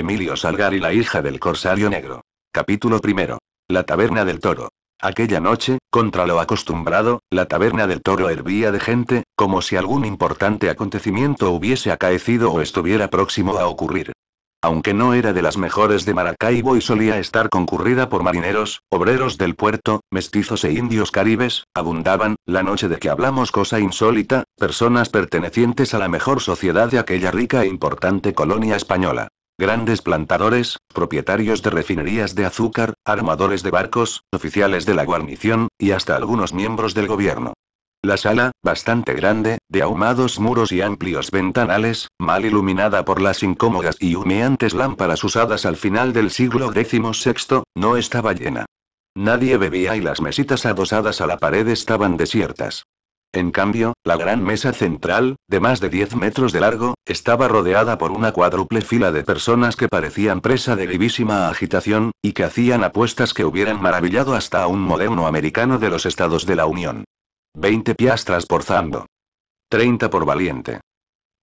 Emilio Salgar y la hija del Corsario Negro. Capítulo primero. La Taberna del Toro. Aquella noche, contra lo acostumbrado, la taberna del toro hervía de gente, como si algún importante acontecimiento hubiese acaecido o estuviera próximo a ocurrir. Aunque no era de las mejores de Maracaibo y solía estar concurrida por marineros, obreros del puerto, mestizos e indios caribes, abundaban, la noche de que hablamos cosa insólita, personas pertenecientes a la mejor sociedad de aquella rica e importante colonia española grandes plantadores, propietarios de refinerías de azúcar, armadores de barcos, oficiales de la guarnición, y hasta algunos miembros del gobierno. La sala, bastante grande, de ahumados muros y amplios ventanales, mal iluminada por las incómodas y humeantes lámparas usadas al final del siglo XVI, no estaba llena. Nadie bebía y las mesitas adosadas a la pared estaban desiertas. En cambio, la gran mesa central, de más de 10 metros de largo, estaba rodeada por una cuádruple fila de personas que parecían presa de vivísima agitación, y que hacían apuestas que hubieran maravillado hasta a un moderno americano de los estados de la Unión. 20 piastras por Zando. 30 por Valiente.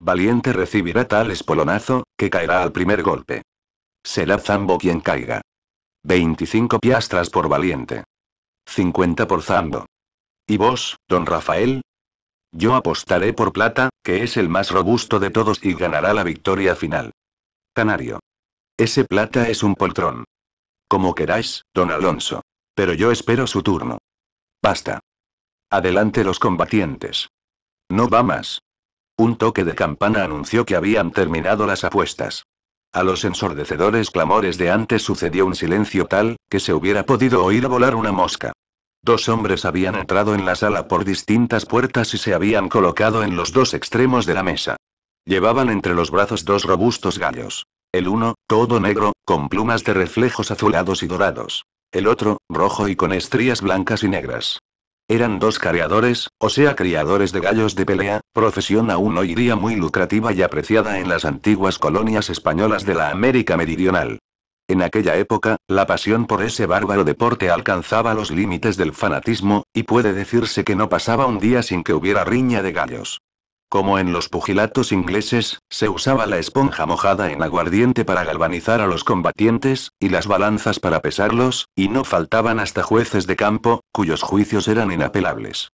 Valiente recibirá tal espolonazo, que caerá al primer golpe. Será Zambo quien caiga. 25 piastras por Valiente. 50 por Zambo. ¿Y vos, don Rafael? Yo apostaré por Plata, que es el más robusto de todos y ganará la victoria final. Canario. Ese Plata es un poltrón. Como queráis, don Alonso. Pero yo espero su turno. Basta. Adelante los combatientes. No va más. Un toque de campana anunció que habían terminado las apuestas. A los ensordecedores clamores de antes sucedió un silencio tal, que se hubiera podido oír volar una mosca. Dos hombres habían entrado en la sala por distintas puertas y se habían colocado en los dos extremos de la mesa. Llevaban entre los brazos dos robustos gallos. El uno, todo negro, con plumas de reflejos azulados y dorados. El otro, rojo y con estrías blancas y negras. Eran dos careadores, o sea, criadores de gallos de pelea, profesión aún hoy día muy lucrativa y apreciada en las antiguas colonias españolas de la América Meridional. En aquella época, la pasión por ese bárbaro deporte alcanzaba los límites del fanatismo, y puede decirse que no pasaba un día sin que hubiera riña de gallos. Como en los pugilatos ingleses, se usaba la esponja mojada en aguardiente para galvanizar a los combatientes, y las balanzas para pesarlos, y no faltaban hasta jueces de campo, cuyos juicios eran inapelables.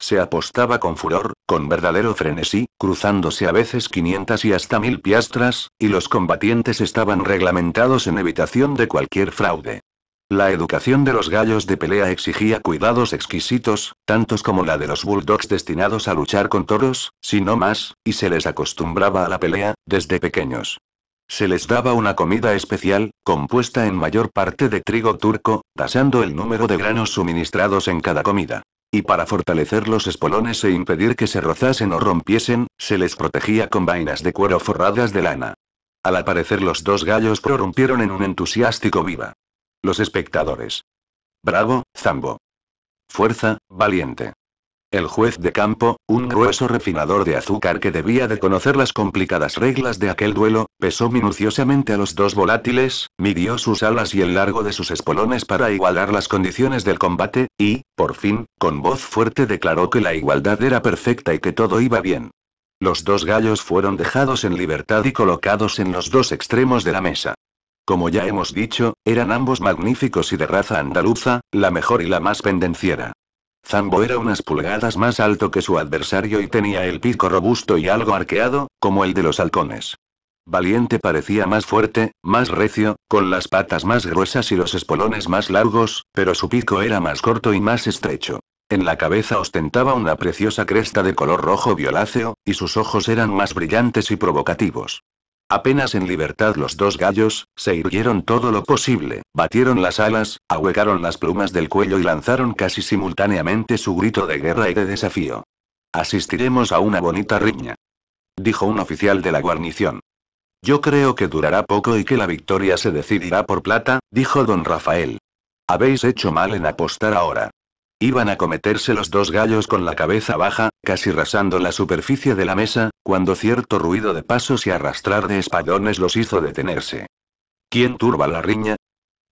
Se apostaba con furor, con verdadero frenesí, cruzándose a veces 500 y hasta 1000 piastras, y los combatientes estaban reglamentados en evitación de cualquier fraude. La educación de los gallos de pelea exigía cuidados exquisitos, tantos como la de los bulldogs destinados a luchar con toros, si no más, y se les acostumbraba a la pelea, desde pequeños. Se les daba una comida especial, compuesta en mayor parte de trigo turco, tasando el número de granos suministrados en cada comida. Y para fortalecer los espolones e impedir que se rozasen o rompiesen, se les protegía con vainas de cuero forradas de lana. Al aparecer los dos gallos prorrumpieron en un entusiástico viva. Los espectadores. Bravo, Zambo. Fuerza, valiente. El juez de campo, un grueso refinador de azúcar que debía de conocer las complicadas reglas de aquel duelo, pesó minuciosamente a los dos volátiles, midió sus alas y el largo de sus espolones para igualar las condiciones del combate, y, por fin, con voz fuerte declaró que la igualdad era perfecta y que todo iba bien. Los dos gallos fueron dejados en libertad y colocados en los dos extremos de la mesa. Como ya hemos dicho, eran ambos magníficos y de raza andaluza, la mejor y la más pendenciera. Zambo era unas pulgadas más alto que su adversario y tenía el pico robusto y algo arqueado, como el de los halcones. Valiente parecía más fuerte, más recio, con las patas más gruesas y los espolones más largos, pero su pico era más corto y más estrecho. En la cabeza ostentaba una preciosa cresta de color rojo violáceo, y sus ojos eran más brillantes y provocativos. Apenas en libertad los dos gallos, se irguieron todo lo posible, batieron las alas, ahuecaron las plumas del cuello y lanzaron casi simultáneamente su grito de guerra y de desafío. Asistiremos a una bonita riña. Dijo un oficial de la guarnición. Yo creo que durará poco y que la victoria se decidirá por plata, dijo don Rafael. Habéis hecho mal en apostar ahora. Iban a cometerse los dos gallos con la cabeza baja, casi rasando la superficie de la mesa, cuando cierto ruido de pasos y arrastrar de espadones los hizo detenerse. ¿Quién turba la riña?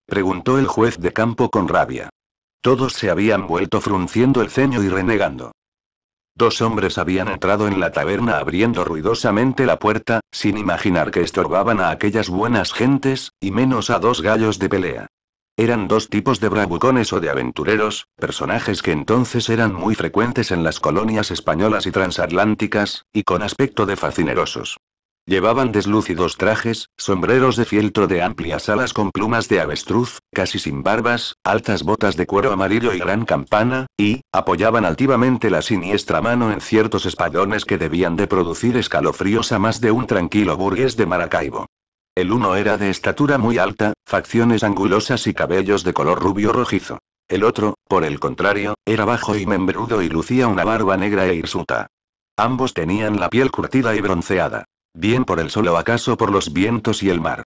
preguntó el juez de campo con rabia. Todos se habían vuelto frunciendo el ceño y renegando. Dos hombres habían entrado en la taberna abriendo ruidosamente la puerta, sin imaginar que estorbaban a aquellas buenas gentes, y menos a dos gallos de pelea. Eran dos tipos de bravucones o de aventureros, personajes que entonces eran muy frecuentes en las colonias españolas y transatlánticas, y con aspecto de facinerosos Llevaban deslúcidos trajes, sombreros de fieltro de amplias alas con plumas de avestruz, casi sin barbas, altas botas de cuero amarillo y gran campana, y, apoyaban altivamente la siniestra mano en ciertos espadones que debían de producir escalofríos a más de un tranquilo burgués de Maracaibo. El uno era de estatura muy alta, facciones angulosas y cabellos de color rubio rojizo. El otro, por el contrario, era bajo y membrudo y lucía una barba negra e hirsuta. Ambos tenían la piel curtida y bronceada. Bien por el sol o acaso por los vientos y el mar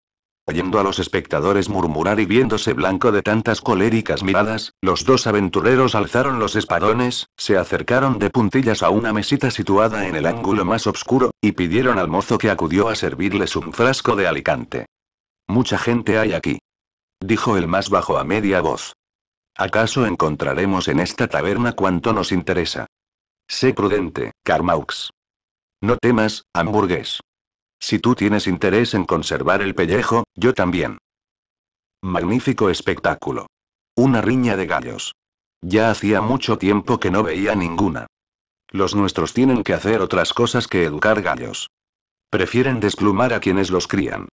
oyendo a los espectadores murmurar y viéndose blanco de tantas coléricas miradas, los dos aventureros alzaron los espadones, se acercaron de puntillas a una mesita situada en el ángulo más oscuro, y pidieron al mozo que acudió a servirles un frasco de Alicante. Mucha gente hay aquí. Dijo el más bajo a media voz. ¿Acaso encontraremos en esta taberna cuanto nos interesa? Sé prudente, Carmaux. No temas, hamburgués. Si tú tienes interés en conservar el pellejo, yo también. Magnífico espectáculo. Una riña de gallos. Ya hacía mucho tiempo que no veía ninguna. Los nuestros tienen que hacer otras cosas que educar gallos. Prefieren desplumar a quienes los crían.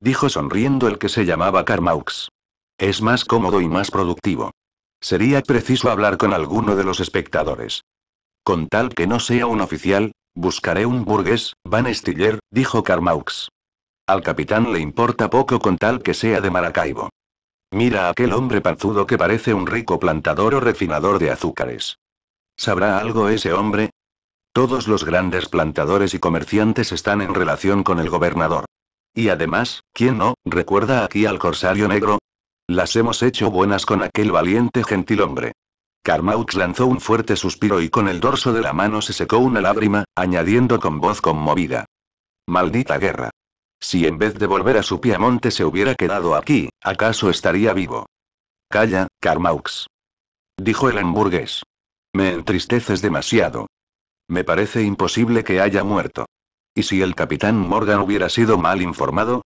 Dijo sonriendo el que se llamaba Carmaux. Es más cómodo y más productivo. Sería preciso hablar con alguno de los espectadores. Con tal que no sea un oficial, Buscaré un burgués, Van Stiller, dijo Carmaux. Al capitán le importa poco con tal que sea de Maracaibo. Mira aquel hombre panzudo que parece un rico plantador o refinador de azúcares. ¿Sabrá algo ese hombre? Todos los grandes plantadores y comerciantes están en relación con el gobernador. Y además, ¿quién no, recuerda aquí al corsario negro? Las hemos hecho buenas con aquel valiente gentilhombre. Carmaux lanzó un fuerte suspiro y con el dorso de la mano se secó una lágrima, añadiendo con voz conmovida. Maldita guerra. Si en vez de volver a su Piamonte se hubiera quedado aquí, ¿acaso estaría vivo? Calla, Carmaux. Dijo el hamburgués. Me entristeces demasiado. Me parece imposible que haya muerto. ¿Y si el capitán Morgan hubiera sido mal informado?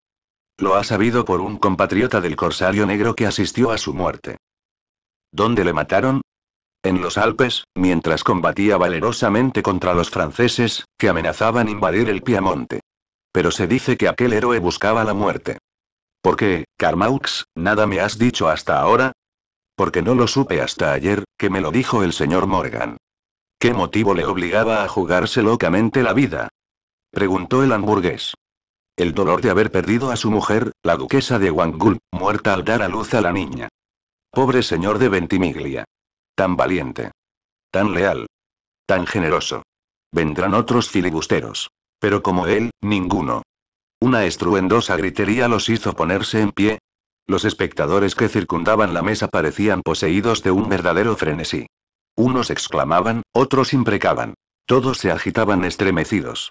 Lo ha sabido por un compatriota del corsario negro que asistió a su muerte. ¿Dónde le mataron? En los Alpes, mientras combatía valerosamente contra los franceses, que amenazaban invadir el Piamonte. Pero se dice que aquel héroe buscaba la muerte. ¿Por qué, Carmaux, nada me has dicho hasta ahora? Porque no lo supe hasta ayer, que me lo dijo el señor Morgan. ¿Qué motivo le obligaba a jugarse locamente la vida? Preguntó el hamburgués. El dolor de haber perdido a su mujer, la duquesa de Wangul, muerta al dar a luz a la niña. Pobre señor de Ventimiglia. Tan valiente. Tan leal. Tan generoso. Vendrán otros filibusteros. Pero como él, ninguno. Una estruendosa gritería los hizo ponerse en pie. Los espectadores que circundaban la mesa parecían poseídos de un verdadero frenesí. Unos exclamaban, otros imprecaban. Todos se agitaban estremecidos.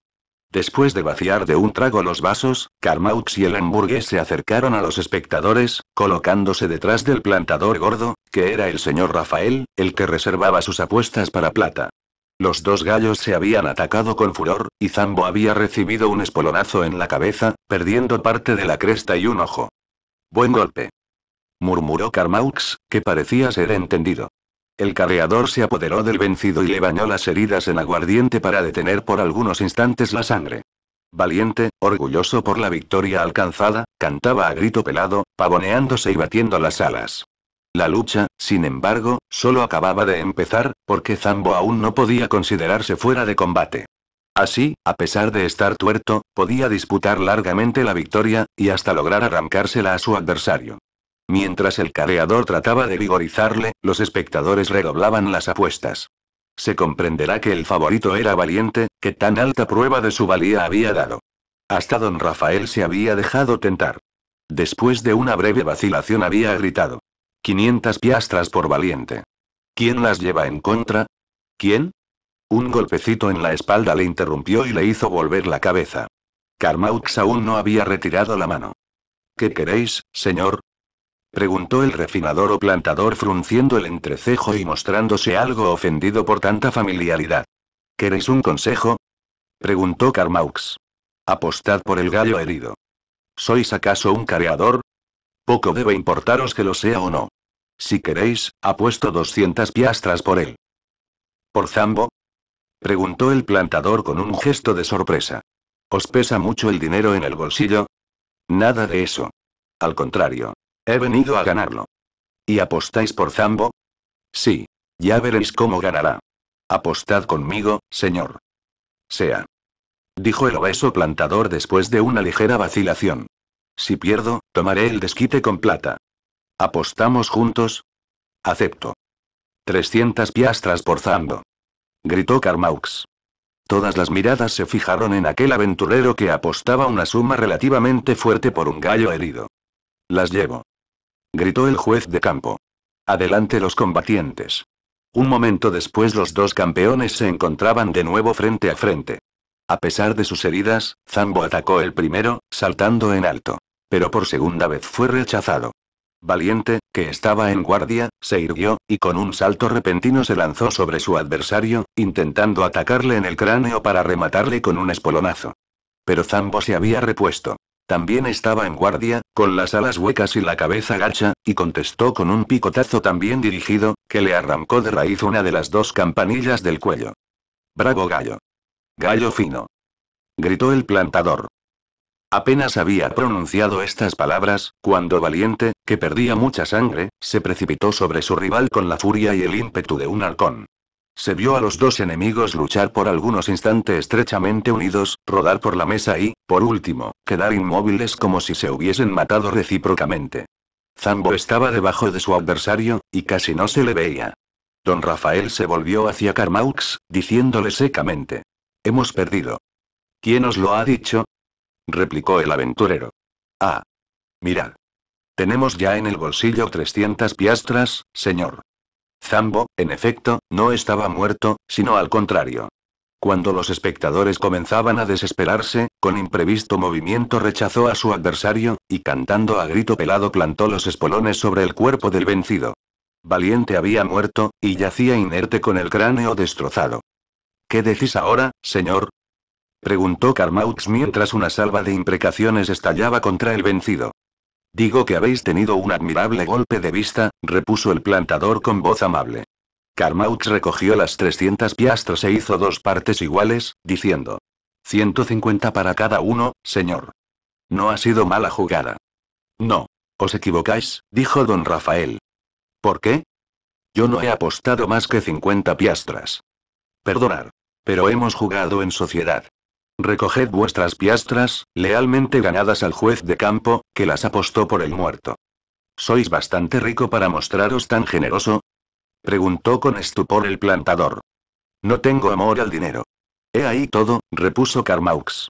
Después de vaciar de un trago los vasos, Carmaux y el hamburgués se acercaron a los espectadores, colocándose detrás del plantador gordo, que era el señor Rafael, el que reservaba sus apuestas para plata. Los dos gallos se habían atacado con furor, y Zambo había recibido un espolonazo en la cabeza, perdiendo parte de la cresta y un ojo. Buen golpe. Murmuró Carmaux, que parecía ser entendido. El carreador se apoderó del vencido y le bañó las heridas en aguardiente para detener por algunos instantes la sangre. Valiente, orgulloso por la victoria alcanzada, cantaba a grito pelado, pavoneándose y batiendo las alas. La lucha, sin embargo, solo acababa de empezar, porque Zambo aún no podía considerarse fuera de combate. Así, a pesar de estar tuerto, podía disputar largamente la victoria, y hasta lograr arrancársela a su adversario. Mientras el careador trataba de vigorizarle, los espectadores redoblaban las apuestas. Se comprenderá que el favorito era valiente, que tan alta prueba de su valía había dado. Hasta don Rafael se había dejado tentar. Después de una breve vacilación había gritado. 500 piastras por valiente. ¿Quién las lleva en contra? ¿Quién? Un golpecito en la espalda le interrumpió y le hizo volver la cabeza. Carmaux aún no había retirado la mano. ¿Qué queréis, señor? preguntó el refinador o plantador frunciendo el entrecejo y mostrándose algo ofendido por tanta familiaridad. ¿Queréis un consejo? preguntó Carmaux. Apostad por el gallo herido. ¿Sois acaso un careador? Poco debe importaros que lo sea o no. Si queréis, apuesto 200 piastras por él. ¿Por Zambo? preguntó el plantador con un gesto de sorpresa. ¿Os pesa mucho el dinero en el bolsillo? Nada de eso. Al contrario, He venido a ganarlo. ¿Y apostáis por Zambo? Sí. Ya veréis cómo ganará. Apostad conmigo, señor. Sea. Dijo el obeso plantador después de una ligera vacilación. Si pierdo, tomaré el desquite con plata. ¿Apostamos juntos? Acepto. 300 piastras por Zambo. Gritó Carmaux. Todas las miradas se fijaron en aquel aventurero que apostaba una suma relativamente fuerte por un gallo herido. Las llevo gritó el juez de campo. Adelante los combatientes. Un momento después los dos campeones se encontraban de nuevo frente a frente. A pesar de sus heridas, Zambo atacó el primero, saltando en alto. Pero por segunda vez fue rechazado. Valiente, que estaba en guardia, se irguió, y con un salto repentino se lanzó sobre su adversario, intentando atacarle en el cráneo para rematarle con un espolonazo. Pero Zambo se había repuesto. También estaba en guardia, con las alas huecas y la cabeza gacha, y contestó con un picotazo también dirigido, que le arrancó de raíz una de las dos campanillas del cuello. Bravo gallo. Gallo fino. Gritó el plantador. Apenas había pronunciado estas palabras, cuando Valiente, que perdía mucha sangre, se precipitó sobre su rival con la furia y el ímpetu de un halcón. Se vio a los dos enemigos luchar por algunos instantes estrechamente unidos, rodar por la mesa y, por último, quedar inmóviles como si se hubiesen matado recíprocamente. Zambo estaba debajo de su adversario, y casi no se le veía. Don Rafael se volvió hacia Carmaux, diciéndole secamente. Hemos perdido. ¿Quién os lo ha dicho? replicó el aventurero. Ah. Mirad. Tenemos ya en el bolsillo 300 piastras, señor. Zambo, en efecto, no estaba muerto, sino al contrario. Cuando los espectadores comenzaban a desesperarse, con imprevisto movimiento rechazó a su adversario, y cantando a grito pelado plantó los espolones sobre el cuerpo del vencido. Valiente había muerto, y yacía inerte con el cráneo destrozado. ¿Qué decís ahora, señor? preguntó Karmaux mientras una salva de imprecaciones estallaba contra el vencido. Digo que habéis tenido un admirable golpe de vista, repuso el plantador con voz amable. Carmaux recogió las 300 piastras e hizo dos partes iguales, diciendo. 150 para cada uno, señor. No ha sido mala jugada. No. Os equivocáis, dijo don Rafael. ¿Por qué? Yo no he apostado más que 50 piastras. Perdonad, Pero hemos jugado en sociedad. Recoged vuestras piastras, lealmente ganadas al juez de campo, que las apostó por el muerto. ¿Sois bastante rico para mostraros tan generoso? Preguntó con estupor el plantador. No tengo amor al dinero. He ahí todo, repuso Carmaux.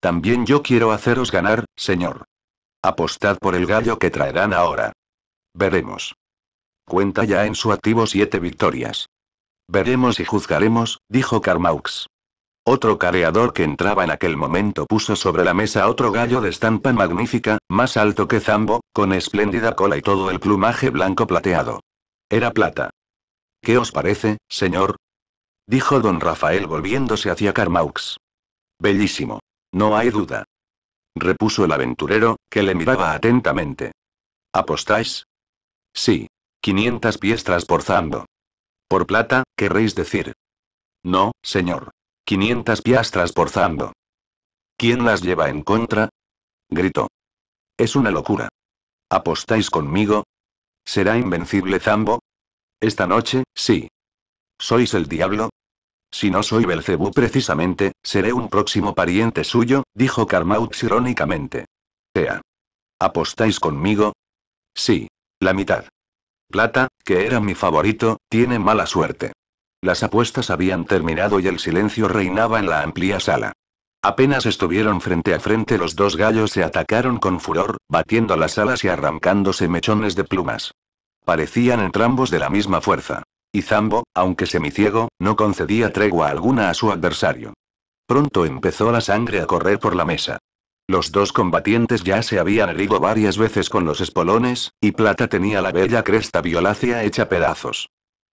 También yo quiero haceros ganar, señor. Apostad por el gallo que traerán ahora. Veremos. Cuenta ya en su activo siete victorias. Veremos y juzgaremos, dijo Carmaux. Otro careador que entraba en aquel momento puso sobre la mesa otro gallo de estampa magnífica, más alto que Zambo, con espléndida cola y todo el plumaje blanco plateado. Era plata. ¿Qué os parece, señor? dijo don Rafael volviéndose hacia Carmaux. Bellísimo. No hay duda. Repuso el aventurero, que le miraba atentamente. ¿Apostáis? Sí. 500 piestras por Zambo. Por plata, querréis decir. No, señor. 500 piastras por Zambo. ¿Quién las lleva en contra? Gritó. Es una locura. ¿Apostáis conmigo? ¿Será invencible Zambo? Esta noche, sí. ¿Sois el diablo? Si no soy Belcebú precisamente, seré un próximo pariente suyo, dijo Carmaux irónicamente. Sea. ¿Apostáis conmigo? Sí. La mitad. Plata, que era mi favorito, tiene mala suerte. Las apuestas habían terminado y el silencio reinaba en la amplia sala. Apenas estuvieron frente a frente los dos gallos se atacaron con furor, batiendo las alas y arrancándose mechones de plumas. Parecían entrambos de la misma fuerza. Y Zambo, aunque semiciego, no concedía tregua alguna a su adversario. Pronto empezó la sangre a correr por la mesa. Los dos combatientes ya se habían herido varias veces con los espolones, y Plata tenía la bella cresta violácea hecha pedazos.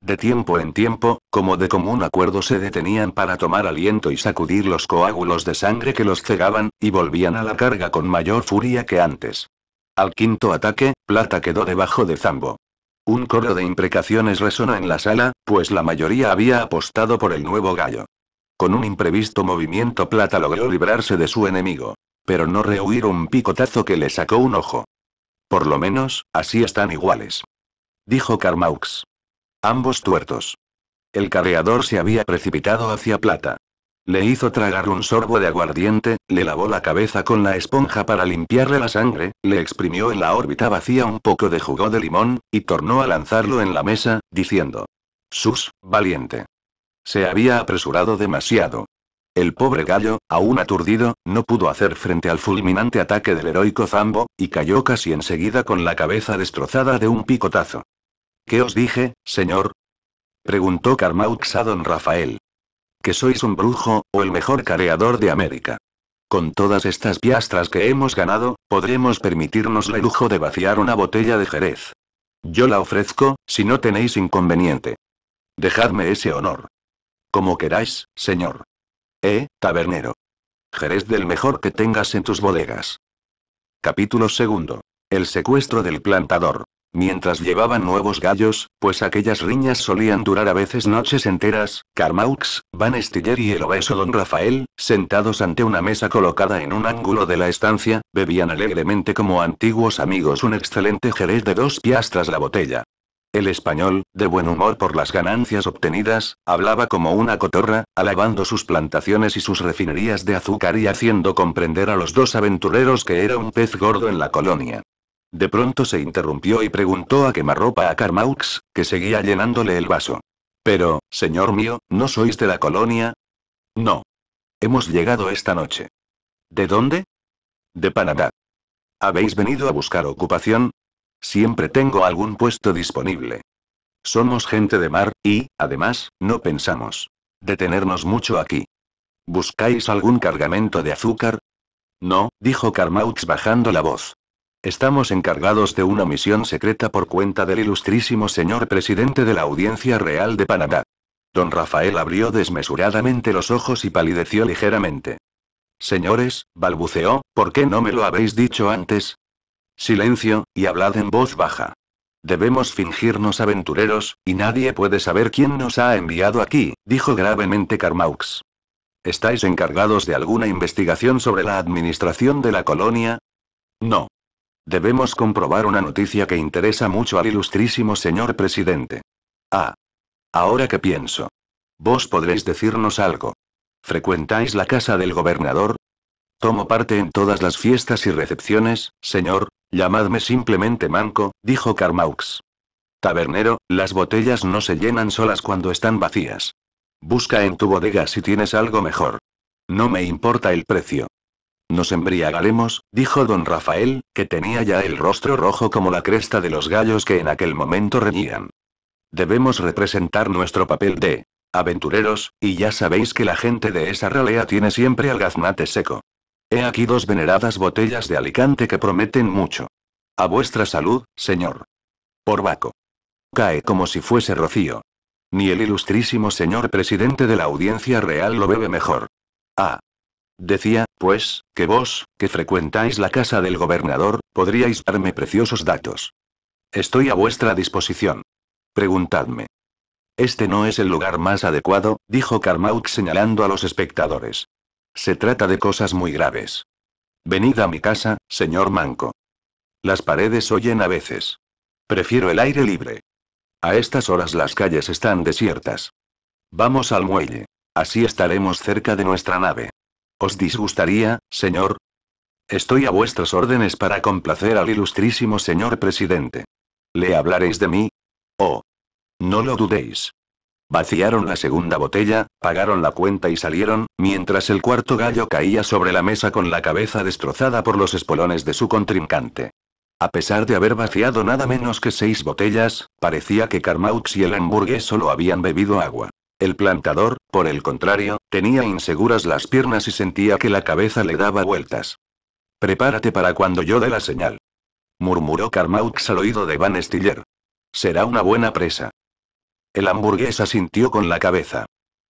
De tiempo en tiempo, como de común acuerdo se detenían para tomar aliento y sacudir los coágulos de sangre que los cegaban, y volvían a la carga con mayor furia que antes. Al quinto ataque, Plata quedó debajo de Zambo. Un coro de imprecaciones resonó en la sala, pues la mayoría había apostado por el nuevo gallo. Con un imprevisto movimiento Plata logró librarse de su enemigo. Pero no rehuir un picotazo que le sacó un ojo. Por lo menos, así están iguales. Dijo Karmaux. Ambos tuertos. El carreador se había precipitado hacia Plata. Le hizo tragar un sorbo de aguardiente, le lavó la cabeza con la esponja para limpiarle la sangre, le exprimió en la órbita vacía un poco de jugo de limón, y tornó a lanzarlo en la mesa, diciendo. Sus, valiente. Se había apresurado demasiado. El pobre gallo, aún aturdido, no pudo hacer frente al fulminante ataque del heroico Zambo, y cayó casi enseguida con la cabeza destrozada de un picotazo. ¿Qué os dije, señor? preguntó Carmaux a don Rafael. Que sois un brujo, o el mejor careador de América. Con todas estas piastras que hemos ganado, podremos permitirnos el lujo de vaciar una botella de Jerez. Yo la ofrezco, si no tenéis inconveniente. Dejadme ese honor. Como queráis, señor. Eh, tabernero. Jerez del mejor que tengas en tus bodegas. Capítulo segundo. El secuestro del plantador. Mientras llevaban nuevos gallos, pues aquellas riñas solían durar a veces noches enteras, Carmaux, Van Stiller y el obeso don Rafael, sentados ante una mesa colocada en un ángulo de la estancia, bebían alegremente como antiguos amigos un excelente jerez de dos piastras la botella. El español, de buen humor por las ganancias obtenidas, hablaba como una cotorra, alabando sus plantaciones y sus refinerías de azúcar y haciendo comprender a los dos aventureros que era un pez gordo en la colonia. De pronto se interrumpió y preguntó a quemarropa a Carmaux, que seguía llenándole el vaso. Pero, señor mío, ¿no sois de la colonia? No. Hemos llegado esta noche. ¿De dónde? De Panamá. ¿Habéis venido a buscar ocupación? Siempre tengo algún puesto disponible. Somos gente de mar, y, además, no pensamos detenernos mucho aquí. ¿Buscáis algún cargamento de azúcar? No, dijo Carmaux bajando la voz. Estamos encargados de una misión secreta por cuenta del ilustrísimo señor presidente de la Audiencia Real de Panamá. Don Rafael abrió desmesuradamente los ojos y palideció ligeramente. Señores, balbuceó, ¿por qué no me lo habéis dicho antes? Silencio, y hablad en voz baja. Debemos fingirnos aventureros, y nadie puede saber quién nos ha enviado aquí, dijo gravemente Carmaux. ¿Estáis encargados de alguna investigación sobre la administración de la colonia? No. Debemos comprobar una noticia que interesa mucho al ilustrísimo señor presidente. Ah. Ahora que pienso. Vos podréis decirnos algo. ¿Frecuentáis la casa del gobernador? Tomo parte en todas las fiestas y recepciones, señor, llamadme simplemente Manco, dijo Carmaux. Tabernero, las botellas no se llenan solas cuando están vacías. Busca en tu bodega si tienes algo mejor. No me importa el precio. Nos embriagaremos, dijo don Rafael, que tenía ya el rostro rojo como la cresta de los gallos que en aquel momento reñían. Debemos representar nuestro papel de aventureros, y ya sabéis que la gente de esa ralea tiene siempre al gaznate seco. He aquí dos veneradas botellas de Alicante que prometen mucho. A vuestra salud, señor. Por Baco. Cae como si fuese rocío. Ni el ilustrísimo señor presidente de la audiencia real lo bebe mejor. Ah. Decía, pues, que vos, que frecuentáis la casa del gobernador, podríais darme preciosos datos. Estoy a vuestra disposición. Preguntadme. Este no es el lugar más adecuado, dijo Karmauk señalando a los espectadores. Se trata de cosas muy graves. Venid a mi casa, señor Manco. Las paredes oyen a veces. Prefiero el aire libre. A estas horas las calles están desiertas. Vamos al muelle. Así estaremos cerca de nuestra nave. ¿Os disgustaría, señor? Estoy a vuestras órdenes para complacer al ilustrísimo señor presidente. ¿Le hablaréis de mí? Oh. No lo dudéis. Vaciaron la segunda botella, pagaron la cuenta y salieron, mientras el cuarto gallo caía sobre la mesa con la cabeza destrozada por los espolones de su contrincante. A pesar de haber vaciado nada menos que seis botellas, parecía que Carmaux y el hamburgués solo habían bebido agua. El plantador, por el contrario, tenía inseguras las piernas y sentía que la cabeza le daba vueltas. Prepárate para cuando yo dé la señal. Murmuró Carmaux al oído de Van Stiller. Será una buena presa. El hamburguesa sintió con la cabeza.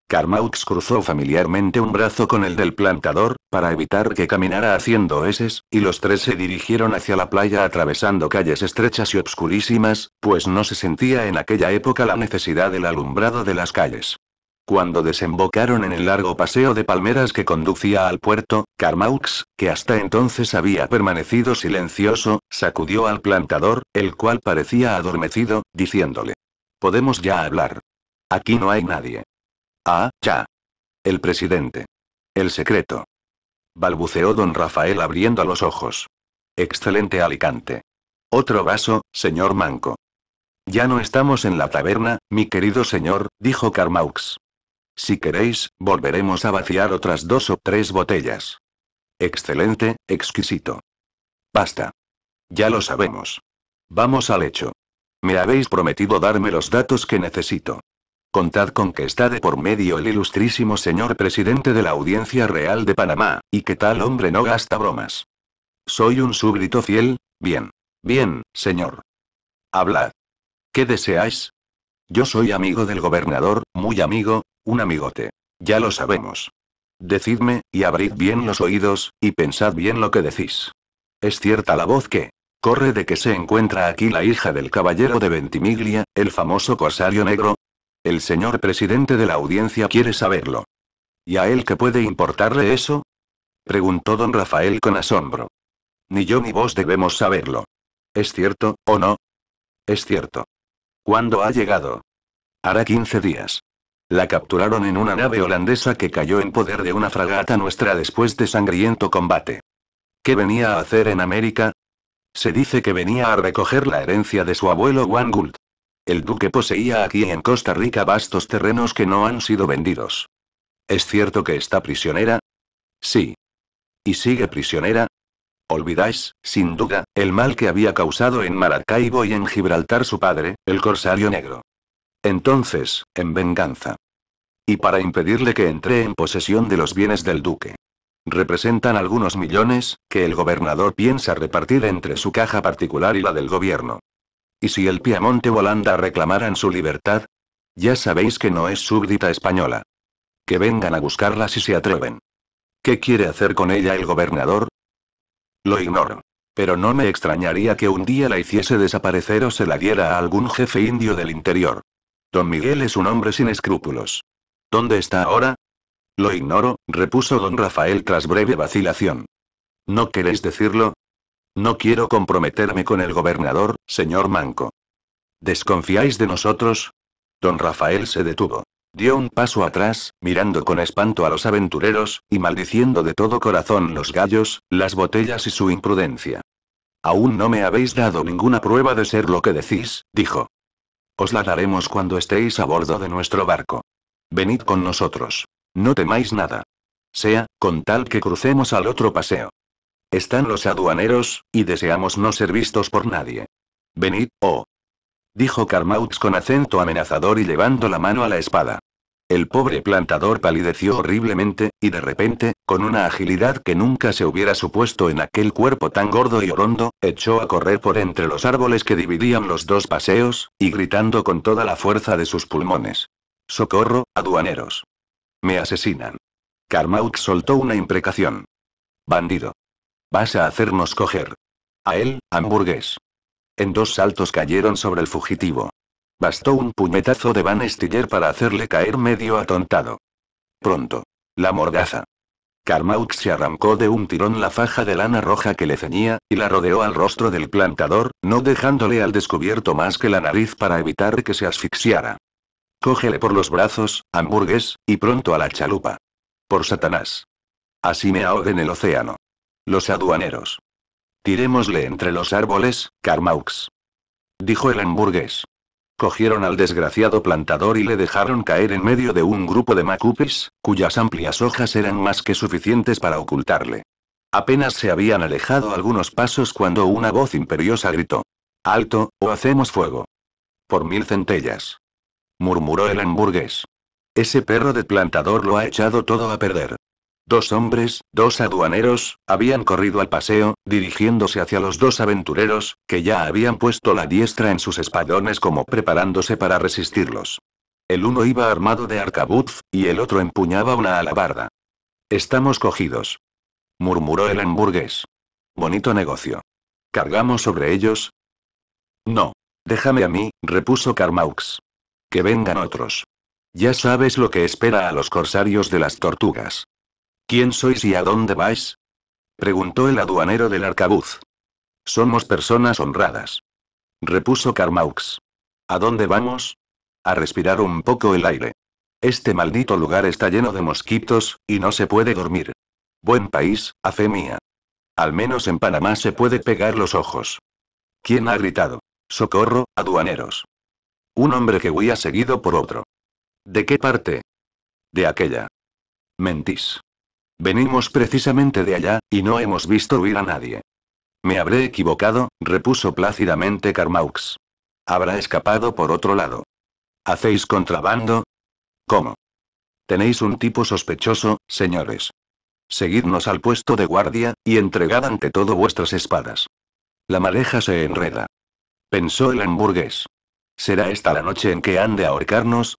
Carmaux cruzó familiarmente un brazo con el del plantador, para evitar que caminara haciendo eses, y los tres se dirigieron hacia la playa atravesando calles estrechas y obscurísimas, pues no se sentía en aquella época la necesidad del alumbrado de las calles. Cuando desembocaron en el largo paseo de palmeras que conducía al puerto, Carmaux, que hasta entonces había permanecido silencioso, sacudió al plantador, el cual parecía adormecido, diciéndole. Podemos ya hablar. Aquí no hay nadie. Ah, ya. El presidente. El secreto. Balbuceó don Rafael abriendo los ojos. Excelente Alicante. Otro vaso, señor Manco. Ya no estamos en la taberna, mi querido señor, dijo Carmaux. Si queréis, volveremos a vaciar otras dos o tres botellas. Excelente, exquisito. Basta. Ya lo sabemos. Vamos al hecho. Me habéis prometido darme los datos que necesito. Contad con que está de por medio el ilustrísimo señor presidente de la Audiencia Real de Panamá, y que tal hombre no gasta bromas. Soy un súbdito fiel, bien. Bien, señor. Hablad. ¿Qué deseáis? Yo soy amigo del gobernador, muy amigo, un amigote. Ya lo sabemos. Decidme, y abrid bien los oídos, y pensad bien lo que decís. Es cierta la voz que corre de que se encuentra aquí la hija del caballero de Ventimiglia, el famoso corsario negro. El señor presidente de la audiencia quiere saberlo. ¿Y a él qué puede importarle eso? preguntó don Rafael con asombro. Ni yo ni vos debemos saberlo. ¿Es cierto, o no? Es cierto. ¿Cuándo ha llegado? Hará 15 días. La capturaron en una nave holandesa que cayó en poder de una fragata nuestra después de sangriento combate. ¿Qué venía a hacer en América? Se dice que venía a recoger la herencia de su abuelo Juan Gould. El duque poseía aquí en Costa Rica vastos terrenos que no han sido vendidos. ¿Es cierto que está prisionera? Sí. ¿Y sigue prisionera? Olvidáis, sin duda, el mal que había causado en Maracaibo y en Gibraltar su padre, el corsario negro. Entonces, en venganza. Y para impedirle que entre en posesión de los bienes del duque. Representan algunos millones, que el gobernador piensa repartir entre su caja particular y la del gobierno. ¿Y si el Piamonte o Holanda reclamaran su libertad? Ya sabéis que no es súbdita española. Que vengan a buscarla si se atreven. ¿Qué quiere hacer con ella el gobernador? Lo ignoro. Pero no me extrañaría que un día la hiciese desaparecer o se la diera a algún jefe indio del interior. Don Miguel es un hombre sin escrúpulos. ¿Dónde está ahora? Lo ignoro, repuso don Rafael tras breve vacilación. ¿No queréis decirlo? No quiero comprometerme con el gobernador, señor Manco. ¿Desconfiáis de nosotros? Don Rafael se detuvo. Dio un paso atrás, mirando con espanto a los aventureros, y maldiciendo de todo corazón los gallos, las botellas y su imprudencia. Aún no me habéis dado ninguna prueba de ser lo que decís, dijo. Os la daremos cuando estéis a bordo de nuestro barco. Venid con nosotros. No temáis nada. Sea, con tal que crucemos al otro paseo. Están los aduaneros, y deseamos no ser vistos por nadie. Venid, oh, dijo Karmaux con acento amenazador y llevando la mano a la espada. El pobre plantador palideció horriblemente, y de repente, con una agilidad que nunca se hubiera supuesto en aquel cuerpo tan gordo y orondo, echó a correr por entre los árboles que dividían los dos paseos, y gritando con toda la fuerza de sus pulmones. Socorro, aduaneros. Me asesinan. Carmaux soltó una imprecación. Bandido. Vas a hacernos coger. A él, hamburgués. En dos saltos cayeron sobre el fugitivo. Bastó un puñetazo de Van Stiller para hacerle caer medio atontado. Pronto. La mordaza. Carmaux se arrancó de un tirón la faja de lana roja que le ceñía, y la rodeó al rostro del plantador, no dejándole al descubierto más que la nariz para evitar que se asfixiara. Cógele por los brazos, hamburgues, y pronto a la chalupa. Por Satanás. Así me ahoguen el océano. Los aduaneros. Tirémosle entre los árboles, Carmaux. Dijo el hamburgués. Cogieron al desgraciado plantador y le dejaron caer en medio de un grupo de macupis, cuyas amplias hojas eran más que suficientes para ocultarle. Apenas se habían alejado algunos pasos cuando una voz imperiosa gritó. Alto, o hacemos fuego. Por mil centellas. Murmuró el hamburgués. Ese perro de plantador lo ha echado todo a perder. Dos hombres, dos aduaneros, habían corrido al paseo, dirigiéndose hacia los dos aventureros, que ya habían puesto la diestra en sus espadones como preparándose para resistirlos. El uno iba armado de arcabuz, y el otro empuñaba una alabarda. Estamos cogidos. murmuró el hamburgués. Bonito negocio. ¿Cargamos sobre ellos? No. Déjame a mí, repuso Carmaux. Que vengan otros. Ya sabes lo que espera a los corsarios de las tortugas. ¿Quién sois y a dónde vais? preguntó el aduanero del arcabuz. Somos personas honradas. Repuso Carmaux. ¿A dónde vamos? A respirar un poco el aire. Este maldito lugar está lleno de mosquitos, y no se puede dormir. Buen país, a fe mía. Al menos en Panamá se puede pegar los ojos. ¿Quién ha gritado? Socorro, aduaneros. Un hombre que huía seguido por otro. ¿De qué parte? De aquella. Mentís. Venimos precisamente de allá, y no hemos visto huir a nadie. Me habré equivocado, repuso plácidamente Carmaux. Habrá escapado por otro lado. ¿Hacéis contrabando? ¿Cómo? Tenéis un tipo sospechoso, señores. Seguidnos al puesto de guardia, y entregad ante todo vuestras espadas. La mareja se enreda. Pensó el hamburgués. ¿Será esta la noche en que han de ahorcarnos?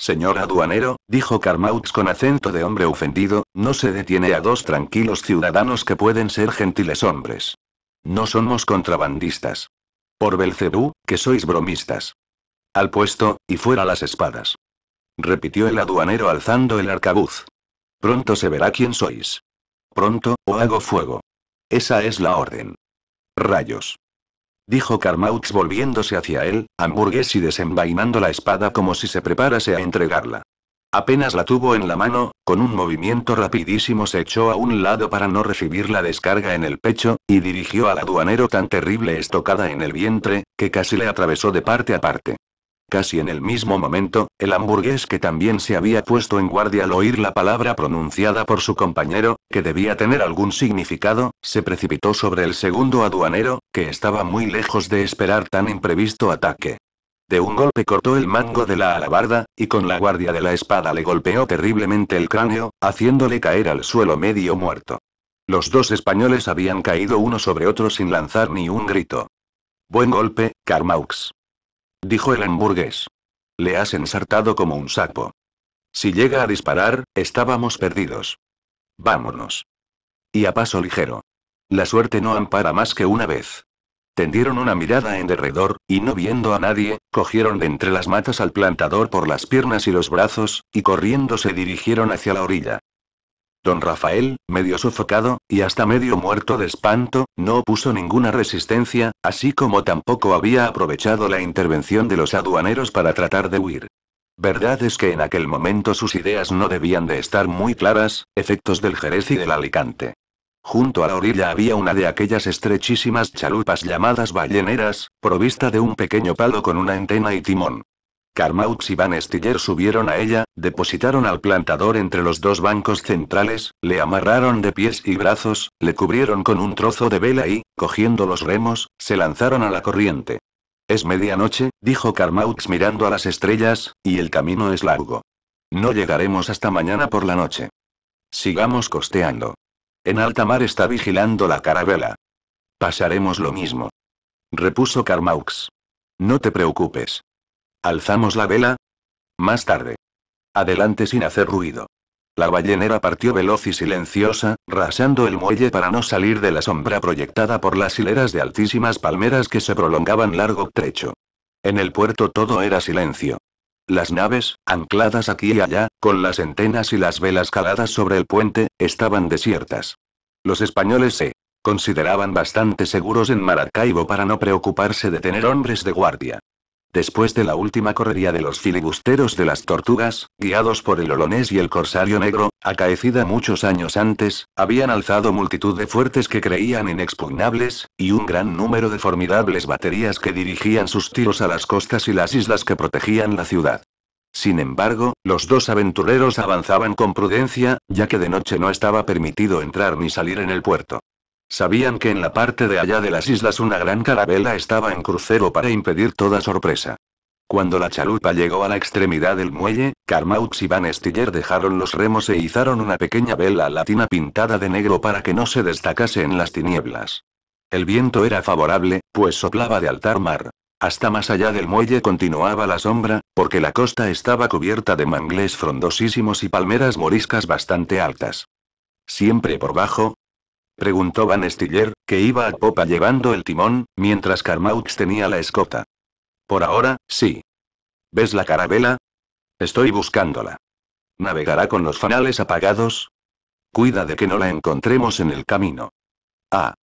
Señor aduanero, dijo Carmaux con acento de hombre ofendido, no se detiene a dos tranquilos ciudadanos que pueden ser gentiles hombres. No somos contrabandistas. Por Belcebú, que sois bromistas. Al puesto, y fuera las espadas. Repitió el aduanero alzando el arcabuz. Pronto se verá quién sois. Pronto, o hago fuego. Esa es la orden. Rayos dijo Karmaux volviéndose hacia él, hamburgués y desenvainando la espada como si se preparase a entregarla. Apenas la tuvo en la mano, con un movimiento rapidísimo se echó a un lado para no recibir la descarga en el pecho, y dirigió al aduanero tan terrible estocada en el vientre, que casi le atravesó de parte a parte. Casi en el mismo momento, el hamburgués que también se había puesto en guardia al oír la palabra pronunciada por su compañero, que debía tener algún significado, se precipitó sobre el segundo aduanero, que estaba muy lejos de esperar tan imprevisto ataque. De un golpe cortó el mango de la alabarda, y con la guardia de la espada le golpeó terriblemente el cráneo, haciéndole caer al suelo medio muerto. Los dos españoles habían caído uno sobre otro sin lanzar ni un grito. Buen golpe, Carmaux dijo el hamburgués. Le has ensartado como un sapo. Si llega a disparar, estábamos perdidos. Vámonos. Y a paso ligero. La suerte no ampara más que una vez. Tendieron una mirada en derredor, y no viendo a nadie, cogieron de entre las matas al plantador por las piernas y los brazos, y corriendo se dirigieron hacia la orilla. Don Rafael, medio sofocado, y hasta medio muerto de espanto, no opuso ninguna resistencia, así como tampoco había aprovechado la intervención de los aduaneros para tratar de huir. Verdad es que en aquel momento sus ideas no debían de estar muy claras, efectos del Jerez y del Alicante. Junto a la orilla había una de aquellas estrechísimas chalupas llamadas balleneras, provista de un pequeño palo con una antena y timón. Karmaux y Van Stiller subieron a ella, depositaron al plantador entre los dos bancos centrales, le amarraron de pies y brazos, le cubrieron con un trozo de vela y, cogiendo los remos, se lanzaron a la corriente. Es medianoche, dijo Karmaux mirando a las estrellas, y el camino es largo. No llegaremos hasta mañana por la noche. Sigamos costeando. En alta mar está vigilando la carabela. Pasaremos lo mismo. Repuso Karmaux. No te preocupes. Alzamos la vela. Más tarde. Adelante sin hacer ruido. La ballenera partió veloz y silenciosa, rasando el muelle para no salir de la sombra proyectada por las hileras de altísimas palmeras que se prolongaban largo trecho. En el puerto todo era silencio. Las naves, ancladas aquí y allá, con las antenas y las velas caladas sobre el puente, estaban desiertas. Los españoles se consideraban bastante seguros en Maracaibo para no preocuparse de tener hombres de guardia. Después de la última correría de los filibusteros de las tortugas, guiados por el olonés y el corsario negro, acaecida muchos años antes, habían alzado multitud de fuertes que creían inexpugnables, y un gran número de formidables baterías que dirigían sus tiros a las costas y las islas que protegían la ciudad. Sin embargo, los dos aventureros avanzaban con prudencia, ya que de noche no estaba permitido entrar ni salir en el puerto. Sabían que en la parte de allá de las islas una gran carabela estaba en crucero para impedir toda sorpresa. Cuando la chalupa llegó a la extremidad del muelle, Carmaux y Van Stiller dejaron los remos e izaron una pequeña vela latina pintada de negro para que no se destacase en las tinieblas. El viento era favorable, pues soplaba de altar mar. Hasta más allá del muelle continuaba la sombra, porque la costa estaba cubierta de mangles frondosísimos y palmeras moriscas bastante altas. Siempre por bajo, preguntó Van Stiller, que iba a popa llevando el timón, mientras Carmaux tenía la escota. Por ahora, sí. ¿Ves la carabela? Estoy buscándola. ¿Navegará con los fanales apagados? Cuida de que no la encontremos en el camino. Ah.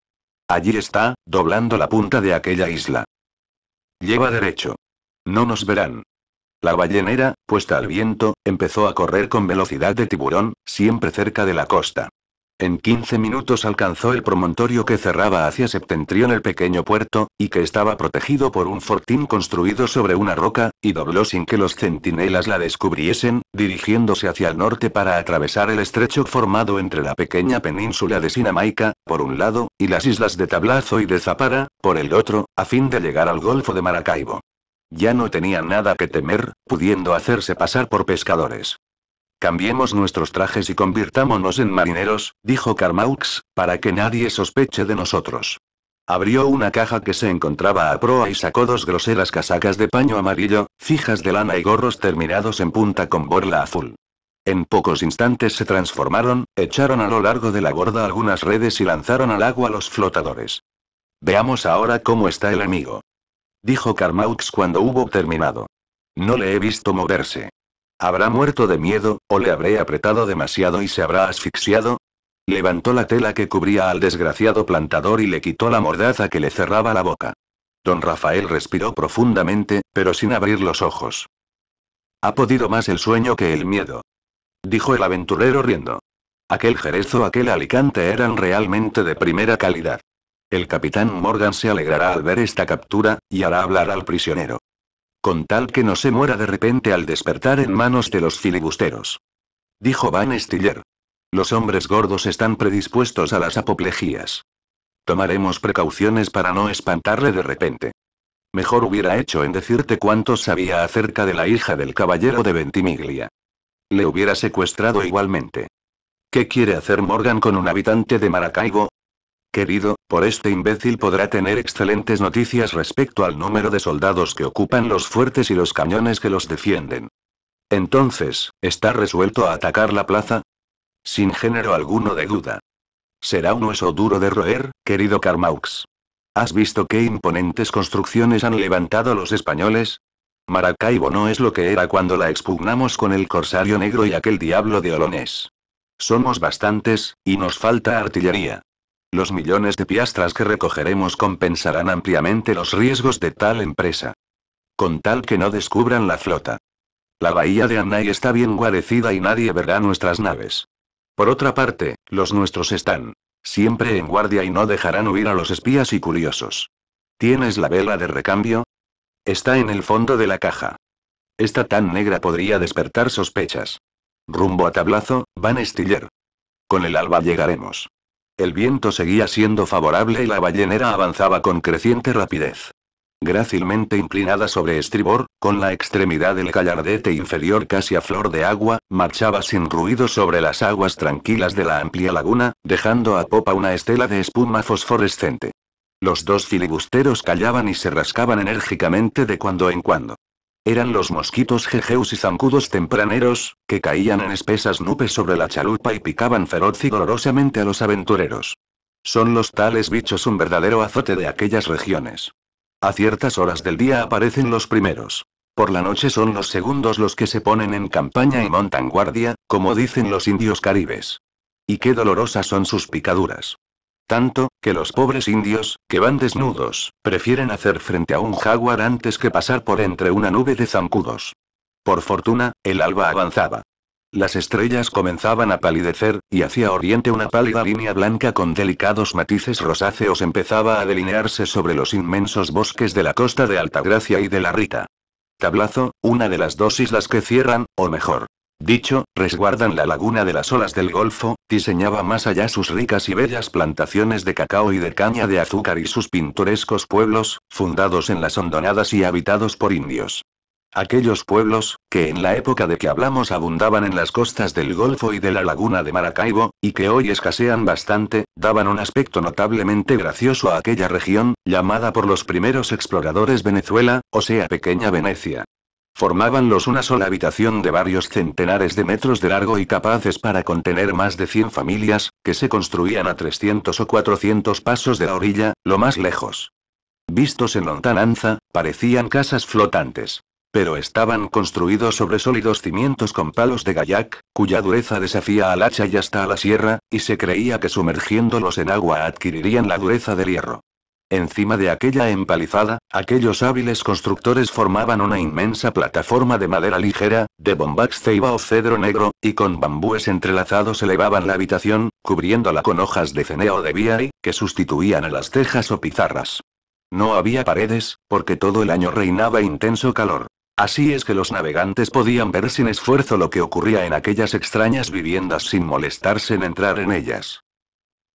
Allí está, doblando la punta de aquella isla. Lleva derecho. No nos verán. La ballenera, puesta al viento, empezó a correr con velocidad de tiburón, siempre cerca de la costa. En 15 minutos alcanzó el promontorio que cerraba hacia septentrión el pequeño puerto, y que estaba protegido por un fortín construido sobre una roca, y dobló sin que los centinelas la descubriesen, dirigiéndose hacia el norte para atravesar el estrecho formado entre la pequeña península de Sinamaica, por un lado, y las islas de Tablazo y de Zapara, por el otro, a fin de llegar al Golfo de Maracaibo. Ya no tenían nada que temer, pudiendo hacerse pasar por pescadores. Cambiemos nuestros trajes y convirtámonos en marineros, dijo Carmaux, para que nadie sospeche de nosotros. Abrió una caja que se encontraba a proa y sacó dos groseras casacas de paño amarillo, fijas de lana y gorros terminados en punta con borla azul. En pocos instantes se transformaron, echaron a lo largo de la borda algunas redes y lanzaron al agua los flotadores. Veamos ahora cómo está el amigo. Dijo Carmaux cuando hubo terminado. No le he visto moverse. ¿Habrá muerto de miedo, o le habré apretado demasiado y se habrá asfixiado? Levantó la tela que cubría al desgraciado plantador y le quitó la mordaza que le cerraba la boca. Don Rafael respiró profundamente, pero sin abrir los ojos. Ha podido más el sueño que el miedo. Dijo el aventurero riendo. Aquel Jerez o aquel Alicante eran realmente de primera calidad. El capitán Morgan se alegrará al ver esta captura, y hará hablar al prisionero con tal que no se muera de repente al despertar en manos de los filibusteros. Dijo Van Stiller. Los hombres gordos están predispuestos a las apoplejías. Tomaremos precauciones para no espantarle de repente. Mejor hubiera hecho en decirte cuánto sabía acerca de la hija del caballero de Ventimiglia. Le hubiera secuestrado igualmente. ¿Qué quiere hacer Morgan con un habitante de Maracaibo? querido, por este imbécil podrá tener excelentes noticias respecto al número de soldados que ocupan los fuertes y los cañones que los defienden. Entonces, ¿está resuelto a atacar la plaza? Sin género alguno de duda. Será un hueso duro de roer, querido Carmaux. ¿Has visto qué imponentes construcciones han levantado los españoles? Maracaibo no es lo que era cuando la expugnamos con el corsario negro y aquel diablo de Olonés. Somos bastantes, y nos falta artillería. Los millones de piastras que recogeremos compensarán ampliamente los riesgos de tal empresa. Con tal que no descubran la flota. La bahía de Anay está bien guarecida y nadie verá nuestras naves. Por otra parte, los nuestros están siempre en guardia y no dejarán huir a los espías y curiosos. ¿Tienes la vela de recambio? Está en el fondo de la caja. Esta tan negra podría despertar sospechas. Rumbo a tablazo, Van Stiller. Con el alba llegaremos. El viento seguía siendo favorable y la ballenera avanzaba con creciente rapidez. Grácilmente inclinada sobre estribor, con la extremidad del gallardete inferior casi a flor de agua, marchaba sin ruido sobre las aguas tranquilas de la amplia laguna, dejando a popa una estela de espuma fosforescente. Los dos filibusteros callaban y se rascaban enérgicamente de cuando en cuando. Eran los mosquitos jejeus y zancudos tempraneros, que caían en espesas nubes sobre la chalupa y picaban feroz y dolorosamente a los aventureros. Son los tales bichos un verdadero azote de aquellas regiones. A ciertas horas del día aparecen los primeros. Por la noche son los segundos los que se ponen en campaña y montan guardia, como dicen los indios caribes. Y qué dolorosas son sus picaduras. Tanto, que los pobres indios, que van desnudos, prefieren hacer frente a un jaguar antes que pasar por entre una nube de zancudos. Por fortuna, el alba avanzaba. Las estrellas comenzaban a palidecer, y hacia oriente una pálida línea blanca con delicados matices rosáceos empezaba a delinearse sobre los inmensos bosques de la costa de Altagracia y de la Rita. Tablazo, una de las dos islas que cierran, o mejor, Dicho, resguardan la laguna de las olas del Golfo, diseñaba más allá sus ricas y bellas plantaciones de cacao y de caña de azúcar y sus pintorescos pueblos, fundados en las hondonadas y habitados por indios. Aquellos pueblos, que en la época de que hablamos abundaban en las costas del Golfo y de la laguna de Maracaibo, y que hoy escasean bastante, daban un aspecto notablemente gracioso a aquella región, llamada por los primeros exploradores Venezuela, o sea Pequeña Venecia. Formaban los una sola habitación de varios centenares de metros de largo y capaces para contener más de 100 familias, que se construían a 300 o 400 pasos de la orilla, lo más lejos. Vistos en lontananza, parecían casas flotantes. Pero estaban construidos sobre sólidos cimientos con palos de gallac, cuya dureza desafía al hacha y hasta a la sierra, y se creía que sumergiéndolos en agua adquirirían la dureza del hierro. Encima de aquella empalizada, aquellos hábiles constructores formaban una inmensa plataforma de madera ligera, de bombax ceiba o cedro negro, y con bambúes entrelazados elevaban la habitación, cubriéndola con hojas de ceneo o de y, que sustituían a las tejas o pizarras. No había paredes, porque todo el año reinaba intenso calor. Así es que los navegantes podían ver sin esfuerzo lo que ocurría en aquellas extrañas viviendas sin molestarse en entrar en ellas.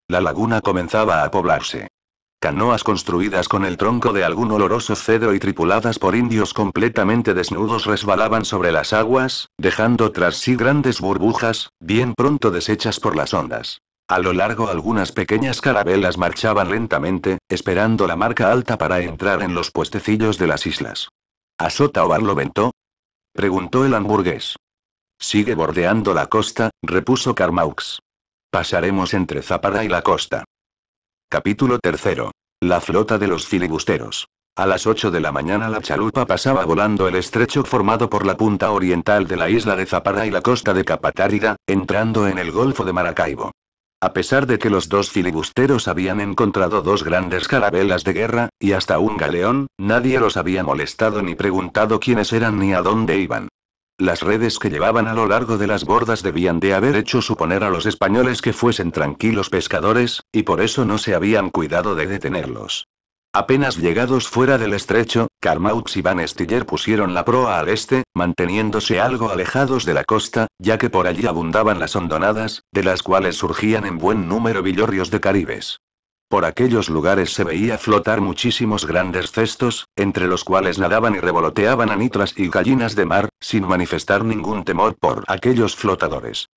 La laguna comenzaba a poblarse. Canoas construidas con el tronco de algún oloroso cedro y tripuladas por indios completamente desnudos resbalaban sobre las aguas, dejando tras sí grandes burbujas, bien pronto deshechas por las ondas. A lo largo algunas pequeñas carabelas marchaban lentamente, esperando la marca alta para entrar en los puestecillos de las islas. ¿A o lo ventó? Preguntó el hamburgués. Sigue bordeando la costa, repuso Carmaux. Pasaremos entre Zapara y la costa. Capítulo 3. La flota de los filibusteros. A las 8 de la mañana la chalupa pasaba volando el estrecho formado por la punta oriental de la isla de Zapara y la costa de Capatárida, entrando en el Golfo de Maracaibo. A pesar de que los dos filibusteros habían encontrado dos grandes carabelas de guerra, y hasta un galeón, nadie los había molestado ni preguntado quiénes eran ni a dónde iban. Las redes que llevaban a lo largo de las bordas debían de haber hecho suponer a los españoles que fuesen tranquilos pescadores, y por eso no se habían cuidado de detenerlos. Apenas llegados fuera del estrecho, Carmaux y Van Stiller pusieron la proa al este, manteniéndose algo alejados de la costa, ya que por allí abundaban las hondonadas, de las cuales surgían en buen número villorrios de caribes. Por aquellos lugares se veía flotar muchísimos grandes cestos, entre los cuales nadaban y revoloteaban anitras y gallinas de mar, sin manifestar ningún temor por aquellos flotadores.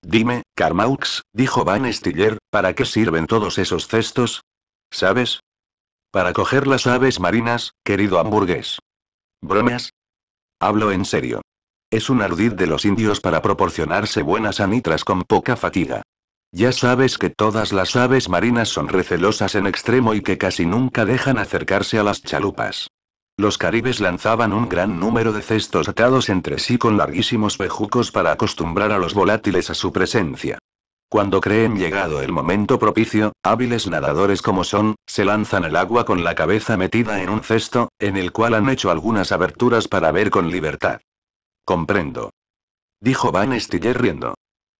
Dime, Carmaux, dijo Van Stiller, ¿para qué sirven todos esos cestos? ¿Sabes? Para coger las aves marinas, querido hamburgués. ¿Bromas? Hablo en serio. Es un ardid de los indios para proporcionarse buenas anitras con poca fatiga. Ya sabes que todas las aves marinas son recelosas en extremo y que casi nunca dejan acercarse a las chalupas. Los caribes lanzaban un gran número de cestos atados entre sí con larguísimos bejucos para acostumbrar a los volátiles a su presencia. Cuando creen llegado el momento propicio, hábiles nadadores como son, se lanzan al agua con la cabeza metida en un cesto, en el cual han hecho algunas aberturas para ver con libertad. Comprendo. Dijo Van Stiller riendo.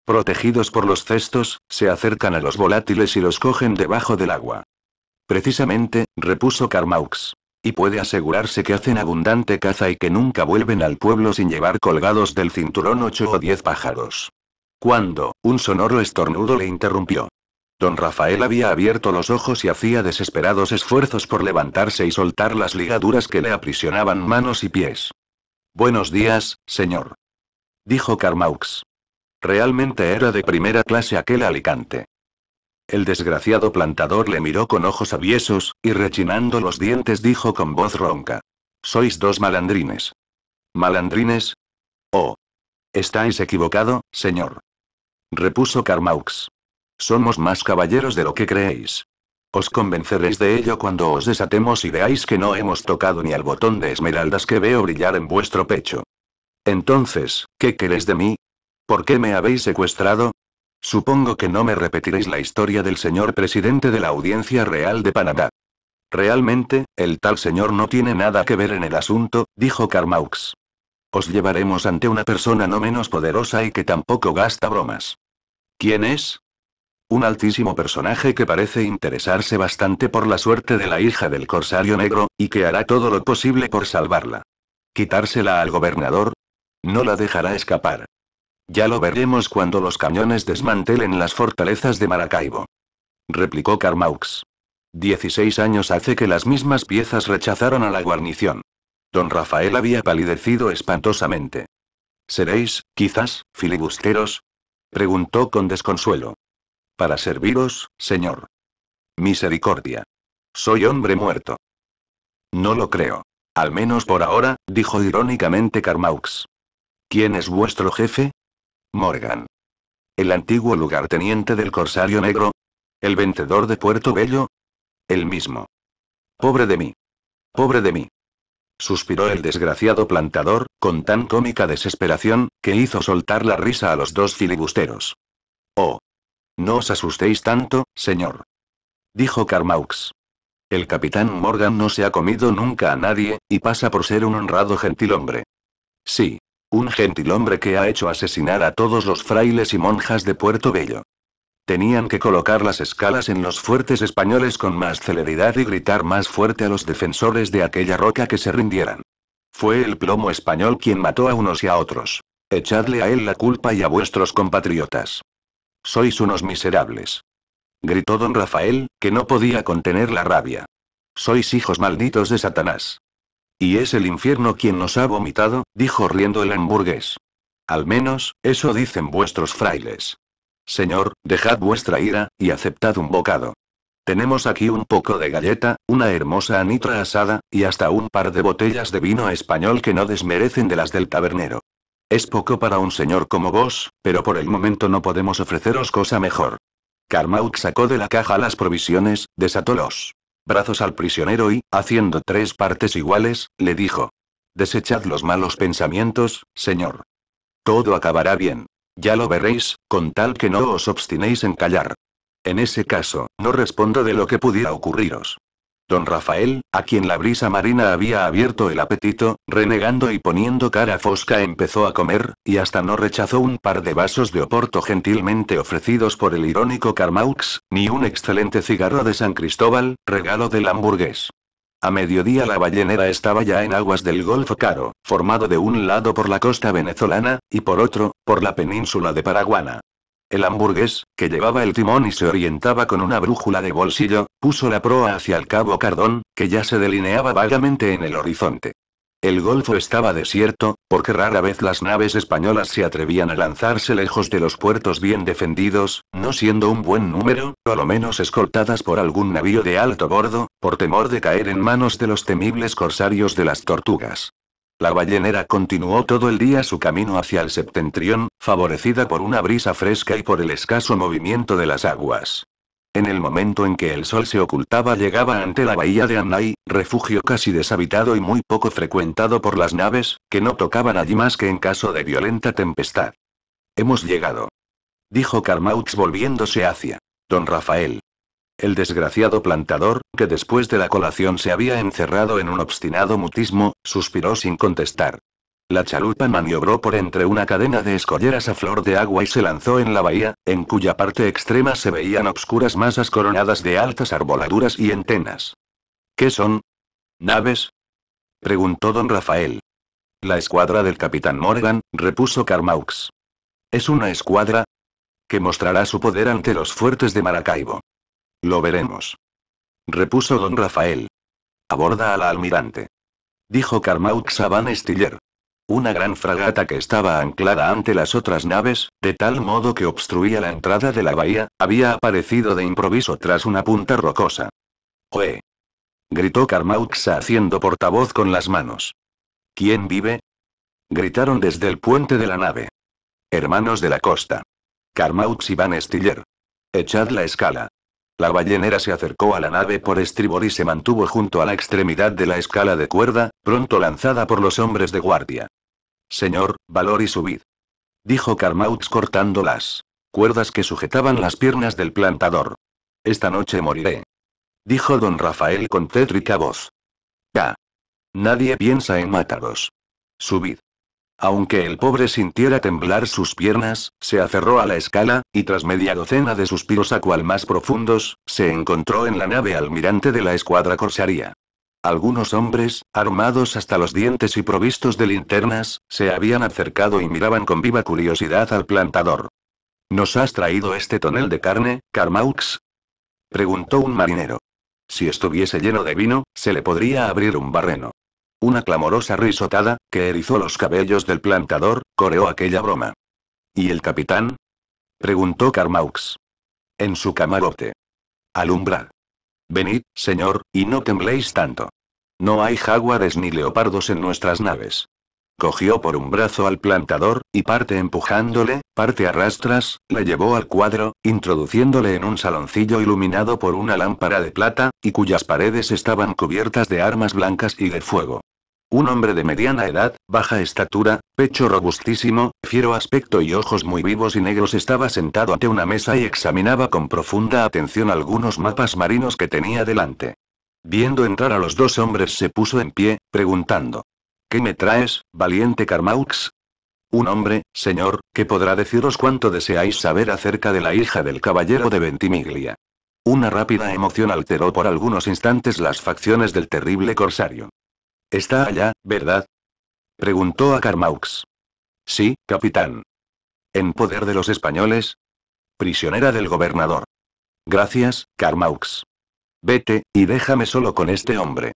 Protegidos por los cestos, se acercan a los volátiles y los cogen debajo del agua. Precisamente, repuso Carmaux. Y puede asegurarse que hacen abundante caza y que nunca vuelven al pueblo sin llevar colgados del cinturón ocho o diez pájaros. Cuando, un sonoro estornudo le interrumpió. Don Rafael había abierto los ojos y hacía desesperados esfuerzos por levantarse y soltar las ligaduras que le aprisionaban manos y pies. Buenos días, señor. Dijo Carmaux. Realmente era de primera clase aquel Alicante. El desgraciado plantador le miró con ojos aviesos, y rechinando los dientes dijo con voz ronca. Sois dos malandrines. ¿Malandrines? Oh. Estáis equivocado, señor. Repuso Carmaux. Somos más caballeros de lo que creéis. Os convenceréis de ello cuando os desatemos y veáis que no hemos tocado ni al botón de esmeraldas que veo brillar en vuestro pecho. Entonces, ¿qué queréis de mí? ¿Por qué me habéis secuestrado? Supongo que no me repetiréis la historia del señor presidente de la Audiencia Real de Panamá. Realmente, el tal señor no tiene nada que ver en el asunto, dijo Carmaux. Os llevaremos ante una persona no menos poderosa y que tampoco gasta bromas. ¿Quién es? Un altísimo personaje que parece interesarse bastante por la suerte de la hija del corsario negro, y que hará todo lo posible por salvarla. ¿Quitársela al gobernador? No la dejará escapar. Ya lo veremos cuando los cañones desmantelen las fortalezas de Maracaibo. Replicó Carmaux. Dieciséis años hace que las mismas piezas rechazaron a la guarnición. Don Rafael había palidecido espantosamente. ¿Seréis, quizás, filibusteros? preguntó con desconsuelo. Para serviros, señor. Misericordia. Soy hombre muerto. No lo creo. Al menos por ahora, dijo irónicamente Carmaux. ¿Quién es vuestro jefe? Morgan. El antiguo lugarteniente del Corsario Negro. El vendedor de Puerto Bello. El mismo. Pobre de mí. Pobre de mí. Suspiró el desgraciado plantador, con tan cómica desesperación, que hizo soltar la risa a los dos filibusteros. Oh. No os asustéis tanto, señor. Dijo Carmaux. El capitán Morgan no se ha comido nunca a nadie, y pasa por ser un honrado gentilhombre. Sí, un gentilhombre que ha hecho asesinar a todos los frailes y monjas de Puerto Bello. Tenían que colocar las escalas en los fuertes españoles con más celeridad y gritar más fuerte a los defensores de aquella roca que se rindieran. Fue el plomo español quien mató a unos y a otros. Echadle a él la culpa y a vuestros compatriotas. Sois unos miserables. Gritó don Rafael, que no podía contener la rabia. Sois hijos malditos de Satanás. Y es el infierno quien nos ha vomitado, dijo riendo el hamburgués. Al menos, eso dicen vuestros frailes. Señor, dejad vuestra ira, y aceptad un bocado. Tenemos aquí un poco de galleta, una hermosa anitra asada, y hasta un par de botellas de vino español que no desmerecen de las del tabernero. Es poco para un señor como vos, pero por el momento no podemos ofreceros cosa mejor. Karmauk sacó de la caja las provisiones, desató brazos al prisionero y, haciendo tres partes iguales, le dijo. Desechad los malos pensamientos, señor. Todo acabará bien. Ya lo veréis, con tal que no os obstinéis en callar. En ese caso, no respondo de lo que pudiera ocurriros. Don Rafael, a quien la brisa marina había abierto el apetito, renegando y poniendo cara fosca empezó a comer, y hasta no rechazó un par de vasos de oporto gentilmente ofrecidos por el irónico Carmaux, ni un excelente cigarro de San Cristóbal, regalo del hamburgués. A mediodía la ballenera estaba ya en aguas del Golfo Caro, formado de un lado por la costa venezolana, y por otro, por la península de Paraguana. El hamburgués, que llevaba el timón y se orientaba con una brújula de bolsillo, puso la proa hacia el cabo Cardón, que ya se delineaba vagamente en el horizonte. El golfo estaba desierto, porque rara vez las naves españolas se atrevían a lanzarse lejos de los puertos bien defendidos, no siendo un buen número, o lo menos escoltadas por algún navío de alto bordo, por temor de caer en manos de los temibles corsarios de las tortugas. La ballenera continuó todo el día su camino hacia el septentrión, favorecida por una brisa fresca y por el escaso movimiento de las aguas. En el momento en que el sol se ocultaba llegaba ante la bahía de Annai, refugio casi deshabitado y muy poco frecuentado por las naves, que no tocaban allí más que en caso de violenta tempestad. Hemos llegado. Dijo Carmaux volviéndose hacia. Don Rafael. El desgraciado plantador, que después de la colación se había encerrado en un obstinado mutismo, suspiró sin contestar. La chalupa maniobró por entre una cadena de escolleras a flor de agua y se lanzó en la bahía, en cuya parte extrema se veían obscuras masas coronadas de altas arboladuras y entenas. ¿Qué son? ¿Naves? preguntó don Rafael. La escuadra del capitán Morgan, repuso Carmaux. Es una escuadra que mostrará su poder ante los fuertes de Maracaibo. Lo veremos. Repuso don Rafael. Aborda a la almirante. Dijo Carmaux a Van Stiller. Una gran fragata que estaba anclada ante las otras naves, de tal modo que obstruía la entrada de la bahía, había aparecido de improviso tras una punta rocosa. ¡Oe! gritó Carmaux haciendo portavoz con las manos. ¿Quién vive? gritaron desde el puente de la nave. Hermanos de la costa. Carmaux y Van Stiller. Echad la escala. La ballenera se acercó a la nave por estribor y se mantuvo junto a la extremidad de la escala de cuerda, pronto lanzada por los hombres de guardia. Señor, valor y subid. Dijo Carmaux cortando las cuerdas que sujetaban las piernas del plantador. Esta noche moriré. Dijo don Rafael con tétrica voz. Ya. Nadie piensa en mataros. Subid. Aunque el pobre sintiera temblar sus piernas, se aferró a la escala, y tras media docena de suspiros a cual más profundos, se encontró en la nave almirante de la escuadra corsaria. Algunos hombres, armados hasta los dientes y provistos de linternas, se habían acercado y miraban con viva curiosidad al plantador. ¿Nos has traído este tonel de carne, Carmaux? preguntó un marinero. Si estuviese lleno de vino, se le podría abrir un barreno. Una clamorosa risotada, que erizó los cabellos del plantador, coreó aquella broma. ¿Y el capitán? preguntó Carmaux. En su camarote. Alumbrad. Venid, señor, y no tembléis tanto. No hay jaguares ni leopardos en nuestras naves. Cogió por un brazo al plantador, y parte empujándole, parte arrastras, rastras, le llevó al cuadro, introduciéndole en un saloncillo iluminado por una lámpara de plata, y cuyas paredes estaban cubiertas de armas blancas y de fuego. Un hombre de mediana edad, baja estatura, pecho robustísimo, fiero aspecto y ojos muy vivos y negros estaba sentado ante una mesa y examinaba con profunda atención algunos mapas marinos que tenía delante. Viendo entrar a los dos hombres se puso en pie, preguntando, me traes, valiente Carmaux? Un hombre, señor, que podrá deciros cuánto deseáis saber acerca de la hija del caballero de Ventimiglia. Una rápida emoción alteró por algunos instantes las facciones del terrible corsario. Está allá, ¿verdad? Preguntó a Carmaux. Sí, capitán. En poder de los españoles. Prisionera del gobernador. Gracias, Carmaux. Vete, y déjame solo con este hombre.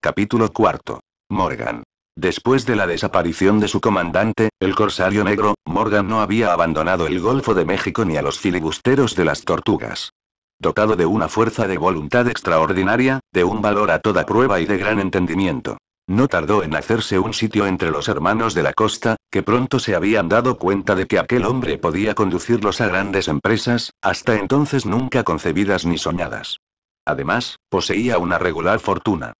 Capítulo cuarto. Morgan. Después de la desaparición de su comandante, el corsario negro, Morgan no había abandonado el Golfo de México ni a los filibusteros de las tortugas. Dotado de una fuerza de voluntad extraordinaria, de un valor a toda prueba y de gran entendimiento. No tardó en hacerse un sitio entre los hermanos de la costa, que pronto se habían dado cuenta de que aquel hombre podía conducirlos a grandes empresas, hasta entonces nunca concebidas ni soñadas. Además, poseía una regular fortuna.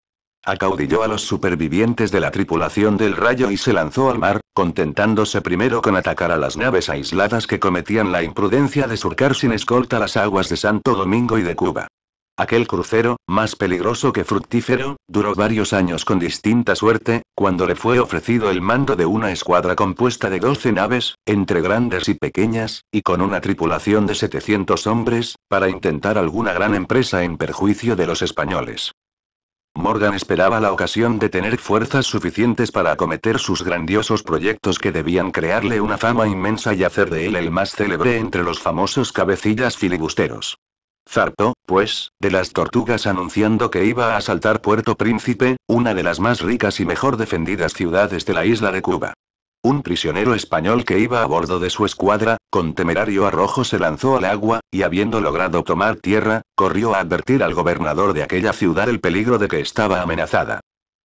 Acaudilló a los supervivientes de la tripulación del rayo y se lanzó al mar, contentándose primero con atacar a las naves aisladas que cometían la imprudencia de surcar sin escolta las aguas de Santo Domingo y de Cuba. Aquel crucero, más peligroso que fructífero, duró varios años con distinta suerte, cuando le fue ofrecido el mando de una escuadra compuesta de 12 naves, entre grandes y pequeñas, y con una tripulación de 700 hombres, para intentar alguna gran empresa en perjuicio de los españoles. Morgan esperaba la ocasión de tener fuerzas suficientes para acometer sus grandiosos proyectos que debían crearle una fama inmensa y hacer de él el más célebre entre los famosos cabecillas filibusteros. Zarpó, pues, de las tortugas anunciando que iba a asaltar Puerto Príncipe, una de las más ricas y mejor defendidas ciudades de la isla de Cuba. Un prisionero español que iba a bordo de su escuadra, con temerario arrojo se lanzó al agua, y habiendo logrado tomar tierra, corrió a advertir al gobernador de aquella ciudad el peligro de que estaba amenazada.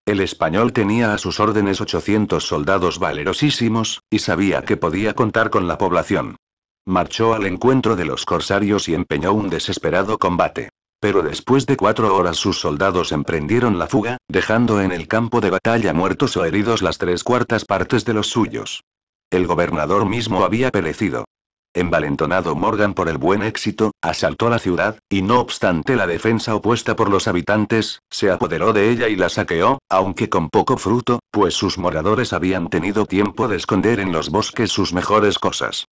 El español tenía a sus órdenes 800 soldados valerosísimos, y sabía que podía contar con la población. Marchó al encuentro de los corsarios y empeñó un desesperado combate pero después de cuatro horas sus soldados emprendieron la fuga, dejando en el campo de batalla muertos o heridos las tres cuartas partes de los suyos. El gobernador mismo había perecido. Envalentonado Morgan por el buen éxito, asaltó la ciudad, y no obstante la defensa opuesta por los habitantes, se apoderó de ella y la saqueó, aunque con poco fruto, pues sus moradores habían tenido tiempo de esconder en los bosques sus mejores cosas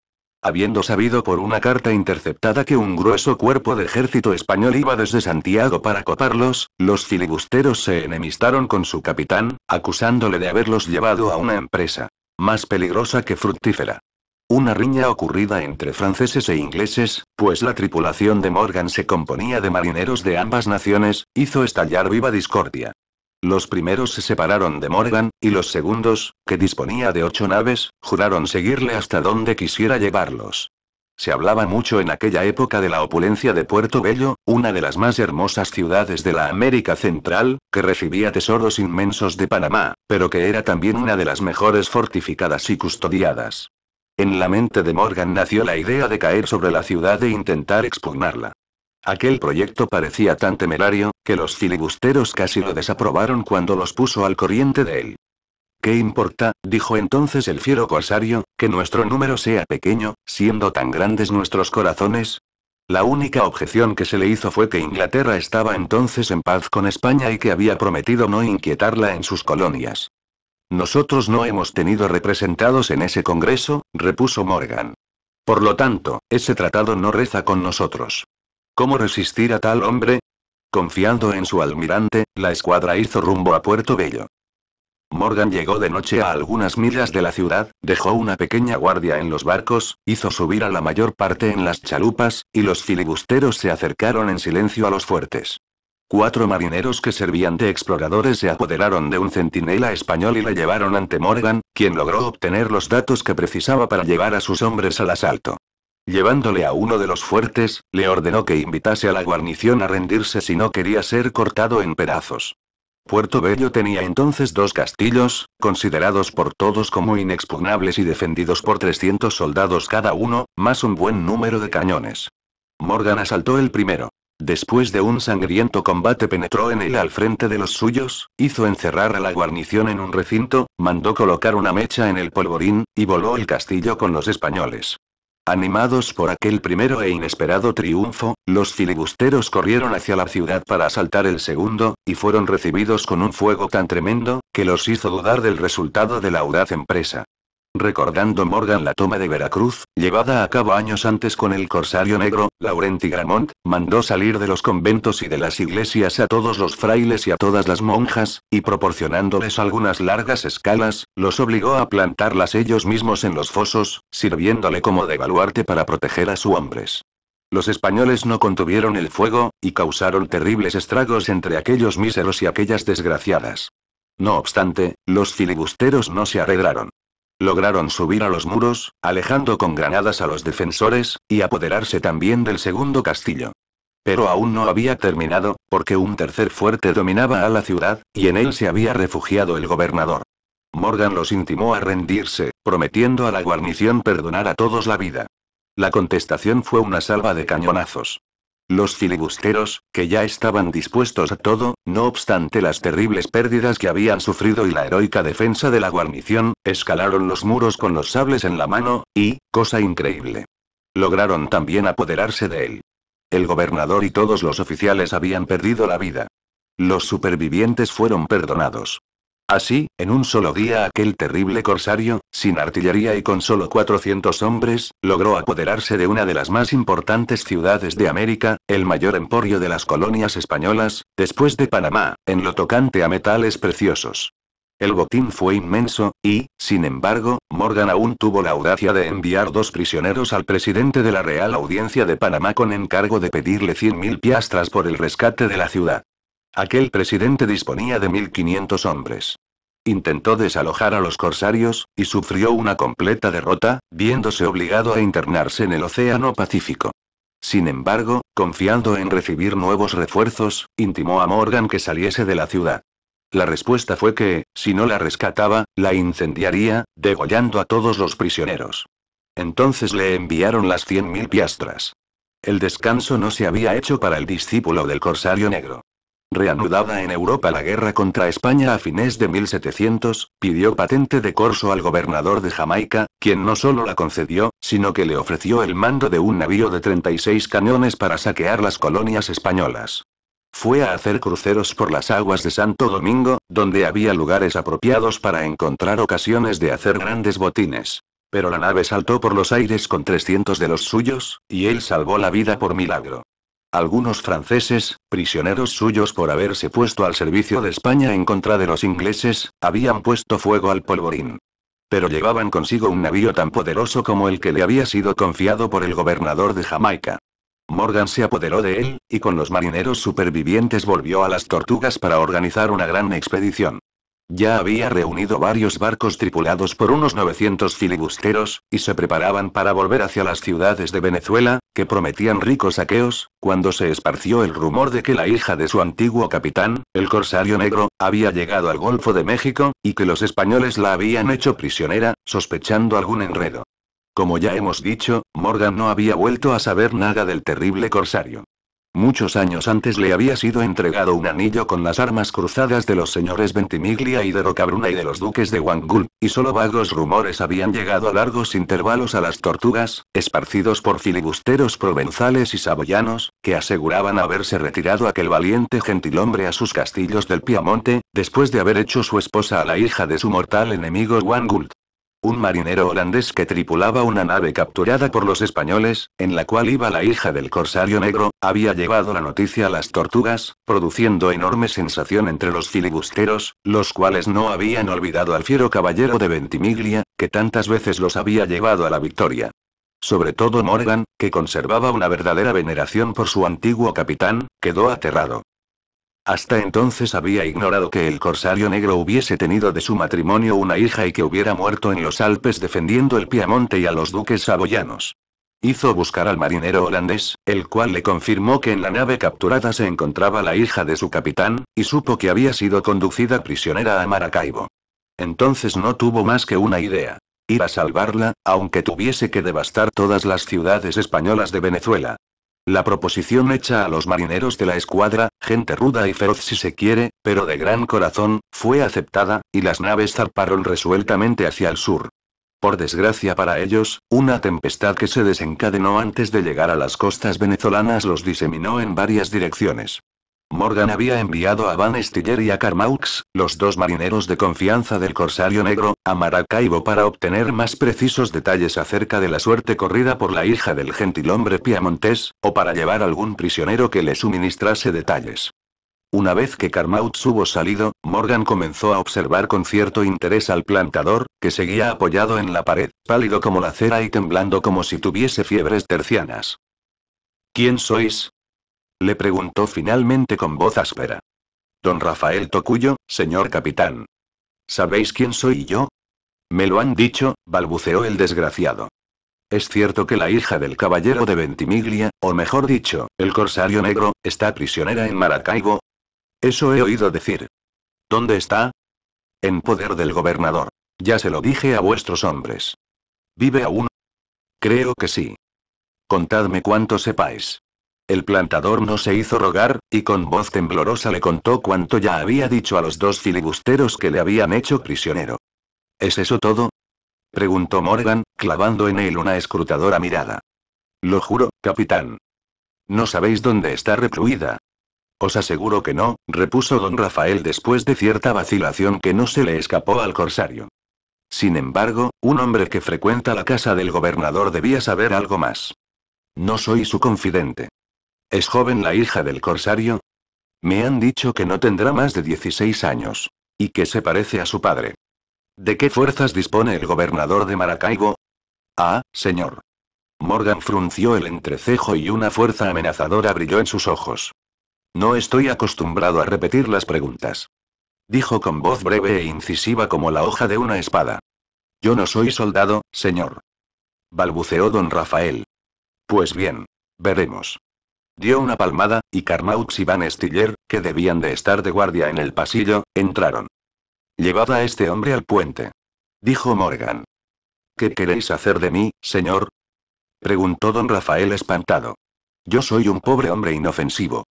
habiendo sabido por una carta interceptada que un grueso cuerpo de ejército español iba desde Santiago para coparlos, los filibusteros se enemistaron con su capitán, acusándole de haberlos llevado a una empresa más peligrosa que fructífera. Una riña ocurrida entre franceses e ingleses, pues la tripulación de Morgan se componía de marineros de ambas naciones, hizo estallar viva discordia. Los primeros se separaron de Morgan, y los segundos, que disponía de ocho naves, juraron seguirle hasta donde quisiera llevarlos. Se hablaba mucho en aquella época de la opulencia de Puerto Bello, una de las más hermosas ciudades de la América Central, que recibía tesoros inmensos de Panamá, pero que era también una de las mejores fortificadas y custodiadas. En la mente de Morgan nació la idea de caer sobre la ciudad e intentar expugnarla. Aquel proyecto parecía tan temerario, que los filibusteros casi lo desaprobaron cuando los puso al corriente de él. ¿Qué importa? dijo entonces el fiero corsario, que nuestro número sea pequeño, siendo tan grandes nuestros corazones. La única objeción que se le hizo fue que Inglaterra estaba entonces en paz con España y que había prometido no inquietarla en sus colonias. Nosotros no hemos tenido representados en ese Congreso, repuso Morgan. Por lo tanto, ese tratado no reza con nosotros. ¿Cómo resistir a tal hombre? Confiando en su almirante, la escuadra hizo rumbo a Puerto Bello. Morgan llegó de noche a algunas millas de la ciudad, dejó una pequeña guardia en los barcos, hizo subir a la mayor parte en las chalupas, y los filibusteros se acercaron en silencio a los fuertes. Cuatro marineros que servían de exploradores se apoderaron de un centinela español y la llevaron ante Morgan, quien logró obtener los datos que precisaba para llevar a sus hombres al asalto. Llevándole a uno de los fuertes, le ordenó que invitase a la guarnición a rendirse si no quería ser cortado en pedazos. Puerto Bello tenía entonces dos castillos, considerados por todos como inexpugnables y defendidos por 300 soldados cada uno, más un buen número de cañones. Morgan asaltó el primero. Después de un sangriento combate penetró en él al frente de los suyos, hizo encerrar a la guarnición en un recinto, mandó colocar una mecha en el polvorín, y voló el castillo con los españoles. Animados por aquel primero e inesperado triunfo, los filibusteros corrieron hacia la ciudad para asaltar el segundo, y fueron recibidos con un fuego tan tremendo, que los hizo dudar del resultado de la audaz empresa. Recordando Morgan la toma de Veracruz, llevada a cabo años antes con el corsario negro, Laurenti Gramont, mandó salir de los conventos y de las iglesias a todos los frailes y a todas las monjas, y proporcionándoles algunas largas escalas, los obligó a plantarlas ellos mismos en los fosos, sirviéndole como de baluarte para proteger a sus hombres. Los españoles no contuvieron el fuego, y causaron terribles estragos entre aquellos míseros y aquellas desgraciadas. No obstante, los filibusteros no se arredraron. Lograron subir a los muros, alejando con granadas a los defensores, y apoderarse también del segundo castillo. Pero aún no había terminado, porque un tercer fuerte dominaba a la ciudad, y en él se había refugiado el gobernador. Morgan los intimó a rendirse, prometiendo a la guarnición perdonar a todos la vida. La contestación fue una salva de cañonazos. Los filibusteros, que ya estaban dispuestos a todo, no obstante las terribles pérdidas que habían sufrido y la heroica defensa de la guarnición, escalaron los muros con los sables en la mano, y, cosa increíble, lograron también apoderarse de él. El gobernador y todos los oficiales habían perdido la vida. Los supervivientes fueron perdonados. Así, en un solo día aquel terrible corsario, sin artillería y con solo 400 hombres, logró apoderarse de una de las más importantes ciudades de América, el mayor emporio de las colonias españolas, después de Panamá, en lo tocante a metales preciosos. El botín fue inmenso, y, sin embargo, Morgan aún tuvo la audacia de enviar dos prisioneros al presidente de la Real Audiencia de Panamá con encargo de pedirle 100.000 piastras por el rescate de la ciudad. Aquel presidente disponía de 1.500 hombres. Intentó desalojar a los corsarios, y sufrió una completa derrota, viéndose obligado a internarse en el Océano Pacífico. Sin embargo, confiando en recibir nuevos refuerzos, intimó a Morgan que saliese de la ciudad. La respuesta fue que, si no la rescataba, la incendiaría, degollando a todos los prisioneros. Entonces le enviaron las 100.000 piastras. El descanso no se había hecho para el discípulo del corsario negro reanudada en Europa la guerra contra España a fines de 1700, pidió patente de corso al gobernador de Jamaica, quien no solo la concedió, sino que le ofreció el mando de un navío de 36 cañones para saquear las colonias españolas. Fue a hacer cruceros por las aguas de Santo Domingo, donde había lugares apropiados para encontrar ocasiones de hacer grandes botines. Pero la nave saltó por los aires con 300 de los suyos, y él salvó la vida por milagro algunos franceses, prisioneros suyos por haberse puesto al servicio de España en contra de los ingleses, habían puesto fuego al polvorín. Pero llevaban consigo un navío tan poderoso como el que le había sido confiado por el gobernador de Jamaica. Morgan se apoderó de él, y con los marineros supervivientes volvió a las tortugas para organizar una gran expedición. Ya había reunido varios barcos tripulados por unos 900 filibusteros, y se preparaban para volver hacia las ciudades de Venezuela, que prometían ricos saqueos, cuando se esparció el rumor de que la hija de su antiguo capitán, el corsario negro, había llegado al Golfo de México, y que los españoles la habían hecho prisionera, sospechando algún enredo. Como ya hemos dicho, Morgan no había vuelto a saber nada del terrible corsario. Muchos años antes le había sido entregado un anillo con las armas cruzadas de los señores Ventimiglia y de Rocabruna y de los duques de Wangul, y solo vagos rumores habían llegado a largos intervalos a las tortugas, esparcidos por filibusteros provenzales y saboyanos, que aseguraban haberse retirado aquel valiente gentilhombre a sus castillos del Piamonte, después de haber hecho su esposa a la hija de su mortal enemigo Wangult un marinero holandés que tripulaba una nave capturada por los españoles, en la cual iba la hija del corsario negro, había llevado la noticia a las tortugas, produciendo enorme sensación entre los filibusteros, los cuales no habían olvidado al fiero caballero de Ventimiglia, que tantas veces los había llevado a la victoria. Sobre todo Morgan, que conservaba una verdadera veneración por su antiguo capitán, quedó aterrado. Hasta entonces había ignorado que el corsario negro hubiese tenido de su matrimonio una hija y que hubiera muerto en los Alpes defendiendo el Piamonte y a los duques saboyanos. Hizo buscar al marinero holandés, el cual le confirmó que en la nave capturada se encontraba la hija de su capitán, y supo que había sido conducida prisionera a Maracaibo. Entonces no tuvo más que una idea. Ir a salvarla, aunque tuviese que devastar todas las ciudades españolas de Venezuela. La proposición hecha a los marineros de la escuadra, gente ruda y feroz si se quiere, pero de gran corazón, fue aceptada, y las naves zarparon resueltamente hacia el sur. Por desgracia para ellos, una tempestad que se desencadenó antes de llegar a las costas venezolanas los diseminó en varias direcciones. Morgan había enviado a Van Stiller y a Carmaux, los dos marineros de confianza del corsario negro, a Maracaibo para obtener más precisos detalles acerca de la suerte corrida por la hija del gentilhombre piamontés, o para llevar algún prisionero que le suministrase detalles. Una vez que Carmaux hubo salido, Morgan comenzó a observar con cierto interés al plantador, que seguía apoyado en la pared, pálido como la cera y temblando como si tuviese fiebres tercianas. ¿Quién sois? Le preguntó finalmente con voz áspera. Don Rafael Tocuyo, señor capitán. ¿Sabéis quién soy yo? Me lo han dicho, balbuceó el desgraciado. Es cierto que la hija del caballero de Ventimiglia, o mejor dicho, el corsario negro, está prisionera en Maracaibo. Eso he oído decir. ¿Dónde está? En poder del gobernador. Ya se lo dije a vuestros hombres. ¿Vive aún? Creo que sí. Contadme cuánto sepáis. El plantador no se hizo rogar, y con voz temblorosa le contó cuanto ya había dicho a los dos filibusteros que le habían hecho prisionero. ¿Es eso todo? preguntó Morgan, clavando en él una escrutadora mirada. Lo juro, capitán. No sabéis dónde está recluida. Os aseguro que no, repuso don Rafael después de cierta vacilación que no se le escapó al corsario. Sin embargo, un hombre que frecuenta la casa del gobernador debía saber algo más. No soy su confidente. ¿Es joven la hija del corsario? Me han dicho que no tendrá más de 16 años. Y que se parece a su padre. ¿De qué fuerzas dispone el gobernador de Maracaibo? Ah, señor. Morgan frunció el entrecejo y una fuerza amenazadora brilló en sus ojos. No estoy acostumbrado a repetir las preguntas. Dijo con voz breve e incisiva como la hoja de una espada. Yo no soy soldado, señor. Balbuceó don Rafael. Pues bien, veremos. Dio una palmada, y Carmaux y Van Stiller, que debían de estar de guardia en el pasillo, entraron. Llevad a este hombre al puente. Dijo Morgan. ¿Qué queréis hacer de mí, señor? Preguntó don Rafael espantado. Yo soy un pobre hombre inofensivo.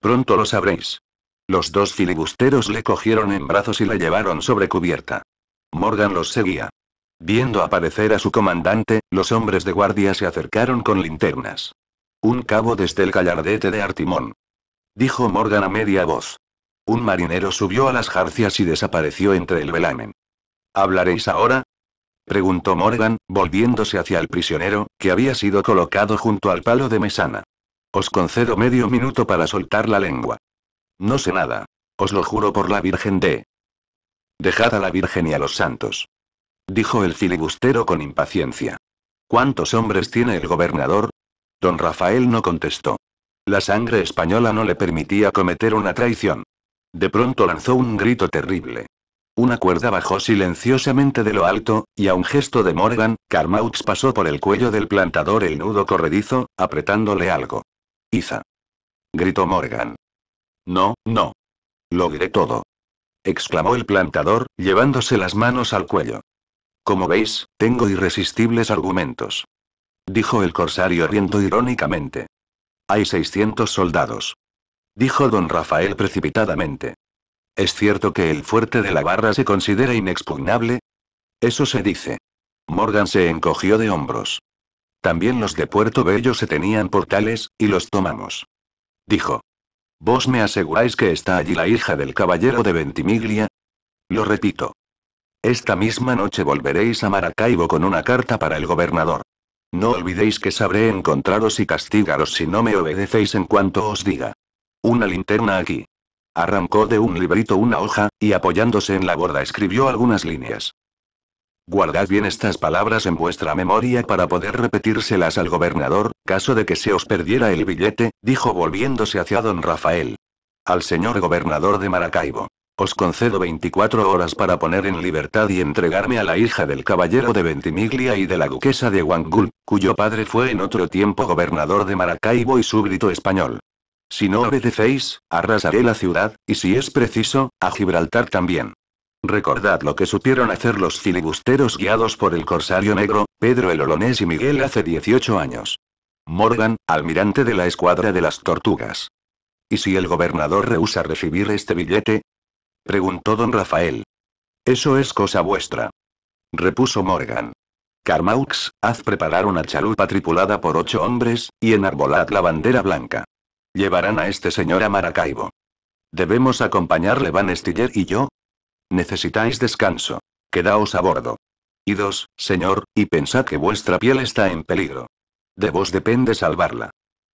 Pronto lo sabréis. Los dos filibusteros le cogieron en brazos y la llevaron sobre cubierta. Morgan los seguía. Viendo aparecer a su comandante, los hombres de guardia se acercaron con linternas. Un cabo desde el gallardete de Artimón. Dijo Morgan a media voz. Un marinero subió a las jarcias y desapareció entre el velamen. ¿Hablaréis ahora? preguntó Morgan, volviéndose hacia el prisionero, que había sido colocado junto al palo de mesana. Os concedo medio minuto para soltar la lengua. No sé nada. Os lo juro por la Virgen de... Dejad a la Virgen y a los santos. Dijo el filibustero con impaciencia. ¿Cuántos hombres tiene el gobernador? Don Rafael no contestó. La sangre española no le permitía cometer una traición. De pronto lanzó un grito terrible. Una cuerda bajó silenciosamente de lo alto, y a un gesto de Morgan, Carmaux pasó por el cuello del plantador el nudo corredizo, apretándole algo. Iza. Gritó Morgan. No, no. Logré todo. Exclamó el plantador, llevándose las manos al cuello. Como veis, tengo irresistibles argumentos dijo el corsario riendo irónicamente. Hay 600 soldados. Dijo don Rafael precipitadamente. ¿Es cierto que el fuerte de la barra se considera inexpugnable? Eso se dice. Morgan se encogió de hombros. También los de Puerto Bello se tenían portales, y los tomamos. Dijo. ¿Vos me aseguráis que está allí la hija del caballero de Ventimiglia? Lo repito. Esta misma noche volveréis a Maracaibo con una carta para el gobernador. No olvidéis que sabré encontraros y castigaros si no me obedecéis en cuanto os diga. Una linterna aquí. Arrancó de un librito una hoja, y apoyándose en la borda escribió algunas líneas. Guardad bien estas palabras en vuestra memoria para poder repetírselas al gobernador, caso de que se os perdiera el billete, dijo volviéndose hacia don Rafael. Al señor gobernador de Maracaibo. Os concedo 24 horas para poner en libertad y entregarme a la hija del caballero de Ventimiglia y de la duquesa de Wangul, cuyo padre fue en otro tiempo gobernador de Maracaibo y súbdito español. Si no obedecéis, arrasaré la ciudad, y si es preciso, a Gibraltar también. Recordad lo que supieron hacer los filibusteros guiados por el corsario negro, Pedro el Olonés y Miguel hace 18 años. Morgan, almirante de la escuadra de las tortugas. ¿Y si el gobernador rehúsa recibir este billete? preguntó don Rafael. Eso es cosa vuestra. Repuso Morgan. Carmaux, haz preparar una chalupa tripulada por ocho hombres, y enarbolad la bandera blanca. Llevarán a este señor a Maracaibo. ¿Debemos acompañarle Van Stiller y yo? Necesitáis descanso. Quedaos a bordo. Idos, señor, y pensad que vuestra piel está en peligro. De vos depende salvarla.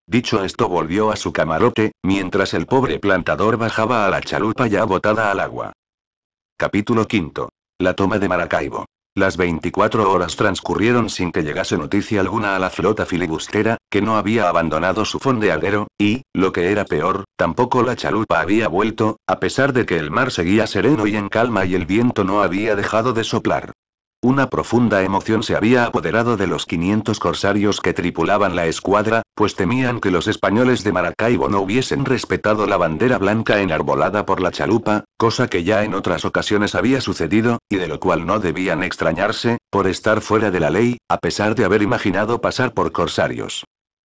Dicho esto volvió a su camarote, mientras el pobre plantador bajaba a la chalupa ya botada al agua. Capítulo 5. La toma de Maracaibo. Las 24 horas transcurrieron sin que llegase noticia alguna a la flota filibustera, que no había abandonado su fondeadero, y, lo que era peor, tampoco la chalupa había vuelto, a pesar de que el mar seguía sereno y en calma y el viento no había dejado de soplar. Una profunda emoción se había apoderado de los 500 corsarios que tripulaban la escuadra, pues temían que los españoles de Maracaibo no hubiesen respetado la bandera blanca enarbolada por la chalupa, cosa que ya en otras ocasiones había sucedido, y de lo cual no debían extrañarse, por estar fuera de la ley, a pesar de haber imaginado pasar por corsarios.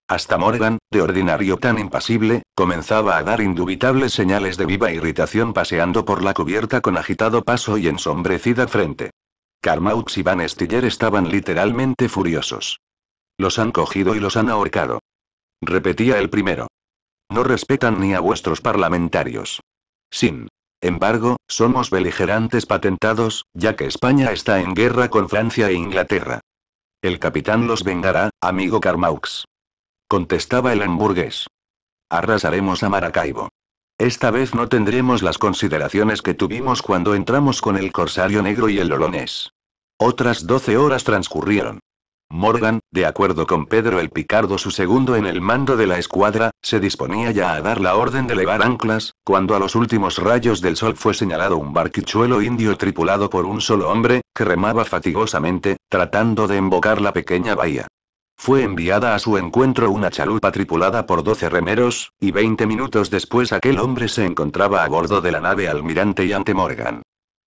Hasta Morgan, de ordinario tan impasible, comenzaba a dar indubitables señales de viva irritación paseando por la cubierta con agitado paso y ensombrecida frente. Carmaux y Van Estiller estaban literalmente furiosos. Los han cogido y los han ahorcado. Repetía el primero. No respetan ni a vuestros parlamentarios. Sin embargo, somos beligerantes patentados, ya que España está en guerra con Francia e Inglaterra. El capitán los vengará, amigo Carmaux. Contestaba el hamburgués. Arrasaremos a Maracaibo. Esta vez no tendremos las consideraciones que tuvimos cuando entramos con el Corsario Negro y el holonés. Otras doce horas transcurrieron. Morgan, de acuerdo con Pedro el Picardo, su segundo en el mando de la escuadra, se disponía ya a dar la orden de elevar anclas, cuando a los últimos rayos del sol fue señalado un barquichuelo indio tripulado por un solo hombre, que remaba fatigosamente, tratando de embocar la pequeña bahía. Fue enviada a su encuentro una chalupa tripulada por doce remeros, y veinte minutos después aquel hombre se encontraba a bordo de la nave almirante y ante Morgan.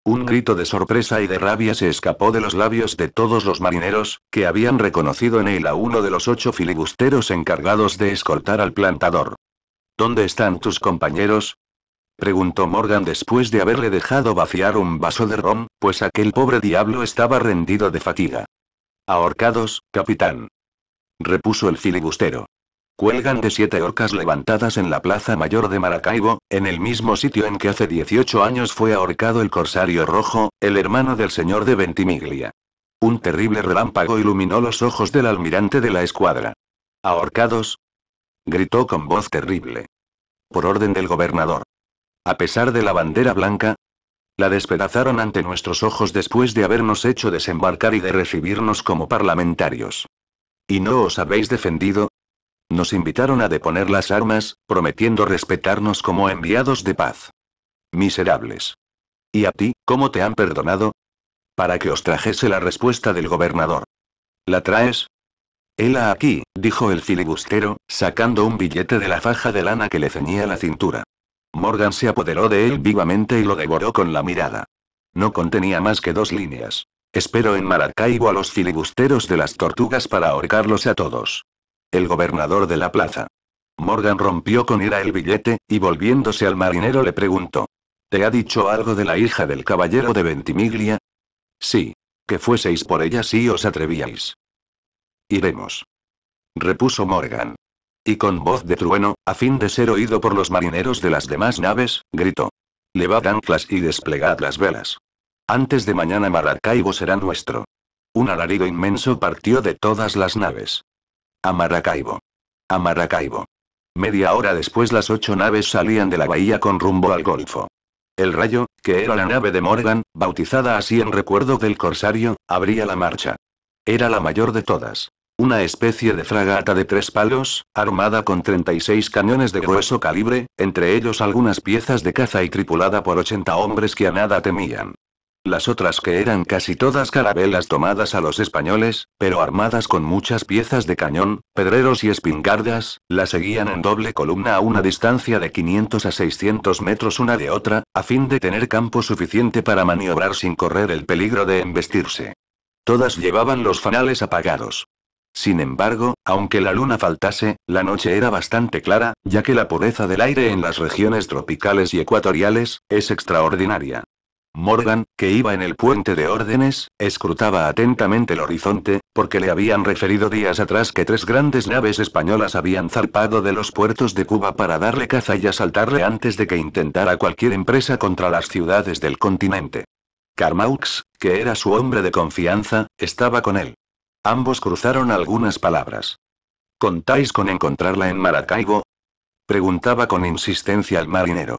Un grito de sorpresa y de rabia se escapó de los labios de todos los marineros, que habían reconocido en él a uno de los ocho filibusteros encargados de escoltar al plantador. ¿Dónde están tus compañeros? preguntó Morgan después de haberle dejado vaciar un vaso de ron, pues aquel pobre diablo estaba rendido de fatiga. Ahorcados, capitán, repuso el filibustero. Cuelgan de siete horcas levantadas en la Plaza Mayor de Maracaibo, en el mismo sitio en que hace 18 años fue ahorcado el corsario rojo, el hermano del señor de Ventimiglia. Un terrible relámpago iluminó los ojos del almirante de la escuadra. ¿Ahorcados? gritó con voz terrible. Por orden del gobernador. A pesar de la bandera blanca, la despedazaron ante nuestros ojos después de habernos hecho desembarcar y de recibirnos como parlamentarios. ¿Y no os habéis defendido? Nos invitaron a deponer las armas, prometiendo respetarnos como enviados de paz. Miserables. ¿Y a ti, cómo te han perdonado? Para que os trajese la respuesta del gobernador. ¿La traes? Hela aquí, dijo el filibustero, sacando un billete de la faja de lana que le ceñía la cintura. Morgan se apoderó de él vivamente y lo devoró con la mirada. No contenía más que dos líneas. Espero en Maracaibo a los filibusteros de las tortugas para ahorcarlos a todos. El gobernador de la plaza. Morgan rompió con ira el billete, y volviéndose al marinero le preguntó. ¿Te ha dicho algo de la hija del caballero de Ventimiglia? Sí. Que fueseis por ella si os atrevíais. Iremos. Repuso Morgan. Y con voz de trueno, a fin de ser oído por los marineros de las demás naves, gritó. Levad anclas y desplegad las velas. Antes de mañana Maracaibo será nuestro. Un alarido inmenso partió de todas las naves. A Maracaibo. A Maracaibo. Media hora después las ocho naves salían de la bahía con rumbo al Golfo. El rayo, que era la nave de Morgan, bautizada así en recuerdo del corsario, abría la marcha. Era la mayor de todas. Una especie de fragata de tres palos, armada con 36 cañones de grueso calibre, entre ellos algunas piezas de caza y tripulada por 80 hombres que a nada temían las otras que eran casi todas carabelas tomadas a los españoles, pero armadas con muchas piezas de cañón, pedreros y espingardas, las seguían en doble columna a una distancia de 500 a 600 metros una de otra, a fin de tener campo suficiente para maniobrar sin correr el peligro de embestirse. Todas llevaban los fanales apagados. Sin embargo, aunque la luna faltase, la noche era bastante clara, ya que la pureza del aire en las regiones tropicales y ecuatoriales es extraordinaria. Morgan, que iba en el puente de órdenes, escrutaba atentamente el horizonte, porque le habían referido días atrás que tres grandes naves españolas habían zarpado de los puertos de Cuba para darle caza y asaltarle antes de que intentara cualquier empresa contra las ciudades del continente. Carmaux, que era su hombre de confianza, estaba con él. Ambos cruzaron algunas palabras. ¿Contáis con encontrarla en Maracaibo? Preguntaba con insistencia al marinero.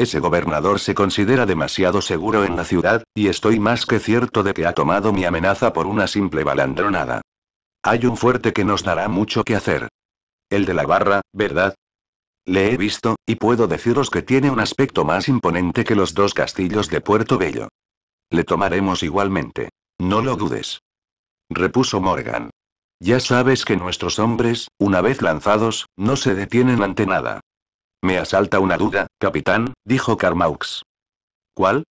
Ese gobernador se considera demasiado seguro en la ciudad, y estoy más que cierto de que ha tomado mi amenaza por una simple balandronada. Hay un fuerte que nos dará mucho que hacer. El de la barra, ¿verdad? Le he visto, y puedo deciros que tiene un aspecto más imponente que los dos castillos de Puerto Bello. Le tomaremos igualmente. No lo dudes. Repuso Morgan. Ya sabes que nuestros hombres, una vez lanzados, no se detienen ante nada. Me asalta una duda, capitán, dijo Carmaux. ¿Cuál?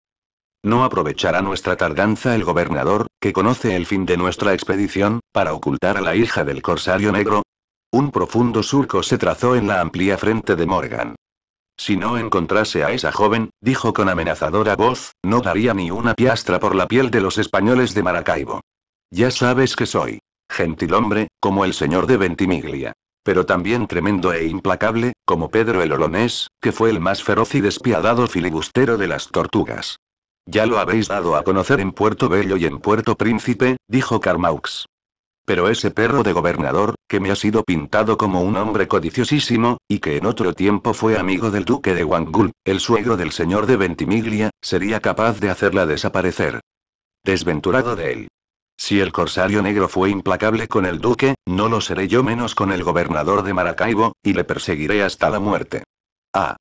¿No aprovechará nuestra tardanza el gobernador, que conoce el fin de nuestra expedición, para ocultar a la hija del corsario negro? Un profundo surco se trazó en la amplia frente de Morgan. Si no encontrase a esa joven, dijo con amenazadora voz, no daría ni una piastra por la piel de los españoles de Maracaibo. Ya sabes que soy. Gentilhombre, como el señor de Ventimiglia pero también tremendo e implacable, como Pedro el Olonés, que fue el más feroz y despiadado filibustero de las tortugas. Ya lo habéis dado a conocer en Puerto Bello y en Puerto Príncipe, dijo Carmaux. Pero ese perro de gobernador, que me ha sido pintado como un hombre codiciosísimo, y que en otro tiempo fue amigo del duque de Wangul, el suegro del señor de Ventimiglia, sería capaz de hacerla desaparecer. Desventurado de él. Si el corsario negro fue implacable con el duque, no lo seré yo menos con el gobernador de Maracaibo, y le perseguiré hasta la muerte. Ah.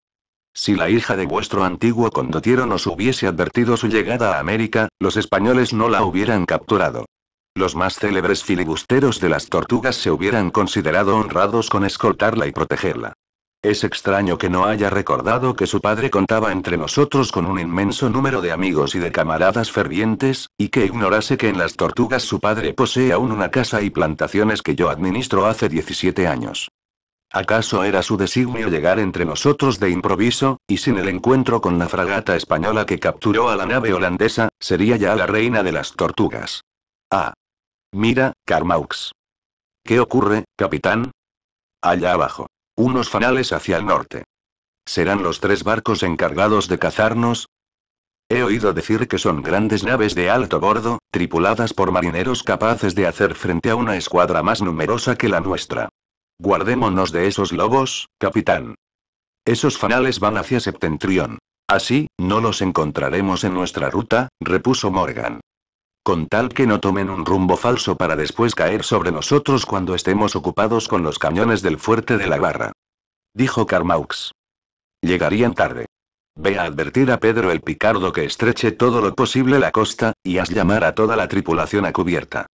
Si la hija de vuestro antiguo condotiero nos hubiese advertido su llegada a América, los españoles no la hubieran capturado. Los más célebres filibusteros de las tortugas se hubieran considerado honrados con escoltarla y protegerla. Es extraño que no haya recordado que su padre contaba entre nosotros con un inmenso número de amigos y de camaradas fervientes, y que ignorase que en las tortugas su padre posee aún una casa y plantaciones que yo administro hace 17 años. ¿Acaso era su designio llegar entre nosotros de improviso, y sin el encuentro con la fragata española que capturó a la nave holandesa, sería ya la reina de las tortugas? Ah. Mira, Carmaux. ¿Qué ocurre, capitán? Allá abajo. Unos fanales hacia el norte. ¿Serán los tres barcos encargados de cazarnos? He oído decir que son grandes naves de alto bordo, tripuladas por marineros capaces de hacer frente a una escuadra más numerosa que la nuestra. Guardémonos de esos lobos, capitán. Esos fanales van hacia septentrión. Así, no los encontraremos en nuestra ruta, repuso Morgan con tal que no tomen un rumbo falso para después caer sobre nosotros cuando estemos ocupados con los cañones del fuerte de la barra. Dijo Carmaux. Llegarían tarde. Ve a advertir a Pedro el Picardo que estreche todo lo posible la costa, y haz llamar a toda la tripulación a cubierta.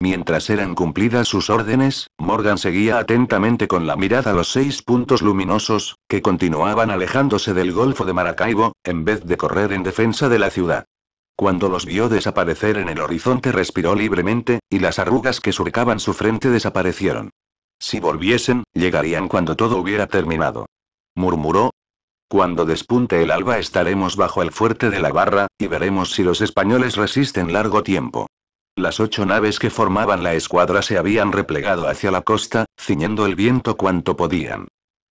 Mientras eran cumplidas sus órdenes, Morgan seguía atentamente con la mirada los seis puntos luminosos, que continuaban alejándose del Golfo de Maracaibo, en vez de correr en defensa de la ciudad. Cuando los vio desaparecer en el horizonte respiró libremente, y las arrugas que surcaban su frente desaparecieron. Si volviesen, llegarían cuando todo hubiera terminado. Murmuró. Cuando despunte el alba estaremos bajo el fuerte de la barra, y veremos si los españoles resisten largo tiempo. Las ocho naves que formaban la escuadra se habían replegado hacia la costa, ciñendo el viento cuanto podían.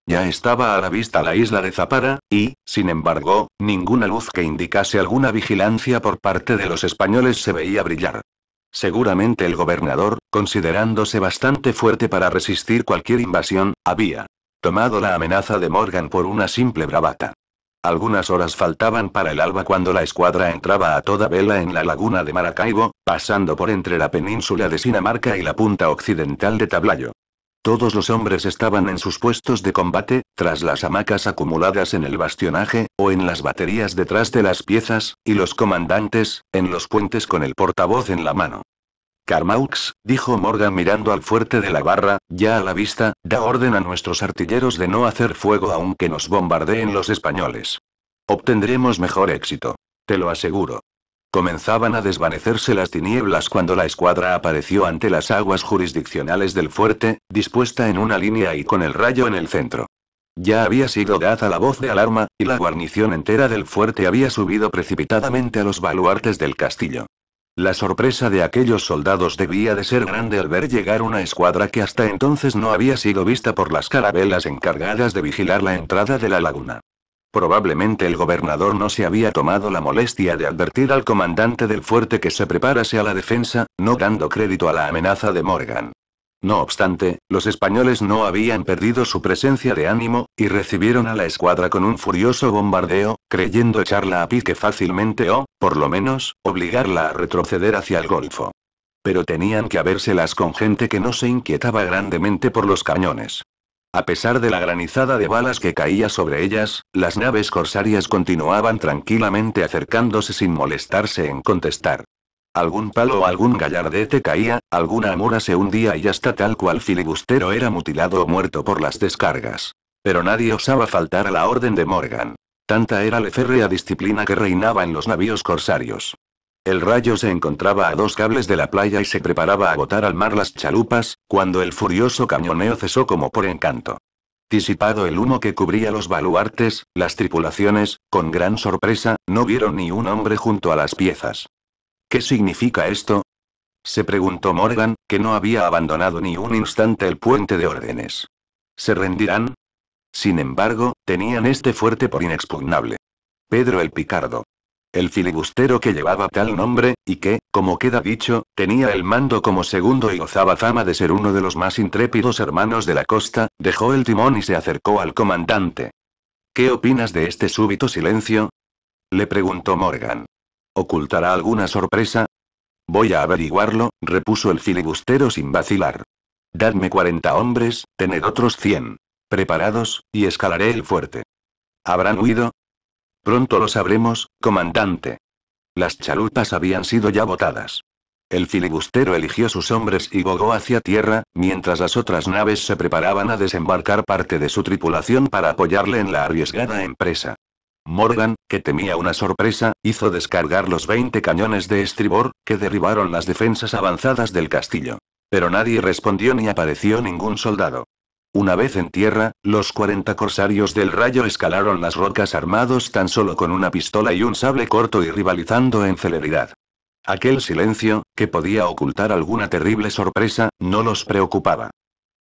Ya estaba a la vista la isla de Zapara, y, sin embargo, ninguna luz que indicase alguna vigilancia por parte de los españoles se veía brillar. Seguramente el gobernador, considerándose bastante fuerte para resistir cualquier invasión, había tomado la amenaza de Morgan por una simple bravata. Algunas horas faltaban para el alba cuando la escuadra entraba a toda vela en la laguna de Maracaibo, pasando por entre la península de Sinamarca y la punta occidental de Tablayo. Todos los hombres estaban en sus puestos de combate, tras las hamacas acumuladas en el bastionaje, o en las baterías detrás de las piezas, y los comandantes, en los puentes con el portavoz en la mano. Carmaux, dijo Morgan mirando al fuerte de la barra, ya a la vista, da orden a nuestros artilleros de no hacer fuego aunque nos bombardeen los españoles. Obtendremos mejor éxito. Te lo aseguro. Comenzaban a desvanecerse las tinieblas cuando la escuadra apareció ante las aguas jurisdiccionales del fuerte, dispuesta en una línea y con el rayo en el centro. Ya había sido dada la voz de alarma, y la guarnición entera del fuerte había subido precipitadamente a los baluartes del castillo. La sorpresa de aquellos soldados debía de ser grande al ver llegar una escuadra que hasta entonces no había sido vista por las carabelas encargadas de vigilar la entrada de la laguna. Probablemente el gobernador no se había tomado la molestia de advertir al comandante del fuerte que se preparase a la defensa, no dando crédito a la amenaza de Morgan. No obstante, los españoles no habían perdido su presencia de ánimo, y recibieron a la escuadra con un furioso bombardeo, creyendo echarla a pique fácilmente o, por lo menos, obligarla a retroceder hacia el Golfo. Pero tenían que habérselas con gente que no se inquietaba grandemente por los cañones. A pesar de la granizada de balas que caía sobre ellas, las naves corsarias continuaban tranquilamente acercándose sin molestarse en contestar. Algún palo o algún gallardete caía, alguna amura se hundía y hasta tal cual filibustero era mutilado o muerto por las descargas. Pero nadie osaba faltar a la orden de Morgan. Tanta era la férrea disciplina que reinaba en los navíos corsarios. El rayo se encontraba a dos cables de la playa y se preparaba a botar al mar las chalupas, cuando el furioso cañoneo cesó como por encanto. Disipado el humo que cubría los baluartes, las tripulaciones, con gran sorpresa, no vieron ni un hombre junto a las piezas. ¿Qué significa esto? Se preguntó Morgan, que no había abandonado ni un instante el puente de órdenes. ¿Se rendirán? Sin embargo, tenían este fuerte por inexpugnable. Pedro el Picardo el filibustero que llevaba tal nombre, y que, como queda dicho, tenía el mando como segundo y gozaba fama de ser uno de los más intrépidos hermanos de la costa, dejó el timón y se acercó al comandante. ¿Qué opinas de este súbito silencio? le preguntó Morgan. ¿Ocultará alguna sorpresa? Voy a averiguarlo, repuso el filibustero sin vacilar. Dadme cuarenta hombres, tened otros cien. Preparados, y escalaré el fuerte. ¿Habrán huido? Pronto lo sabremos, comandante. Las chalupas habían sido ya botadas. El filibustero eligió sus hombres y bogó hacia tierra, mientras las otras naves se preparaban a desembarcar parte de su tripulación para apoyarle en la arriesgada empresa. Morgan, que temía una sorpresa, hizo descargar los 20 cañones de estribor, que derribaron las defensas avanzadas del castillo. Pero nadie respondió ni apareció ningún soldado. Una vez en tierra, los 40 corsarios del rayo escalaron las rocas armados tan solo con una pistola y un sable corto y rivalizando en celeridad. Aquel silencio, que podía ocultar alguna terrible sorpresa, no los preocupaba.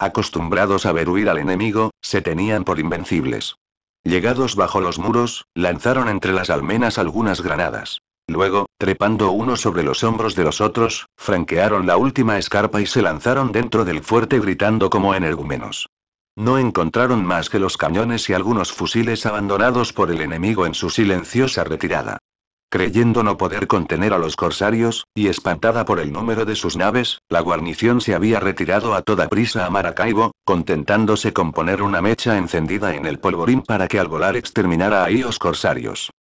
Acostumbrados a ver huir al enemigo, se tenían por invencibles. Llegados bajo los muros, lanzaron entre las almenas algunas granadas. Luego, trepando uno sobre los hombros de los otros, franquearon la última escarpa y se lanzaron dentro del fuerte gritando como energúmenos. No encontraron más que los cañones y algunos fusiles abandonados por el enemigo en su silenciosa retirada. Creyendo no poder contener a los corsarios, y espantada por el número de sus naves, la guarnición se había retirado a toda prisa a Maracaibo, contentándose con poner una mecha encendida en el polvorín para que al volar exterminara a los corsarios.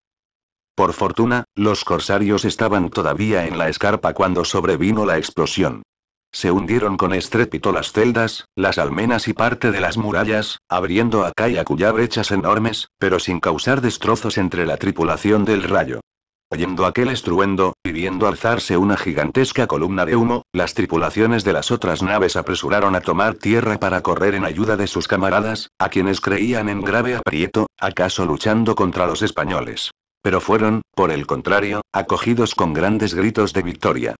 Por fortuna, los corsarios estaban todavía en la escarpa cuando sobrevino la explosión. Se hundieron con estrépito las celdas, las almenas y parte de las murallas, abriendo acá y acullá brechas enormes, pero sin causar destrozos entre la tripulación del rayo. Oyendo aquel estruendo, y viendo alzarse una gigantesca columna de humo, las tripulaciones de las otras naves apresuraron a tomar tierra para correr en ayuda de sus camaradas, a quienes creían en grave aprieto, acaso luchando contra los españoles. Pero fueron, por el contrario, acogidos con grandes gritos de victoria.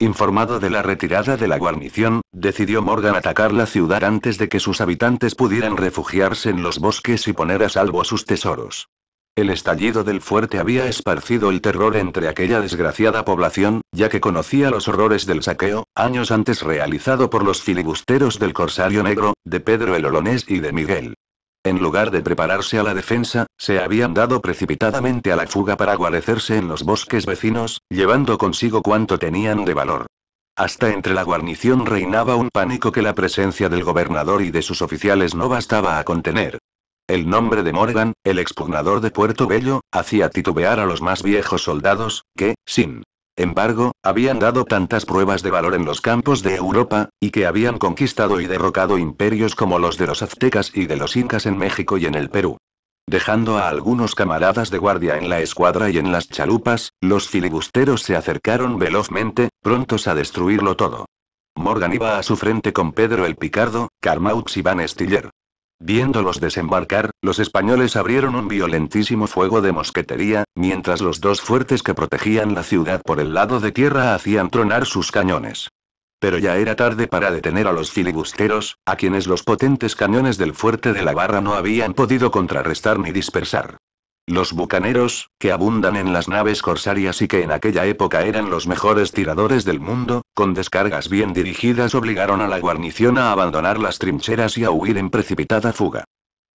Informado de la retirada de la guarnición, decidió Morgan atacar la ciudad antes de que sus habitantes pudieran refugiarse en los bosques y poner a salvo sus tesoros. El estallido del fuerte había esparcido el terror entre aquella desgraciada población, ya que conocía los horrores del saqueo, años antes realizado por los filibusteros del Corsario Negro, de Pedro el Olonés y de Miguel. En lugar de prepararse a la defensa, se habían dado precipitadamente a la fuga para guarecerse en los bosques vecinos, llevando consigo cuanto tenían de valor. Hasta entre la guarnición reinaba un pánico que la presencia del gobernador y de sus oficiales no bastaba a contener. El nombre de Morgan, el expugnador de Puerto Bello, hacía titubear a los más viejos soldados, que, sin embargo, habían dado tantas pruebas de valor en los campos de Europa, y que habían conquistado y derrocado imperios como los de los aztecas y de los incas en México y en el Perú. Dejando a algunos camaradas de guardia en la escuadra y en las chalupas, los filibusteros se acercaron velozmente, prontos a destruirlo todo. Morgan iba a su frente con Pedro el Picardo, Carmaux y Van Stiller. Viéndolos desembarcar, los españoles abrieron un violentísimo fuego de mosquetería, mientras los dos fuertes que protegían la ciudad por el lado de tierra hacían tronar sus cañones. Pero ya era tarde para detener a los filibusteros, a quienes los potentes cañones del fuerte de la barra no habían podido contrarrestar ni dispersar. Los bucaneros, que abundan en las naves corsarias y que en aquella época eran los mejores tiradores del mundo, con descargas bien dirigidas obligaron a la guarnición a abandonar las trincheras y a huir en precipitada fuga.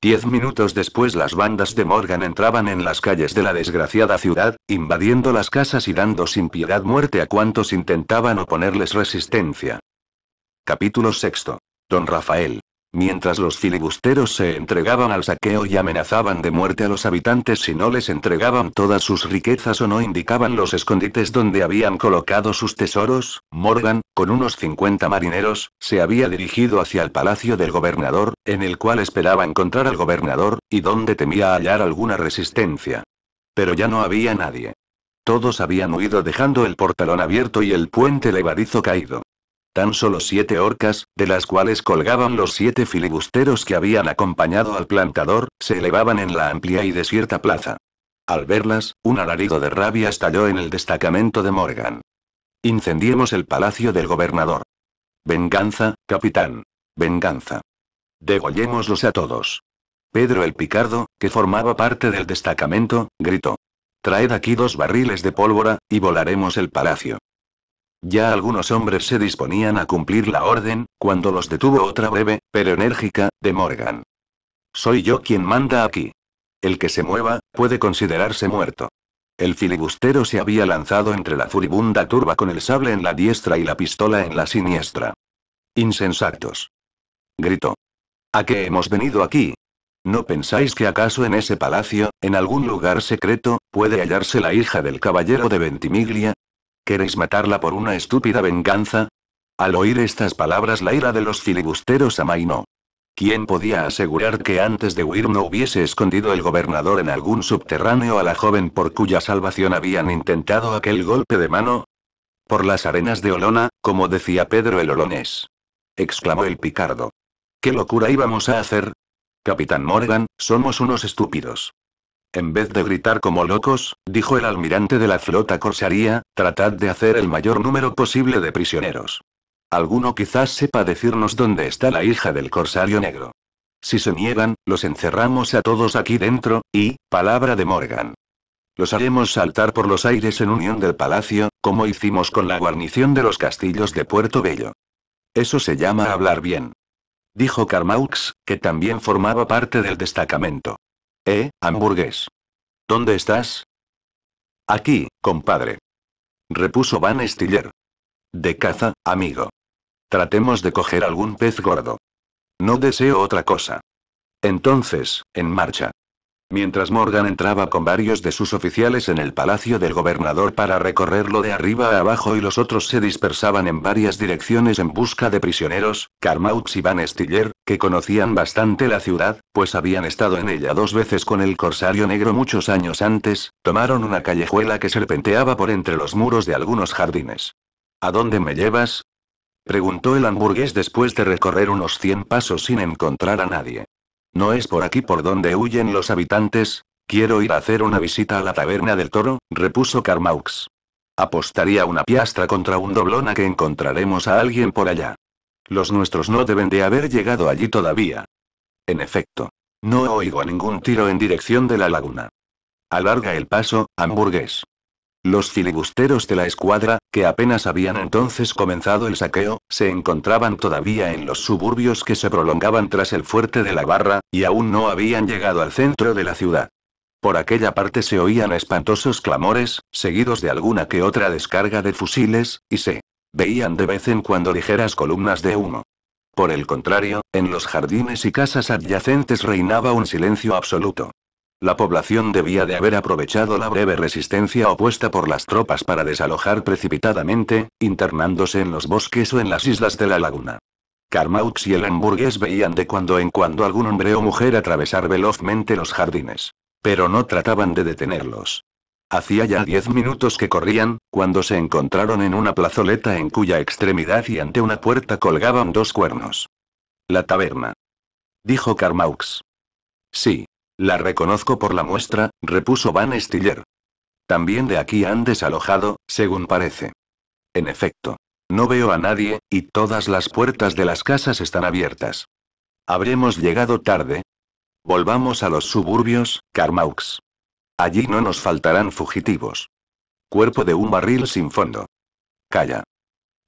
Diez minutos después las bandas de Morgan entraban en las calles de la desgraciada ciudad, invadiendo las casas y dando sin piedad muerte a cuantos intentaban oponerles resistencia. Capítulo VI. Don Rafael. Mientras los filibusteros se entregaban al saqueo y amenazaban de muerte a los habitantes si no les entregaban todas sus riquezas o no indicaban los escondites donde habían colocado sus tesoros, Morgan, con unos 50 marineros, se había dirigido hacia el palacio del gobernador, en el cual esperaba encontrar al gobernador, y donde temía hallar alguna resistencia. Pero ya no había nadie. Todos habían huido dejando el portalón abierto y el puente levadizo caído. Tan solo siete orcas, de las cuales colgaban los siete filibusteros que habían acompañado al plantador, se elevaban en la amplia y desierta plaza. Al verlas, un alarido de rabia estalló en el destacamento de Morgan. Incendiemos el palacio del gobernador. Venganza, capitán. Venganza. Degollémoslos a todos. Pedro el Picardo, que formaba parte del destacamento, gritó. Traed aquí dos barriles de pólvora, y volaremos el palacio. Ya algunos hombres se disponían a cumplir la orden, cuando los detuvo otra breve, pero enérgica, de Morgan. Soy yo quien manda aquí. El que se mueva, puede considerarse muerto. El filibustero se había lanzado entre la furibunda turba con el sable en la diestra y la pistola en la siniestra. Insensatos. Gritó. ¿A qué hemos venido aquí? ¿No pensáis que acaso en ese palacio, en algún lugar secreto, puede hallarse la hija del caballero de Ventimiglia, ¿Queréis matarla por una estúpida venganza? Al oír estas palabras la ira de los filibusteros amainó. ¿Quién podía asegurar que antes de huir no hubiese escondido el gobernador en algún subterráneo a la joven por cuya salvación habían intentado aquel golpe de mano? Por las arenas de Olona, como decía Pedro el Olonés. exclamó el Picardo. ¿Qué locura íbamos a hacer? Capitán Morgan, somos unos estúpidos. En vez de gritar como locos, dijo el almirante de la flota corsaria, tratad de hacer el mayor número posible de prisioneros. Alguno quizás sepa decirnos dónde está la hija del corsario negro. Si se niegan, los encerramos a todos aquí dentro, y, palabra de Morgan. Los haremos saltar por los aires en unión del palacio, como hicimos con la guarnición de los castillos de Puerto Bello. Eso se llama hablar bien. Dijo Carmaux, que también formaba parte del destacamento. Eh, hamburgués. ¿Dónde estás? Aquí, compadre. Repuso Van Stiller. De caza, amigo. Tratemos de coger algún pez gordo. No deseo otra cosa. Entonces, en marcha. Mientras Morgan entraba con varios de sus oficiales en el palacio del gobernador para recorrerlo de arriba a abajo y los otros se dispersaban en varias direcciones en busca de prisioneros, Carmaux y Van Stiller, que conocían bastante la ciudad, pues habían estado en ella dos veces con el corsario negro muchos años antes, tomaron una callejuela que serpenteaba por entre los muros de algunos jardines. ¿A dónde me llevas? preguntó el hamburgués después de recorrer unos 100 pasos sin encontrar a nadie. No es por aquí por donde huyen los habitantes, quiero ir a hacer una visita a la taberna del toro, repuso Carmaux. Apostaría una piastra contra un doblón a que encontraremos a alguien por allá. Los nuestros no deben de haber llegado allí todavía. En efecto. No oigo ningún tiro en dirección de la laguna. Alarga el paso, hamburgués. Los filibusteros de la escuadra, que apenas habían entonces comenzado el saqueo, se encontraban todavía en los suburbios que se prolongaban tras el fuerte de la barra, y aún no habían llegado al centro de la ciudad. Por aquella parte se oían espantosos clamores, seguidos de alguna que otra descarga de fusiles, y se veían de vez en cuando ligeras columnas de humo. Por el contrario, en los jardines y casas adyacentes reinaba un silencio absoluto. La población debía de haber aprovechado la breve resistencia opuesta por las tropas para desalojar precipitadamente, internándose en los bosques o en las islas de la laguna. Carmaux y el hamburgués veían de cuando en cuando algún hombre o mujer atravesar velozmente los jardines. Pero no trataban de detenerlos. Hacía ya diez minutos que corrían, cuando se encontraron en una plazoleta en cuya extremidad y ante una puerta colgaban dos cuernos. La taberna. Dijo Carmaux. Sí, la reconozco por la muestra, repuso Van Stiller. También de aquí han desalojado, según parece. En efecto. No veo a nadie, y todas las puertas de las casas están abiertas. Habremos llegado tarde. Volvamos a los suburbios, Carmaux. Allí no nos faltarán fugitivos. Cuerpo de un barril sin fondo. Calla.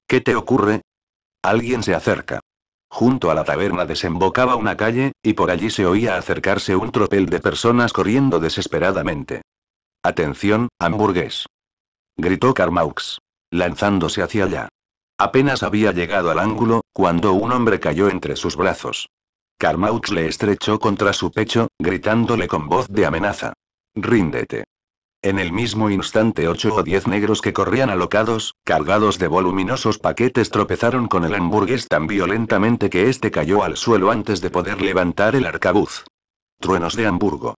¿Qué te ocurre? Alguien se acerca. Junto a la taberna desembocaba una calle, y por allí se oía acercarse un tropel de personas corriendo desesperadamente. Atención, hamburgués. Gritó Carmaux, lanzándose hacia allá. Apenas había llegado al ángulo, cuando un hombre cayó entre sus brazos. Karmaux le estrechó contra su pecho, gritándole con voz de amenaza. Ríndete. En el mismo instante ocho o diez negros que corrían alocados, cargados de voluminosos paquetes tropezaron con el hamburgués tan violentamente que éste cayó al suelo antes de poder levantar el arcabuz. Truenos de Hamburgo.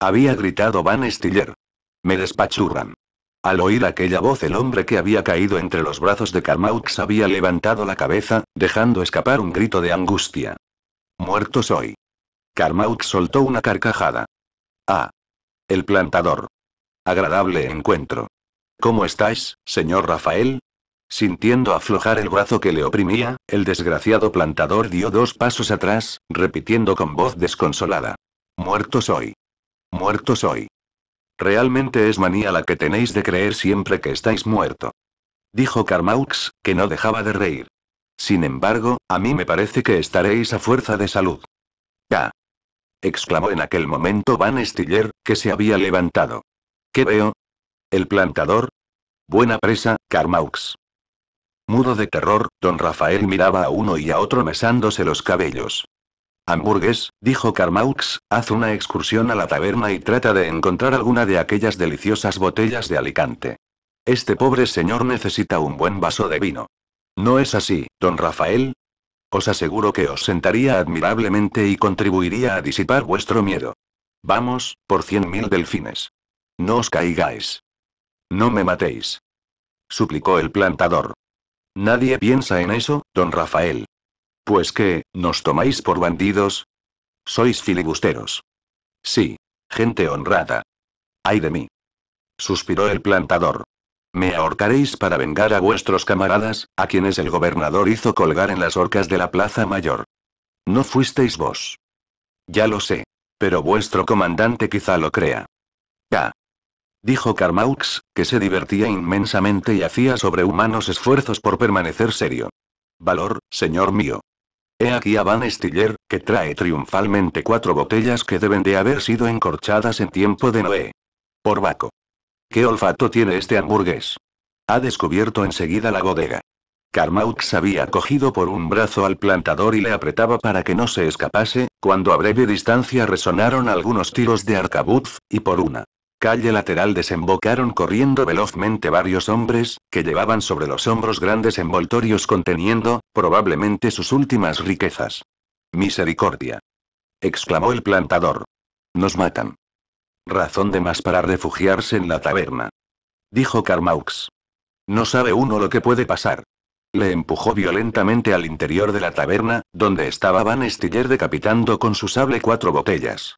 Había gritado Van Stiller. Me despachurran. Al oír aquella voz el hombre que había caído entre los brazos de Karmaux había levantado la cabeza, dejando escapar un grito de angustia. Muerto soy. Karmaux soltó una carcajada. Ah. El plantador. Agradable encuentro. ¿Cómo estáis, señor Rafael? Sintiendo aflojar el brazo que le oprimía, el desgraciado plantador dio dos pasos atrás, repitiendo con voz desconsolada. Muerto soy. Muerto soy. Realmente es manía la que tenéis de creer siempre que estáis muerto. Dijo Carmaux, que no dejaba de reír. Sin embargo, a mí me parece que estaréis a fuerza de salud. Ya. exclamó en aquel momento Van Stiller, que se había levantado. ¿Qué veo? El plantador. Buena presa, Carmaux. Mudo de terror, don Rafael miraba a uno y a otro mesándose los cabellos. Hamburgues, dijo Carmaux, haz una excursión a la taberna y trata de encontrar alguna de aquellas deliciosas botellas de Alicante. Este pobre señor necesita un buen vaso de vino. ¿No es así, don Rafael? Os aseguro que os sentaría admirablemente y contribuiría a disipar vuestro miedo. Vamos, por cien mil delfines. No os caigáis. No me matéis. Suplicó el plantador. Nadie piensa en eso, don Rafael. Pues que, ¿nos tomáis por bandidos? Sois filibusteros. Sí. Gente honrada. Ay de mí. Suspiró el plantador. Me ahorcaréis para vengar a vuestros camaradas, a quienes el gobernador hizo colgar en las horcas de la Plaza Mayor. No fuisteis vos. Ya lo sé. Pero vuestro comandante quizá lo crea. Ya dijo Carmaux, que se divertía inmensamente y hacía sobrehumanos esfuerzos por permanecer serio. Valor, señor mío. He aquí a Van Stiller, que trae triunfalmente cuatro botellas que deben de haber sido encorchadas en tiempo de Noé. Por Baco. ¿Qué olfato tiene este hamburgués? Ha descubierto enseguida la bodega. Karmaux había cogido por un brazo al plantador y le apretaba para que no se escapase, cuando a breve distancia resonaron algunos tiros de arcabuz, y por una calle lateral desembocaron corriendo velozmente varios hombres, que llevaban sobre los hombros grandes envoltorios conteniendo, probablemente sus últimas riquezas. Misericordia. exclamó el plantador. Nos matan. Razón de más para refugiarse en la taberna. Dijo Carmaux. No sabe uno lo que puede pasar. Le empujó violentamente al interior de la taberna, donde estaba Van Estiller decapitando con su sable cuatro botellas.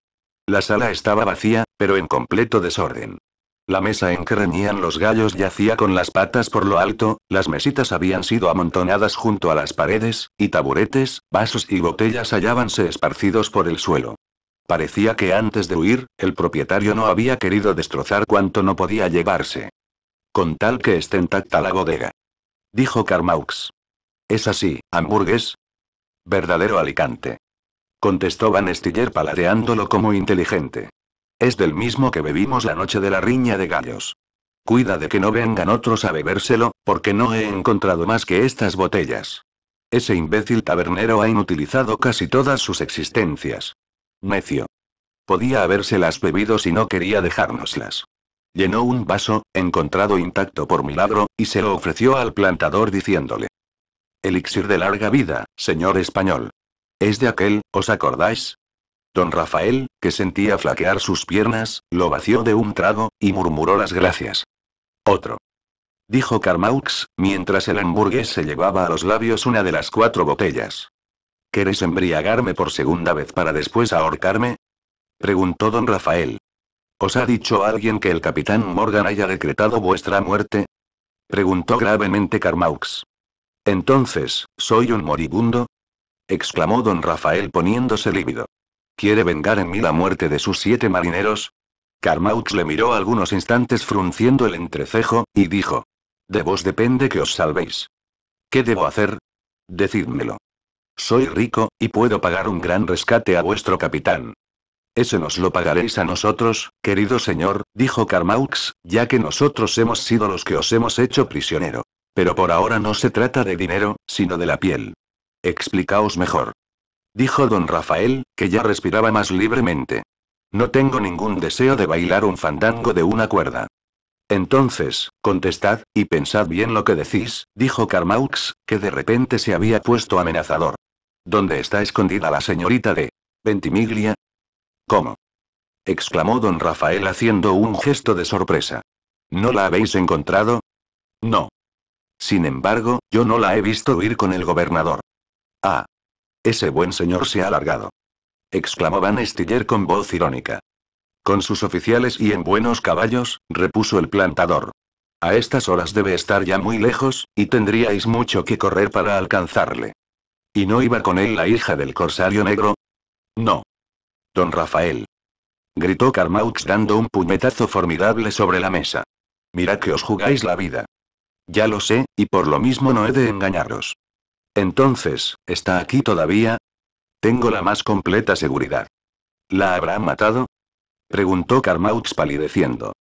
La sala estaba vacía, pero en completo desorden. La mesa en que reñían los gallos yacía con las patas por lo alto, las mesitas habían sido amontonadas junto a las paredes, y taburetes, vasos y botellas hallábanse esparcidos por el suelo. Parecía que antes de huir, el propietario no había querido destrozar cuanto no podía llevarse. Con tal que esté intacta la bodega. Dijo Carmaux. Es así, hamburgues. Verdadero Alicante contestó Van Stiller paladeándolo como inteligente. Es del mismo que bebimos la noche de la riña de gallos. Cuida de que no vengan otros a bebérselo, porque no he encontrado más que estas botellas. Ese imbécil tabernero ha inutilizado casi todas sus existencias. Necio. Podía habérselas bebido si no quería dejárnoslas. Llenó un vaso, encontrado intacto por milagro, y se lo ofreció al plantador diciéndole. Elixir de larga vida, señor español. Es de aquel, ¿os acordáis? Don Rafael, que sentía flaquear sus piernas, lo vació de un trago, y murmuró las gracias. Otro. Dijo Carmaux, mientras el hamburgués se llevaba a los labios una de las cuatro botellas. ¿Queréis embriagarme por segunda vez para después ahorcarme? Preguntó don Rafael. ¿Os ha dicho alguien que el capitán Morgan haya decretado vuestra muerte? Preguntó gravemente Carmaux. Entonces, ¿soy un moribundo? exclamó don Rafael poniéndose lívido. ¿Quiere vengar en mí la muerte de sus siete marineros? Carmaux le miró algunos instantes frunciendo el entrecejo, y dijo. De vos depende que os salvéis. ¿Qué debo hacer? Decídmelo. Soy rico, y puedo pagar un gran rescate a vuestro capitán. Ese nos lo pagaréis a nosotros, querido señor, dijo Carmaux, ya que nosotros hemos sido los que os hemos hecho prisionero. Pero por ahora no se trata de dinero, sino de la piel. Explicaos mejor. Dijo don Rafael, que ya respiraba más libremente. No tengo ningún deseo de bailar un fandango de una cuerda. Entonces, contestad, y pensad bien lo que decís, dijo Carmaux, que de repente se había puesto amenazador. ¿Dónde está escondida la señorita de Ventimiglia? ¿Cómo? exclamó don Rafael haciendo un gesto de sorpresa. ¿No la habéis encontrado? No. Sin embargo, yo no la he visto huir con el gobernador. Ah. Ese buen señor se ha alargado. exclamó Van Stiller con voz irónica. Con sus oficiales y en buenos caballos, repuso el plantador. A estas horas debe estar ya muy lejos, y tendríais mucho que correr para alcanzarle. ¿Y no iba con él la hija del corsario negro? No. Don Rafael. Gritó Carmaux dando un puñetazo formidable sobre la mesa. "Mira que os jugáis la vida. Ya lo sé, y por lo mismo no he de engañaros. Entonces, ¿está aquí todavía? Tengo la más completa seguridad. ¿La habrá matado? Preguntó Carmaux palideciendo.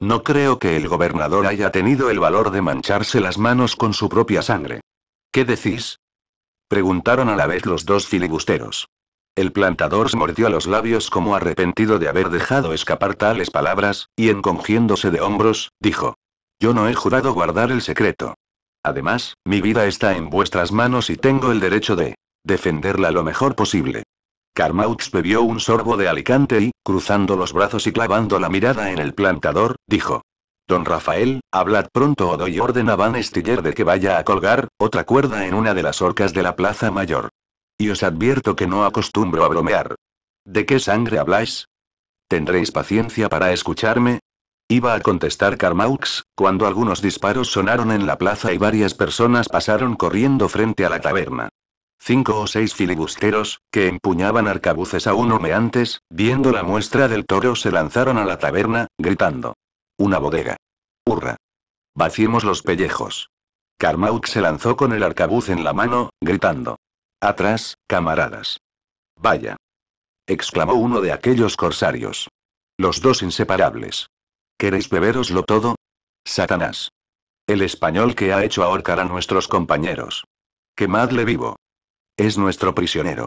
No creo que el gobernador haya tenido el valor de mancharse las manos con su propia sangre. ¿Qué decís? Preguntaron a la vez los dos filibusteros. El plantador se mordió los labios como arrepentido de haber dejado escapar tales palabras, y encogiéndose de hombros, dijo. Yo no he jurado guardar el secreto. Además, mi vida está en vuestras manos y tengo el derecho de defenderla lo mejor posible. Carmaux bebió un sorbo de Alicante y, cruzando los brazos y clavando la mirada en el plantador, dijo. Don Rafael, hablad pronto o doy orden a Van Estiller de que vaya a colgar otra cuerda en una de las orcas de la Plaza Mayor. Y os advierto que no acostumbro a bromear. ¿De qué sangre habláis? ¿Tendréis paciencia para escucharme? Iba a contestar Carmaux, cuando algunos disparos sonaron en la plaza y varias personas pasaron corriendo frente a la taberna. Cinco o seis filibusteros, que empuñaban arcabuces aún humeantes, viendo la muestra del toro se lanzaron a la taberna, gritando. Una bodega. Hurra. Vaciemos los pellejos. Carmaux se lanzó con el arcabuz en la mano, gritando. Atrás, camaradas. Vaya. exclamó uno de aquellos corsarios. Los dos inseparables. ¿Queréis beberoslo todo? Satanás. El español que ha hecho ahorcar a nuestros compañeros. Quemadle vivo. Es nuestro prisionero.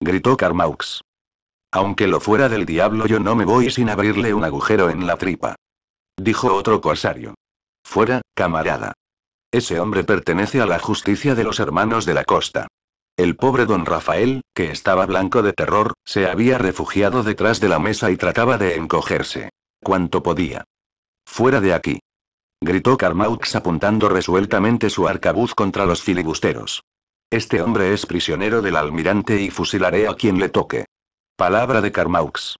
Gritó Carmaux. Aunque lo fuera del diablo yo no me voy sin abrirle un agujero en la tripa. Dijo otro corsario. Fuera, camarada. Ese hombre pertenece a la justicia de los hermanos de la costa. El pobre don Rafael, que estaba blanco de terror, se había refugiado detrás de la mesa y trataba de encogerse cuanto podía. Fuera de aquí. Gritó Carmaux apuntando resueltamente su arcabuz contra los filibusteros. Este hombre es prisionero del almirante y fusilaré a quien le toque. Palabra de Carmaux.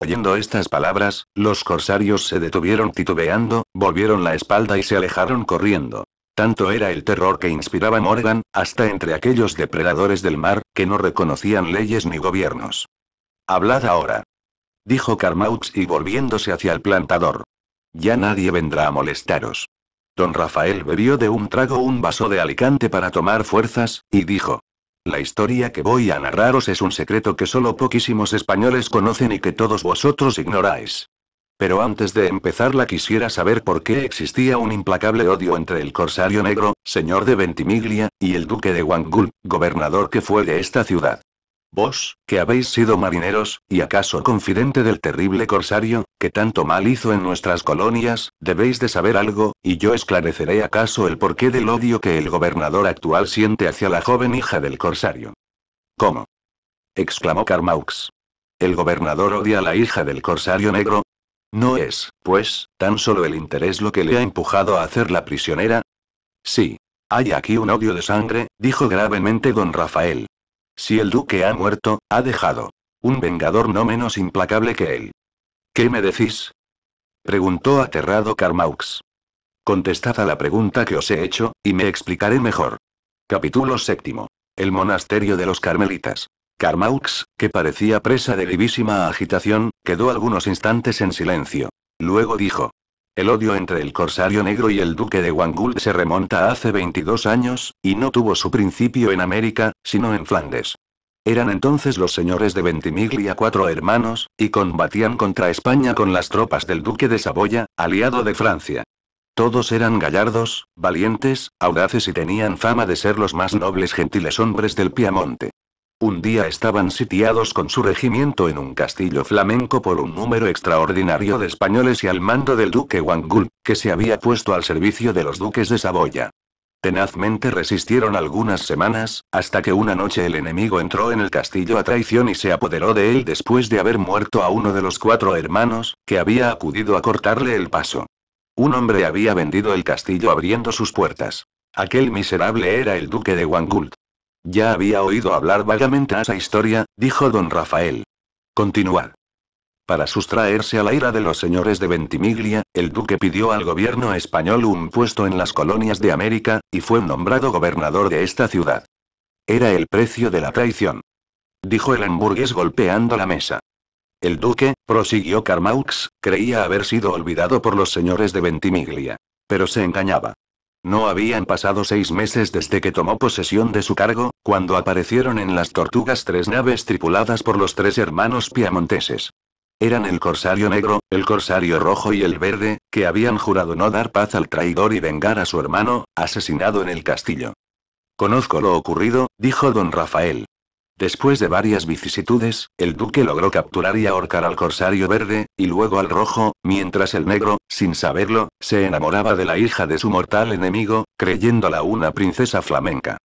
Oyendo estas palabras, los corsarios se detuvieron titubeando, volvieron la espalda y se alejaron corriendo. Tanto era el terror que inspiraba Morgan, hasta entre aquellos depredadores del mar, que no reconocían leyes ni gobiernos. Hablad ahora. Dijo Carmaux y volviéndose hacia el plantador. Ya nadie vendrá a molestaros. Don Rafael bebió de un trago un vaso de Alicante para tomar fuerzas, y dijo. La historia que voy a narraros es un secreto que solo poquísimos españoles conocen y que todos vosotros ignoráis. Pero antes de empezarla quisiera saber por qué existía un implacable odio entre el corsario negro, señor de Ventimiglia, y el duque de Wangul, gobernador que fue de esta ciudad. Vos, que habéis sido marineros, y acaso confidente del terrible corsario, que tanto mal hizo en nuestras colonias, debéis de saber algo, y yo esclareceré acaso el porqué del odio que el gobernador actual siente hacia la joven hija del corsario. ¿Cómo? exclamó Carmaux. ¿El gobernador odia a la hija del corsario negro? ¿No es, pues, tan solo el interés lo que le ha empujado a hacerla prisionera? Sí. Hay aquí un odio de sangre, dijo gravemente don Rafael, si el duque ha muerto, ha dejado. Un vengador no menos implacable que él. ¿Qué me decís? Preguntó aterrado Carmaux. Contestad a la pregunta que os he hecho, y me explicaré mejor. Capítulo séptimo. El monasterio de los carmelitas. Carmaux, que parecía presa de vivísima agitación, quedó algunos instantes en silencio. Luego dijo. El odio entre el corsario negro y el duque de Wangul se remonta a hace 22 años, y no tuvo su principio en América, sino en Flandes. Eran entonces los señores de Ventimiglia cuatro hermanos, y combatían contra España con las tropas del duque de Saboya, aliado de Francia. Todos eran gallardos, valientes, audaces y tenían fama de ser los más nobles gentiles hombres del Piamonte. Un día estaban sitiados con su regimiento en un castillo flamenco por un número extraordinario de españoles y al mando del duque Wangul, que se había puesto al servicio de los duques de Saboya. Tenazmente resistieron algunas semanas, hasta que una noche el enemigo entró en el castillo a traición y se apoderó de él después de haber muerto a uno de los cuatro hermanos, que había acudido a cortarle el paso. Un hombre había vendido el castillo abriendo sus puertas. Aquel miserable era el duque de Wangult. Ya había oído hablar vagamente a esa historia, dijo don Rafael. Continuar. Para sustraerse a la ira de los señores de Ventimiglia, el duque pidió al gobierno español un puesto en las colonias de América, y fue nombrado gobernador de esta ciudad. Era el precio de la traición. Dijo el hamburgués golpeando la mesa. El duque, prosiguió Carmaux, creía haber sido olvidado por los señores de Ventimiglia. Pero se engañaba. No habían pasado seis meses desde que tomó posesión de su cargo, cuando aparecieron en las tortugas tres naves tripuladas por los tres hermanos piamonteses. Eran el Corsario Negro, el Corsario Rojo y el Verde, que habían jurado no dar paz al traidor y vengar a su hermano, asesinado en el castillo. Conozco lo ocurrido, dijo don Rafael. Después de varias vicisitudes, el duque logró capturar y ahorcar al corsario verde, y luego al rojo, mientras el negro, sin saberlo, se enamoraba de la hija de su mortal enemigo, creyéndola una princesa flamenca.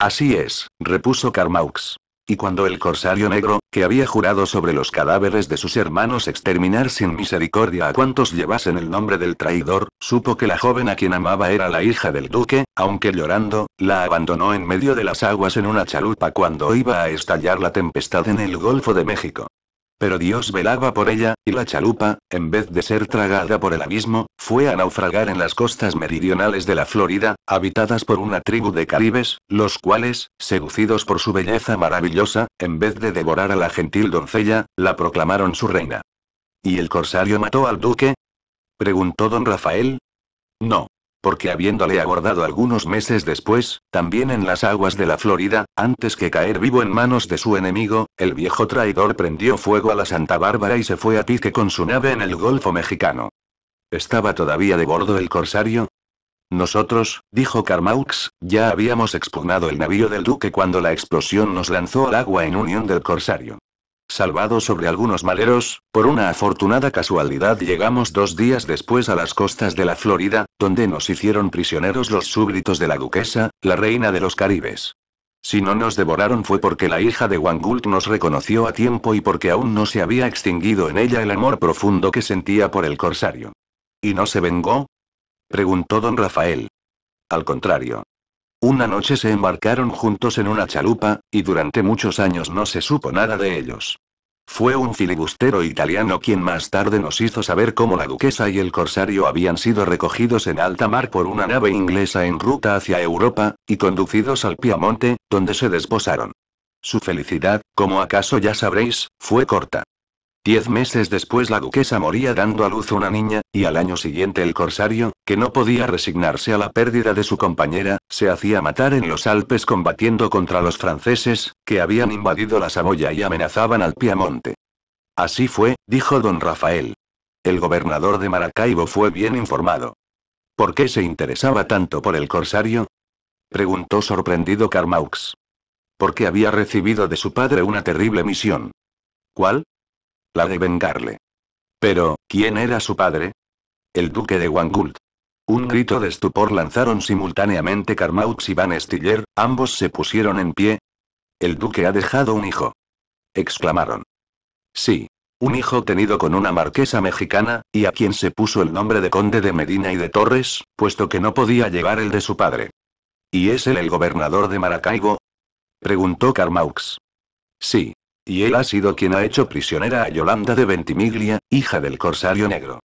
Así es, repuso Carmaux. Y cuando el corsario negro, que había jurado sobre los cadáveres de sus hermanos exterminar sin misericordia a cuantos llevasen el nombre del traidor, supo que la joven a quien amaba era la hija del duque, aunque llorando, la abandonó en medio de las aguas en una chalupa cuando iba a estallar la tempestad en el Golfo de México. Pero Dios velaba por ella, y la chalupa, en vez de ser tragada por el abismo, fue a naufragar en las costas meridionales de la Florida, habitadas por una tribu de caribes, los cuales, seducidos por su belleza maravillosa, en vez de devorar a la gentil doncella, la proclamaron su reina. ¿Y el corsario mató al duque? preguntó don Rafael. No, porque habiéndole abordado algunos meses después, también en las aguas de la Florida, antes que caer vivo en manos de su enemigo, el viejo traidor prendió fuego a la Santa Bárbara y se fue a pique con su nave en el Golfo Mexicano. ¿Estaba todavía de bordo el corsario? Nosotros, dijo Carmaux, ya habíamos expugnado el navío del duque cuando la explosión nos lanzó al agua en unión del corsario. Salvado sobre algunos maleros, por una afortunada casualidad llegamos dos días después a las costas de la Florida, donde nos hicieron prisioneros los súbditos de la duquesa, la reina de los Caribes. Si no nos devoraron fue porque la hija de Wangult nos reconoció a tiempo y porque aún no se había extinguido en ella el amor profundo que sentía por el corsario. ¿Y no se vengó? preguntó don Rafael. Al contrario, una noche se embarcaron juntos en una chalupa, y durante muchos años no se supo nada de ellos. Fue un filibustero italiano quien más tarde nos hizo saber cómo la duquesa y el corsario habían sido recogidos en alta mar por una nave inglesa en ruta hacia Europa, y conducidos al Piamonte, donde se desposaron. Su felicidad, como acaso ya sabréis, fue corta. Diez meses después la duquesa moría dando a luz una niña, y al año siguiente el corsario, que no podía resignarse a la pérdida de su compañera, se hacía matar en los Alpes combatiendo contra los franceses, que habían invadido la Saboya y amenazaban al Piamonte. Así fue, dijo don Rafael. El gobernador de Maracaibo fue bien informado. ¿Por qué se interesaba tanto por el corsario? preguntó sorprendido Carmaux. Porque había recibido de su padre una terrible misión. ¿Cuál? la de vengarle. Pero, ¿quién era su padre? El duque de Wangult. Un grito de estupor lanzaron simultáneamente Carmaux y Van Stiller, ambos se pusieron en pie. El duque ha dejado un hijo. Exclamaron. Sí. Un hijo tenido con una marquesa mexicana, y a quien se puso el nombre de conde de Medina y de Torres, puesto que no podía llevar el de su padre. ¿Y es él el gobernador de Maracaibo? Preguntó Carmaux. Sí y él ha sido quien ha hecho prisionera a Yolanda de Ventimiglia, hija del corsario negro.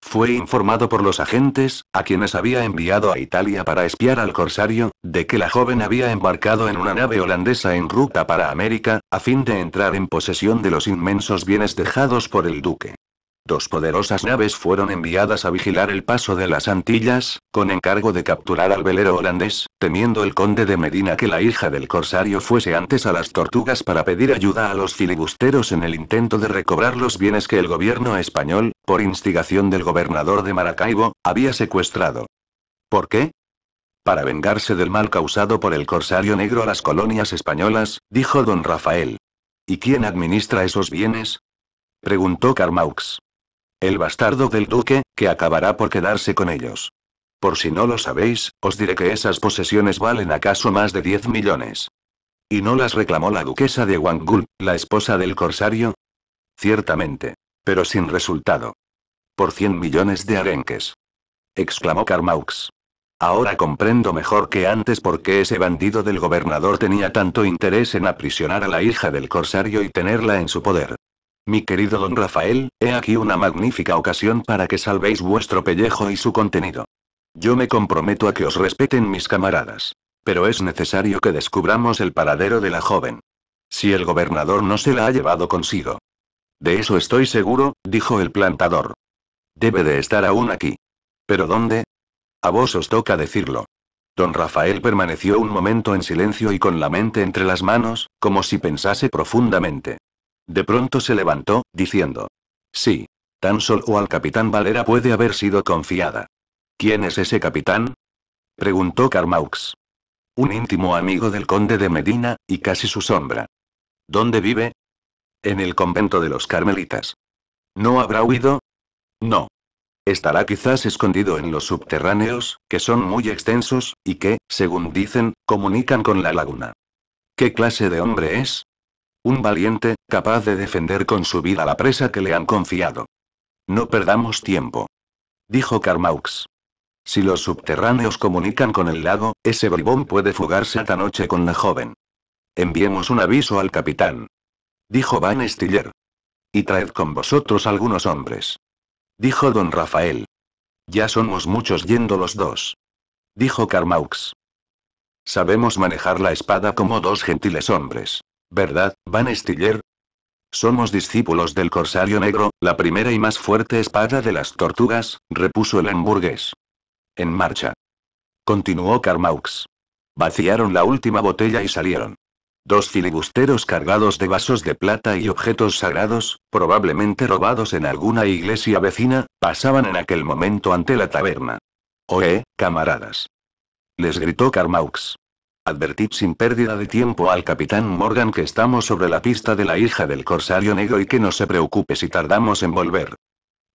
Fue informado por los agentes, a quienes había enviado a Italia para espiar al corsario, de que la joven había embarcado en una nave holandesa en ruta para América, a fin de entrar en posesión de los inmensos bienes dejados por el duque. Dos poderosas naves fueron enviadas a vigilar el paso de las Antillas, con encargo de capturar al velero holandés, temiendo el conde de Medina que la hija del corsario fuese antes a las tortugas para pedir ayuda a los filibusteros en el intento de recobrar los bienes que el gobierno español, por instigación del gobernador de Maracaibo, había secuestrado. ¿Por qué? Para vengarse del mal causado por el corsario negro a las colonias españolas, dijo don Rafael. ¿Y quién administra esos bienes? preguntó Carmaux. El bastardo del duque, que acabará por quedarse con ellos. Por si no lo sabéis, os diré que esas posesiones valen acaso más de 10 millones. ¿Y no las reclamó la duquesa de Wangul, la esposa del corsario? Ciertamente. Pero sin resultado. Por 100 millones de arenques. Exclamó Carmaux. Ahora comprendo mejor que antes por qué ese bandido del gobernador tenía tanto interés en aprisionar a la hija del corsario y tenerla en su poder. Mi querido don Rafael, he aquí una magnífica ocasión para que salvéis vuestro pellejo y su contenido. Yo me comprometo a que os respeten mis camaradas. Pero es necesario que descubramos el paradero de la joven. Si el gobernador no se la ha llevado consigo. De eso estoy seguro, dijo el plantador. Debe de estar aún aquí. ¿Pero dónde? A vos os toca decirlo. Don Rafael permaneció un momento en silencio y con la mente entre las manos, como si pensase profundamente. De pronto se levantó, diciendo. Sí. Tan solo al capitán Valera puede haber sido confiada. ¿Quién es ese capitán? Preguntó Carmaux. Un íntimo amigo del conde de Medina, y casi su sombra. ¿Dónde vive? En el convento de los carmelitas. ¿No habrá huido? No. Estará quizás escondido en los subterráneos, que son muy extensos, y que, según dicen, comunican con la laguna. ¿Qué clase de hombre es? Un valiente, capaz de defender con su vida la presa que le han confiado. No perdamos tiempo. Dijo Carmaux. Si los subterráneos comunican con el lago, ese bribón puede fugarse esta noche con la joven. Enviemos un aviso al capitán. Dijo Van Stiller. Y traed con vosotros algunos hombres. Dijo don Rafael. Ya somos muchos yendo los dos. Dijo Carmaux. Sabemos manejar la espada como dos gentiles hombres. ¿Verdad, Van Stiller? Somos discípulos del Corsario Negro, la primera y más fuerte espada de las tortugas, repuso el hamburgués. En marcha. Continuó Carmaux. Vaciaron la última botella y salieron. Dos filibusteros cargados de vasos de plata y objetos sagrados, probablemente robados en alguna iglesia vecina, pasaban en aquel momento ante la taberna. Oe, camaradas. Les gritó Carmaux. Advertid sin pérdida de tiempo al capitán Morgan que estamos sobre la pista de la hija del corsario negro y que no se preocupe si tardamos en volver.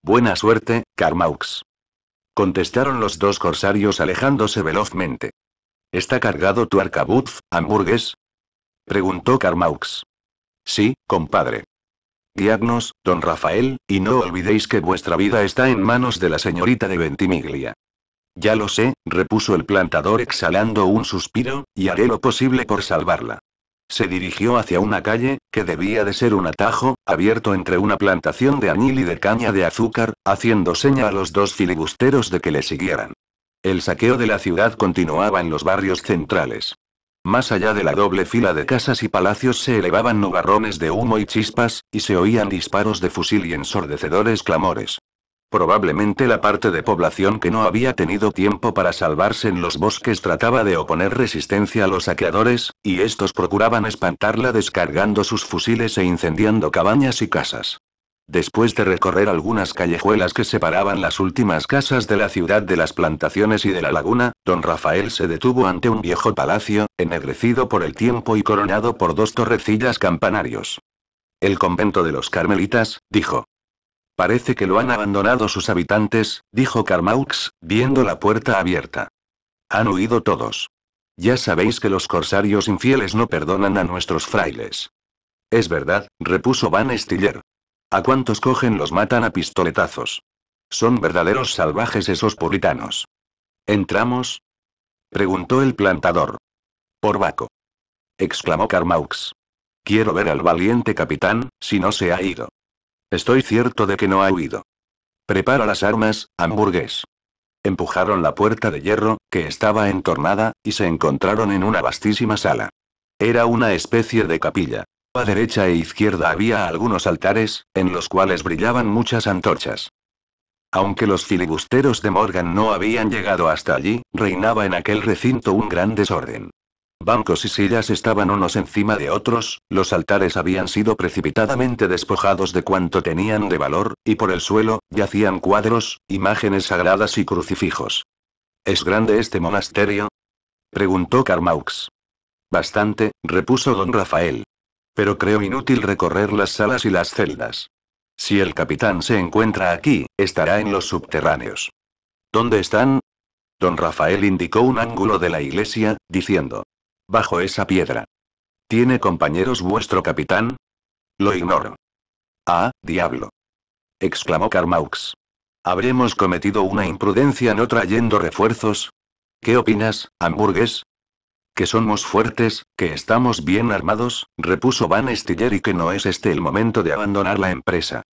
Buena suerte, Carmaux. Contestaron los dos corsarios alejándose velozmente. ¿Está cargado tu arcabuz, Hamburgues? Preguntó Carmaux. Sí, compadre. Diagnos, don Rafael, y no olvidéis que vuestra vida está en manos de la señorita de Ventimiglia. Ya lo sé, repuso el plantador exhalando un suspiro, y haré lo posible por salvarla. Se dirigió hacia una calle, que debía de ser un atajo, abierto entre una plantación de anil y de caña de azúcar, haciendo seña a los dos filibusteros de que le siguieran. El saqueo de la ciudad continuaba en los barrios centrales. Más allá de la doble fila de casas y palacios se elevaban nubarrones de humo y chispas, y se oían disparos de fusil y ensordecedores clamores. Probablemente la parte de población que no había tenido tiempo para salvarse en los bosques trataba de oponer resistencia a los saqueadores, y estos procuraban espantarla descargando sus fusiles e incendiando cabañas y casas. Después de recorrer algunas callejuelas que separaban las últimas casas de la ciudad de las plantaciones y de la laguna, don Rafael se detuvo ante un viejo palacio, ennegrecido por el tiempo y coronado por dos torrecillas campanarios. El convento de los carmelitas, dijo. Parece que lo han abandonado sus habitantes, dijo Carmaux, viendo la puerta abierta. Han huido todos. Ya sabéis que los corsarios infieles no perdonan a nuestros frailes. Es verdad, repuso Van Stiller. ¿A cuántos cogen los matan a pistoletazos? Son verdaderos salvajes esos puritanos. ¿Entramos? preguntó el plantador. Por Baco. exclamó Carmaux. Quiero ver al valiente capitán, si no se ha ido. Estoy cierto de que no ha huido. Prepara las armas, hamburgués. Empujaron la puerta de hierro, que estaba entornada, y se encontraron en una vastísima sala. Era una especie de capilla. A derecha e izquierda había algunos altares, en los cuales brillaban muchas antorchas. Aunque los filibusteros de Morgan no habían llegado hasta allí, reinaba en aquel recinto un gran desorden. Bancos y sillas estaban unos encima de otros, los altares habían sido precipitadamente despojados de cuanto tenían de valor, y por el suelo, yacían cuadros, imágenes sagradas y crucifijos. ¿Es grande este monasterio? preguntó Carmaux. Bastante, repuso don Rafael. Pero creo inútil recorrer las salas y las celdas. Si el capitán se encuentra aquí, estará en los subterráneos. ¿Dónde están? Don Rafael indicó un ángulo de la iglesia, diciendo, Bajo esa piedra. ¿Tiene compañeros vuestro capitán? Lo ignoro. Ah, diablo. exclamó Carmaux. ¿Habremos cometido una imprudencia no trayendo refuerzos? ¿Qué opinas, hamburgues? Que somos fuertes, que estamos bien armados, repuso Van Stiller y que no es este el momento de abandonar la empresa.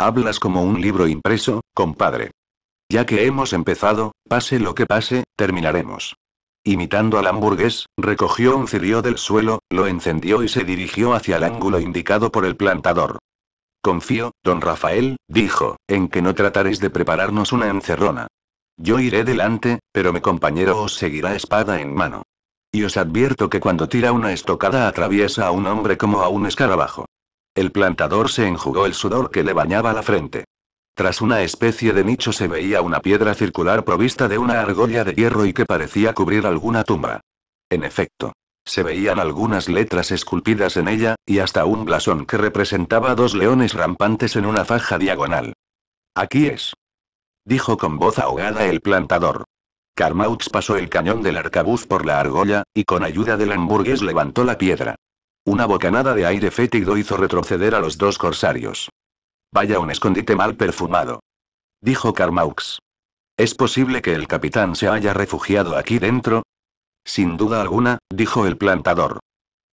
Hablas como un libro impreso, compadre. Ya que hemos empezado, pase lo que pase, terminaremos. Imitando al hamburgués, recogió un cirio del suelo, lo encendió y se dirigió hacia el ángulo indicado por el plantador. Confío, don Rafael, dijo, en que no trataréis de prepararnos una encerrona. Yo iré delante, pero mi compañero os seguirá espada en mano. Y os advierto que cuando tira una estocada atraviesa a un hombre como a un escarabajo. El plantador se enjugó el sudor que le bañaba la frente. Tras una especie de nicho se veía una piedra circular provista de una argolla de hierro y que parecía cubrir alguna tumba. En efecto, se veían algunas letras esculpidas en ella, y hasta un blasón que representaba dos leones rampantes en una faja diagonal. Aquí es. Dijo con voz ahogada el plantador. Carmaux pasó el cañón del arcabuz por la argolla, y con ayuda del hamburgués levantó la piedra. Una bocanada de aire fétido hizo retroceder a los dos corsarios. Vaya un escondite mal perfumado. Dijo Carmaux. ¿Es posible que el capitán se haya refugiado aquí dentro? Sin duda alguna, dijo el plantador.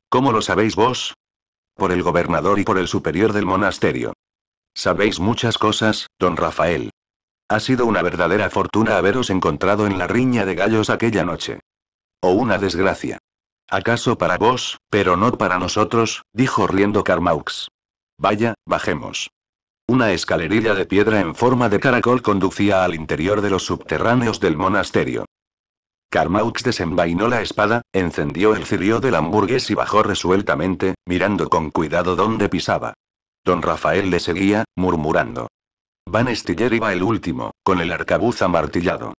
¿Cómo lo sabéis vos? Por el gobernador y por el superior del monasterio. Sabéis muchas cosas, don Rafael. Ha sido una verdadera fortuna haberos encontrado en la riña de gallos aquella noche. O una desgracia. ¿Acaso para vos, pero no para nosotros? dijo riendo Carmaux. Vaya, bajemos. Una escalerilla de piedra en forma de caracol conducía al interior de los subterráneos del monasterio. Karmaux desenvainó la espada, encendió el cirio del hamburgués y bajó resueltamente, mirando con cuidado dónde pisaba. Don Rafael le seguía, murmurando. Van Estiller iba el último, con el arcabuz amartillado.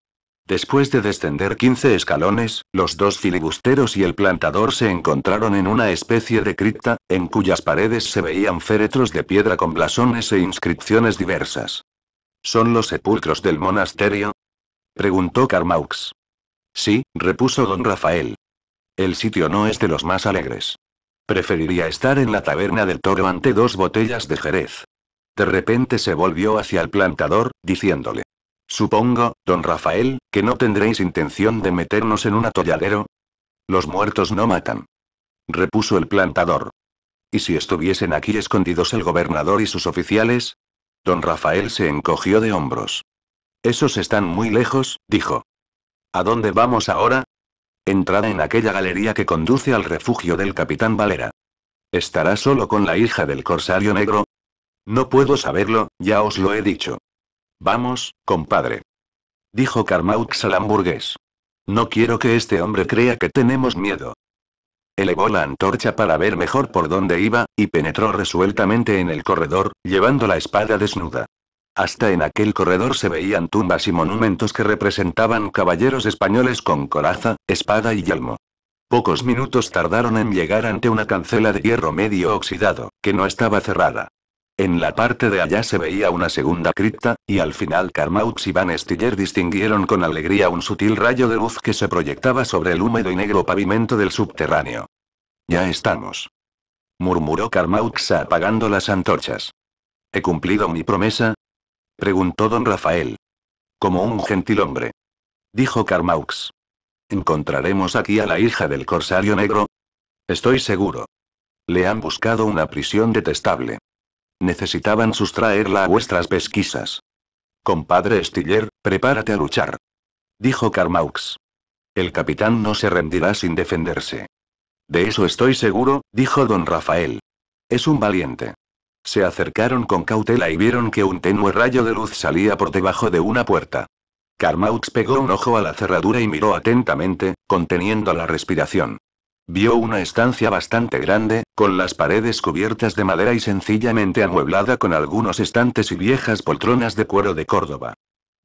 Después de descender 15 escalones, los dos filibusteros y el plantador se encontraron en una especie de cripta, en cuyas paredes se veían féretros de piedra con blasones e inscripciones diversas. ¿Son los sepulcros del monasterio? preguntó Carmaux. Sí, repuso don Rafael. El sitio no es de los más alegres. Preferiría estar en la taberna del toro ante dos botellas de jerez. De repente se volvió hacia el plantador, diciéndole. Supongo, don Rafael, que no tendréis intención de meternos en un atolladero. Los muertos no matan. Repuso el plantador. ¿Y si estuviesen aquí escondidos el gobernador y sus oficiales? Don Rafael se encogió de hombros. Esos están muy lejos, dijo. ¿A dónde vamos ahora? Entrada en aquella galería que conduce al refugio del capitán Valera. ¿Estará solo con la hija del corsario negro? No puedo saberlo, ya os lo he dicho. Vamos, compadre. Dijo Carmaux al hamburgués. No quiero que este hombre crea que tenemos miedo. Elevó la antorcha para ver mejor por dónde iba, y penetró resueltamente en el corredor, llevando la espada desnuda. Hasta en aquel corredor se veían tumbas y monumentos que representaban caballeros españoles con coraza, espada y yelmo. Pocos minutos tardaron en llegar ante una cancela de hierro medio oxidado, que no estaba cerrada. En la parte de allá se veía una segunda cripta, y al final Carmaux y Van Stiller distinguieron con alegría un sutil rayo de luz que se proyectaba sobre el húmedo y negro pavimento del subterráneo. Ya estamos. Murmuró Carmaux apagando las antorchas. ¿He cumplido mi promesa? Preguntó don Rafael. Como un gentil hombre. Dijo Carmaux. ¿Encontraremos aquí a la hija del corsario negro? Estoy seguro. Le han buscado una prisión detestable. Necesitaban sustraerla a vuestras pesquisas. Compadre Stiller, prepárate a luchar. Dijo Carmaux. El capitán no se rendirá sin defenderse. De eso estoy seguro, dijo don Rafael. Es un valiente. Se acercaron con cautela y vieron que un tenue rayo de luz salía por debajo de una puerta. Carmaux pegó un ojo a la cerradura y miró atentamente, conteniendo la respiración. Vio una estancia bastante grande, con las paredes cubiertas de madera y sencillamente amueblada con algunos estantes y viejas poltronas de cuero de Córdoba.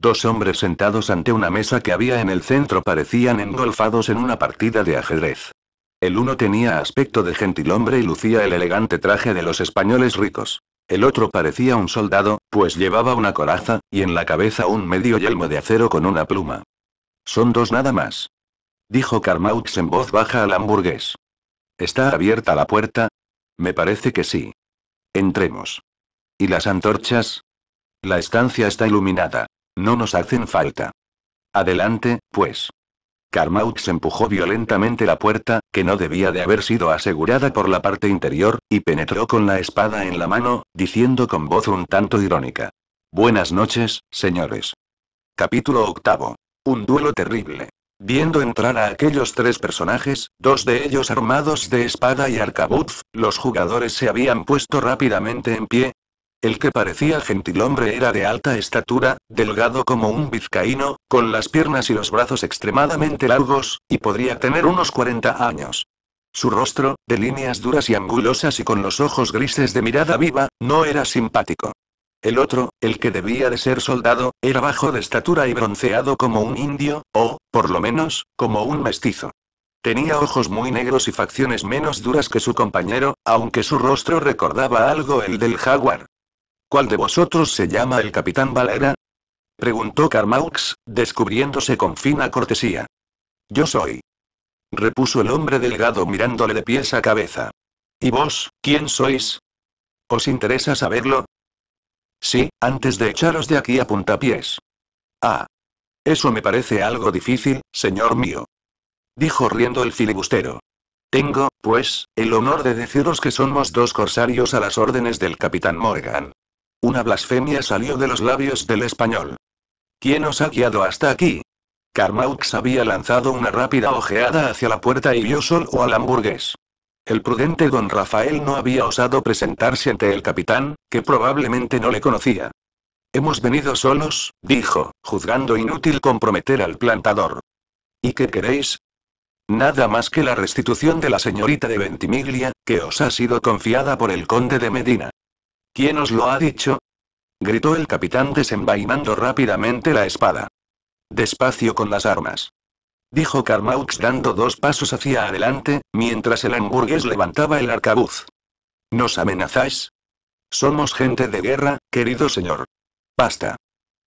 Dos hombres sentados ante una mesa que había en el centro parecían engolfados en una partida de ajedrez. El uno tenía aspecto de gentilhombre y lucía el elegante traje de los españoles ricos. El otro parecía un soldado, pues llevaba una coraza, y en la cabeza un medio yelmo de acero con una pluma. Son dos nada más. Dijo Carmaux en voz baja al hamburgués. ¿Está abierta la puerta? Me parece que sí. Entremos. ¿Y las antorchas? La estancia está iluminada. No nos hacen falta. Adelante, pues. Carmaux empujó violentamente la puerta, que no debía de haber sido asegurada por la parte interior, y penetró con la espada en la mano, diciendo con voz un tanto irónica. Buenas noches, señores. Capítulo octavo. Un duelo terrible. Viendo entrar a aquellos tres personajes, dos de ellos armados de espada y arcabuz, los jugadores se habían puesto rápidamente en pie. El que parecía gentilhombre era de alta estatura, delgado como un vizcaíno, con las piernas y los brazos extremadamente largos, y podría tener unos 40 años. Su rostro, de líneas duras y angulosas y con los ojos grises de mirada viva, no era simpático. El otro, el que debía de ser soldado, era bajo de estatura y bronceado como un indio, o, por lo menos, como un mestizo. Tenía ojos muy negros y facciones menos duras que su compañero, aunque su rostro recordaba algo el del jaguar. ¿Cuál de vosotros se llama el capitán Valera? Preguntó Carmaux, descubriéndose con fina cortesía. Yo soy. Repuso el hombre delgado mirándole de pies a cabeza. ¿Y vos, quién sois? ¿Os interesa saberlo? Sí, antes de echaros de aquí a puntapiés. Ah. Eso me parece algo difícil, señor mío. Dijo riendo el filibustero. Tengo, pues, el honor de deciros que somos dos corsarios a las órdenes del capitán Morgan. Una blasfemia salió de los labios del español. ¿Quién os ha guiado hasta aquí? Carmaux había lanzado una rápida ojeada hacia la puerta y vio solo al hamburgués. El prudente don Rafael no había osado presentarse ante el capitán, que probablemente no le conocía. Hemos venido solos, dijo, juzgando inútil comprometer al plantador. ¿Y qué queréis? Nada más que la restitución de la señorita de Ventimiglia, que os ha sido confiada por el conde de Medina. ¿Quién os lo ha dicho? gritó el capitán desenvainando rápidamente la espada. Despacio con las armas dijo Carmaux dando dos pasos hacia adelante, mientras el hamburgués levantaba el arcabuz. ¿Nos amenazáis? Somos gente de guerra, querido señor. Basta.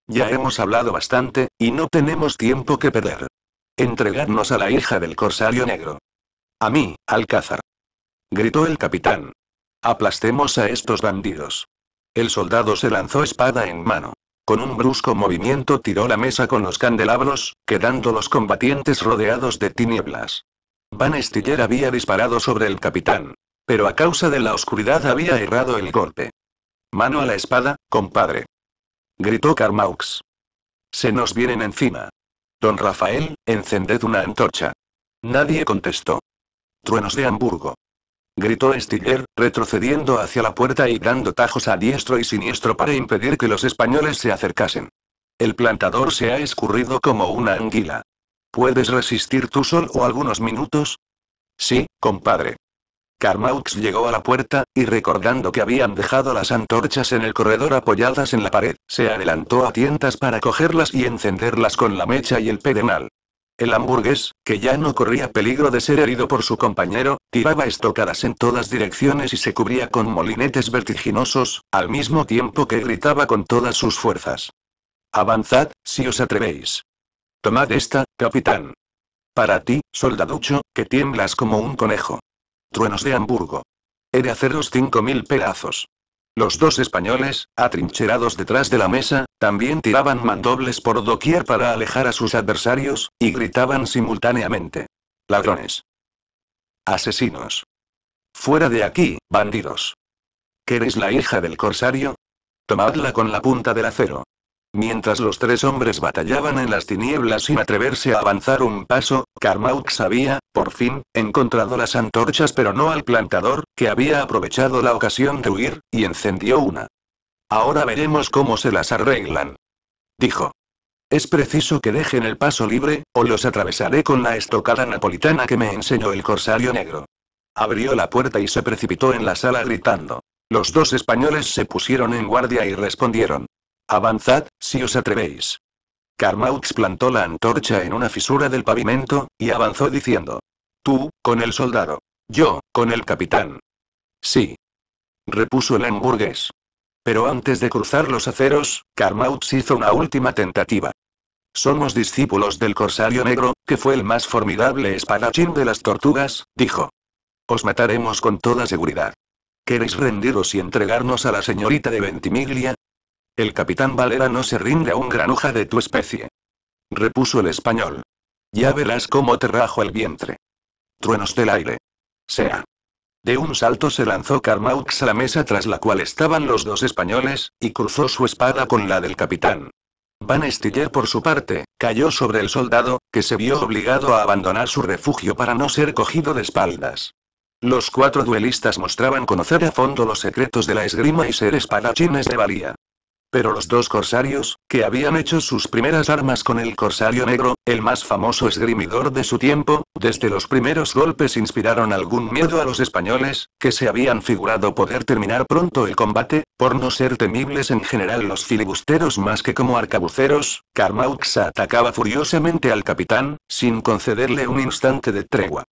Ya hemos hablado bastante, y no tenemos tiempo que perder. Entregadnos a la hija del corsario negro. A mí, Alcázar. Gritó el capitán. Aplastemos a estos bandidos. El soldado se lanzó espada en mano. Con un brusco movimiento tiró la mesa con los candelabros, quedando los combatientes rodeados de tinieblas. Van Estiller había disparado sobre el capitán. Pero a causa de la oscuridad había errado el golpe. Mano a la espada, compadre. Gritó Carmaux. Se nos vienen encima. Don Rafael, encended una antorcha. Nadie contestó. Truenos de Hamburgo gritó Stiller, retrocediendo hacia la puerta y dando tajos a diestro y siniestro para impedir que los españoles se acercasen. El plantador se ha escurrido como una anguila. ¿Puedes resistir tú o algunos minutos? Sí, compadre. Carmaux llegó a la puerta, y recordando que habían dejado las antorchas en el corredor apoyadas en la pared, se adelantó a tientas para cogerlas y encenderlas con la mecha y el pedernal. El hamburgués, que ya no corría peligro de ser herido por su compañero, tiraba estocadas en todas direcciones y se cubría con molinetes vertiginosos, al mismo tiempo que gritaba con todas sus fuerzas. Avanzad, si os atrevéis. Tomad esta, capitán. Para ti, soldaducho, que tiemblas como un conejo. Truenos de Hamburgo. He de haceros cinco mil pedazos. Los dos españoles, atrincherados detrás de la mesa, también tiraban mandobles por doquier para alejar a sus adversarios, y gritaban simultáneamente. Ladrones. Asesinos. Fuera de aquí, bandidos. ¿Queréis la hija del corsario? Tomadla con la punta del acero. Mientras los tres hombres batallaban en las tinieblas sin atreverse a avanzar un paso, Carmaux había, por fin, encontrado las antorchas pero no al plantador, que había aprovechado la ocasión de huir, y encendió una. Ahora veremos cómo se las arreglan. Dijo. Es preciso que dejen el paso libre, o los atravesaré con la estocada napolitana que me enseñó el corsario negro. Abrió la puerta y se precipitó en la sala gritando. Los dos españoles se pusieron en guardia y respondieron. Avanzad, si os atrevéis. Carmaux plantó la antorcha en una fisura del pavimento, y avanzó diciendo. Tú, con el soldado. Yo, con el capitán. Sí. Repuso el hamburgués. Pero antes de cruzar los aceros, Carmaux hizo una última tentativa. Somos discípulos del corsario negro, que fue el más formidable espadachín de las tortugas, dijo. Os mataremos con toda seguridad. ¿Queréis rendiros y entregarnos a la señorita de Ventimiglia? El capitán Valera no se rinde a un granuja de tu especie. Repuso el español. Ya verás cómo te rajo el vientre. Truenos del aire. Sea. De un salto se lanzó Carmaux a la mesa tras la cual estaban los dos españoles, y cruzó su espada con la del capitán. Van Stiller por su parte, cayó sobre el soldado, que se vio obligado a abandonar su refugio para no ser cogido de espaldas. Los cuatro duelistas mostraban conocer a fondo los secretos de la esgrima y ser espadachines de valía. Pero los dos corsarios, que habían hecho sus primeras armas con el corsario negro, el más famoso esgrimidor de su tiempo, desde los primeros golpes inspiraron algún miedo a los españoles, que se habían figurado poder terminar pronto el combate, por no ser temibles en general los filibusteros más que como arcabuceros, Carmaux atacaba furiosamente al capitán, sin concederle un instante de tregua.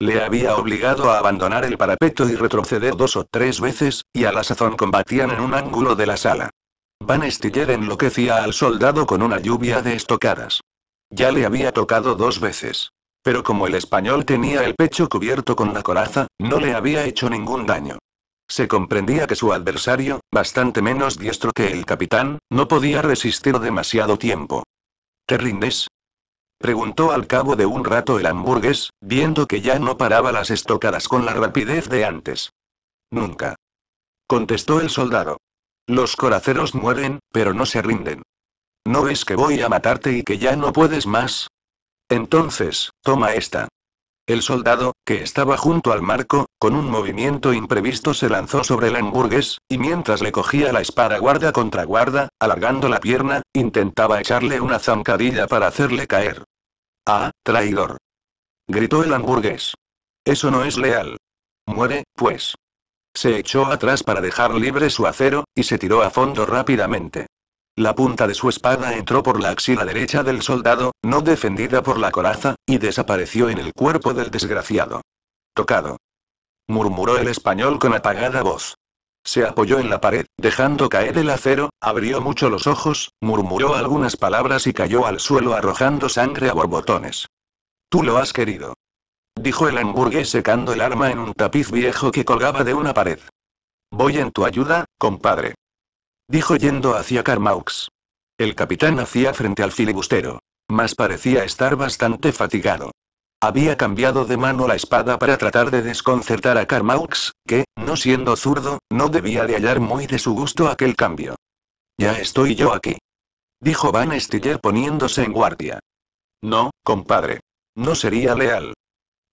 Le había obligado a abandonar el parapeto y retroceder dos o tres veces, y a la sazón combatían en un ángulo de la sala. Van Stiller enloquecía al soldado con una lluvia de estocadas. Ya le había tocado dos veces. Pero como el español tenía el pecho cubierto con la coraza, no le había hecho ningún daño. Se comprendía que su adversario, bastante menos diestro que el capitán, no podía resistir demasiado tiempo. ¿Te rindes? Preguntó al cabo de un rato el hamburgués, viendo que ya no paraba las estocadas con la rapidez de antes. Nunca. Contestó el soldado. Los coraceros mueren, pero no se rinden. ¿No ves que voy a matarte y que ya no puedes más? Entonces, toma esta. El soldado, que estaba junto al marco, con un movimiento imprevisto se lanzó sobre el hamburgués, y mientras le cogía la espada guarda contra guarda, alargando la pierna, intentaba echarle una zancadilla para hacerle caer. ¡Ah, traidor! gritó el hamburgués. Eso no es leal. Muere, pues. Se echó atrás para dejar libre su acero, y se tiró a fondo rápidamente. La punta de su espada entró por la axila derecha del soldado, no defendida por la coraza, y desapareció en el cuerpo del desgraciado. Tocado. Murmuró el español con apagada voz. Se apoyó en la pared, dejando caer el acero, abrió mucho los ojos, murmuró algunas palabras y cayó al suelo arrojando sangre a borbotones. Tú lo has querido dijo el hamburgués secando el arma en un tapiz viejo que colgaba de una pared. Voy en tu ayuda, compadre. Dijo yendo hacia Carmaux. El capitán hacía frente al filibustero. Mas parecía estar bastante fatigado. Había cambiado de mano la espada para tratar de desconcertar a Carmaux, que, no siendo zurdo, no debía de hallar muy de su gusto aquel cambio. Ya estoy yo aquí. Dijo Van Stiller poniéndose en guardia. No, compadre. No sería leal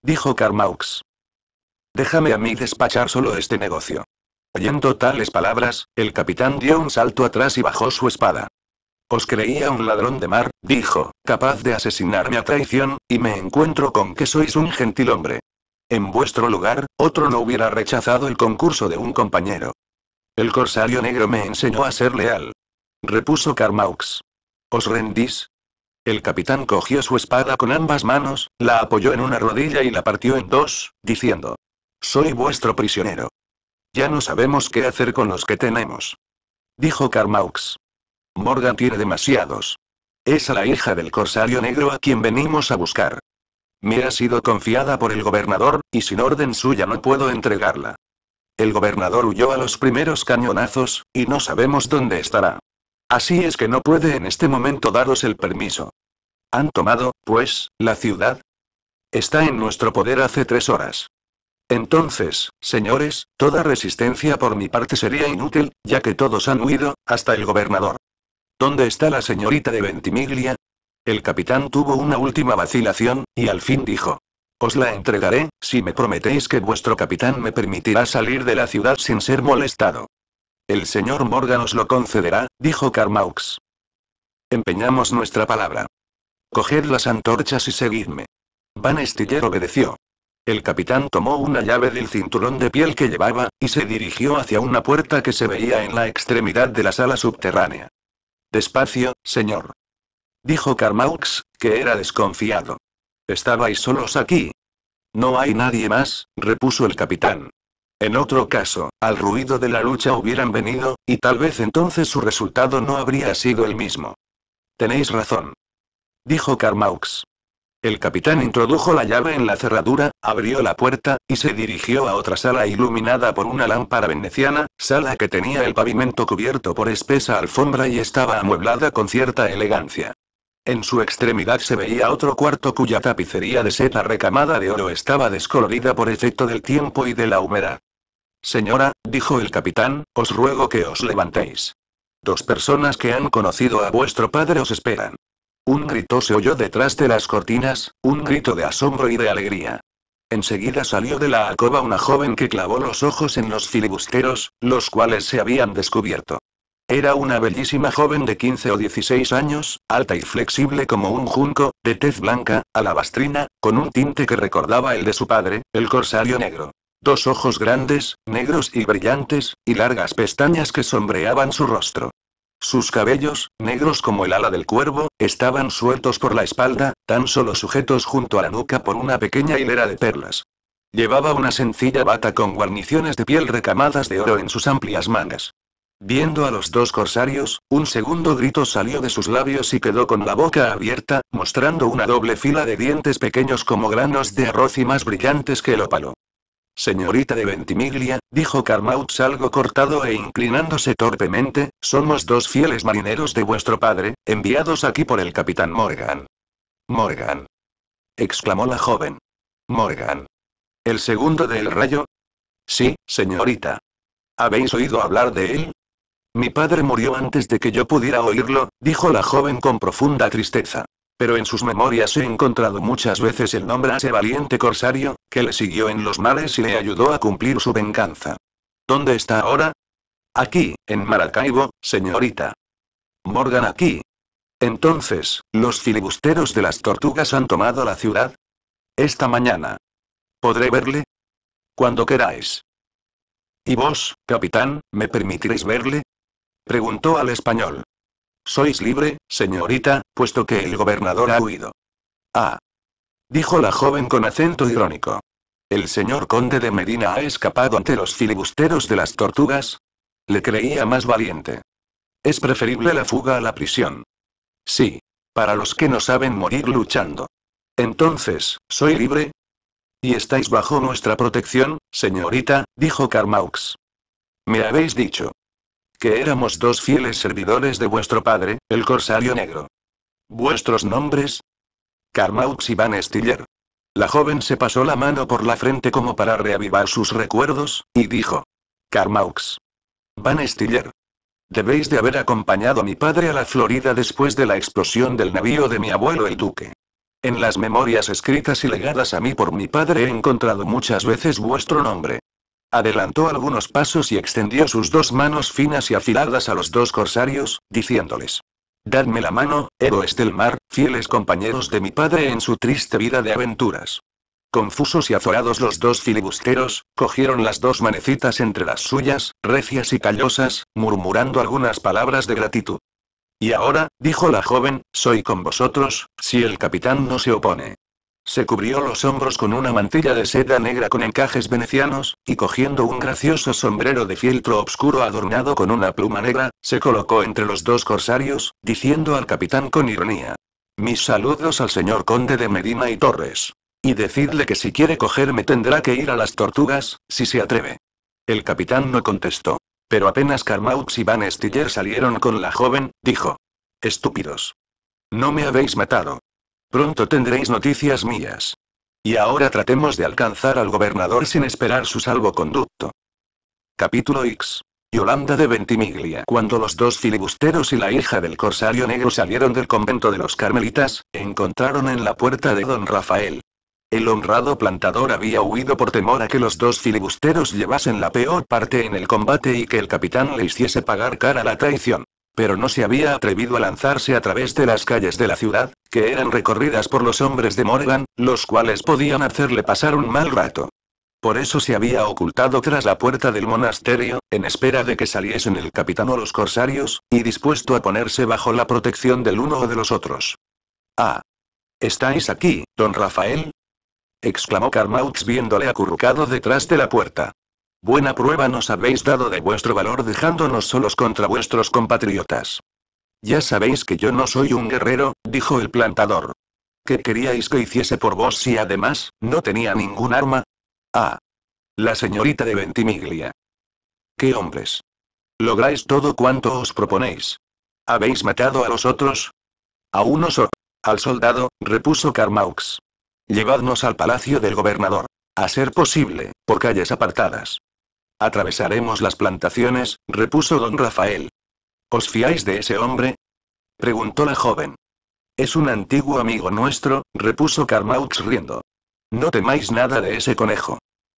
dijo Carmaux. Déjame a mí despachar solo este negocio. Oyendo tales palabras, el capitán dio un salto atrás y bajó su espada. Os creía un ladrón de mar, dijo, capaz de asesinarme a traición, y me encuentro con que sois un gentil hombre. En vuestro lugar, otro no hubiera rechazado el concurso de un compañero. El corsario negro me enseñó a ser leal. Repuso Carmaux. ¿Os rendís? El capitán cogió su espada con ambas manos, la apoyó en una rodilla y la partió en dos, diciendo, Soy vuestro prisionero. Ya no sabemos qué hacer con los que tenemos. Dijo Carmaux. Morgan tiene demasiados. Es a la hija del corsario negro a quien venimos a buscar. Me ha sido confiada por el gobernador, y sin orden suya no puedo entregarla. El gobernador huyó a los primeros cañonazos, y no sabemos dónde estará. Así es que no puede en este momento daros el permiso. Han tomado, pues, la ciudad. Está en nuestro poder hace tres horas. Entonces, señores, toda resistencia por mi parte sería inútil, ya que todos han huido, hasta el gobernador. ¿Dónde está la señorita de Ventimiglia? El capitán tuvo una última vacilación, y al fin dijo. Os la entregaré, si me prometéis que vuestro capitán me permitirá salir de la ciudad sin ser molestado. El señor Morgan os lo concederá, dijo Carmaux. Empeñamos nuestra palabra. Coged las antorchas y seguidme. Van Estiller obedeció. El capitán tomó una llave del cinturón de piel que llevaba, y se dirigió hacia una puerta que se veía en la extremidad de la sala subterránea. Despacio, señor. Dijo Carmaux, que era desconfiado. ¿Estabais solos aquí? No hay nadie más, repuso el capitán. En otro caso, al ruido de la lucha hubieran venido, y tal vez entonces su resultado no habría sido el mismo. Tenéis razón. Dijo Carmaux. El capitán introdujo la llave en la cerradura, abrió la puerta, y se dirigió a otra sala iluminada por una lámpara veneciana, sala que tenía el pavimento cubierto por espesa alfombra y estaba amueblada con cierta elegancia. En su extremidad se veía otro cuarto cuya tapicería de seda recamada de oro estaba descolorida por efecto del tiempo y de la humedad. Señora, dijo el capitán, os ruego que os levantéis. Dos personas que han conocido a vuestro padre os esperan. Un grito se oyó detrás de las cortinas, un grito de asombro y de alegría. Enseguida salió de la alcoba una joven que clavó los ojos en los filibusteros, los cuales se habían descubierto. Era una bellísima joven de 15 o 16 años, alta y flexible como un junco, de tez blanca, alabastrina, con un tinte que recordaba el de su padre, el corsario negro. Dos ojos grandes, negros y brillantes, y largas pestañas que sombreaban su rostro. Sus cabellos, negros como el ala del cuervo, estaban sueltos por la espalda, tan solo sujetos junto a la nuca por una pequeña hilera de perlas. Llevaba una sencilla bata con guarniciones de piel recamadas de oro en sus amplias mangas. Viendo a los dos corsarios, un segundo grito salió de sus labios y quedó con la boca abierta, mostrando una doble fila de dientes pequeños como granos de arroz y más brillantes que el ópalo. Señorita de Ventimiglia, dijo Carmaux algo cortado e inclinándose torpemente, somos dos fieles marineros de vuestro padre, enviados aquí por el capitán Morgan. Morgan. exclamó la joven. Morgan. ¿El segundo del rayo? Sí, señorita. ¿Habéis oído hablar de él? Mi padre murió antes de que yo pudiera oírlo, dijo la joven con profunda tristeza pero en sus memorias he encontrado muchas veces el nombre de ese valiente corsario, que le siguió en los mares y le ayudó a cumplir su venganza. ¿Dónde está ahora? Aquí, en Maracaibo, señorita. Morgan aquí. Entonces, ¿los filibusteros de las tortugas han tomado la ciudad? Esta mañana. ¿Podré verle? Cuando queráis. ¿Y vos, capitán, me permitiréis verle? Preguntó al español. Sois libre, señorita, puesto que el gobernador ha huido. Ah. Dijo la joven con acento irónico. ¿El señor conde de Medina ha escapado ante los filibusteros de las tortugas? Le creía más valiente. Es preferible la fuga a la prisión. Sí. Para los que no saben morir luchando. Entonces, ¿soy libre? Y estáis bajo nuestra protección, señorita, dijo Karmaux. Me habéis dicho, que éramos dos fieles servidores de vuestro padre, el corsario negro. ¿Vuestros nombres? Carmaux y Van Stiller. La joven se pasó la mano por la frente como para reavivar sus recuerdos, y dijo. Carmaux. Van Stiller. Debéis de haber acompañado a mi padre a la Florida después de la explosión del navío de mi abuelo el duque. En las memorias escritas y legadas a mí por mi padre he encontrado muchas veces vuestro nombre. Adelantó algunos pasos y extendió sus dos manos finas y afiladas a los dos corsarios, diciéndoles. Dadme la mano, héroes del mar, fieles compañeros de mi padre en su triste vida de aventuras. Confusos y azorados los dos filibusteros, cogieron las dos manecitas entre las suyas, recias y callosas, murmurando algunas palabras de gratitud. Y ahora, dijo la joven, soy con vosotros, si el capitán no se opone. Se cubrió los hombros con una mantilla de seda negra con encajes venecianos, y cogiendo un gracioso sombrero de fieltro oscuro adornado con una pluma negra, se colocó entre los dos corsarios, diciendo al capitán con ironía. Mis saludos al señor conde de Medina y Torres. Y decidle que si quiere cogerme tendrá que ir a las tortugas, si se atreve. El capitán no contestó. Pero apenas Carmaux y Van Stiller salieron con la joven, dijo. Estúpidos. No me habéis matado, Pronto tendréis noticias mías. Y ahora tratemos de alcanzar al gobernador sin esperar su salvoconducto. Capítulo X. Yolanda de Ventimiglia. Cuando los dos filibusteros y la hija del corsario negro salieron del convento de los carmelitas, encontraron en la puerta de don Rafael. El honrado plantador había huido por temor a que los dos filibusteros llevasen la peor parte en el combate y que el capitán le hiciese pagar cara la traición. Pero no se había atrevido a lanzarse a través de las calles de la ciudad, que eran recorridas por los hombres de Morgan, los cuales podían hacerle pasar un mal rato. Por eso se había ocultado tras la puerta del monasterio, en espera de que saliesen el capitán o los corsarios, y dispuesto a ponerse bajo la protección del uno o de los otros. Ah. ¿Estáis aquí, don Rafael? exclamó Carmaux viéndole acurrucado detrás de la puerta. Buena prueba nos habéis dado de vuestro valor dejándonos solos contra vuestros compatriotas. Ya sabéis que yo no soy un guerrero, dijo el plantador. ¿Qué queríais que hiciese por vos si además, no tenía ningún arma? Ah. La señorita de Ventimiglia. ¡Qué hombres! Lográis todo cuanto os proponéis. ¿Habéis matado a los otros? A uno solo. Al soldado, repuso Carmaux. Llevadnos al palacio del gobernador. A ser posible, por calles apartadas. Atravesaremos las plantaciones, repuso don Rafael. ¿Os fiáis de ese hombre? preguntó la joven. Es un antiguo amigo nuestro, repuso Carmaux riendo. No temáis nada de ese conejo.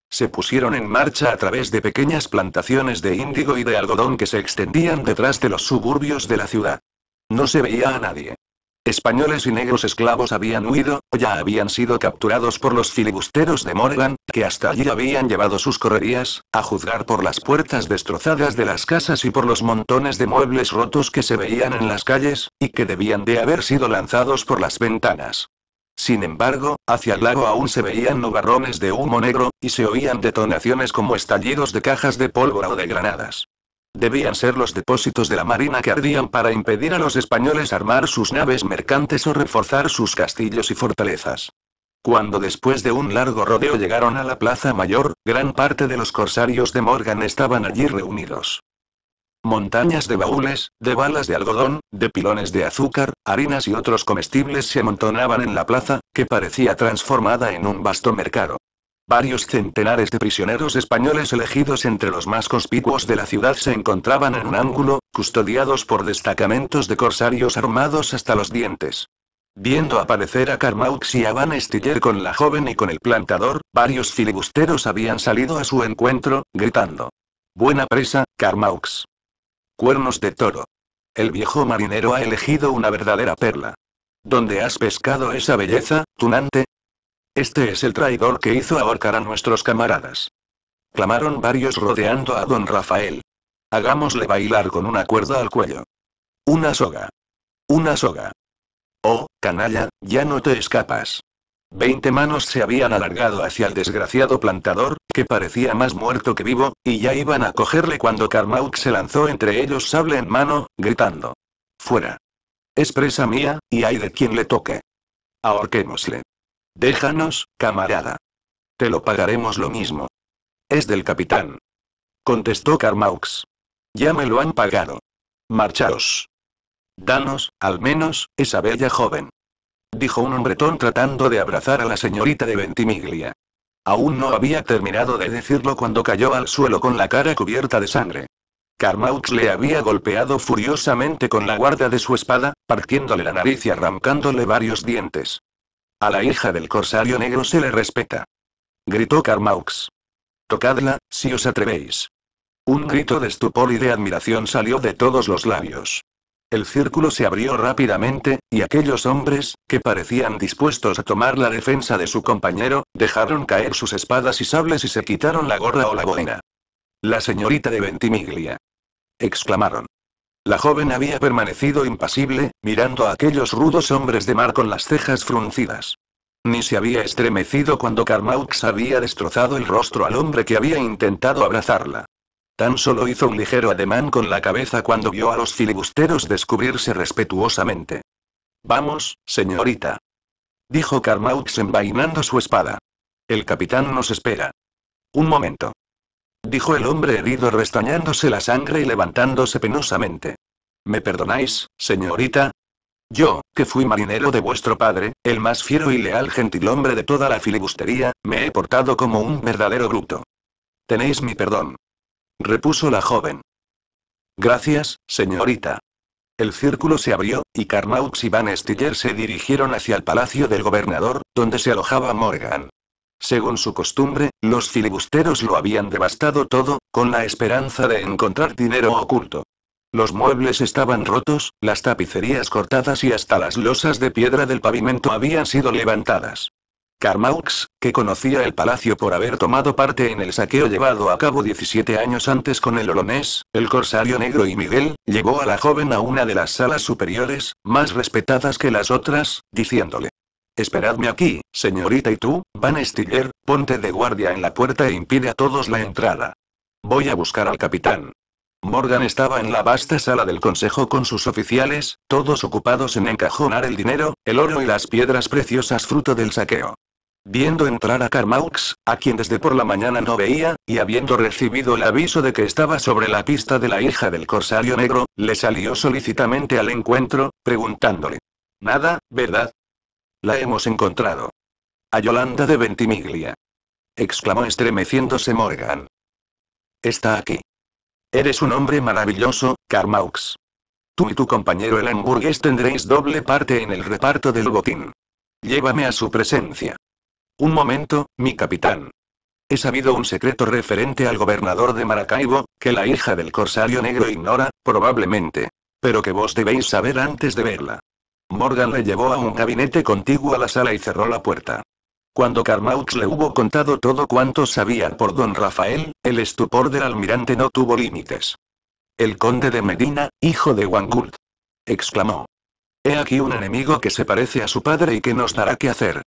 Se pusieron en marcha a través de pequeñas plantaciones de índigo y de algodón que se extendían detrás de los suburbios de la ciudad. No se veía a nadie. Españoles y negros esclavos habían huido, o ya habían sido capturados por los filibusteros de Morgan, que hasta allí habían llevado sus correrías, a juzgar por las puertas destrozadas de las casas y por los montones de muebles rotos que se veían en las calles, y que debían de haber sido lanzados por las ventanas. Sin embargo, hacia el lago aún se veían nubarrones de humo negro, y se oían detonaciones como estallidos de cajas de pólvora o de granadas. Debían ser los depósitos de la marina que ardían para impedir a los españoles armar sus naves mercantes o reforzar sus castillos y fortalezas. Cuando después de un largo rodeo llegaron a la Plaza Mayor, gran parte de los corsarios de Morgan estaban allí reunidos. Montañas de baúles, de balas de algodón, de pilones de azúcar, harinas y otros comestibles se amontonaban en la plaza, que parecía transformada en un vasto mercado. Varios centenares de prisioneros españoles elegidos entre los más conspicuos de la ciudad se encontraban en un ángulo, custodiados por destacamentos de corsarios armados hasta los dientes. Viendo aparecer a Carmaux y a Van Stiller con la joven y con el plantador, varios filibusteros habían salido a su encuentro, gritando. Buena presa, Carmaux. Cuernos de toro. El viejo marinero ha elegido una verdadera perla. ¿Dónde has pescado esa belleza, tunante? Este es el traidor que hizo ahorcar a nuestros camaradas. Clamaron varios rodeando a don Rafael. Hagámosle bailar con una cuerda al cuello. Una soga. Una soga. Oh, canalla, ya no te escapas. Veinte manos se habían alargado hacia el desgraciado plantador, que parecía más muerto que vivo, y ya iban a cogerle cuando Karmauk se lanzó entre ellos sable en mano, gritando. Fuera. Es presa mía, y hay de quien le toque. Ahorquémosle. Déjanos, camarada. Te lo pagaremos lo mismo. Es del capitán. Contestó Carmaux. Ya me lo han pagado. Marchaos. Danos, al menos, esa bella joven. Dijo un hombretón tratando de abrazar a la señorita de Ventimiglia. Aún no había terminado de decirlo cuando cayó al suelo con la cara cubierta de sangre. Carmaux le había golpeado furiosamente con la guarda de su espada, partiéndole la nariz y arrancándole varios dientes. A la hija del corsario negro se le respeta. Gritó Carmaux. Tocadla, si os atrevéis. Un grito de estupor y de admiración salió de todos los labios. El círculo se abrió rápidamente, y aquellos hombres, que parecían dispuestos a tomar la defensa de su compañero, dejaron caer sus espadas y sables y se quitaron la gorra o la boina. La señorita de Ventimiglia. exclamaron. La joven había permanecido impasible, mirando a aquellos rudos hombres de mar con las cejas fruncidas. Ni se había estremecido cuando Carmaux había destrozado el rostro al hombre que había intentado abrazarla. Tan solo hizo un ligero ademán con la cabeza cuando vio a los filibusteros descubrirse respetuosamente. Vamos, señorita. Dijo Carmaux envainando su espada. El capitán nos espera. Un momento dijo el hombre herido restañándose la sangre y levantándose penosamente. ¿Me perdonáis, señorita? Yo, que fui marinero de vuestro padre, el más fiero y leal gentilhombre de toda la filibustería, me he portado como un verdadero bruto. Tenéis mi perdón. Repuso la joven. Gracias, señorita. El círculo se abrió, y Carnaux y Van Stiller se dirigieron hacia el palacio del gobernador, donde se alojaba Morgan. Según su costumbre, los filibusteros lo habían devastado todo, con la esperanza de encontrar dinero oculto. Los muebles estaban rotos, las tapicerías cortadas y hasta las losas de piedra del pavimento habían sido levantadas. Carmaux, que conocía el palacio por haber tomado parte en el saqueo llevado a cabo 17 años antes con el Olonés, el Corsario Negro y Miguel, llevó a la joven a una de las salas superiores, más respetadas que las otras, diciéndole, Esperadme aquí, señorita y tú, Van Stiller, ponte de guardia en la puerta e impide a todos la entrada. Voy a buscar al capitán. Morgan estaba en la vasta sala del consejo con sus oficiales, todos ocupados en encajonar el dinero, el oro y las piedras preciosas fruto del saqueo. Viendo entrar a Carmaux, a quien desde por la mañana no veía, y habiendo recibido el aviso de que estaba sobre la pista de la hija del corsario negro, le salió solícitamente al encuentro, preguntándole. Nada, ¿verdad? La hemos encontrado. A Yolanda de Ventimiglia. Exclamó estremeciéndose Morgan. Está aquí. Eres un hombre maravilloso, Carmaux. Tú y tu compañero el hamburgués tendréis doble parte en el reparto del botín. Llévame a su presencia. Un momento, mi capitán. He sabido un secreto referente al gobernador de Maracaibo, que la hija del corsario negro ignora, probablemente. Pero que vos debéis saber antes de verla. Morgan le llevó a un gabinete contiguo a la sala y cerró la puerta. Cuando Carmaux le hubo contado todo cuanto sabía por don Rafael, el estupor del almirante no tuvo límites. El conde de Medina, hijo de Wangult. exclamó. He aquí un enemigo que se parece a su padre y que nos dará que hacer.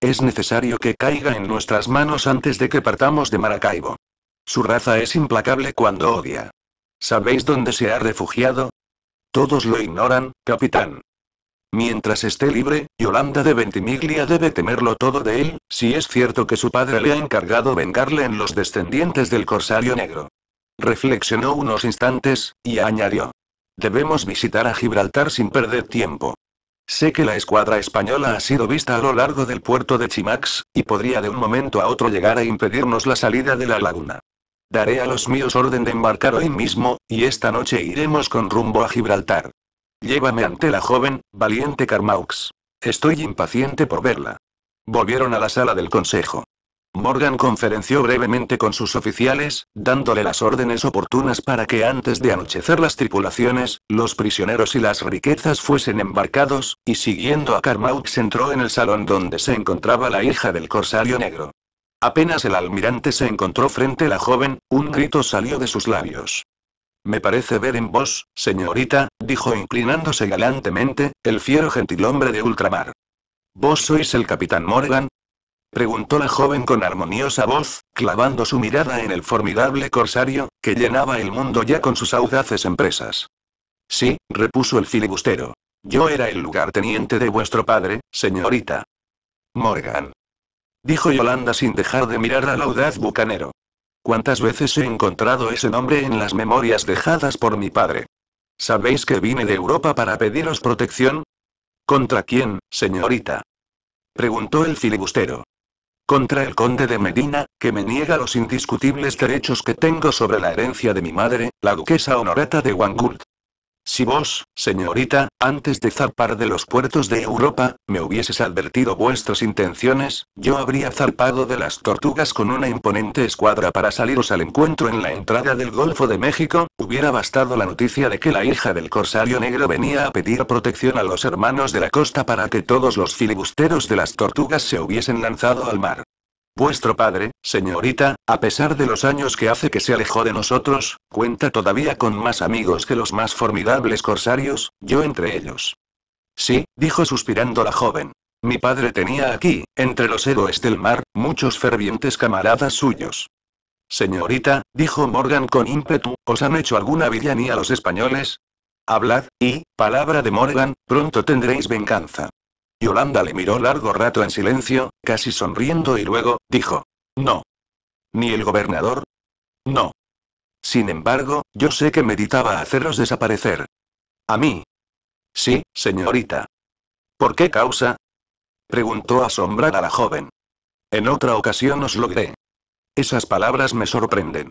Es necesario que caiga en nuestras manos antes de que partamos de Maracaibo. Su raza es implacable cuando odia. ¿Sabéis dónde se ha refugiado? Todos lo ignoran, capitán. Mientras esté libre, Yolanda de Ventimiglia debe temerlo todo de él, si es cierto que su padre le ha encargado vengarle en los descendientes del corsario negro. Reflexionó unos instantes, y añadió. Debemos visitar a Gibraltar sin perder tiempo. Sé que la escuadra española ha sido vista a lo largo del puerto de Chimax, y podría de un momento a otro llegar a impedirnos la salida de la laguna. Daré a los míos orden de embarcar hoy mismo, y esta noche iremos con rumbo a Gibraltar. Llévame ante la joven, valiente Carmaux. Estoy impaciente por verla. Volvieron a la sala del consejo. Morgan conferenció brevemente con sus oficiales, dándole las órdenes oportunas para que antes de anochecer las tripulaciones, los prisioneros y las riquezas fuesen embarcados, y siguiendo a Carmaux entró en el salón donde se encontraba la hija del corsario negro. Apenas el almirante se encontró frente a la joven, un grito salió de sus labios. Me parece ver en vos, señorita, dijo inclinándose galantemente, el fiero gentilhombre de ultramar. ¿Vos sois el capitán Morgan? preguntó la joven con armoniosa voz, clavando su mirada en el formidable corsario, que llenaba el mundo ya con sus audaces empresas. Sí, repuso el filibustero. Yo era el lugarteniente de vuestro padre, señorita. Morgan. Dijo Yolanda sin dejar de mirar al audaz bucanero. ¿Cuántas veces he encontrado ese nombre en las memorias dejadas por mi padre? ¿Sabéis que vine de Europa para pediros protección? ¿Contra quién, señorita? Preguntó el filibustero. Contra el conde de Medina, que me niega los indiscutibles derechos que tengo sobre la herencia de mi madre, la duquesa honorata de Wangult. Si vos, señorita, antes de zarpar de los puertos de Europa, me hubieses advertido vuestras intenciones, yo habría zarpado de las tortugas con una imponente escuadra para saliros al encuentro en la entrada del Golfo de México, hubiera bastado la noticia de que la hija del corsario negro venía a pedir protección a los hermanos de la costa para que todos los filibusteros de las tortugas se hubiesen lanzado al mar. Vuestro padre, señorita, a pesar de los años que hace que se alejó de nosotros, cuenta todavía con más amigos que los más formidables corsarios, yo entre ellos. Sí, dijo suspirando la joven. Mi padre tenía aquí, entre los héroes del mar, muchos fervientes camaradas suyos. Señorita, dijo Morgan con ímpetu, ¿os han hecho alguna villanía los españoles? Hablad, y, palabra de Morgan, pronto tendréis venganza. Yolanda le miró largo rato en silencio, casi sonriendo y luego, dijo. No. ¿Ni el gobernador? No. Sin embargo, yo sé que meditaba hacerlos desaparecer. ¿A mí? Sí, señorita. ¿Por qué causa? Preguntó asombrada la joven. En otra ocasión os logré. Esas palabras me sorprenden.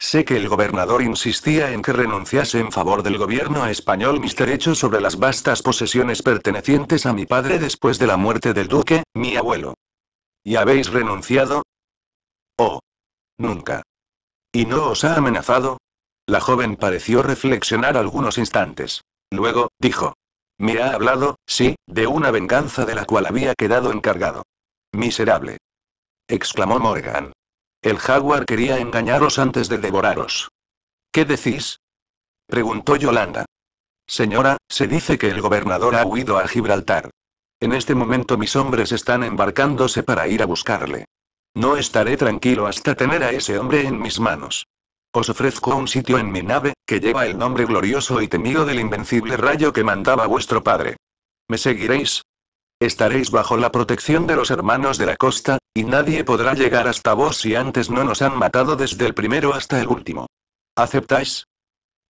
Sé que el gobernador insistía en que renunciase en favor del gobierno español mis derechos sobre las vastas posesiones pertenecientes a mi padre después de la muerte del duque, mi abuelo. ¿Y habéis renunciado? Oh. Nunca. ¿Y no os ha amenazado? La joven pareció reflexionar algunos instantes. Luego, dijo. Me ha hablado, sí, de una venganza de la cual había quedado encargado. Miserable. exclamó Morgan. El jaguar quería engañaros antes de devoraros. ¿Qué decís? preguntó Yolanda. Señora, se dice que el gobernador ha huido a Gibraltar. En este momento mis hombres están embarcándose para ir a buscarle. No estaré tranquilo hasta tener a ese hombre en mis manos. Os ofrezco un sitio en mi nave, que lleva el nombre glorioso y temido del invencible rayo que mandaba vuestro padre. ¿Me seguiréis? Estaréis bajo la protección de los hermanos de la costa, y nadie podrá llegar hasta vos si antes no nos han matado desde el primero hasta el último. ¿Aceptáis?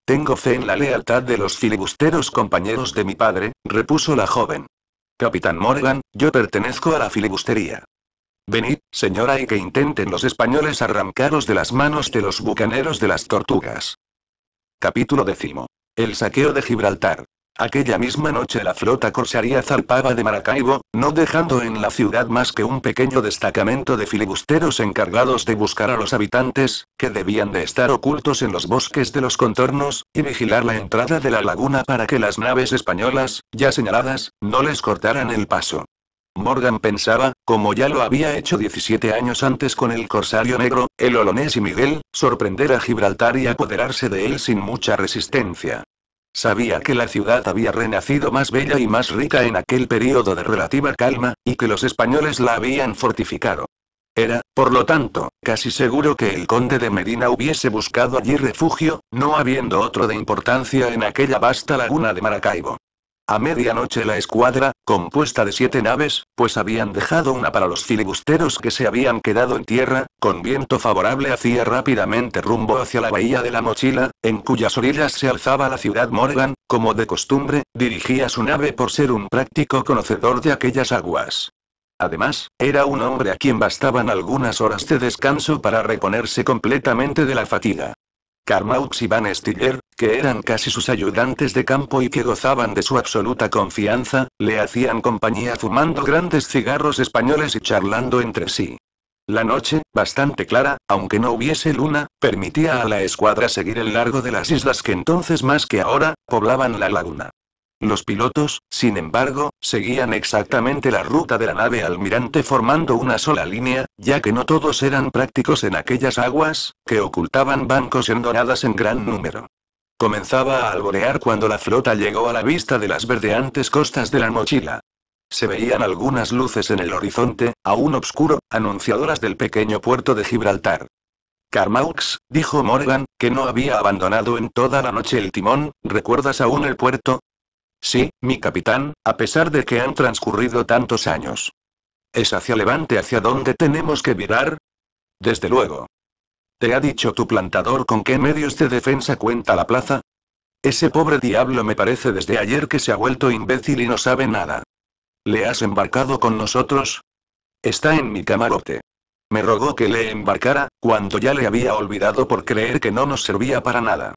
Tengo fe en la lealtad de los filibusteros compañeros de mi padre, repuso la joven. Capitán Morgan, yo pertenezco a la filibustería. Venid, señora, y que intenten los españoles arrancaros de las manos de los bucaneros de las tortugas. Capítulo décimo. El saqueo de Gibraltar. Aquella misma noche la flota corsaria zarpaba de Maracaibo, no dejando en la ciudad más que un pequeño destacamento de filibusteros encargados de buscar a los habitantes, que debían de estar ocultos en los bosques de los contornos, y vigilar la entrada de la laguna para que las naves españolas, ya señaladas, no les cortaran el paso. Morgan pensaba, como ya lo había hecho 17 años antes con el Corsario Negro, el holonés y Miguel, sorprender a Gibraltar y apoderarse de él sin mucha resistencia. Sabía que la ciudad había renacido más bella y más rica en aquel periodo de relativa calma, y que los españoles la habían fortificado. Era, por lo tanto, casi seguro que el conde de Medina hubiese buscado allí refugio, no habiendo otro de importancia en aquella vasta laguna de Maracaibo. A medianoche la escuadra, compuesta de siete naves, pues habían dejado una para los filibusteros que se habían quedado en tierra, con viento favorable hacía rápidamente rumbo hacia la bahía de la mochila, en cuyas orillas se alzaba la ciudad Morgan, como de costumbre, dirigía su nave por ser un práctico conocedor de aquellas aguas. Además, era un hombre a quien bastaban algunas horas de descanso para reponerse completamente de la fatiga. Carmaux y Van Stiller, que eran casi sus ayudantes de campo y que gozaban de su absoluta confianza, le hacían compañía fumando grandes cigarros españoles y charlando entre sí. La noche, bastante clara, aunque no hubiese luna, permitía a la escuadra seguir el largo de las islas que entonces más que ahora, poblaban la laguna. Los pilotos, sin embargo, seguían exactamente la ruta de la nave almirante formando una sola línea, ya que no todos eran prácticos en aquellas aguas, que ocultaban bancos endoradas en gran número. Comenzaba a alborear cuando la flota llegó a la vista de las verdeantes costas de la mochila. Se veían algunas luces en el horizonte, aún oscuro, anunciadoras del pequeño puerto de Gibraltar. Carmaux, dijo Morgan, que no había abandonado en toda la noche el timón, ¿recuerdas aún el puerto? Sí, mi capitán, a pesar de que han transcurrido tantos años. ¿Es hacia levante hacia donde tenemos que virar? Desde luego. ¿Te ha dicho tu plantador con qué medios de defensa cuenta la plaza? Ese pobre diablo me parece desde ayer que se ha vuelto imbécil y no sabe nada. ¿Le has embarcado con nosotros? Está en mi camarote. Me rogó que le embarcara, cuando ya le había olvidado por creer que no nos servía para nada.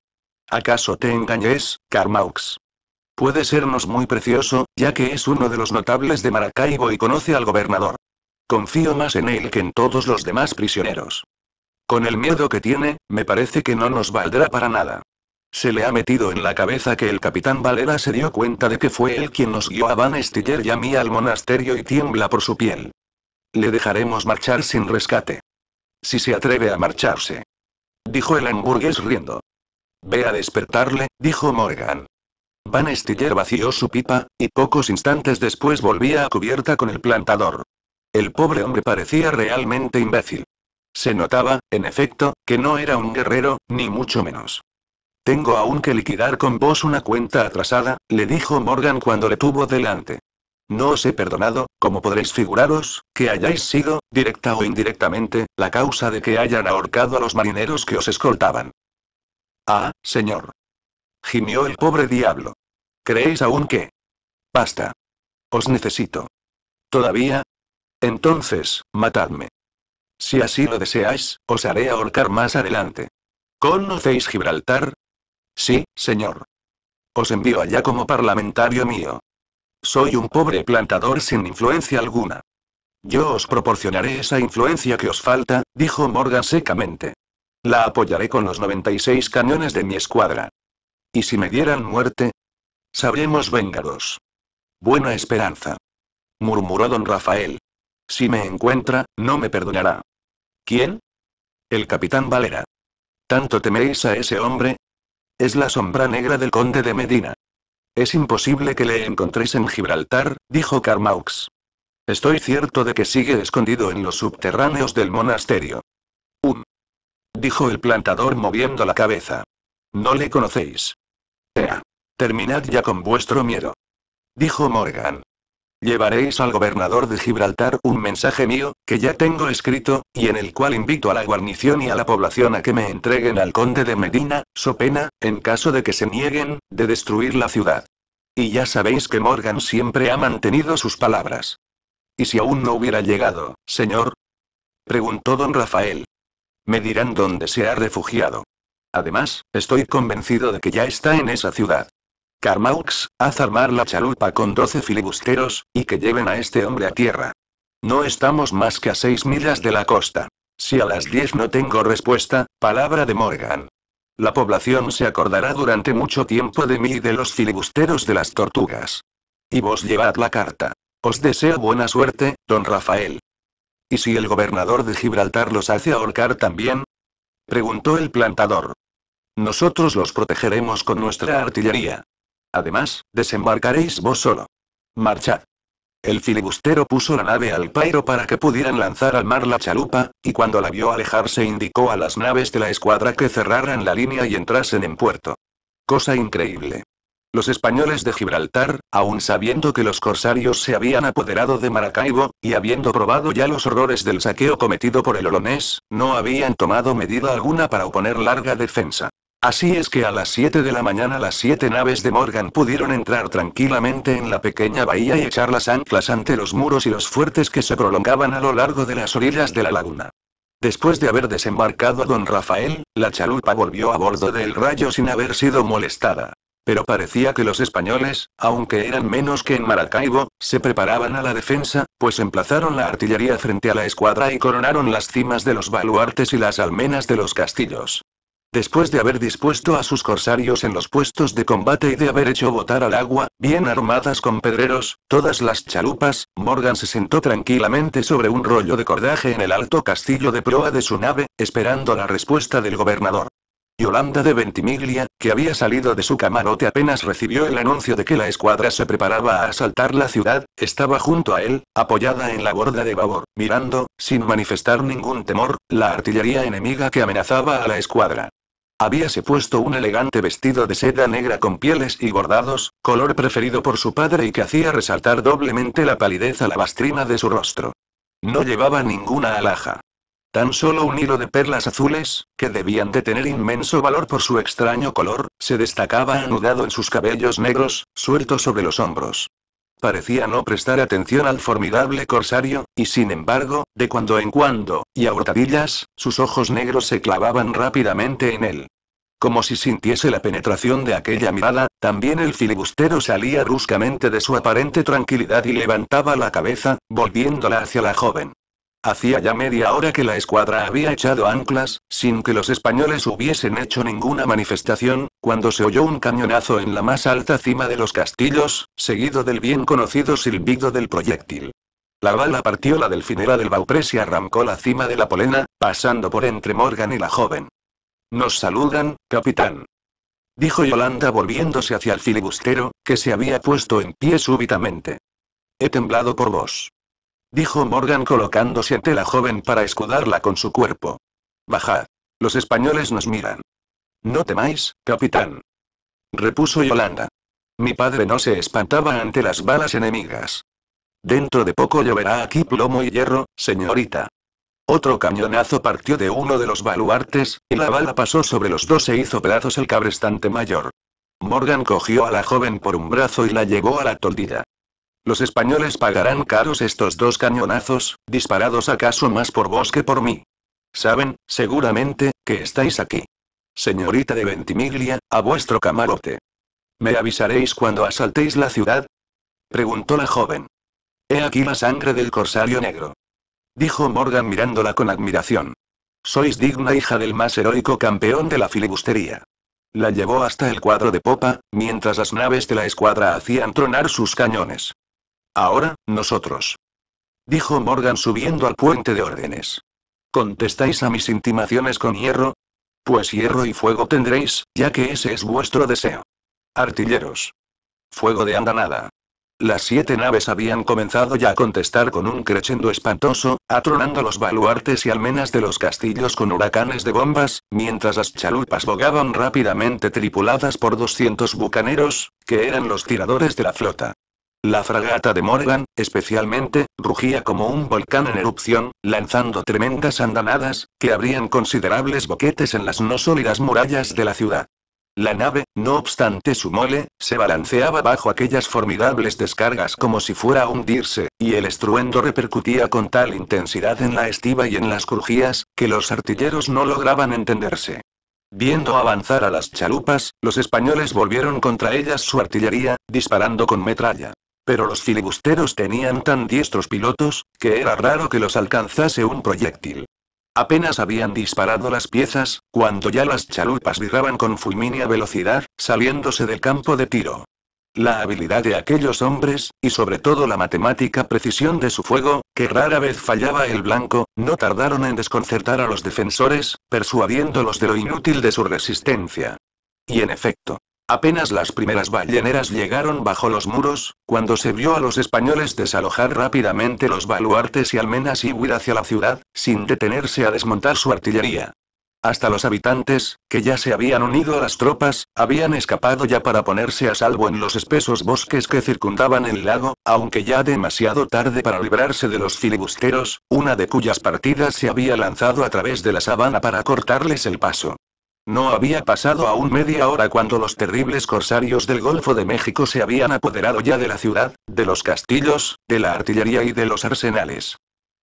¿Acaso te engañes, Carmaux? Puede sernos muy precioso, ya que es uno de los notables de Maracaibo y conoce al gobernador. Confío más en él que en todos los demás prisioneros. Con el miedo que tiene, me parece que no nos valdrá para nada. Se le ha metido en la cabeza que el capitán Valera se dio cuenta de que fue él quien nos guió a Van Stiller y a mí al monasterio y tiembla por su piel. Le dejaremos marchar sin rescate. Si se atreve a marcharse. Dijo el hamburgués riendo. Ve a despertarle, dijo Morgan. Van vació su pipa, y pocos instantes después volvía a cubierta con el plantador. El pobre hombre parecía realmente imbécil. Se notaba, en efecto, que no era un guerrero, ni mucho menos. Tengo aún que liquidar con vos una cuenta atrasada, le dijo Morgan cuando le tuvo delante. No os he perdonado, como podréis figuraros, que hayáis sido, directa o indirectamente, la causa de que hayan ahorcado a los marineros que os escoltaban. Ah, señor, gimió el pobre diablo. ¿Creéis aún que? Basta. Os necesito. ¿Todavía? Entonces, matadme. Si así lo deseáis, os haré ahorcar más adelante. ¿Conocéis Gibraltar? Sí, señor. Os envío allá como parlamentario mío. Soy un pobre plantador sin influencia alguna. Yo os proporcionaré esa influencia que os falta, dijo Morgan secamente. La apoyaré con los 96 cañones de mi escuadra. Y si me dieran muerte, sabremos vengaros. Buena esperanza. Murmuró don Rafael. Si me encuentra, no me perdonará. ¿Quién? El capitán Valera. ¿Tanto teméis a ese hombre? Es la sombra negra del conde de Medina. Es imposible que le encontréis en Gibraltar, dijo Carmaux. Estoy cierto de que sigue escondido en los subterráneos del monasterio. Un, um, Dijo el plantador moviendo la cabeza. No le conocéis. Terminad ya con vuestro miedo. Dijo Morgan. Llevaréis al gobernador de Gibraltar un mensaje mío, que ya tengo escrito, y en el cual invito a la guarnición y a la población a que me entreguen al conde de Medina, so pena, en caso de que se nieguen, de destruir la ciudad. Y ya sabéis que Morgan siempre ha mantenido sus palabras. ¿Y si aún no hubiera llegado, señor? Preguntó don Rafael. Me dirán dónde se ha refugiado. Además, estoy convencido de que ya está en esa ciudad. Carmaux, haz armar la chalupa con 12 filibusteros, y que lleven a este hombre a tierra. No estamos más que a seis millas de la costa. Si a las 10 no tengo respuesta, palabra de Morgan. La población se acordará durante mucho tiempo de mí y de los filibusteros de las tortugas. Y vos llevad la carta. Os deseo buena suerte, don Rafael. ¿Y si el gobernador de Gibraltar los hace ahorcar también? Preguntó el plantador. Nosotros los protegeremos con nuestra artillería. Además, desembarcaréis vos solo. Marchad. El filibustero puso la nave al pairo para que pudieran lanzar al mar la chalupa, y cuando la vio alejarse indicó a las naves de la escuadra que cerraran la línea y entrasen en puerto. Cosa increíble. Los españoles de Gibraltar, aun sabiendo que los corsarios se habían apoderado de Maracaibo, y habiendo probado ya los horrores del saqueo cometido por el holonés, no habían tomado medida alguna para oponer larga defensa. Así es que a las 7 de la mañana las siete naves de Morgan pudieron entrar tranquilamente en la pequeña bahía y echar las anclas ante los muros y los fuertes que se prolongaban a lo largo de las orillas de la laguna. Después de haber desembarcado a don Rafael, la chalupa volvió a bordo del rayo sin haber sido molestada. Pero parecía que los españoles, aunque eran menos que en Maracaibo, se preparaban a la defensa, pues emplazaron la artillería frente a la escuadra y coronaron las cimas de los baluartes y las almenas de los castillos. Después de haber dispuesto a sus corsarios en los puestos de combate y de haber hecho botar al agua, bien armadas con pedreros, todas las chalupas, Morgan se sentó tranquilamente sobre un rollo de cordaje en el alto castillo de proa de su nave, esperando la respuesta del gobernador. Yolanda de Ventimiglia, que había salido de su camarote apenas recibió el anuncio de que la escuadra se preparaba a asaltar la ciudad, estaba junto a él, apoyada en la borda de babor, mirando, sin manifestar ningún temor, la artillería enemiga que amenazaba a la escuadra se puesto un elegante vestido de seda negra con pieles y bordados, color preferido por su padre y que hacía resaltar doblemente la palidez alabastrina de su rostro. No llevaba ninguna alhaja. Tan solo un hilo de perlas azules, que debían de tener inmenso valor por su extraño color, se destacaba anudado en sus cabellos negros, sueltos sobre los hombros. Parecía no prestar atención al formidable corsario, y sin embargo, de cuando en cuando, y a hurtadillas, sus ojos negros se clavaban rápidamente en él. Como si sintiese la penetración de aquella mirada, también el filibustero salía bruscamente de su aparente tranquilidad y levantaba la cabeza, volviéndola hacia la joven. Hacía ya media hora que la escuadra había echado anclas, sin que los españoles hubiesen hecho ninguna manifestación, cuando se oyó un cañonazo en la más alta cima de los castillos, seguido del bien conocido silbido del proyectil. La bala partió la delfinera del Bauprés y arrancó la cima de la polena, pasando por entre Morgan y la joven. Nos saludan, capitán. Dijo Yolanda volviéndose hacia el filibustero, que se había puesto en pie súbitamente. He temblado por vos. Dijo Morgan colocándose ante la joven para escudarla con su cuerpo. Bajad. Los españoles nos miran. No temáis, capitán. Repuso Yolanda. Mi padre no se espantaba ante las balas enemigas. Dentro de poco lloverá aquí plomo y hierro, señorita. Otro cañonazo partió de uno de los baluartes, y la bala pasó sobre los dos e hizo pedazos el cabrestante mayor. Morgan cogió a la joven por un brazo y la llevó a la toldida. Los españoles pagarán caros estos dos cañonazos, disparados acaso más por vos que por mí. Saben, seguramente, que estáis aquí. Señorita de Ventimiglia, a vuestro camarote. ¿Me avisaréis cuando asaltéis la ciudad? Preguntó la joven. He aquí la sangre del corsario negro. Dijo Morgan mirándola con admiración. Sois digna hija del más heroico campeón de la filibustería. La llevó hasta el cuadro de popa, mientras las naves de la escuadra hacían tronar sus cañones. Ahora, nosotros. Dijo Morgan subiendo al puente de órdenes. ¿Contestáis a mis intimaciones con hierro? Pues hierro y fuego tendréis, ya que ese es vuestro deseo. Artilleros. Fuego de andanada. Las siete naves habían comenzado ya a contestar con un crescendo espantoso, atronando los baluartes y almenas de los castillos con huracanes de bombas, mientras las chalupas bogaban rápidamente tripuladas por 200 bucaneros, que eran los tiradores de la flota. La fragata de Morgan, especialmente, rugía como un volcán en erupción, lanzando tremendas andanadas, que abrían considerables boquetes en las no sólidas murallas de la ciudad. La nave, no obstante su mole, se balanceaba bajo aquellas formidables descargas como si fuera a hundirse, y el estruendo repercutía con tal intensidad en la estiva y en las crujías, que los artilleros no lograban entenderse. Viendo avanzar a las chalupas, los españoles volvieron contra ellas su artillería, disparando con metralla. Pero los filibusteros tenían tan diestros pilotos, que era raro que los alcanzase un proyectil. Apenas habían disparado las piezas, cuando ya las chalupas viraban con fulminia velocidad, saliéndose del campo de tiro. La habilidad de aquellos hombres, y sobre todo la matemática precisión de su fuego, que rara vez fallaba el blanco, no tardaron en desconcertar a los defensores, persuadiéndolos de lo inútil de su resistencia. Y en efecto, Apenas las primeras balleneras llegaron bajo los muros, cuando se vio a los españoles desalojar rápidamente los baluartes y almenas y huir hacia la ciudad, sin detenerse a desmontar su artillería. Hasta los habitantes, que ya se habían unido a las tropas, habían escapado ya para ponerse a salvo en los espesos bosques que circundaban el lago, aunque ya demasiado tarde para librarse de los filibusteros, una de cuyas partidas se había lanzado a través de la sabana para cortarles el paso. No había pasado aún media hora cuando los terribles corsarios del Golfo de México se habían apoderado ya de la ciudad, de los castillos, de la artillería y de los arsenales.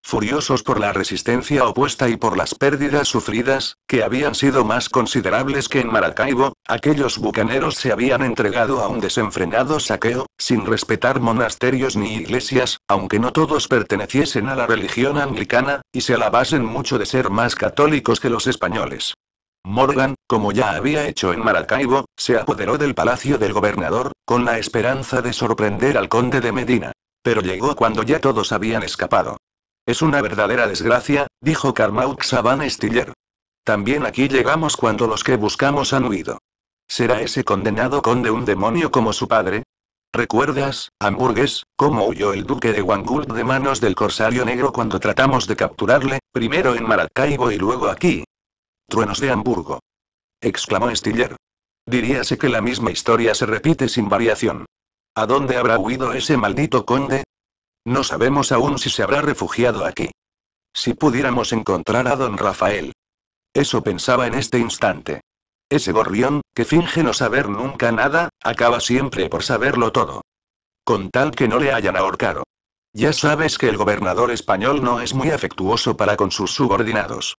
Furiosos por la resistencia opuesta y por las pérdidas sufridas, que habían sido más considerables que en Maracaibo, aquellos bucaneros se habían entregado a un desenfrenado saqueo, sin respetar monasterios ni iglesias, aunque no todos perteneciesen a la religión anglicana, y se alabasen mucho de ser más católicos que los españoles. Morgan, como ya había hecho en Maracaibo, se apoderó del palacio del gobernador, con la esperanza de sorprender al conde de Medina. Pero llegó cuando ya todos habían escapado. Es una verdadera desgracia, dijo Carmaux Van Stiller. También aquí llegamos cuando los que buscamos han huido. ¿Será ese condenado conde un demonio como su padre? ¿Recuerdas, Hamburgues, cómo huyó el duque de Wangul de manos del corsario negro cuando tratamos de capturarle, primero en Maracaibo y luego aquí? Truenos de Hamburgo. Exclamó Stiller. Diríase que la misma historia se repite sin variación. ¿A dónde habrá huido ese maldito conde? No sabemos aún si se habrá refugiado aquí. Si pudiéramos encontrar a don Rafael. Eso pensaba en este instante. Ese gorrión, que finge no saber nunca nada, acaba siempre por saberlo todo. Con tal que no le hayan ahorcado. Ya sabes que el gobernador español no es muy afectuoso para con sus subordinados.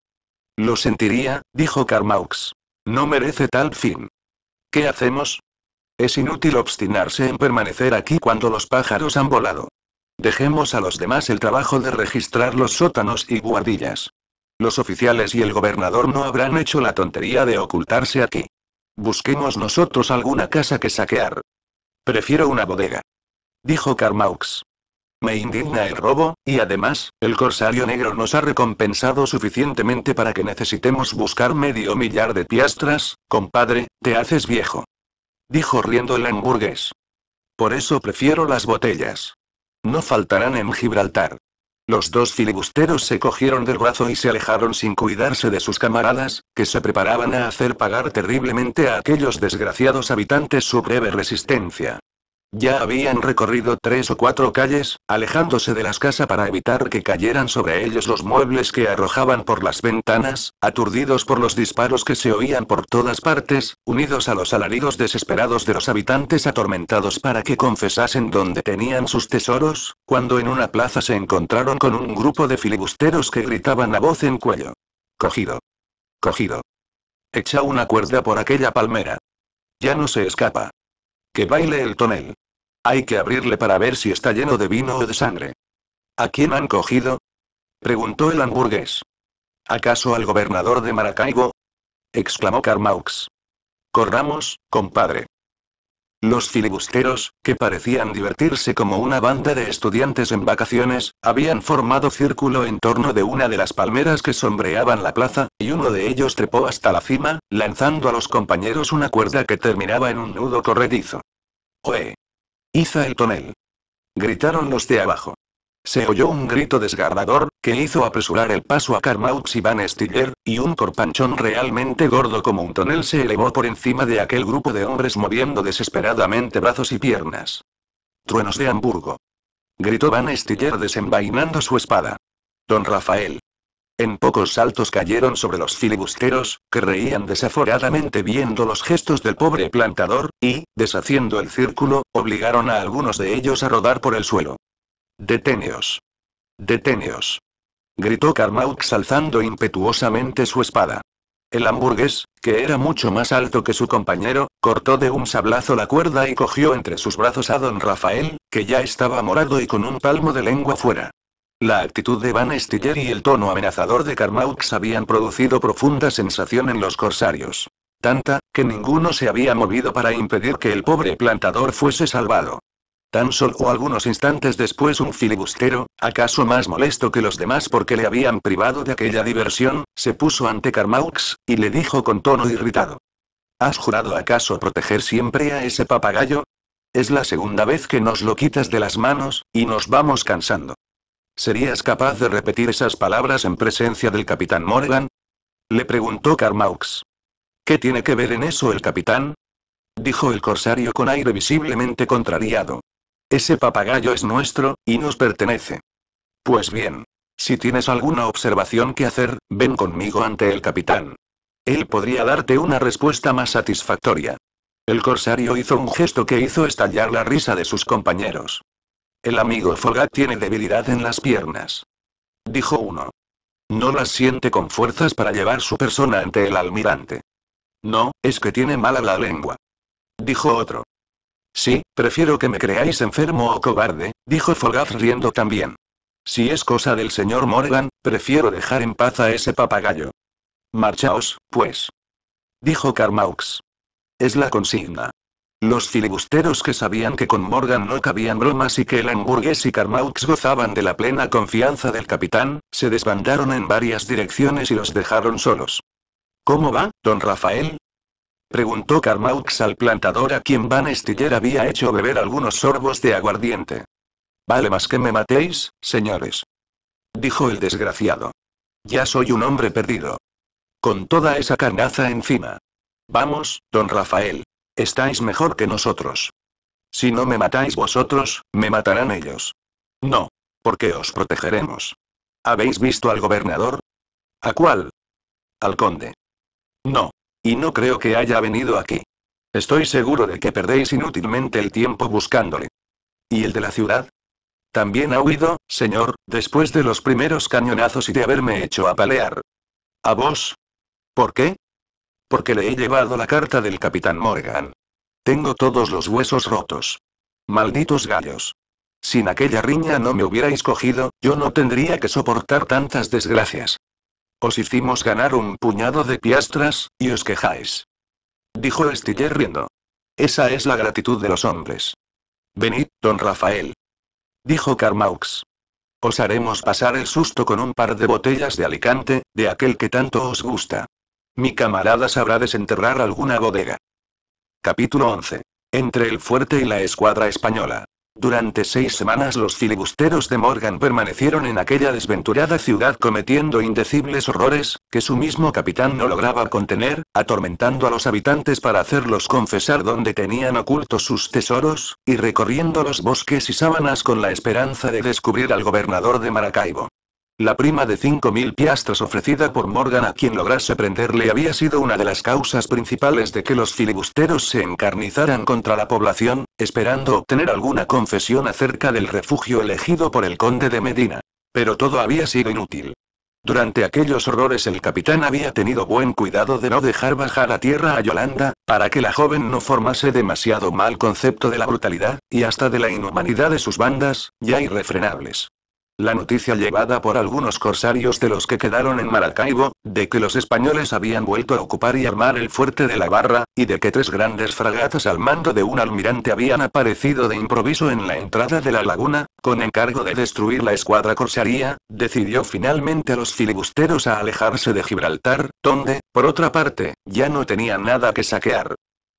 Lo sentiría, dijo Carmaux. No merece tal fin. ¿Qué hacemos? Es inútil obstinarse en permanecer aquí cuando los pájaros han volado. Dejemos a los demás el trabajo de registrar los sótanos y guardillas. Los oficiales y el gobernador no habrán hecho la tontería de ocultarse aquí. Busquemos nosotros alguna casa que saquear. Prefiero una bodega. Dijo Carmaux. Me indigna el robo, y además, el corsario negro nos ha recompensado suficientemente para que necesitemos buscar medio millar de piastras, compadre, te haces viejo. Dijo riendo el hamburgués. Por eso prefiero las botellas. No faltarán en Gibraltar. Los dos filibusteros se cogieron del brazo y se alejaron sin cuidarse de sus camaradas, que se preparaban a hacer pagar terriblemente a aquellos desgraciados habitantes su breve resistencia. Ya habían recorrido tres o cuatro calles, alejándose de las casas para evitar que cayeran sobre ellos los muebles que arrojaban por las ventanas, aturdidos por los disparos que se oían por todas partes, unidos a los alaridos desesperados de los habitantes atormentados para que confesasen dónde tenían sus tesoros, cuando en una plaza se encontraron con un grupo de filibusteros que gritaban a voz en cuello. Cogido. Cogido. Echa una cuerda por aquella palmera. Ya no se escapa. Que baile el tonel. Hay que abrirle para ver si está lleno de vino o de sangre. ¿A quién han cogido? preguntó el hamburgués. ¿Acaso al gobernador de Maracaibo? exclamó Carmaux. Corramos, compadre. Los filibusteros, que parecían divertirse como una banda de estudiantes en vacaciones, habían formado círculo en torno de una de las palmeras que sombreaban la plaza, y uno de ellos trepó hasta la cima, lanzando a los compañeros una cuerda que terminaba en un nudo corredizo. ¡Oe! Iza el tonel. Gritaron los de abajo. Se oyó un grito desgarrador, que hizo apresurar el paso a Carmaux y Van Stiller, y un corpanchón realmente gordo como un tonel se elevó por encima de aquel grupo de hombres moviendo desesperadamente brazos y piernas. Truenos de Hamburgo. Gritó Van Stiller desenvainando su espada. Don Rafael. En pocos saltos cayeron sobre los filibusteros, que reían desaforadamente viendo los gestos del pobre plantador, y, deshaciendo el círculo, obligaron a algunos de ellos a rodar por el suelo. Deteneos. Deteneos. Gritó Carmaux alzando impetuosamente su espada. El hamburgués, que era mucho más alto que su compañero, cortó de un sablazo la cuerda y cogió entre sus brazos a don Rafael, que ya estaba morado y con un palmo de lengua fuera. La actitud de Van Stiller y el tono amenazador de Carmaux habían producido profunda sensación en los corsarios. Tanta, que ninguno se había movido para impedir que el pobre plantador fuese salvado. Tan solo algunos instantes después un filibustero, acaso más molesto que los demás porque le habían privado de aquella diversión, se puso ante Carmaux, y le dijo con tono irritado. ¿Has jurado acaso proteger siempre a ese papagayo? Es la segunda vez que nos lo quitas de las manos, y nos vamos cansando. ¿Serías capaz de repetir esas palabras en presencia del capitán Morgan? Le preguntó Carmaux. ¿Qué tiene que ver en eso el capitán? Dijo el corsario con aire visiblemente contrariado. Ese papagayo es nuestro, y nos pertenece. Pues bien. Si tienes alguna observación que hacer, ven conmigo ante el capitán. Él podría darte una respuesta más satisfactoria. El corsario hizo un gesto que hizo estallar la risa de sus compañeros. El amigo Folgat tiene debilidad en las piernas. Dijo uno. No las siente con fuerzas para llevar su persona ante el almirante. No, es que tiene mala la lengua. Dijo otro. Sí, prefiero que me creáis enfermo o cobarde, dijo Folgat riendo también. Si es cosa del señor Morgan, prefiero dejar en paz a ese papagayo. Marchaos, pues. Dijo Carmaux. Es la consigna. Los filibusteros que sabían que con Morgan no cabían bromas y que el hamburgués y Carmaux gozaban de la plena confianza del capitán, se desbandaron en varias direcciones y los dejaron solos. ¿Cómo va, don Rafael? Preguntó Carmaux al plantador a quien Van Estiller había hecho beber algunos sorbos de aguardiente. Vale más que me matéis, señores. Dijo el desgraciado. Ya soy un hombre perdido. Con toda esa carnaza encima. Vamos, don Rafael. Estáis mejor que nosotros. Si no me matáis vosotros, me matarán ellos. No. Porque os protegeremos. ¿Habéis visto al gobernador? ¿A cuál? Al conde. No. Y no creo que haya venido aquí. Estoy seguro de que perdéis inútilmente el tiempo buscándole. ¿Y el de la ciudad? También ha huido, señor, después de los primeros cañonazos y de haberme hecho apalear. ¿A vos? ¿Por qué? porque le he llevado la carta del capitán Morgan. Tengo todos los huesos rotos. Malditos gallos. Sin aquella riña no me hubierais cogido, yo no tendría que soportar tantas desgracias. Os hicimos ganar un puñado de piastras, y os quejáis. Dijo Estiller riendo. Esa es la gratitud de los hombres. Venid, don Rafael. Dijo Carmaux. Os haremos pasar el susto con un par de botellas de Alicante, de aquel que tanto os gusta. Mi camarada sabrá desenterrar alguna bodega. Capítulo 11. Entre el fuerte y la escuadra española. Durante seis semanas los filibusteros de Morgan permanecieron en aquella desventurada ciudad cometiendo indecibles horrores, que su mismo capitán no lograba contener, atormentando a los habitantes para hacerlos confesar donde tenían ocultos sus tesoros, y recorriendo los bosques y sábanas con la esperanza de descubrir al gobernador de Maracaibo. La prima de 5.000 piastras ofrecida por Morgan a quien lograse prenderle había sido una de las causas principales de que los filibusteros se encarnizaran contra la población, esperando obtener alguna confesión acerca del refugio elegido por el conde de Medina. Pero todo había sido inútil. Durante aquellos horrores el capitán había tenido buen cuidado de no dejar bajar a tierra a Yolanda, para que la joven no formase demasiado mal concepto de la brutalidad, y hasta de la inhumanidad de sus bandas, ya irrefrenables. La noticia llevada por algunos corsarios de los que quedaron en Maracaibo, de que los españoles habían vuelto a ocupar y armar el fuerte de la Barra, y de que tres grandes fragatas al mando de un almirante habían aparecido de improviso en la entrada de la laguna, con encargo de destruir la escuadra corsaria, decidió finalmente a los filibusteros a alejarse de Gibraltar, donde, por otra parte, ya no tenían nada que saquear,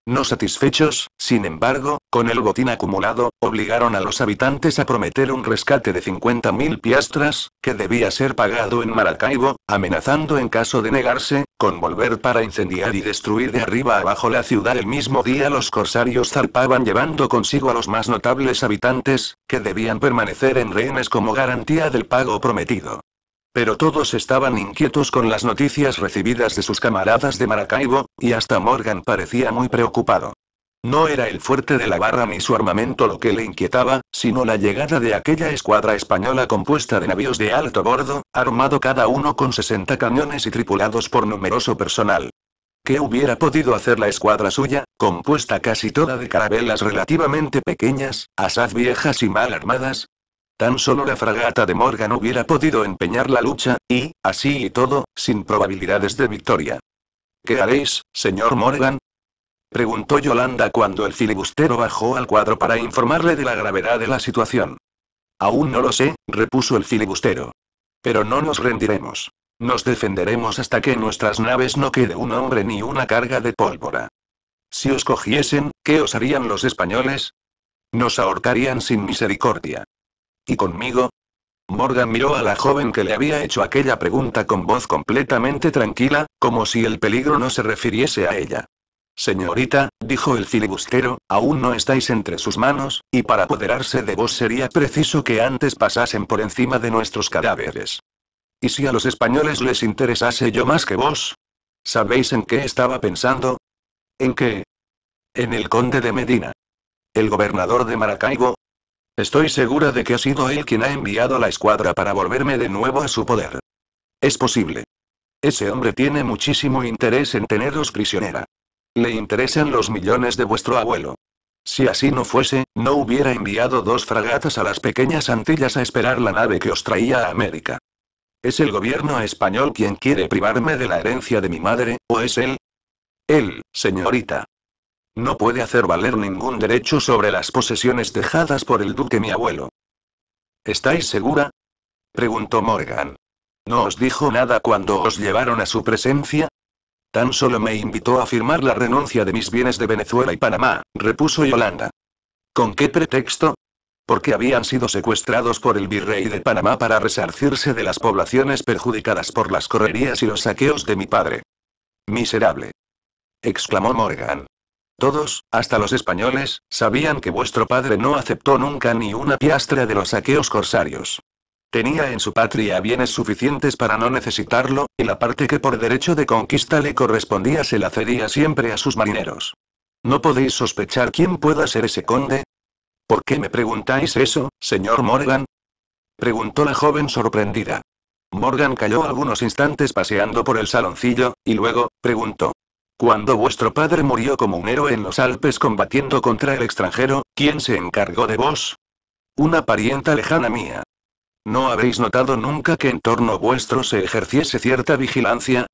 no satisfechos, sin embargo, con el botín acumulado, obligaron a los habitantes a prometer un rescate de 50.000 piastras, que debía ser pagado en Maracaibo, amenazando en caso de negarse, con volver para incendiar y destruir de arriba abajo la ciudad. El mismo día los corsarios zarpaban llevando consigo a los más notables habitantes, que debían permanecer en rehenes como garantía del pago prometido. Pero todos estaban inquietos con las noticias recibidas de sus camaradas de Maracaibo, y hasta Morgan parecía muy preocupado. No era el fuerte de la barra ni su armamento lo que le inquietaba, sino la llegada de aquella escuadra española compuesta de navíos de alto bordo, armado cada uno con 60 cañones y tripulados por numeroso personal. ¿Qué hubiera podido hacer la escuadra suya, compuesta casi toda de carabelas relativamente pequeñas, asaz viejas y mal armadas? Tan solo la fragata de Morgan hubiera podido empeñar la lucha, y, así y todo, sin probabilidades de victoria. ¿Qué haréis, señor Morgan? Preguntó Yolanda cuando el filibustero bajó al cuadro para informarle de la gravedad de la situación. Aún no lo sé, repuso el filibustero. Pero no nos rendiremos. Nos defenderemos hasta que en nuestras naves no quede un hombre ni una carga de pólvora. Si os cogiesen, ¿qué os harían los españoles? Nos ahorcarían sin misericordia. ¿Y conmigo? Morgan miró a la joven que le había hecho aquella pregunta con voz completamente tranquila, como si el peligro no se refiriese a ella. Señorita, dijo el filibustero, aún no estáis entre sus manos, y para apoderarse de vos sería preciso que antes pasasen por encima de nuestros cadáveres. ¿Y si a los españoles les interesase yo más que vos? ¿Sabéis en qué estaba pensando? ¿En qué? En el conde de Medina. El gobernador de Maracaibo, Estoy segura de que ha sido él quien ha enviado la escuadra para volverme de nuevo a su poder. Es posible. Ese hombre tiene muchísimo interés en teneros prisionera. Le interesan los millones de vuestro abuelo. Si así no fuese, no hubiera enviado dos fragatas a las pequeñas Antillas a esperar la nave que os traía a América. ¿Es el gobierno español quien quiere privarme de la herencia de mi madre, o es él? Él, señorita. No puede hacer valer ningún derecho sobre las posesiones dejadas por el duque mi abuelo. ¿Estáis segura? preguntó Morgan. ¿No os dijo nada cuando os llevaron a su presencia? Tan solo me invitó a firmar la renuncia de mis bienes de Venezuela y Panamá, repuso Yolanda. ¿Con qué pretexto? Porque habían sido secuestrados por el virrey de Panamá para resarcirse de las poblaciones perjudicadas por las correrías y los saqueos de mi padre. Miserable. exclamó Morgan. Todos, hasta los españoles, sabían que vuestro padre no aceptó nunca ni una piastra de los saqueos corsarios. Tenía en su patria bienes suficientes para no necesitarlo, y la parte que por derecho de conquista le correspondía se la cedía siempre a sus marineros. ¿No podéis sospechar quién pueda ser ese conde? ¿Por qué me preguntáis eso, señor Morgan? preguntó la joven sorprendida. Morgan calló algunos instantes paseando por el saloncillo, y luego, preguntó. Cuando vuestro padre murió como un héroe en los Alpes combatiendo contra el extranjero, ¿quién se encargó de vos? Una parienta lejana mía. ¿No habréis notado nunca que en torno vuestro se ejerciese cierta vigilancia?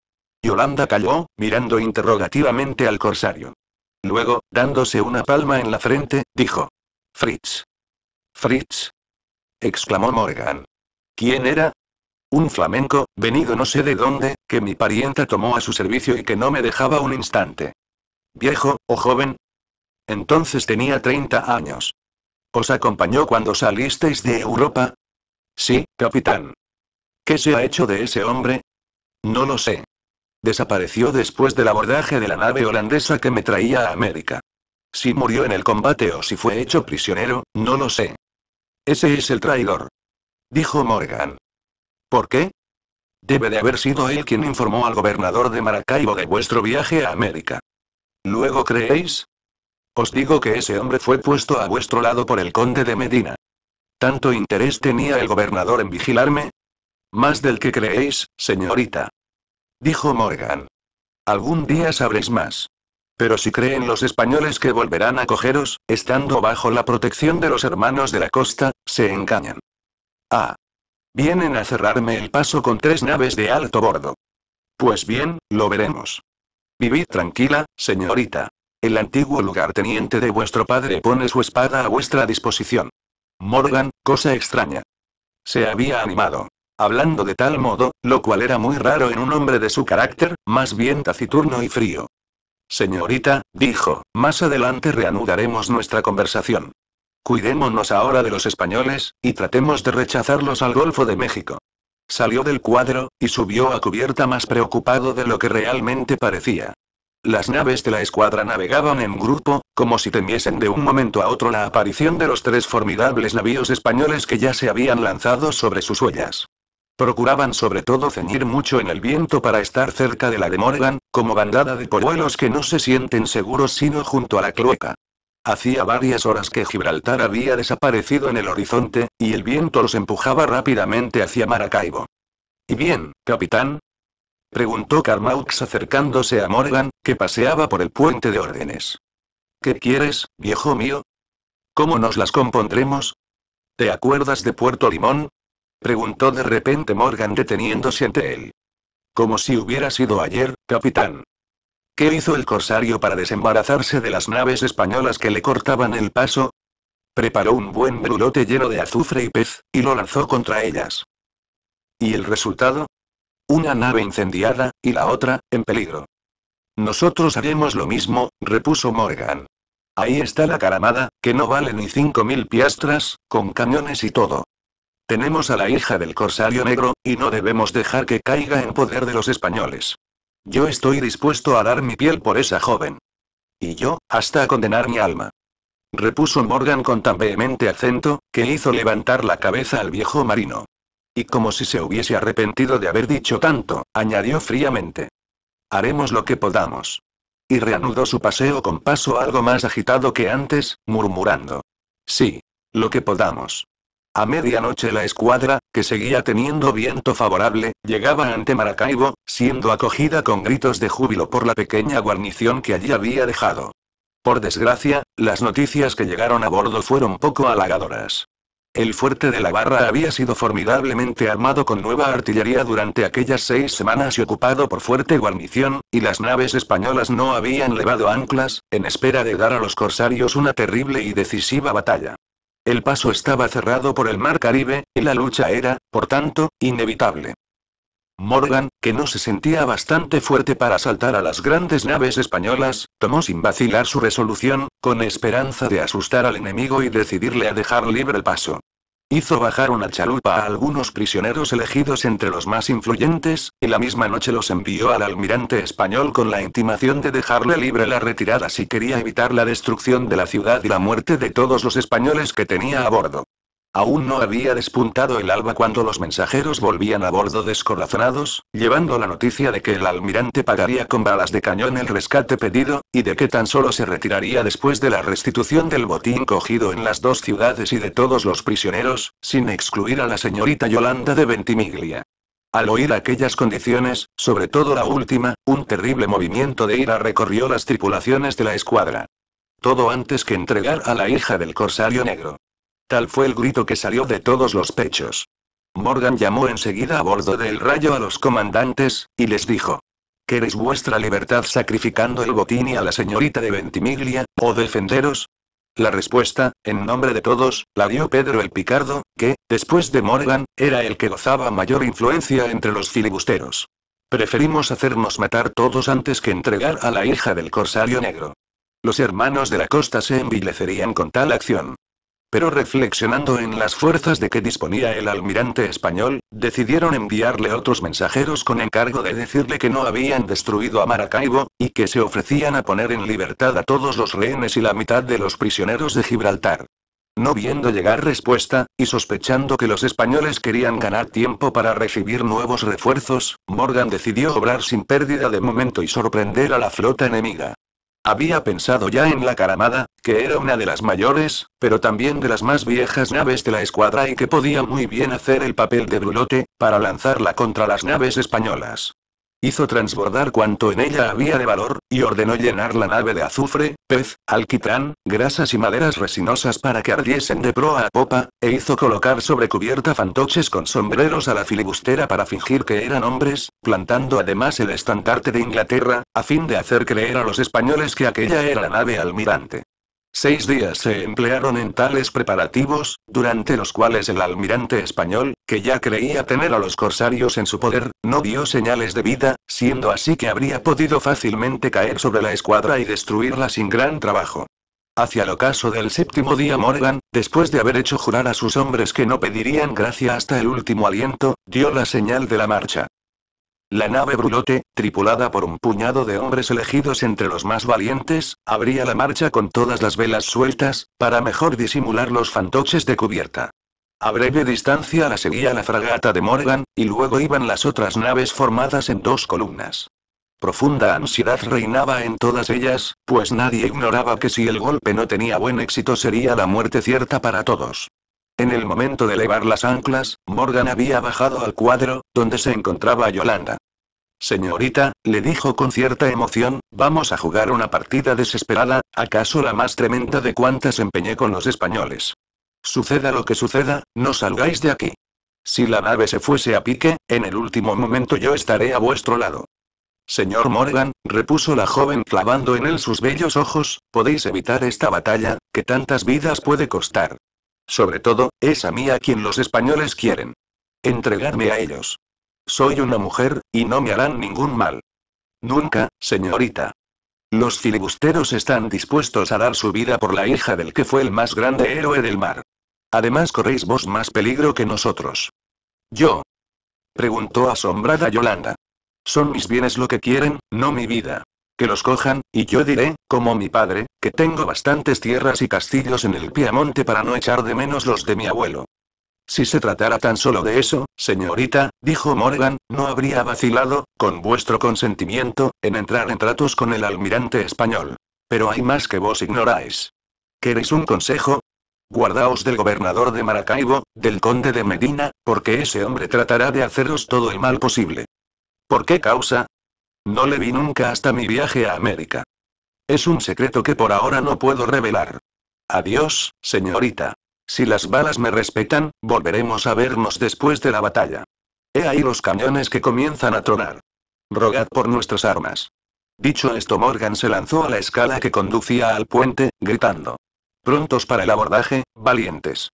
Yolanda calló, mirando interrogativamente al corsario. Luego, dándose una palma en la frente, dijo. Fritz. Fritz. exclamó Morgan. ¿Quién era? Un flamenco, venido no sé de dónde, que mi parienta tomó a su servicio y que no me dejaba un instante. ¿Viejo, o joven? Entonces tenía 30 años. ¿Os acompañó cuando salisteis de Europa? Sí, capitán. ¿Qué se ha hecho de ese hombre? No lo sé. Desapareció después del abordaje de la nave holandesa que me traía a América. Si murió en el combate o si fue hecho prisionero, no lo sé. Ese es el traidor. Dijo Morgan. ¿Por qué? Debe de haber sido él quien informó al gobernador de Maracaibo de vuestro viaje a América. ¿Luego creéis? Os digo que ese hombre fue puesto a vuestro lado por el conde de Medina. ¿Tanto interés tenía el gobernador en vigilarme? Más del que creéis, señorita. Dijo Morgan. Algún día sabréis más. Pero si creen los españoles que volverán a cogeros, estando bajo la protección de los hermanos de la costa, se engañan. Ah, Vienen a cerrarme el paso con tres naves de alto bordo. Pues bien, lo veremos. Vivid tranquila, señorita. El antiguo lugarteniente de vuestro padre pone su espada a vuestra disposición. Morgan, cosa extraña. Se había animado. Hablando de tal modo, lo cual era muy raro en un hombre de su carácter, más bien taciturno y frío. Señorita, dijo, más adelante reanudaremos nuestra conversación. Cuidémonos ahora de los españoles, y tratemos de rechazarlos al Golfo de México. Salió del cuadro, y subió a cubierta más preocupado de lo que realmente parecía. Las naves de la escuadra navegaban en grupo, como si temiesen de un momento a otro la aparición de los tres formidables navíos españoles que ya se habían lanzado sobre sus huellas. Procuraban sobre todo ceñir mucho en el viento para estar cerca de la de Morgan, como bandada de poluelos que no se sienten seguros sino junto a la cloaca. Hacía varias horas que Gibraltar había desaparecido en el horizonte, y el viento los empujaba rápidamente hacia Maracaibo. ¿Y bien, capitán? Preguntó Carmaux acercándose a Morgan, que paseaba por el puente de órdenes. ¿Qué quieres, viejo mío? ¿Cómo nos las compondremos? ¿Te acuerdas de Puerto Limón? Preguntó de repente Morgan deteniéndose ante él. Como si hubiera sido ayer, capitán, ¿Qué hizo el corsario para desembarazarse de las naves españolas que le cortaban el paso? Preparó un buen brulote lleno de azufre y pez, y lo lanzó contra ellas. ¿Y el resultado? Una nave incendiada, y la otra, en peligro. Nosotros haremos lo mismo, repuso Morgan. Ahí está la caramada, que no vale ni cinco mil piastras, con cañones y todo. Tenemos a la hija del corsario negro, y no debemos dejar que caiga en poder de los españoles. Yo estoy dispuesto a dar mi piel por esa joven. Y yo, hasta a condenar mi alma. Repuso Morgan con tan vehemente acento, que hizo levantar la cabeza al viejo marino. Y como si se hubiese arrepentido de haber dicho tanto, añadió fríamente. Haremos lo que podamos. Y reanudó su paseo con paso algo más agitado que antes, murmurando. Sí. Lo que podamos. A medianoche la escuadra, que seguía teniendo viento favorable, llegaba ante Maracaibo, siendo acogida con gritos de júbilo por la pequeña guarnición que allí había dejado. Por desgracia, las noticias que llegaron a bordo fueron poco halagadoras. El fuerte de la barra había sido formidablemente armado con nueva artillería durante aquellas seis semanas y ocupado por fuerte guarnición, y las naves españolas no habían levado anclas, en espera de dar a los corsarios una terrible y decisiva batalla. El paso estaba cerrado por el mar Caribe, y la lucha era, por tanto, inevitable. Morgan, que no se sentía bastante fuerte para saltar a las grandes naves españolas, tomó sin vacilar su resolución, con esperanza de asustar al enemigo y decidirle a dejar libre el paso. Hizo bajar una chalupa a algunos prisioneros elegidos entre los más influyentes, y la misma noche los envió al almirante español con la intimación de dejarle libre la retirada si quería evitar la destrucción de la ciudad y la muerte de todos los españoles que tenía a bordo. Aún no había despuntado el alba cuando los mensajeros volvían a bordo descorazonados, llevando la noticia de que el almirante pagaría con balas de cañón el rescate pedido, y de que tan solo se retiraría después de la restitución del botín cogido en las dos ciudades y de todos los prisioneros, sin excluir a la señorita Yolanda de Ventimiglia. Al oír aquellas condiciones, sobre todo la última, un terrible movimiento de ira recorrió las tripulaciones de la escuadra. Todo antes que entregar a la hija del corsario negro. Tal fue el grito que salió de todos los pechos. Morgan llamó enseguida a bordo del rayo a los comandantes, y les dijo. ¿Queréis vuestra libertad sacrificando el botín y a la señorita de Ventimiglia, o defenderos? La respuesta, en nombre de todos, la dio Pedro el Picardo, que, después de Morgan, era el que gozaba mayor influencia entre los filibusteros. Preferimos hacernos matar todos antes que entregar a la hija del corsario negro. Los hermanos de la costa se envilecerían con tal acción. Pero reflexionando en las fuerzas de que disponía el almirante español, decidieron enviarle otros mensajeros con encargo de decirle que no habían destruido a Maracaibo, y que se ofrecían a poner en libertad a todos los rehenes y la mitad de los prisioneros de Gibraltar. No viendo llegar respuesta, y sospechando que los españoles querían ganar tiempo para recibir nuevos refuerzos, Morgan decidió obrar sin pérdida de momento y sorprender a la flota enemiga. Había pensado ya en la caramada, que era una de las mayores, pero también de las más viejas naves de la escuadra y que podía muy bien hacer el papel de brulote, para lanzarla contra las naves españolas. Hizo transbordar cuanto en ella había de valor, y ordenó llenar la nave de azufre, pez, alquitrán, grasas y maderas resinosas para que ardiesen de proa a popa, e hizo colocar sobre cubierta fantoches con sombreros a la filibustera para fingir que eran hombres, plantando además el estandarte de Inglaterra, a fin de hacer creer a los españoles que aquella era la nave almirante. Seis días se emplearon en tales preparativos, durante los cuales el almirante español, que ya creía tener a los corsarios en su poder, no dio señales de vida, siendo así que habría podido fácilmente caer sobre la escuadra y destruirla sin gran trabajo. Hacia el ocaso del séptimo día Morgan, después de haber hecho jurar a sus hombres que no pedirían gracia hasta el último aliento, dio la señal de la marcha. La nave Brulote, tripulada por un puñado de hombres elegidos entre los más valientes, abría la marcha con todas las velas sueltas, para mejor disimular los fantoches de cubierta. A breve distancia la seguía la fragata de Morgan, y luego iban las otras naves formadas en dos columnas. Profunda ansiedad reinaba en todas ellas, pues nadie ignoraba que si el golpe no tenía buen éxito sería la muerte cierta para todos. En el momento de elevar las anclas, Morgan había bajado al cuadro, donde se encontraba Yolanda. Señorita, le dijo con cierta emoción, vamos a jugar una partida desesperada, acaso la más tremenda de cuantas empeñé con los españoles. Suceda lo que suceda, no salgáis de aquí. Si la nave se fuese a pique, en el último momento yo estaré a vuestro lado. Señor Morgan, repuso la joven clavando en él sus bellos ojos, podéis evitar esta batalla, que tantas vidas puede costar. Sobre todo, es a mí a quien los españoles quieren. Entregarme a ellos. Soy una mujer, y no me harán ningún mal. Nunca, señorita. Los filibusteros están dispuestos a dar su vida por la hija del que fue el más grande héroe del mar. Además corréis vos más peligro que nosotros. ¿Yo? Preguntó asombrada Yolanda. Son mis bienes lo que quieren, no mi vida. Que los cojan, y yo diré, como mi padre, tengo bastantes tierras y castillos en el Piamonte para no echar de menos los de mi abuelo. Si se tratara tan solo de eso, señorita, dijo Morgan, no habría vacilado, con vuestro consentimiento, en entrar en tratos con el almirante español. Pero hay más que vos ignoráis. ¿Queréis un consejo? Guardaos del gobernador de Maracaibo, del conde de Medina, porque ese hombre tratará de haceros todo el mal posible. ¿Por qué causa? No le vi nunca hasta mi viaje a América. Es un secreto que por ahora no puedo revelar. Adiós, señorita. Si las balas me respetan, volveremos a vernos después de la batalla. He ahí los cañones que comienzan a tronar. Rogad por nuestras armas. Dicho esto, Morgan se lanzó a la escala que conducía al puente, gritando. Prontos para el abordaje, valientes.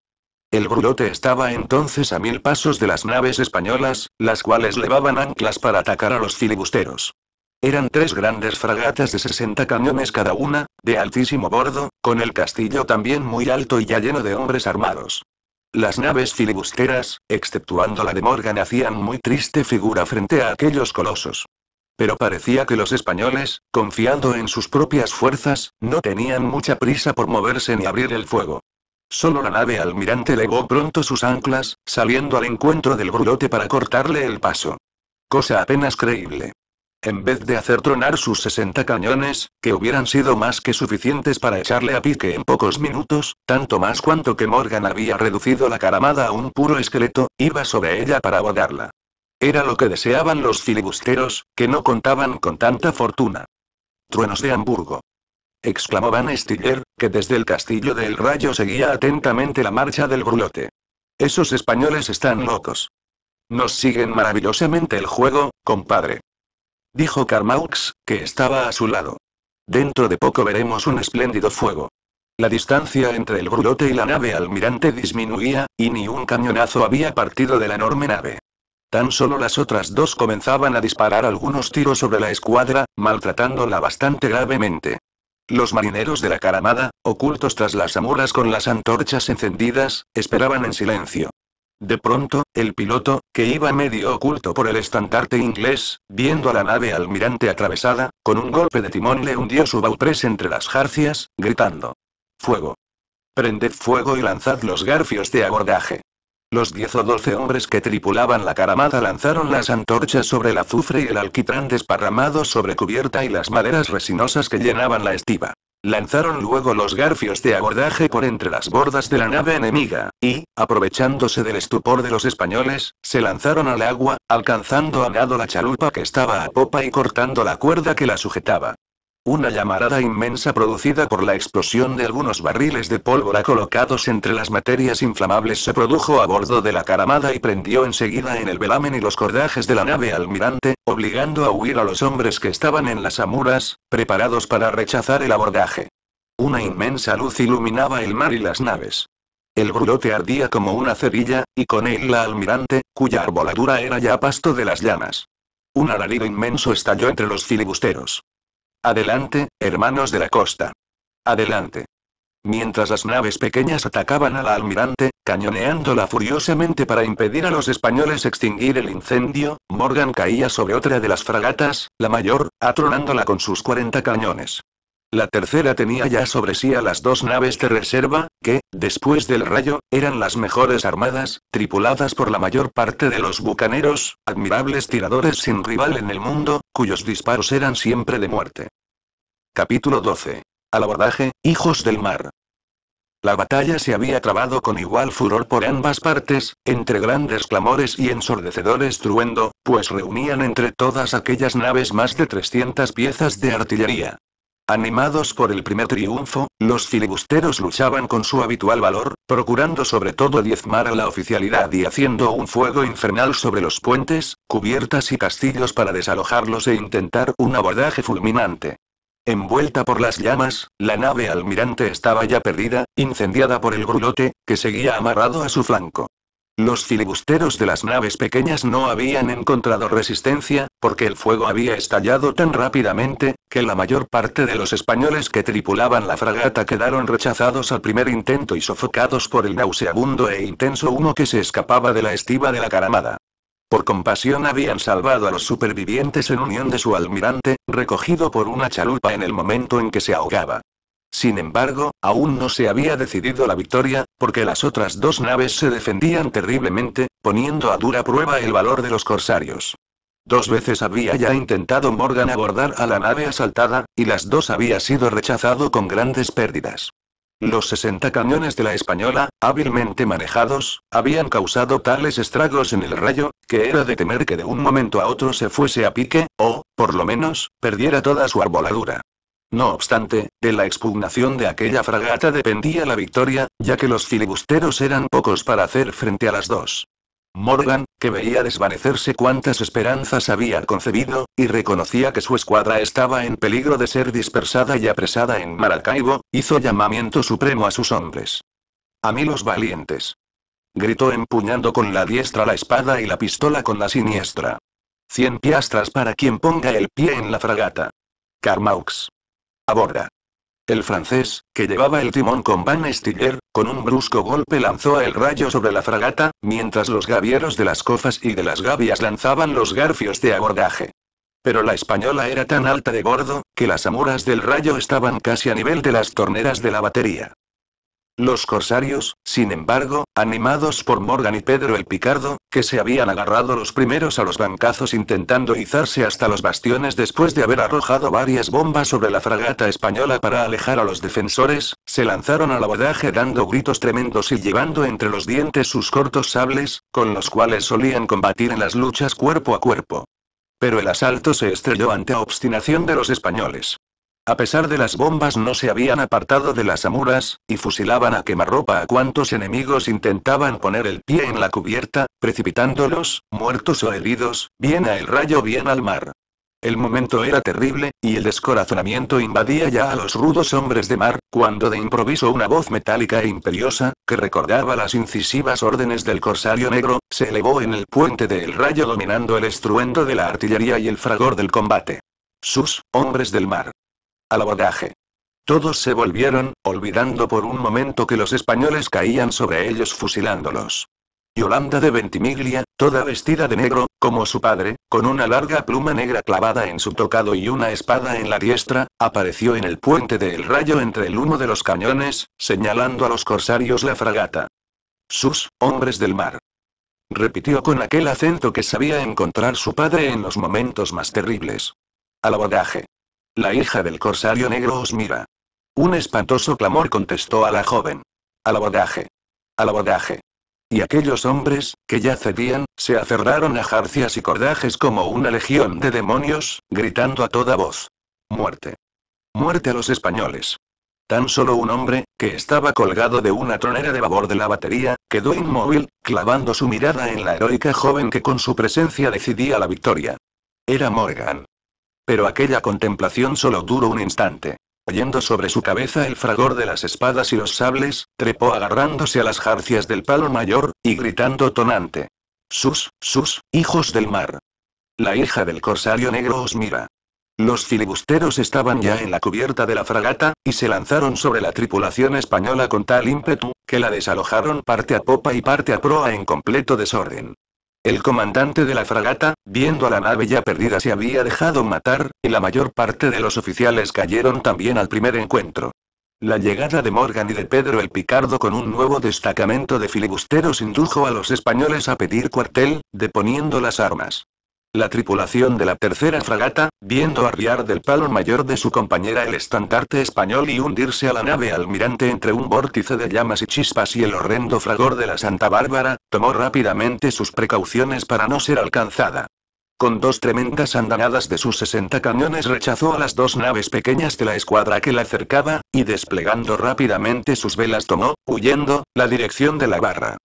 El brulote estaba entonces a mil pasos de las naves españolas, las cuales levaban anclas para atacar a los filibusteros. Eran tres grandes fragatas de 60 cañones cada una, de altísimo bordo, con el castillo también muy alto y ya lleno de hombres armados. Las naves filibusteras, exceptuando la de Morgan, hacían muy triste figura frente a aquellos colosos. Pero parecía que los españoles, confiando en sus propias fuerzas, no tenían mucha prisa por moverse ni abrir el fuego. Solo la nave almirante legó pronto sus anclas, saliendo al encuentro del brulote para cortarle el paso. Cosa apenas creíble. En vez de hacer tronar sus 60 cañones, que hubieran sido más que suficientes para echarle a pique en pocos minutos, tanto más cuanto que Morgan había reducido la caramada a un puro esqueleto, iba sobre ella para abodarla. Era lo que deseaban los filibusteros, que no contaban con tanta fortuna. Truenos de Hamburgo exclamó Van Stiller, que desde el castillo del rayo seguía atentamente la marcha del brulote. Esos españoles están locos. Nos siguen maravillosamente el juego, compadre dijo Carmaux, que estaba a su lado. Dentro de poco veremos un espléndido fuego. La distancia entre el grulote y la nave almirante disminuía, y ni un cañonazo había partido de la enorme nave. Tan solo las otras dos comenzaban a disparar algunos tiros sobre la escuadra, maltratándola bastante gravemente. Los marineros de la caramada, ocultos tras las amuras con las antorchas encendidas, esperaban en silencio. De pronto, el piloto, que iba medio oculto por el estandarte inglés, viendo a la nave almirante atravesada, con un golpe de timón le hundió su bauprés entre las jarcias, gritando. Fuego. Prended fuego y lanzad los garfios de abordaje. Los diez o doce hombres que tripulaban la caramada lanzaron las antorchas sobre el azufre y el alquitrán desparramado sobre cubierta y las maderas resinosas que llenaban la estiva. Lanzaron luego los garfios de abordaje por entre las bordas de la nave enemiga, y, aprovechándose del estupor de los españoles, se lanzaron al agua, alcanzando a nado la chalupa que estaba a popa y cortando la cuerda que la sujetaba. Una llamarada inmensa producida por la explosión de algunos barriles de pólvora colocados entre las materias inflamables se produjo a bordo de la caramada y prendió enseguida en el velamen y los cordajes de la nave almirante, obligando a huir a los hombres que estaban en las amuras, preparados para rechazar el abordaje. Una inmensa luz iluminaba el mar y las naves. El brulote ardía como una cerilla, y con él la almirante, cuya arboladura era ya pasto de las llamas. Un alarido inmenso estalló entre los filibusteros. Adelante, hermanos de la costa. Adelante. Mientras las naves pequeñas atacaban a la almirante, cañoneándola furiosamente para impedir a los españoles extinguir el incendio, Morgan caía sobre otra de las fragatas, la mayor, atronándola con sus 40 cañones. La tercera tenía ya sobre sí a las dos naves de reserva, que, después del rayo, eran las mejores armadas, tripuladas por la mayor parte de los bucaneros, admirables tiradores sin rival en el mundo, cuyos disparos eran siempre de muerte. Capítulo 12. Al abordaje, hijos del mar. La batalla se había trabado con igual furor por ambas partes, entre grandes clamores y ensordecedores truendo, pues reunían entre todas aquellas naves más de 300 piezas de artillería, Animados por el primer triunfo, los filibusteros luchaban con su habitual valor, procurando sobre todo diezmar a la oficialidad y haciendo un fuego infernal sobre los puentes, cubiertas y castillos para desalojarlos e intentar un abordaje fulminante. Envuelta por las llamas, la nave almirante estaba ya perdida, incendiada por el grulote, que seguía amarrado a su flanco. Los filibusteros de las naves pequeñas no habían encontrado resistencia, porque el fuego había estallado tan rápidamente, que la mayor parte de los españoles que tripulaban la fragata quedaron rechazados al primer intento y sofocados por el nauseabundo e intenso humo que se escapaba de la estiva de la caramada. Por compasión habían salvado a los supervivientes en unión de su almirante, recogido por una chalupa en el momento en que se ahogaba. Sin embargo, aún no se había decidido la victoria, porque las otras dos naves se defendían terriblemente, poniendo a dura prueba el valor de los corsarios. Dos veces había ya intentado Morgan abordar a la nave asaltada, y las dos había sido rechazado con grandes pérdidas. Los 60 cañones de la española, hábilmente manejados, habían causado tales estragos en el rayo, que era de temer que de un momento a otro se fuese a pique, o, por lo menos, perdiera toda su arboladura. No obstante, de la expugnación de aquella fragata dependía la victoria, ya que los filibusteros eran pocos para hacer frente a las dos. Morgan, que veía desvanecerse cuantas esperanzas había concebido, y reconocía que su escuadra estaba en peligro de ser dispersada y apresada en Maracaibo, hizo llamamiento supremo a sus hombres. A mí los valientes. Gritó empuñando con la diestra la espada y la pistola con la siniestra. Cien piastras para quien ponga el pie en la fragata. Carmaux borda. El francés, que llevaba el timón con Van Stiller, con un brusco golpe lanzó el rayo sobre la fragata, mientras los gavieros de las cofas y de las gavias lanzaban los garfios de abordaje. Pero la española era tan alta de gordo, que las amuras del rayo estaban casi a nivel de las torneras de la batería. Los corsarios, sin embargo, animados por Morgan y Pedro el Picardo, que se habían agarrado los primeros a los bancazos intentando izarse hasta los bastiones después de haber arrojado varias bombas sobre la fragata española para alejar a los defensores, se lanzaron al abordaje dando gritos tremendos y llevando entre los dientes sus cortos sables, con los cuales solían combatir en las luchas cuerpo a cuerpo. Pero el asalto se estrelló ante obstinación de los españoles. A pesar de las bombas no se habían apartado de las amuras, y fusilaban a quemarropa a cuantos enemigos intentaban poner el pie en la cubierta, precipitándolos, muertos o heridos, bien al rayo bien al mar. El momento era terrible, y el descorazonamiento invadía ya a los rudos hombres de mar, cuando de improviso una voz metálica e imperiosa, que recordaba las incisivas órdenes del corsario negro, se elevó en el puente del rayo dominando el estruendo de la artillería y el fragor del combate. Sus, hombres del mar al abordaje. Todos se volvieron, olvidando por un momento que los españoles caían sobre ellos fusilándolos. Yolanda de Ventimiglia, toda vestida de negro, como su padre, con una larga pluma negra clavada en su tocado y una espada en la diestra, apareció en el puente del Rayo entre el humo de los cañones, señalando a los corsarios la fragata. Sus, hombres del mar. Repitió con aquel acento que sabía encontrar su padre en los momentos más terribles. Al abordaje. La hija del corsario negro os mira. Un espantoso clamor contestó a la joven. Al abordaje. Al abordaje. Y aquellos hombres, que ya cedían, se aferraron a jarcias y cordajes como una legión de demonios, gritando a toda voz. Muerte. Muerte a los españoles. Tan solo un hombre, que estaba colgado de una tronera de babor de la batería, quedó inmóvil, clavando su mirada en la heroica joven que con su presencia decidía la victoria. Era Morgan. Pero aquella contemplación solo duró un instante. Oyendo sobre su cabeza el fragor de las espadas y los sables, trepó agarrándose a las jarcias del palo mayor, y gritando tonante. Sus, sus, hijos del mar. La hija del corsario negro os mira. Los filibusteros estaban ya en la cubierta de la fragata, y se lanzaron sobre la tripulación española con tal ímpetu, que la desalojaron parte a popa y parte a proa en completo desorden. El comandante de la fragata, viendo a la nave ya perdida, se había dejado matar, y la mayor parte de los oficiales cayeron también al primer encuentro. La llegada de Morgan y de Pedro el Picardo con un nuevo destacamento de filibusteros indujo a los españoles a pedir cuartel, deponiendo las armas. La tripulación de la tercera fragata, viendo arriar del palo mayor de su compañera el estandarte español y hundirse a la nave almirante entre un vórtice de llamas y chispas y el horrendo fragor de la Santa Bárbara, tomó rápidamente sus precauciones para no ser alcanzada. Con dos tremendas andanadas de sus 60 cañones rechazó a las dos naves pequeñas de la escuadra que la acercaba, y desplegando rápidamente sus velas tomó, huyendo, la dirección de la barra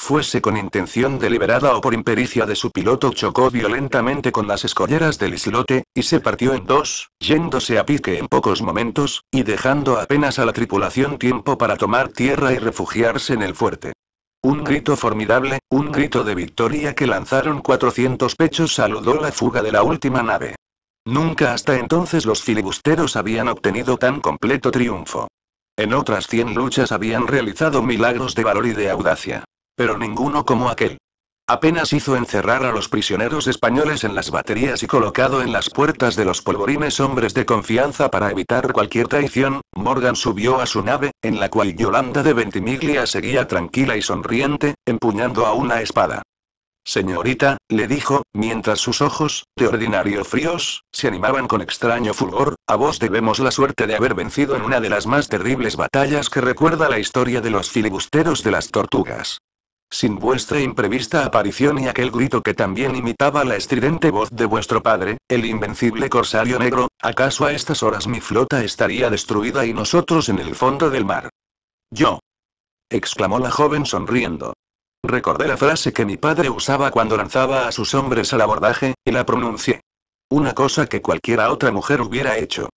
fuese con intención deliberada o por impericia de su piloto chocó violentamente con las escolleras del islote, y se partió en dos, yéndose a pique en pocos momentos, y dejando apenas a la tripulación tiempo para tomar tierra y refugiarse en el fuerte. Un grito formidable, un grito de victoria que lanzaron 400 pechos saludó la fuga de la última nave. Nunca hasta entonces los filibusteros habían obtenido tan completo triunfo. En otras 100 luchas habían realizado milagros de valor y de audacia pero ninguno como aquel. Apenas hizo encerrar a los prisioneros españoles en las baterías y colocado en las puertas de los polvorines hombres de confianza para evitar cualquier traición, Morgan subió a su nave, en la cual Yolanda de Ventimiglia seguía tranquila y sonriente, empuñando a una espada. Señorita, le dijo, mientras sus ojos, de ordinario fríos, se animaban con extraño fulgor, a vos debemos la suerte de haber vencido en una de las más terribles batallas que recuerda la historia de los filibusteros de las tortugas. Sin vuestra imprevista aparición y aquel grito que también imitaba la estridente voz de vuestro padre, el invencible corsario negro, ¿acaso a estas horas mi flota estaría destruida y nosotros en el fondo del mar? Yo. exclamó la joven sonriendo. Recordé la frase que mi padre usaba cuando lanzaba a sus hombres al abordaje, y la pronuncié. Una cosa que cualquiera otra mujer hubiera hecho.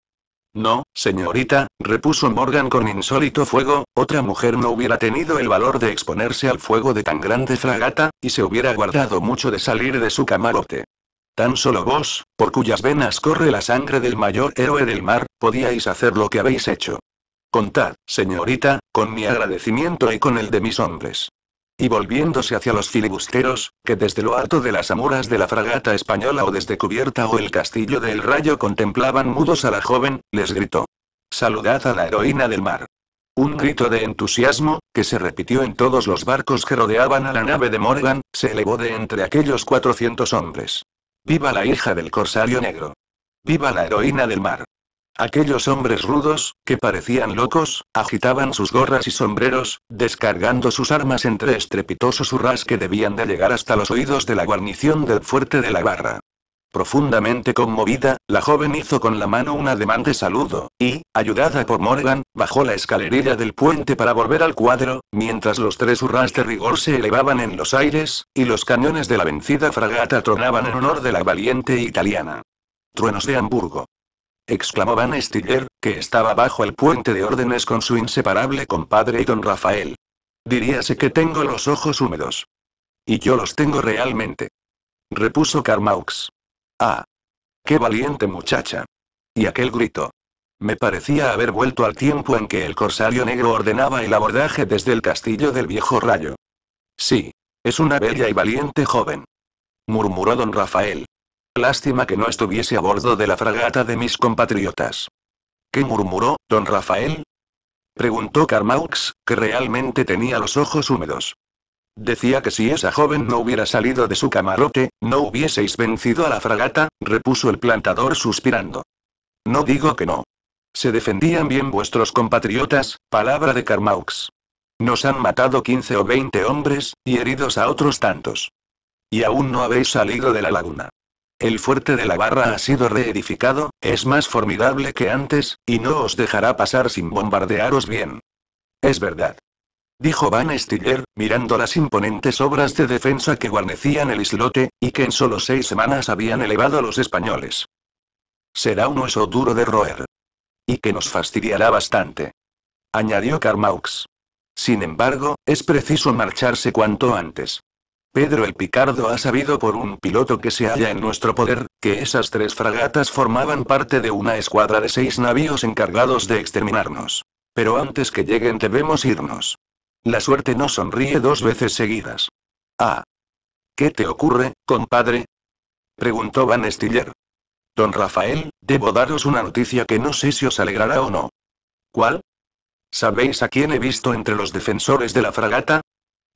No, señorita, repuso Morgan con insólito fuego, otra mujer no hubiera tenido el valor de exponerse al fuego de tan grande fragata, y se hubiera guardado mucho de salir de su camarote. Tan solo vos, por cuyas venas corre la sangre del mayor héroe del mar, podíais hacer lo que habéis hecho. Contad, señorita, con mi agradecimiento y con el de mis hombres. Y volviéndose hacia los filibusteros, que desde lo alto de las amuras de la fragata española o desde cubierta o el castillo del rayo contemplaban mudos a la joven, les gritó. Saludad a la heroína del mar. Un grito de entusiasmo, que se repitió en todos los barcos que rodeaban a la nave de Morgan, se elevó de entre aquellos 400 hombres. ¡Viva la hija del corsario negro! ¡Viva la heroína del mar! Aquellos hombres rudos, que parecían locos, agitaban sus gorras y sombreros, descargando sus armas entre estrepitosos hurras que debían de llegar hasta los oídos de la guarnición del fuerte de la barra. Profundamente conmovida, la joven hizo con la mano un ademán de saludo, y, ayudada por Morgan, bajó la escalerilla del puente para volver al cuadro, mientras los tres hurras de rigor se elevaban en los aires, y los cañones de la vencida fragata tronaban en honor de la valiente italiana. Truenos de Hamburgo exclamó Van Stiller, que estaba bajo el puente de órdenes con su inseparable compadre y don Rafael. Diríase que tengo los ojos húmedos. Y yo los tengo realmente. Repuso Carmaux. Ah. Qué valiente muchacha. Y aquel grito. Me parecía haber vuelto al tiempo en que el corsario negro ordenaba el abordaje desde el castillo del viejo rayo. Sí. Es una bella y valiente joven. Murmuró don Rafael. Lástima que no estuviese a bordo de la fragata de mis compatriotas. ¿Qué murmuró, don Rafael? Preguntó Carmaux, que realmente tenía los ojos húmedos. Decía que si esa joven no hubiera salido de su camarote, no hubieseis vencido a la fragata, repuso el plantador suspirando. No digo que no. Se defendían bien vuestros compatriotas, palabra de Carmaux. Nos han matado 15 o 20 hombres, y heridos a otros tantos. Y aún no habéis salido de la laguna. El fuerte de la barra ha sido reedificado, es más formidable que antes, y no os dejará pasar sin bombardearos bien. Es verdad. Dijo Van Stiller, mirando las imponentes obras de defensa que guarnecían el islote, y que en solo seis semanas habían elevado los españoles. Será un hueso duro de roer. Y que nos fastidiará bastante. Añadió Karmaux. Sin embargo, es preciso marcharse cuanto antes. Pedro el Picardo ha sabido por un piloto que se halla en nuestro poder, que esas tres fragatas formaban parte de una escuadra de seis navíos encargados de exterminarnos. Pero antes que lleguen debemos irnos. La suerte no sonríe dos veces seguidas. Ah. ¿Qué te ocurre, compadre? preguntó Van Stiller. Don Rafael, debo daros una noticia que no sé si os alegrará o no. ¿Cuál? ¿Sabéis a quién he visto entre los defensores de la fragata?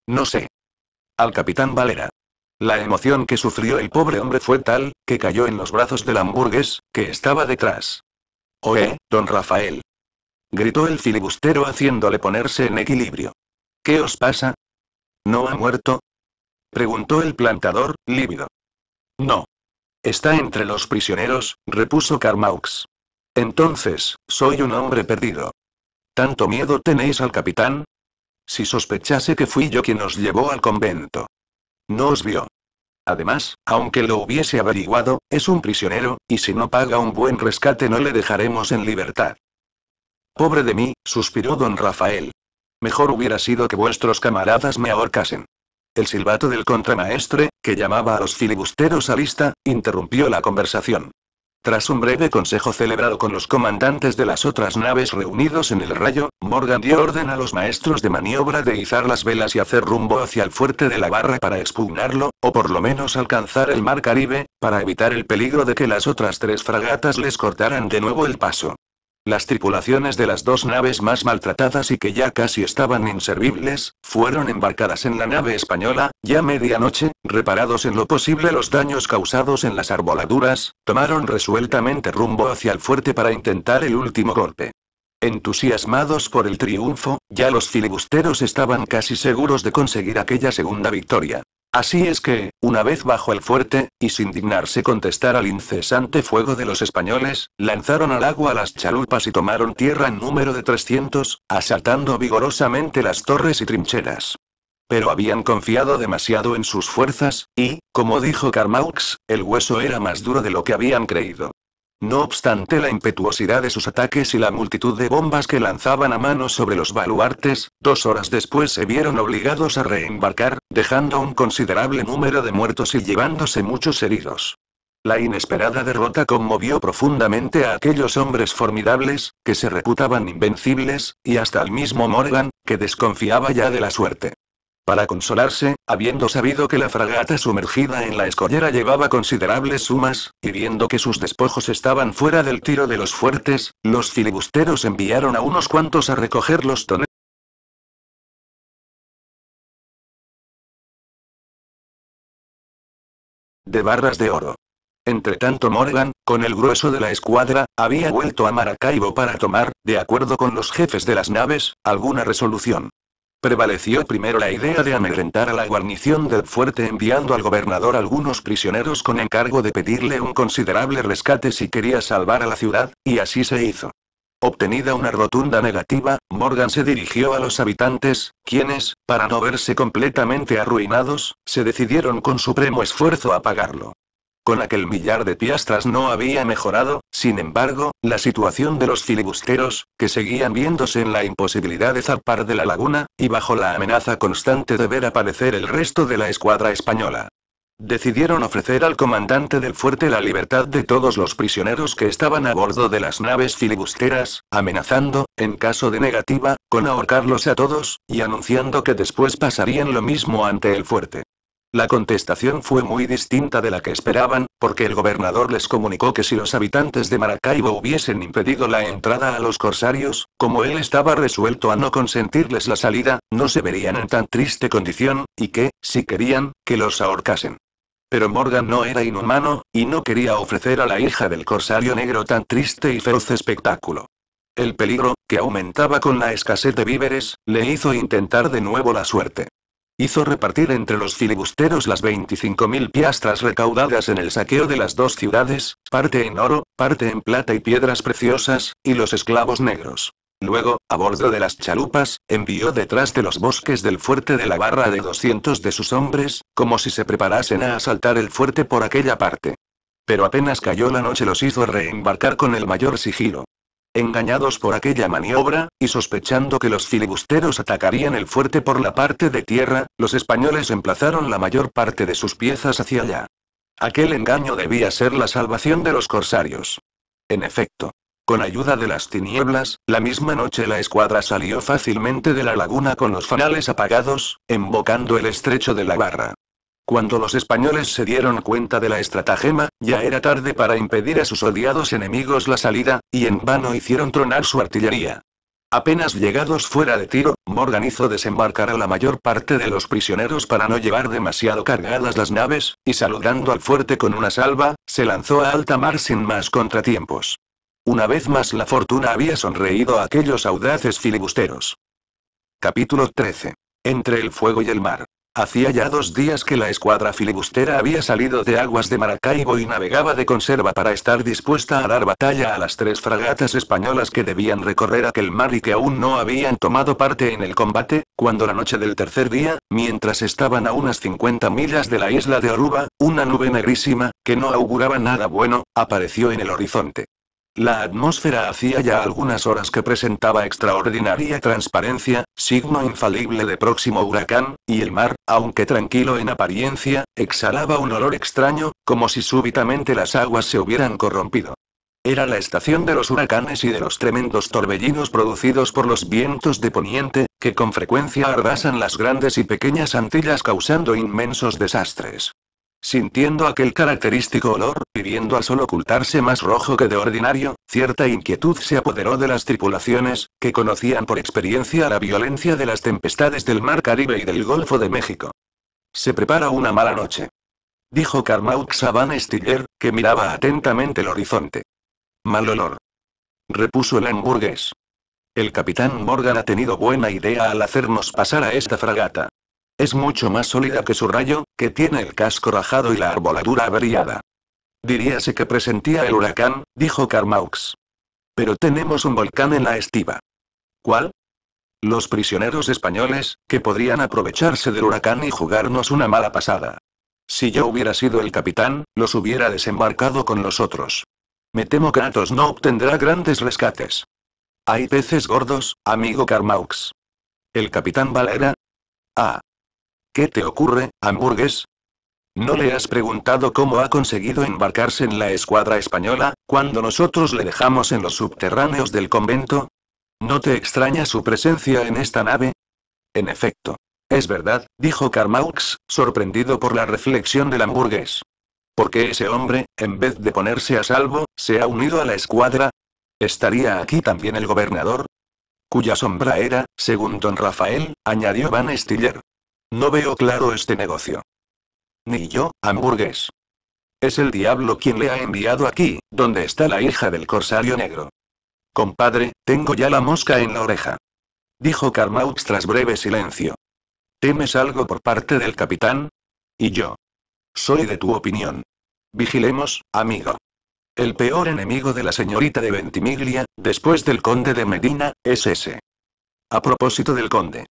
No sé al capitán Valera. La emoción que sufrió el pobre hombre fue tal, que cayó en los brazos del hamburgués, que estaba detrás. Oe, don Rafael. Gritó el filibustero haciéndole ponerse en equilibrio. ¿Qué os pasa? ¿No ha muerto? Preguntó el plantador, lívido. No. Está entre los prisioneros, repuso Carmaux. Entonces, soy un hombre perdido. ¿Tanto miedo tenéis al capitán? Si sospechase que fui yo quien os llevó al convento. No os vio. Además, aunque lo hubiese averiguado, es un prisionero, y si no paga un buen rescate no le dejaremos en libertad. Pobre de mí, suspiró don Rafael. Mejor hubiera sido que vuestros camaradas me ahorcasen. El silbato del contramaestre, que llamaba a los filibusteros a lista, interrumpió la conversación. Tras un breve consejo celebrado con los comandantes de las otras naves reunidos en el rayo, Morgan dio orden a los maestros de maniobra de izar las velas y hacer rumbo hacia el fuerte de la barra para expugnarlo, o por lo menos alcanzar el mar Caribe, para evitar el peligro de que las otras tres fragatas les cortaran de nuevo el paso. Las tripulaciones de las dos naves más maltratadas y que ya casi estaban inservibles, fueron embarcadas en la nave española, ya medianoche, reparados en lo posible los daños causados en las arboladuras, tomaron resueltamente rumbo hacia el fuerte para intentar el último golpe. Entusiasmados por el triunfo, ya los filibusteros estaban casi seguros de conseguir aquella segunda victoria. Así es que, una vez bajo el fuerte, y sin dignarse contestar al incesante fuego de los españoles, lanzaron al agua las chalupas y tomaron tierra en número de 300, asaltando vigorosamente las torres y trincheras. Pero habían confiado demasiado en sus fuerzas, y, como dijo Carmaux, el hueso era más duro de lo que habían creído. No obstante la impetuosidad de sus ataques y la multitud de bombas que lanzaban a mano sobre los baluartes, dos horas después se vieron obligados a reembarcar, dejando un considerable número de muertos y llevándose muchos heridos. La inesperada derrota conmovió profundamente a aquellos hombres formidables, que se reputaban invencibles, y hasta al mismo Morgan, que desconfiaba ya de la suerte. Para consolarse, habiendo sabido que la fragata sumergida en la escollera llevaba considerables sumas, y viendo que sus despojos estaban fuera del tiro de los fuertes, los filibusteros enviaron a unos cuantos a recoger los toneladas de barras de oro. Entretanto Morgan, con el grueso de la escuadra, había vuelto a Maracaibo para tomar, de acuerdo con los jefes de las naves, alguna resolución. Prevaleció primero la idea de amedrentar a la guarnición del fuerte enviando al gobernador algunos prisioneros con encargo de pedirle un considerable rescate si quería salvar a la ciudad, y así se hizo. Obtenida una rotunda negativa, Morgan se dirigió a los habitantes, quienes, para no verse completamente arruinados, se decidieron con supremo esfuerzo a pagarlo. Con aquel millar de piastras no había mejorado, sin embargo, la situación de los filibusteros, que seguían viéndose en la imposibilidad de zarpar de la laguna, y bajo la amenaza constante de ver aparecer el resto de la escuadra española. Decidieron ofrecer al comandante del fuerte la libertad de todos los prisioneros que estaban a bordo de las naves filibusteras, amenazando, en caso de negativa, con ahorcarlos a todos, y anunciando que después pasarían lo mismo ante el fuerte. La contestación fue muy distinta de la que esperaban, porque el gobernador les comunicó que si los habitantes de Maracaibo hubiesen impedido la entrada a los corsarios, como él estaba resuelto a no consentirles la salida, no se verían en tan triste condición, y que, si querían, que los ahorcasen. Pero Morgan no era inhumano, y no quería ofrecer a la hija del corsario negro tan triste y feroz espectáculo. El peligro, que aumentaba con la escasez de víveres, le hizo intentar de nuevo la suerte. Hizo repartir entre los filibusteros las 25.000 piastras recaudadas en el saqueo de las dos ciudades, parte en oro, parte en plata y piedras preciosas, y los esclavos negros. Luego, a bordo de las chalupas, envió detrás de los bosques del fuerte de la barra de 200 de sus hombres, como si se preparasen a asaltar el fuerte por aquella parte. Pero apenas cayó la noche los hizo reembarcar con el mayor sigilo. Engañados por aquella maniobra, y sospechando que los filibusteros atacarían el fuerte por la parte de tierra, los españoles emplazaron la mayor parte de sus piezas hacia allá. Aquel engaño debía ser la salvación de los corsarios. En efecto, con ayuda de las tinieblas, la misma noche la escuadra salió fácilmente de la laguna con los fanales apagados, embocando el estrecho de la barra. Cuando los españoles se dieron cuenta de la estratagema, ya era tarde para impedir a sus odiados enemigos la salida, y en vano hicieron tronar su artillería. Apenas llegados fuera de tiro, Morgan hizo desembarcar a la mayor parte de los prisioneros para no llevar demasiado cargadas las naves, y saludando al fuerte con una salva, se lanzó a alta mar sin más contratiempos. Una vez más la fortuna había sonreído a aquellos audaces filibusteros. Capítulo 13. Entre el fuego y el mar. Hacía ya dos días que la escuadra filibustera había salido de aguas de Maracaibo y navegaba de conserva para estar dispuesta a dar batalla a las tres fragatas españolas que debían recorrer aquel mar y que aún no habían tomado parte en el combate, cuando la noche del tercer día, mientras estaban a unas 50 millas de la isla de Oruba, una nube negrísima, que no auguraba nada bueno, apareció en el horizonte. La atmósfera hacía ya algunas horas que presentaba extraordinaria transparencia, signo infalible de próximo huracán, y el mar, aunque tranquilo en apariencia, exhalaba un olor extraño, como si súbitamente las aguas se hubieran corrompido. Era la estación de los huracanes y de los tremendos torbellinos producidos por los vientos de poniente, que con frecuencia arrasan las grandes y pequeñas antillas causando inmensos desastres. Sintiendo aquel característico olor, y viendo al sol ocultarse más rojo que de ordinario, cierta inquietud se apoderó de las tripulaciones, que conocían por experiencia la violencia de las tempestades del Mar Caribe y del Golfo de México. Se prepara una mala noche. Dijo Carmaux a Van Stiller, que miraba atentamente el horizonte. Mal olor. Repuso el hamburgués. El capitán Morgan ha tenido buena idea al hacernos pasar a esta fragata. Es mucho más sólida que su rayo, que tiene el casco rajado y la arboladura averiada. Diríase que presentía el huracán, dijo Carmaux. Pero tenemos un volcán en la estiva. ¿Cuál? Los prisioneros españoles, que podrían aprovecharse del huracán y jugarnos una mala pasada. Si yo hubiera sido el capitán, los hubiera desembarcado con los otros. Me temo que Atos no obtendrá grandes rescates. Hay peces gordos, amigo Carmaux. El capitán Valera. Ah, ¿Qué te ocurre, hamburgues? ¿No le has preguntado cómo ha conseguido embarcarse en la escuadra española, cuando nosotros le dejamos en los subterráneos del convento? ¿No te extraña su presencia en esta nave? En efecto. Es verdad, dijo Carmaux, sorprendido por la reflexión del hamburgués. ¿Por qué ese hombre, en vez de ponerse a salvo, se ha unido a la escuadra? ¿Estaría aquí también el gobernador? Cuya sombra era, según don Rafael, añadió Van Stiller. No veo claro este negocio. Ni yo, hamburgués. Es el diablo quien le ha enviado aquí, donde está la hija del corsario negro. Compadre, tengo ya la mosca en la oreja. Dijo Carmaux tras breve silencio. ¿Temes algo por parte del capitán? Y yo. Soy de tu opinión. Vigilemos, amigo. El peor enemigo de la señorita de Ventimiglia, después del conde de Medina, es ese. A propósito del conde.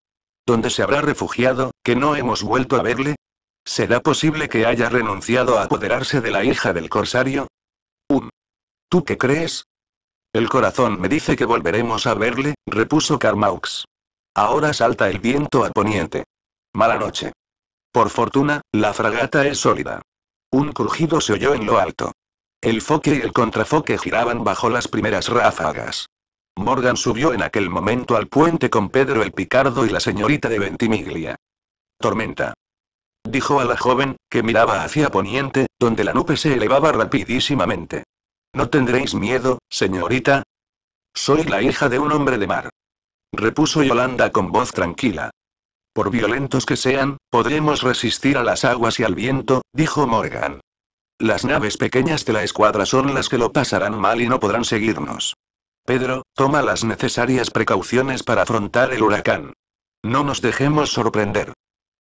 ¿Dónde se habrá refugiado, que no hemos vuelto a verle? ¿Será posible que haya renunciado a apoderarse de la hija del corsario? ¿Tú qué crees? El corazón me dice que volveremos a verle, repuso Carmaux. Ahora salta el viento a poniente. Mala noche. Por fortuna, la fragata es sólida. Un crujido se oyó en lo alto. El foque y el contrafoque giraban bajo las primeras ráfagas. Morgan subió en aquel momento al puente con Pedro el Picardo y la señorita de Ventimiglia. Tormenta. Dijo a la joven, que miraba hacia poniente, donde la nube se elevaba rapidísimamente. ¿No tendréis miedo, señorita? Soy la hija de un hombre de mar. Repuso Yolanda con voz tranquila. Por violentos que sean, podremos resistir a las aguas y al viento, dijo Morgan. Las naves pequeñas de la escuadra son las que lo pasarán mal y no podrán seguirnos. Pedro, toma las necesarias precauciones para afrontar el huracán. No nos dejemos sorprender.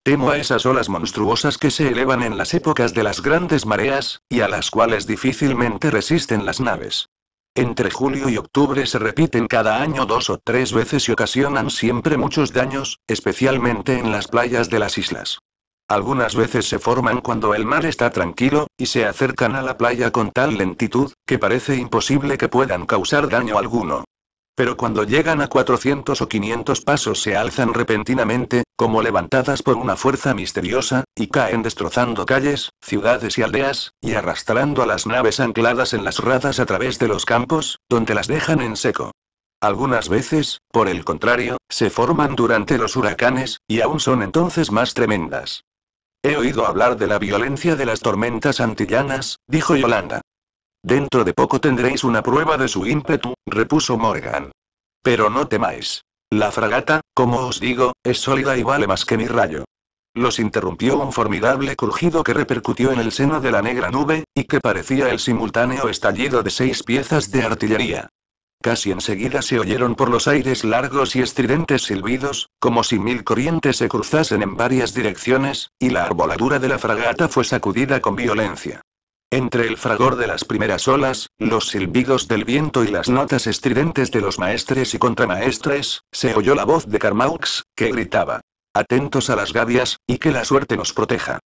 Temo a esas olas monstruosas que se elevan en las épocas de las grandes mareas, y a las cuales difícilmente resisten las naves. Entre julio y octubre se repiten cada año dos o tres veces y ocasionan siempre muchos daños, especialmente en las playas de las islas. Algunas veces se forman cuando el mar está tranquilo, y se acercan a la playa con tal lentitud, que parece imposible que puedan causar daño alguno. Pero cuando llegan a 400 o 500 pasos se alzan repentinamente, como levantadas por una fuerza misteriosa, y caen destrozando calles, ciudades y aldeas, y arrastrando a las naves ancladas en las radas a través de los campos, donde las dejan en seco. Algunas veces, por el contrario, se forman durante los huracanes, y aún son entonces más tremendas. He oído hablar de la violencia de las tormentas antillanas, dijo Yolanda. Dentro de poco tendréis una prueba de su ímpetu, repuso Morgan. Pero no temáis. La fragata, como os digo, es sólida y vale más que mi rayo. Los interrumpió un formidable crujido que repercutió en el seno de la negra nube, y que parecía el simultáneo estallido de seis piezas de artillería. Casi enseguida se oyeron por los aires largos y estridentes silbidos, como si mil corrientes se cruzasen en varias direcciones, y la arboladura de la fragata fue sacudida con violencia. Entre el fragor de las primeras olas, los silbidos del viento y las notas estridentes de los maestres y contramaestres, se oyó la voz de Carmaux, que gritaba: Atentos a las gavias, y que la suerte nos proteja.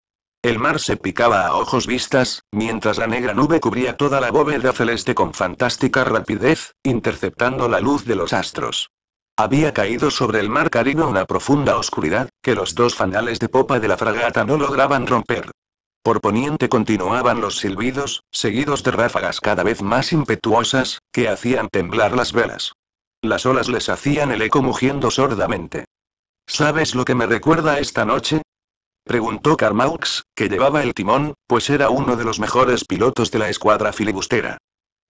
El mar se picaba a ojos vistas, mientras la negra nube cubría toda la bóveda celeste con fantástica rapidez, interceptando la luz de los astros. Había caído sobre el mar Caribe una profunda oscuridad, que los dos fanales de popa de la fragata no lograban romper. Por poniente continuaban los silbidos, seguidos de ráfagas cada vez más impetuosas, que hacían temblar las velas. Las olas les hacían el eco mugiendo sordamente. ¿Sabes lo que me recuerda esta noche? Preguntó Carmaux, que llevaba el timón, pues era uno de los mejores pilotos de la escuadra filibustera.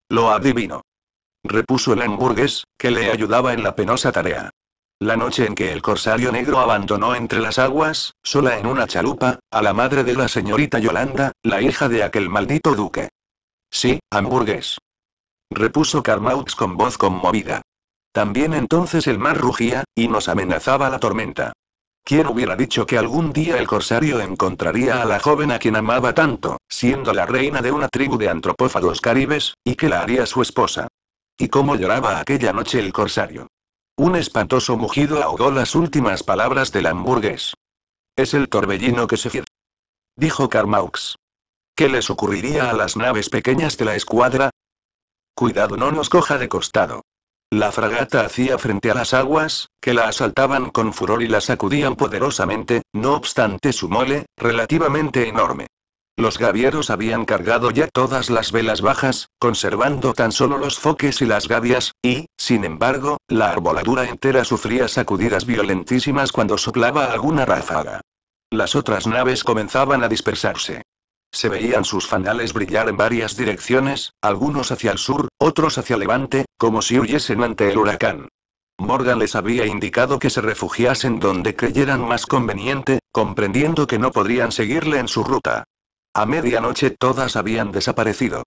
Lo adivino. Repuso el hamburgués, que le ayudaba en la penosa tarea. La noche en que el corsario negro abandonó entre las aguas, sola en una chalupa, a la madre de la señorita Yolanda, la hija de aquel maldito duque. Sí, hamburgués. Repuso Carmaux con voz conmovida. También entonces el mar rugía, y nos amenazaba la tormenta. Quiero hubiera dicho que algún día el corsario encontraría a la joven a quien amaba tanto, siendo la reina de una tribu de antropófagos caribes, y que la haría su esposa. Y cómo lloraba aquella noche el corsario. Un espantoso mugido ahogó las últimas palabras del hamburgués. Es el torbellino que se Dijo Carmaux. ¿Qué les ocurriría a las naves pequeñas de la escuadra? Cuidado no nos coja de costado. La fragata hacía frente a las aguas, que la asaltaban con furor y la sacudían poderosamente, no obstante su mole, relativamente enorme. Los gavieros habían cargado ya todas las velas bajas, conservando tan solo los foques y las gavias, y, sin embargo, la arboladura entera sufría sacudidas violentísimas cuando soplaba alguna ráfaga. Las otras naves comenzaban a dispersarse. Se veían sus fanales brillar en varias direcciones, algunos hacia el sur, otros hacia levante, como si huyesen ante el huracán. Morgan les había indicado que se refugiasen donde creyeran más conveniente, comprendiendo que no podrían seguirle en su ruta. A medianoche todas habían desaparecido.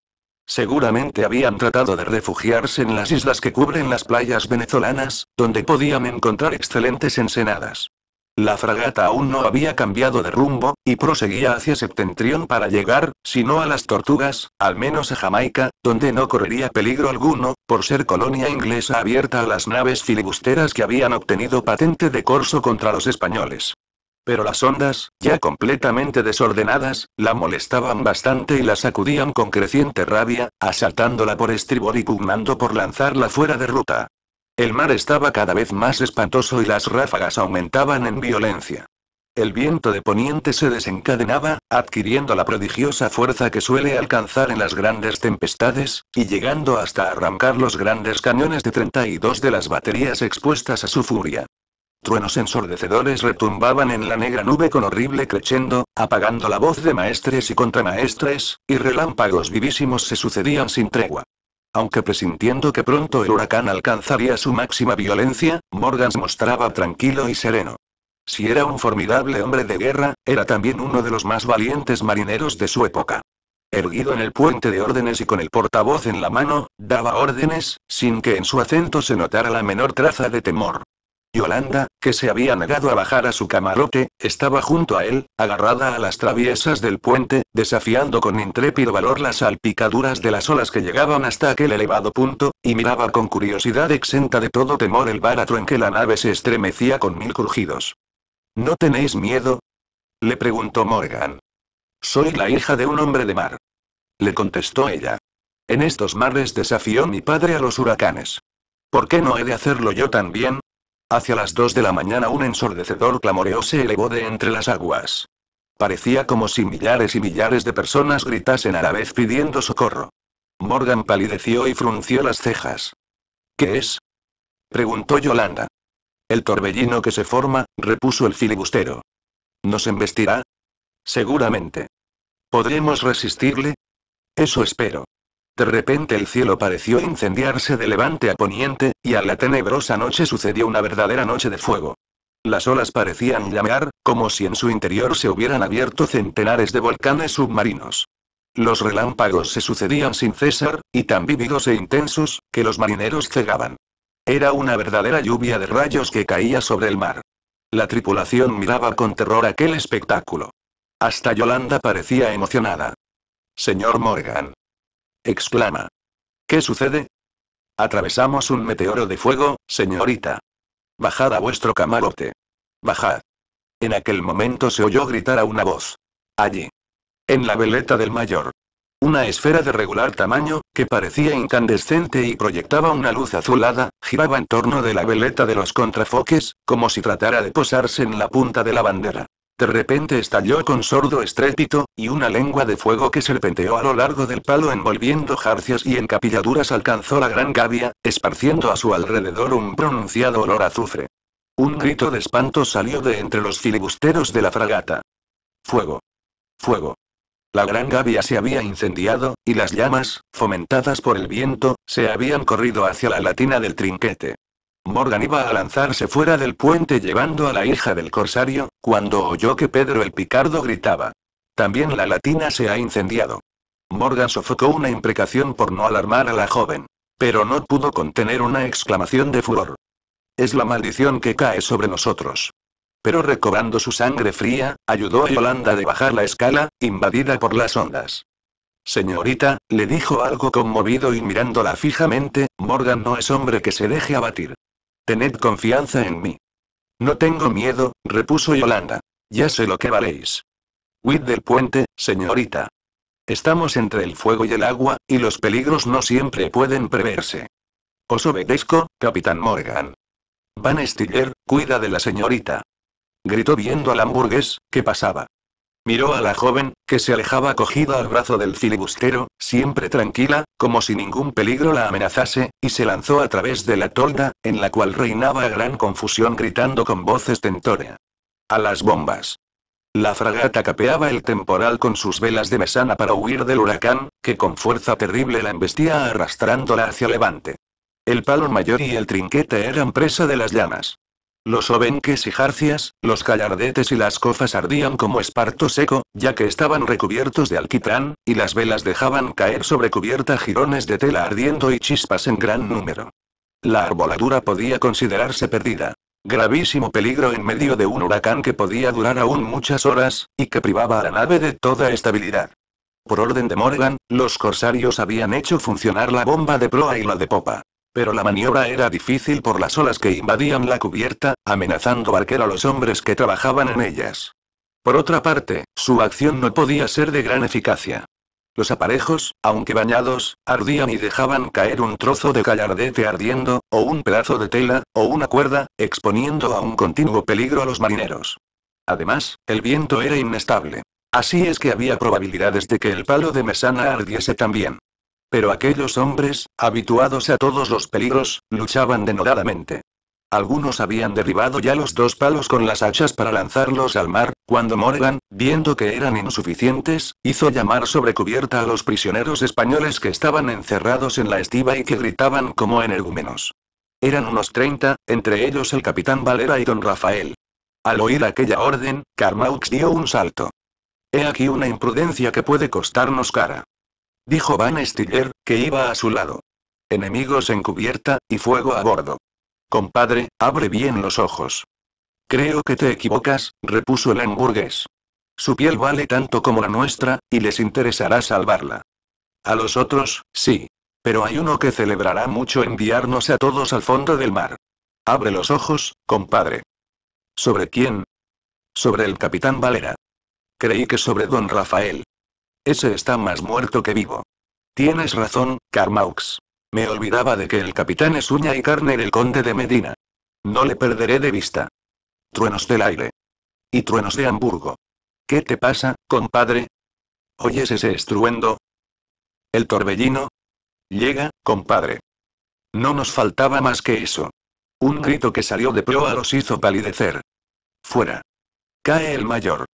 Seguramente habían tratado de refugiarse en las islas que cubren las playas venezolanas, donde podían encontrar excelentes ensenadas. La fragata aún no había cambiado de rumbo, y proseguía hacia septentrión para llegar, si no a las tortugas, al menos a Jamaica, donde no correría peligro alguno, por ser colonia inglesa abierta a las naves filibusteras que habían obtenido patente de corso contra los españoles. Pero las ondas, ya completamente desordenadas, la molestaban bastante y la sacudían con creciente rabia, asaltándola por estribor y pugnando por lanzarla fuera de ruta. El mar estaba cada vez más espantoso y las ráfagas aumentaban en violencia. El viento de poniente se desencadenaba, adquiriendo la prodigiosa fuerza que suele alcanzar en las grandes tempestades, y llegando hasta arrancar los grandes cañones de 32 de las baterías expuestas a su furia. Truenos ensordecedores retumbaban en la negra nube con horrible crechendo, apagando la voz de maestres y contramaestres, y relámpagos vivísimos se sucedían sin tregua. Aunque presintiendo que pronto el huracán alcanzaría su máxima violencia, Morgan mostraba tranquilo y sereno. Si era un formidable hombre de guerra, era también uno de los más valientes marineros de su época. Erguido en el puente de órdenes y con el portavoz en la mano, daba órdenes, sin que en su acento se notara la menor traza de temor. Yolanda, que se había negado a bajar a su camarote, estaba junto a él, agarrada a las traviesas del puente, desafiando con intrépido valor las salpicaduras de las olas que llegaban hasta aquel elevado punto, y miraba con curiosidad exenta de todo temor el baratro en que la nave se estremecía con mil crujidos. ¿No tenéis miedo? le preguntó Morgan. Soy la hija de un hombre de mar. Le contestó ella. En estos mares desafió mi padre a los huracanes. ¿Por qué no he de hacerlo yo también? Hacia las dos de la mañana un ensordecedor clamoreo se elevó de entre las aguas. Parecía como si millares y millares de personas gritasen a la vez pidiendo socorro. Morgan palideció y frunció las cejas. ¿Qué es? preguntó Yolanda. El torbellino que se forma, repuso el filibustero. ¿Nos embestirá? Seguramente. ¿Podremos resistirle? Eso espero. De repente el cielo pareció incendiarse de levante a poniente, y a la tenebrosa noche sucedió una verdadera noche de fuego. Las olas parecían llamear, como si en su interior se hubieran abierto centenares de volcanes submarinos. Los relámpagos se sucedían sin cesar, y tan vívidos e intensos, que los marineros cegaban. Era una verdadera lluvia de rayos que caía sobre el mar. La tripulación miraba con terror aquel espectáculo. Hasta Yolanda parecía emocionada. Señor Morgan, exclama. ¿Qué sucede? Atravesamos un meteoro de fuego, señorita. Bajad a vuestro camarote. Bajad. En aquel momento se oyó gritar a una voz. Allí. En la veleta del mayor. Una esfera de regular tamaño, que parecía incandescente y proyectaba una luz azulada, giraba en torno de la veleta de los contrafoques, como si tratara de posarse en la punta de la bandera. De repente estalló con sordo estrépito, y una lengua de fuego que serpenteó a lo largo del palo envolviendo jarcias y encapilladuras alcanzó la gran gavia, esparciendo a su alrededor un pronunciado olor a azufre. Un grito de espanto salió de entre los filibusteros de la fragata. Fuego. Fuego. La gran gavia se había incendiado, y las llamas, fomentadas por el viento, se habían corrido hacia la latina del trinquete. Morgan iba a lanzarse fuera del puente llevando a la hija del corsario, cuando oyó que Pedro el Picardo gritaba. También la latina se ha incendiado. Morgan sofocó una imprecación por no alarmar a la joven. Pero no pudo contener una exclamación de furor. Es la maldición que cae sobre nosotros. Pero recobrando su sangre fría, ayudó a Yolanda de bajar la escala, invadida por las ondas. Señorita, le dijo algo conmovido y mirándola fijamente, Morgan no es hombre que se deje abatir. Tened confianza en mí. No tengo miedo, repuso Yolanda. Ya sé lo que valéis. Huid del puente, señorita. Estamos entre el fuego y el agua, y los peligros no siempre pueden preverse. Os obedezco, capitán Morgan. Van Stiller, cuida de la señorita. Gritó viendo al hamburgués, que pasaba. Miró a la joven, que se alejaba cogida al brazo del filibustero, siempre tranquila, como si ningún peligro la amenazase, y se lanzó a través de la tolda, en la cual reinaba gran confusión gritando con voz estentórea. A las bombas. La fragata capeaba el temporal con sus velas de mesana para huir del huracán, que con fuerza terrible la embestía arrastrándola hacia levante. El palo mayor y el trinquete eran presa de las llamas. Los obenques y jarcias, los callardetes y las cofas ardían como esparto seco, ya que estaban recubiertos de alquitrán, y las velas dejaban caer sobre cubierta jirones de tela ardiendo y chispas en gran número. La arboladura podía considerarse perdida. Gravísimo peligro en medio de un huracán que podía durar aún muchas horas, y que privaba a la nave de toda estabilidad. Por orden de Morgan, los corsarios habían hecho funcionar la bomba de proa y la de popa. Pero la maniobra era difícil por las olas que invadían la cubierta, amenazando barquera a los hombres que trabajaban en ellas. Por otra parte, su acción no podía ser de gran eficacia. Los aparejos, aunque bañados, ardían y dejaban caer un trozo de gallardete ardiendo, o un pedazo de tela, o una cuerda, exponiendo a un continuo peligro a los marineros. Además, el viento era inestable. Así es que había probabilidades de que el palo de mesana ardiese también. Pero aquellos hombres, habituados a todos los peligros, luchaban denodadamente. Algunos habían derribado ya los dos palos con las hachas para lanzarlos al mar, cuando Morgan, viendo que eran insuficientes, hizo llamar sobre cubierta a los prisioneros españoles que estaban encerrados en la estiba y que gritaban como energúmenos. Eran unos 30, entre ellos el capitán Valera y don Rafael. Al oír aquella orden, Carmaux dio un salto. He aquí una imprudencia que puede costarnos cara dijo Van Stiller, que iba a su lado. Enemigos en cubierta, y fuego a bordo. Compadre, abre bien los ojos. Creo que te equivocas, repuso el hamburgués. Su piel vale tanto como la nuestra, y les interesará salvarla. A los otros, sí. Pero hay uno que celebrará mucho enviarnos a todos al fondo del mar. Abre los ojos, compadre. ¿Sobre quién? Sobre el capitán Valera. Creí que sobre don Rafael. Ese está más muerto que vivo. Tienes razón, Carmaux. Me olvidaba de que el capitán es uña y carne del conde de Medina. No le perderé de vista. Truenos del aire. Y truenos de Hamburgo. ¿Qué te pasa, compadre? ¿Oyes ese estruendo? ¿El torbellino? Llega, compadre. No nos faltaba más que eso. Un grito que salió de proa los hizo palidecer. Fuera. Cae el mayor.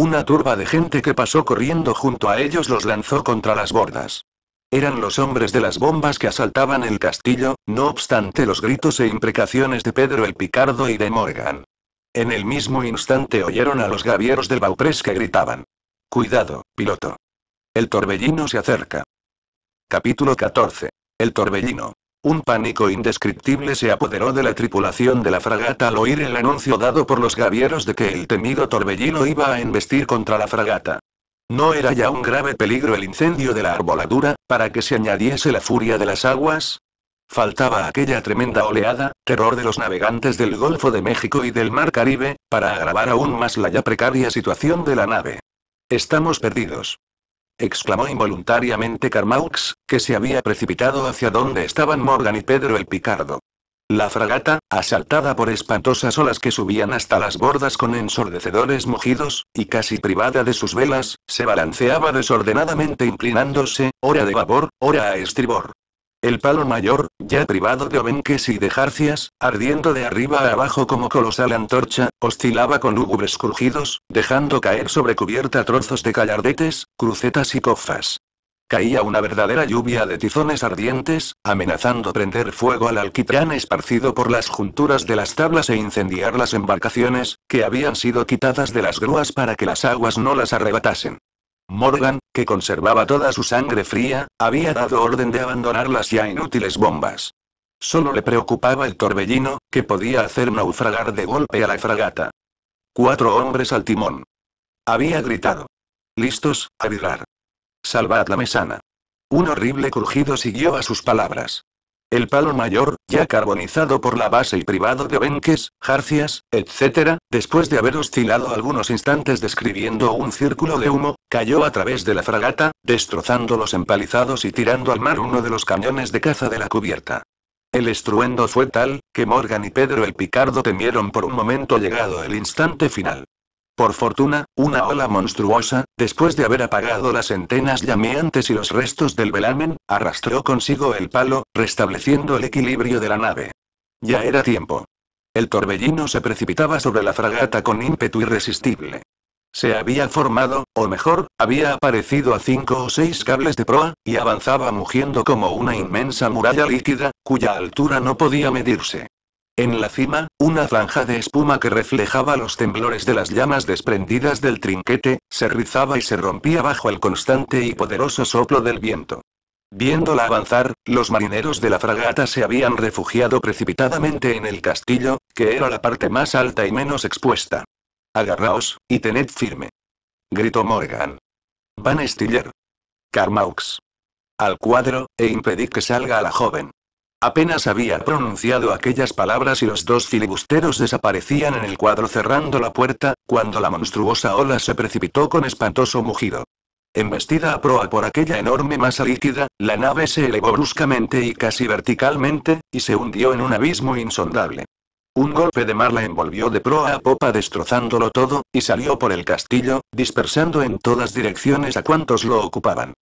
Una turba de gente que pasó corriendo junto a ellos los lanzó contra las bordas. Eran los hombres de las bombas que asaltaban el castillo, no obstante los gritos e imprecaciones de Pedro el Picardo y de Morgan. En el mismo instante oyeron a los gavieros del Bauprés que gritaban. Cuidado, piloto. El torbellino se acerca. Capítulo 14. El torbellino. Un pánico indescriptible se apoderó de la tripulación de la fragata al oír el anuncio dado por los gavieros de que el temido torbellino iba a embestir contra la fragata. No era ya un grave peligro el incendio de la arboladura, para que se añadiese la furia de las aguas. Faltaba aquella tremenda oleada, terror de los navegantes del Golfo de México y del Mar Caribe, para agravar aún más la ya precaria situación de la nave. Estamos perdidos exclamó involuntariamente Carmaux, que se había precipitado hacia donde estaban Morgan y Pedro el Picardo. La fragata, asaltada por espantosas olas que subían hasta las bordas con ensordecedores mugidos, y casi privada de sus velas, se balanceaba desordenadamente inclinándose, hora de babor, hora a estribor. El palo mayor, ya privado de obenques y de jarcias, ardiendo de arriba a abajo como colosal antorcha, oscilaba con lúgubres crujidos, dejando caer sobre cubierta trozos de callardetes, crucetas y cofas. Caía una verdadera lluvia de tizones ardientes, amenazando prender fuego al alquitrán esparcido por las junturas de las tablas e incendiar las embarcaciones, que habían sido quitadas de las grúas para que las aguas no las arrebatasen. Morgan, que conservaba toda su sangre fría, había dado orden de abandonar las ya inútiles bombas. Solo le preocupaba el torbellino, que podía hacer naufragar de golpe a la fragata. Cuatro hombres al timón. Había gritado. Listos, a virar. Salvad la mesana. Un horrible crujido siguió a sus palabras el palo mayor, ya carbonizado por la base y privado de venques, jarcias, etc., después de haber oscilado algunos instantes describiendo un círculo de humo, cayó a través de la fragata, destrozando los empalizados y tirando al mar uno de los cañones de caza de la cubierta. El estruendo fue tal, que Morgan y Pedro el Picardo temieron por un momento llegado el instante final. Por fortuna, una ola monstruosa, después de haber apagado las centenas llameantes y los restos del velamen, arrastró consigo el palo, restableciendo el equilibrio de la nave. Ya era tiempo. El torbellino se precipitaba sobre la fragata con ímpetu irresistible. Se había formado, o mejor, había aparecido a cinco o seis cables de proa, y avanzaba mugiendo como una inmensa muralla líquida, cuya altura no podía medirse. En la cima, una franja de espuma que reflejaba los temblores de las llamas desprendidas del trinquete, se rizaba y se rompía bajo el constante y poderoso soplo del viento. Viéndola avanzar, los marineros de la fragata se habían refugiado precipitadamente en el castillo, que era la parte más alta y menos expuesta. Agarraos, y tened firme. Gritó Morgan. Van Stiller. Carmaux. Al cuadro, e impedid que salga a la joven. Apenas había pronunciado aquellas palabras y los dos filibusteros desaparecían en el cuadro cerrando la puerta, cuando la monstruosa ola se precipitó con espantoso mugido. Embestida a proa por aquella enorme masa líquida, la nave se elevó bruscamente y casi verticalmente, y se hundió en un abismo insondable. Un golpe de mar la envolvió de proa a popa destrozándolo todo, y salió por el castillo, dispersando en todas direcciones a cuantos lo ocupaban.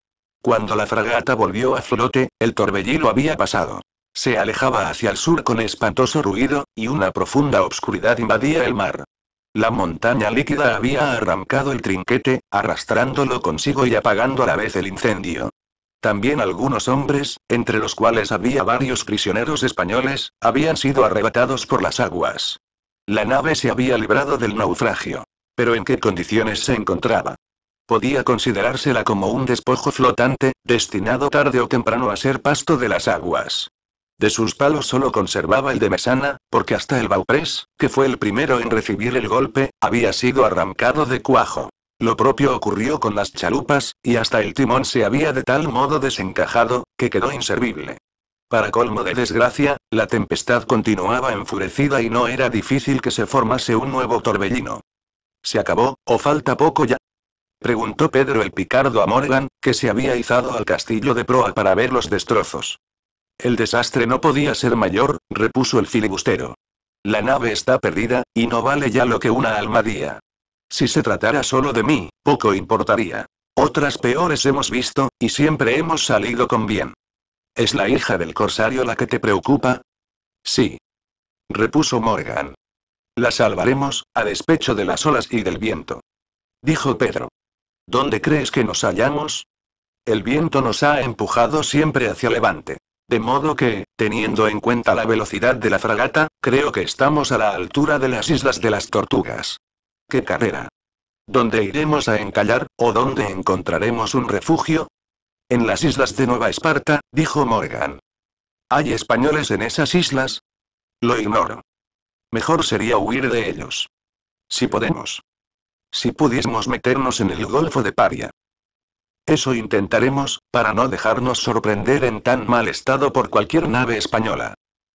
Cuando la fragata volvió a flote, el torbellino había pasado. Se alejaba hacia el sur con espantoso ruido, y una profunda obscuridad invadía el mar. La montaña líquida había arrancado el trinquete, arrastrándolo consigo y apagando a la vez el incendio. También algunos hombres, entre los cuales había varios prisioneros españoles, habían sido arrebatados por las aguas. La nave se había librado del naufragio. Pero ¿en qué condiciones se encontraba? Podía considerársela como un despojo flotante, destinado tarde o temprano a ser pasto de las aguas. De sus palos solo conservaba el de Mesana, porque hasta el Bauprés, que fue el primero en recibir el golpe, había sido arrancado de cuajo. Lo propio ocurrió con las chalupas, y hasta el timón se había de tal modo desencajado, que quedó inservible. Para colmo de desgracia, la tempestad continuaba enfurecida y no era difícil que se formase un nuevo torbellino. ¿Se acabó, o falta poco ya? Preguntó Pedro el Picardo a Morgan, que se había izado al castillo de proa para ver los destrozos. El desastre no podía ser mayor, repuso el filibustero. La nave está perdida, y no vale ya lo que una almadía. Si se tratara solo de mí, poco importaría. Otras peores hemos visto, y siempre hemos salido con bien. ¿Es la hija del corsario la que te preocupa? Sí. Repuso Morgan. La salvaremos, a despecho de las olas y del viento. Dijo Pedro. ¿Dónde crees que nos hallamos? El viento nos ha empujado siempre hacia levante. De modo que, teniendo en cuenta la velocidad de la fragata, creo que estamos a la altura de las Islas de las Tortugas. ¡Qué carrera! ¿Dónde iremos a encallar, o dónde encontraremos un refugio? En las Islas de Nueva Esparta, dijo Morgan. ¿Hay españoles en esas islas? Lo ignoro. Mejor sería huir de ellos. Si podemos. Si pudiésemos meternos en el Golfo de Paria. Eso intentaremos, para no dejarnos sorprender en tan mal estado por cualquier nave española.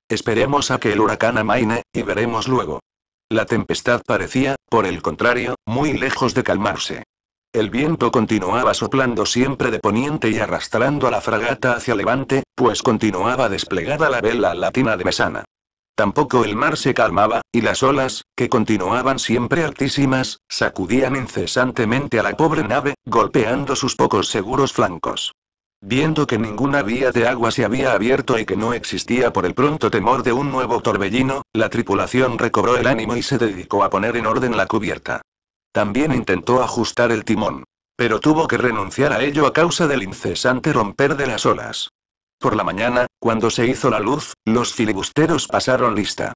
Esperemos a que el huracán amaine, y veremos luego. La tempestad parecía, por el contrario, muy lejos de calmarse. El viento continuaba soplando siempre de poniente y arrastrando a la fragata hacia levante, pues continuaba desplegada la vela latina de Mesana. Tampoco el mar se calmaba, y las olas, que continuaban siempre altísimas, sacudían incesantemente a la pobre nave, golpeando sus pocos seguros flancos. Viendo que ninguna vía de agua se había abierto y que no existía por el pronto temor de un nuevo torbellino, la tripulación recobró el ánimo y se dedicó a poner en orden la cubierta. También intentó ajustar el timón. Pero tuvo que renunciar a ello a causa del incesante romper de las olas. Por la mañana, cuando se hizo la luz, los filibusteros pasaron lista.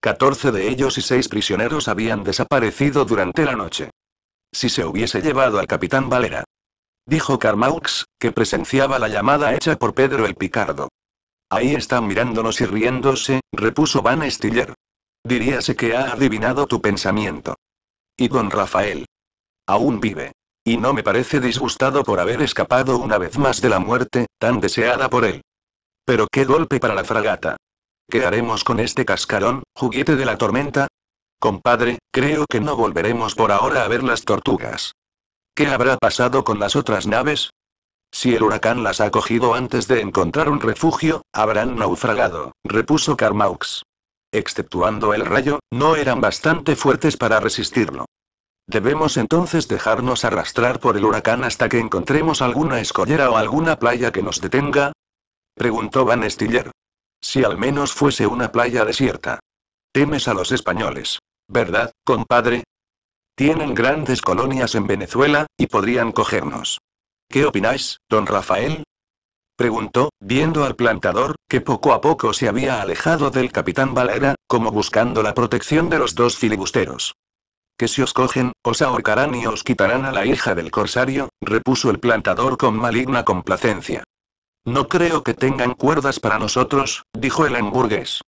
Catorce de ellos y seis prisioneros habían desaparecido durante la noche. Si se hubiese llevado al capitán Valera. Dijo Carmaux, que presenciaba la llamada hecha por Pedro el Picardo. Ahí están mirándonos y riéndose, repuso Van Stiller. Diríase que ha adivinado tu pensamiento. Y don Rafael. Aún vive. Y no me parece disgustado por haber escapado una vez más de la muerte, tan deseada por él. Pero qué golpe para la fragata. ¿Qué haremos con este cascarón, juguete de la tormenta? Compadre, creo que no volveremos por ahora a ver las tortugas. ¿Qué habrá pasado con las otras naves? Si el huracán las ha cogido antes de encontrar un refugio, habrán naufragado, repuso Carmaux. Exceptuando el rayo, no eran bastante fuertes para resistirlo. Debemos entonces dejarnos arrastrar por el huracán hasta que encontremos alguna escollera o alguna playa que nos detenga, Preguntó Van Stiller. Si al menos fuese una playa desierta. Temes a los españoles. ¿Verdad, compadre? Tienen grandes colonias en Venezuela, y podrían cogernos. ¿Qué opináis, don Rafael? Preguntó, viendo al plantador, que poco a poco se había alejado del capitán Valera, como buscando la protección de los dos filibusteros. Que si os cogen, os ahorcarán y os quitarán a la hija del corsario, repuso el plantador con maligna complacencia. No creo que tengan cuerdas para nosotros, dijo el hamburgués.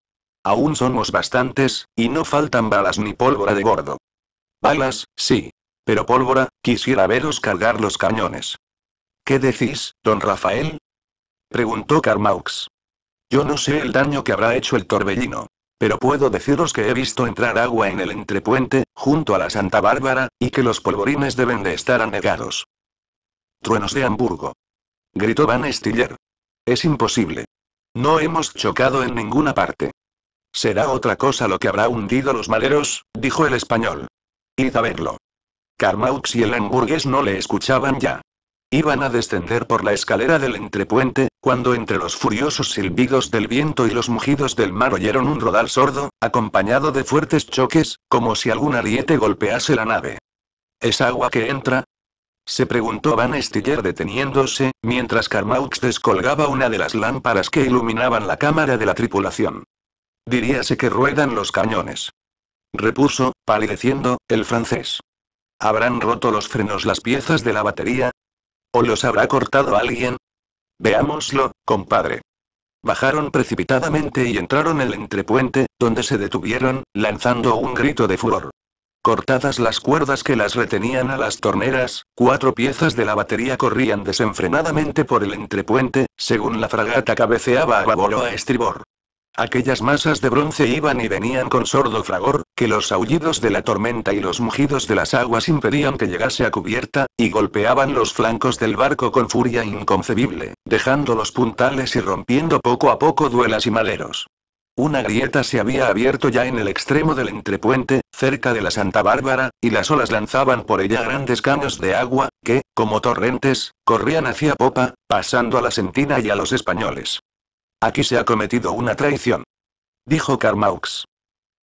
Aún somos bastantes, y no faltan balas ni pólvora de gordo. Balas, sí. Pero pólvora, quisiera veros cargar los cañones. ¿Qué decís, don Rafael? Preguntó Carmaux. Yo no sé el daño que habrá hecho el torbellino. Pero puedo deciros que he visto entrar agua en el entrepuente, junto a la Santa Bárbara, y que los polvorines deben de estar anegados. Truenos de Hamburgo. Gritó Van Stiller. Es imposible. No hemos chocado en ninguna parte. Será otra cosa lo que habrá hundido los maleros, dijo el español. Id a verlo. Carmaux y el hamburgués no le escuchaban ya. Iban a descender por la escalera del entrepuente, cuando entre los furiosos silbidos del viento y los mugidos del mar oyeron un rodal sordo, acompañado de fuertes choques, como si algún ariete golpease la nave. ¿Es agua que entra? Se preguntó Van Stiller deteniéndose, mientras Carmaux descolgaba una de las lámparas que iluminaban la cámara de la tripulación. Diríase que ruedan los cañones. Repuso, palideciendo, el francés. ¿Habrán roto los frenos las piezas de la batería? ¿O los habrá cortado alguien? Veámoslo, compadre. Bajaron precipitadamente y entraron el entrepuente, donde se detuvieron, lanzando un grito de furor. Cortadas las cuerdas que las retenían a las torneras, Cuatro piezas de la batería corrían desenfrenadamente por el entrepuente, según la fragata cabeceaba a babolo a estribor. Aquellas masas de bronce iban y venían con sordo fragor, que los aullidos de la tormenta y los mugidos de las aguas impedían que llegase a cubierta, y golpeaban los flancos del barco con furia inconcebible, dejando los puntales y rompiendo poco a poco duelas y maleros. Una grieta se había abierto ya en el extremo del entrepuente, cerca de la Santa Bárbara, y las olas lanzaban por ella grandes caños de agua, que, como torrentes, corrían hacia popa, pasando a la sentina y a los españoles. Aquí se ha cometido una traición. Dijo Carmaux.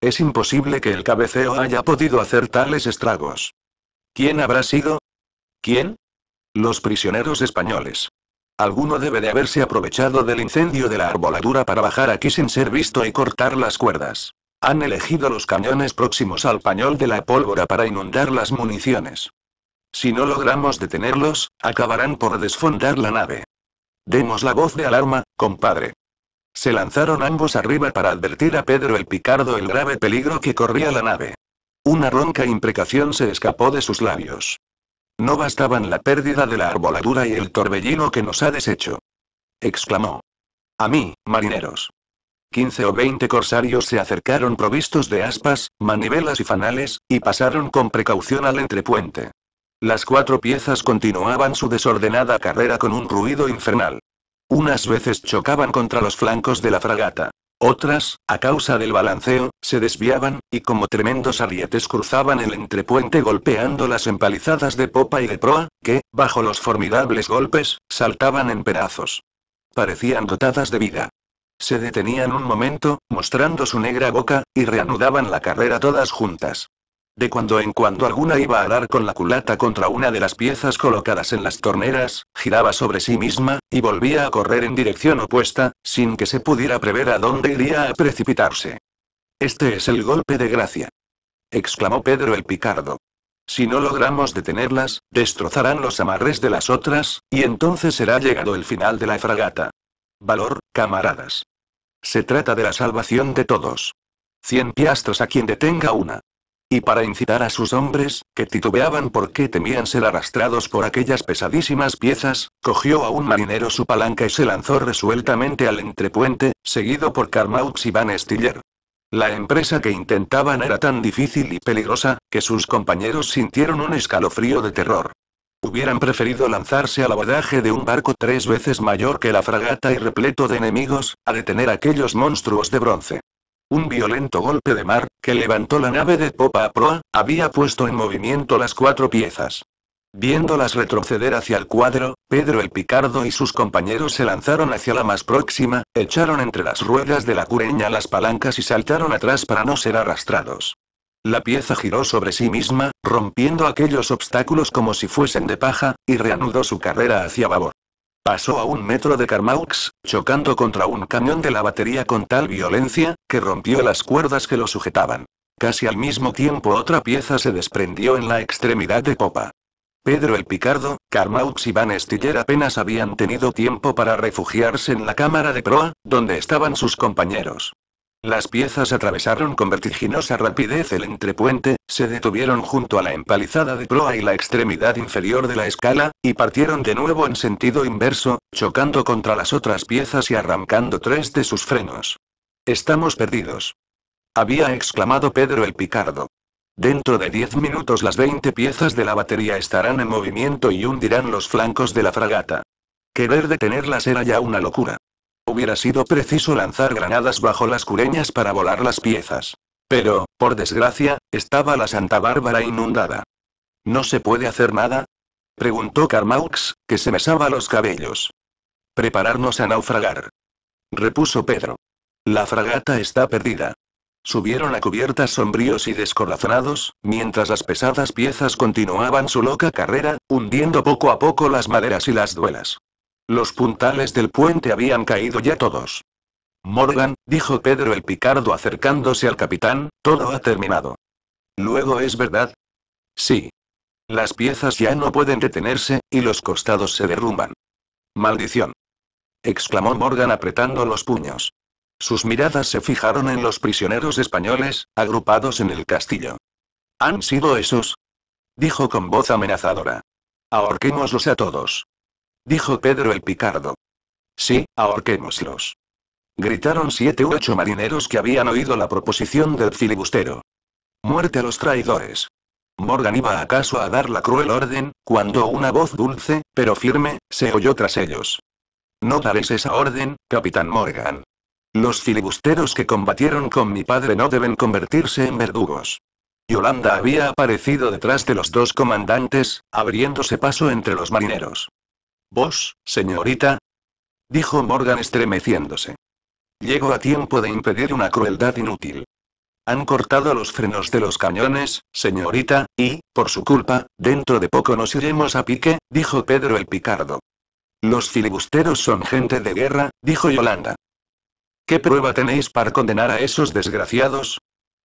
Es imposible que el cabeceo haya podido hacer tales estragos. ¿Quién habrá sido? ¿Quién? Los prisioneros españoles. Alguno debe de haberse aprovechado del incendio de la arboladura para bajar aquí sin ser visto y cortar las cuerdas. Han elegido los cañones próximos al pañol de la pólvora para inundar las municiones. Si no logramos detenerlos, acabarán por desfondar la nave. Demos la voz de alarma, compadre. Se lanzaron ambos arriba para advertir a Pedro el Picardo el grave peligro que corría la nave. Una ronca imprecación se escapó de sus labios. No bastaban la pérdida de la arboladura y el torbellino que nos ha deshecho. Exclamó. A mí, marineros. Quince o veinte corsarios se acercaron provistos de aspas, manivelas y fanales, y pasaron con precaución al entrepuente. Las cuatro piezas continuaban su desordenada carrera con un ruido infernal. Unas veces chocaban contra los flancos de la fragata, otras, a causa del balanceo, se desviaban, y como tremendos arietes cruzaban el entrepuente golpeando las empalizadas de popa y de proa, que, bajo los formidables golpes, saltaban en pedazos. Parecían dotadas de vida. Se detenían un momento, mostrando su negra boca, y reanudaban la carrera todas juntas. De cuando en cuando alguna iba a dar con la culata contra una de las piezas colocadas en las torneras, giraba sobre sí misma, y volvía a correr en dirección opuesta, sin que se pudiera prever a dónde iría a precipitarse. Este es el golpe de gracia. exclamó Pedro el Picardo. Si no logramos detenerlas, destrozarán los amarres de las otras, y entonces será llegado el final de la fragata. Valor, camaradas. Se trata de la salvación de todos. Cien piastros a quien detenga una. Y para incitar a sus hombres, que titubeaban porque temían ser arrastrados por aquellas pesadísimas piezas, cogió a un marinero su palanca y se lanzó resueltamente al entrepuente, seguido por Carmaux y Van Stiller. La empresa que intentaban era tan difícil y peligrosa, que sus compañeros sintieron un escalofrío de terror. Hubieran preferido lanzarse al abordaje de un barco tres veces mayor que la fragata y repleto de enemigos, a detener aquellos monstruos de bronce. Un violento golpe de mar, que levantó la nave de popa a proa, había puesto en movimiento las cuatro piezas. Viéndolas retroceder hacia el cuadro, Pedro el Picardo y sus compañeros se lanzaron hacia la más próxima, echaron entre las ruedas de la cureña las palancas y saltaron atrás para no ser arrastrados. La pieza giró sobre sí misma, rompiendo aquellos obstáculos como si fuesen de paja, y reanudó su carrera hacia babor. Pasó a un metro de Carmaux, chocando contra un cañón de la batería con tal violencia, que rompió las cuerdas que lo sujetaban. Casi al mismo tiempo otra pieza se desprendió en la extremidad de popa. Pedro el Picardo, Carmaux y Van Stiller apenas habían tenido tiempo para refugiarse en la cámara de proa, donde estaban sus compañeros. Las piezas atravesaron con vertiginosa rapidez el entrepuente, se detuvieron junto a la empalizada de proa y la extremidad inferior de la escala, y partieron de nuevo en sentido inverso, chocando contra las otras piezas y arrancando tres de sus frenos. Estamos perdidos. Había exclamado Pedro el Picardo. Dentro de diez minutos las veinte piezas de la batería estarán en movimiento y hundirán los flancos de la fragata. Querer detenerlas era ya una locura hubiera sido preciso lanzar granadas bajo las cureñas para volar las piezas. Pero, por desgracia, estaba la Santa Bárbara inundada. ¿No se puede hacer nada? preguntó Carmaux, que se mesaba los cabellos. Prepararnos a naufragar. repuso Pedro. La fragata está perdida. Subieron a cubiertas sombríos y descorazonados, mientras las pesadas piezas continuaban su loca carrera, hundiendo poco a poco las maderas y las duelas. Los puntales del puente habían caído ya todos. Morgan, dijo Pedro el Picardo acercándose al capitán, todo ha terminado. Luego es verdad. Sí. Las piezas ya no pueden detenerse, y los costados se derrumban. Maldición. exclamó Morgan apretando los puños. Sus miradas se fijaron en los prisioneros españoles, agrupados en el castillo. ¿Han sido esos? dijo con voz amenazadora. Ahorquémoslos a todos dijo Pedro el Picardo. Sí, ahorquémoslos. Gritaron siete u ocho marineros que habían oído la proposición del filibustero. Muerte a los traidores. Morgan iba acaso a dar la cruel orden, cuando una voz dulce, pero firme, se oyó tras ellos. No daréis esa orden, capitán Morgan. Los filibusteros que combatieron con mi padre no deben convertirse en verdugos. Yolanda había aparecido detrás de los dos comandantes, abriéndose paso entre los marineros. ¿Vos, señorita? dijo Morgan estremeciéndose. Llego a tiempo de impedir una crueldad inútil. Han cortado los frenos de los cañones, señorita, y, por su culpa, dentro de poco nos iremos a pique, dijo Pedro el Picardo. Los filibusteros son gente de guerra, dijo Yolanda. ¿Qué prueba tenéis para condenar a esos desgraciados?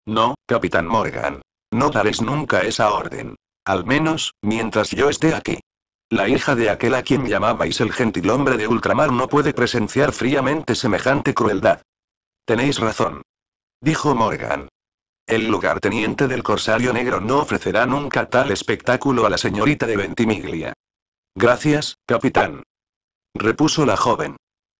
No, capitán Morgan. No daréis nunca esa orden. Al menos, mientras yo esté aquí. La hija de aquel a quien llamabais el gentil hombre de ultramar no puede presenciar fríamente semejante crueldad. Tenéis razón. Dijo Morgan. El lugarteniente del Corsario Negro no ofrecerá nunca tal espectáculo a la señorita de Ventimiglia. Gracias, capitán. Repuso la joven.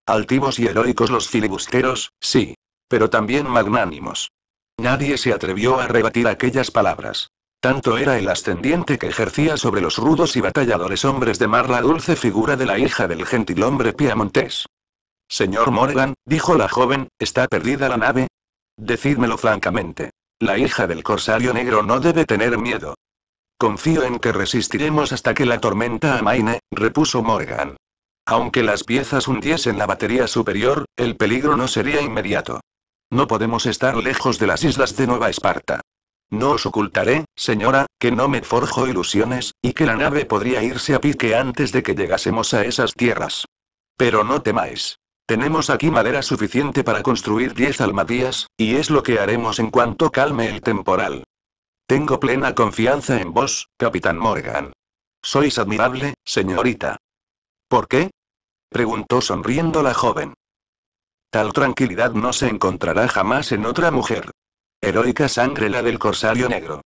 Altivos y heroicos los filibusteros, sí. Pero también magnánimos. Nadie se atrevió a rebatir aquellas palabras. Tanto era el ascendiente que ejercía sobre los rudos y batalladores hombres de mar la dulce figura de la hija del gentilhombre piamontés. Señor Morgan, dijo la joven, ¿está perdida la nave? Decídmelo francamente. La hija del corsario negro no debe tener miedo. Confío en que resistiremos hasta que la tormenta amaine, repuso Morgan. Aunque las piezas hundiesen la batería superior, el peligro no sería inmediato. No podemos estar lejos de las islas de Nueva Esparta. No os ocultaré, señora, que no me forjo ilusiones, y que la nave podría irse a pique antes de que llegásemos a esas tierras. Pero no temáis. Tenemos aquí madera suficiente para construir diez almadías, y es lo que haremos en cuanto calme el temporal. Tengo plena confianza en vos, capitán Morgan. Sois admirable, señorita. ¿Por qué? preguntó sonriendo la joven. Tal tranquilidad no se encontrará jamás en otra mujer. Heroica sangre la del Corsario Negro.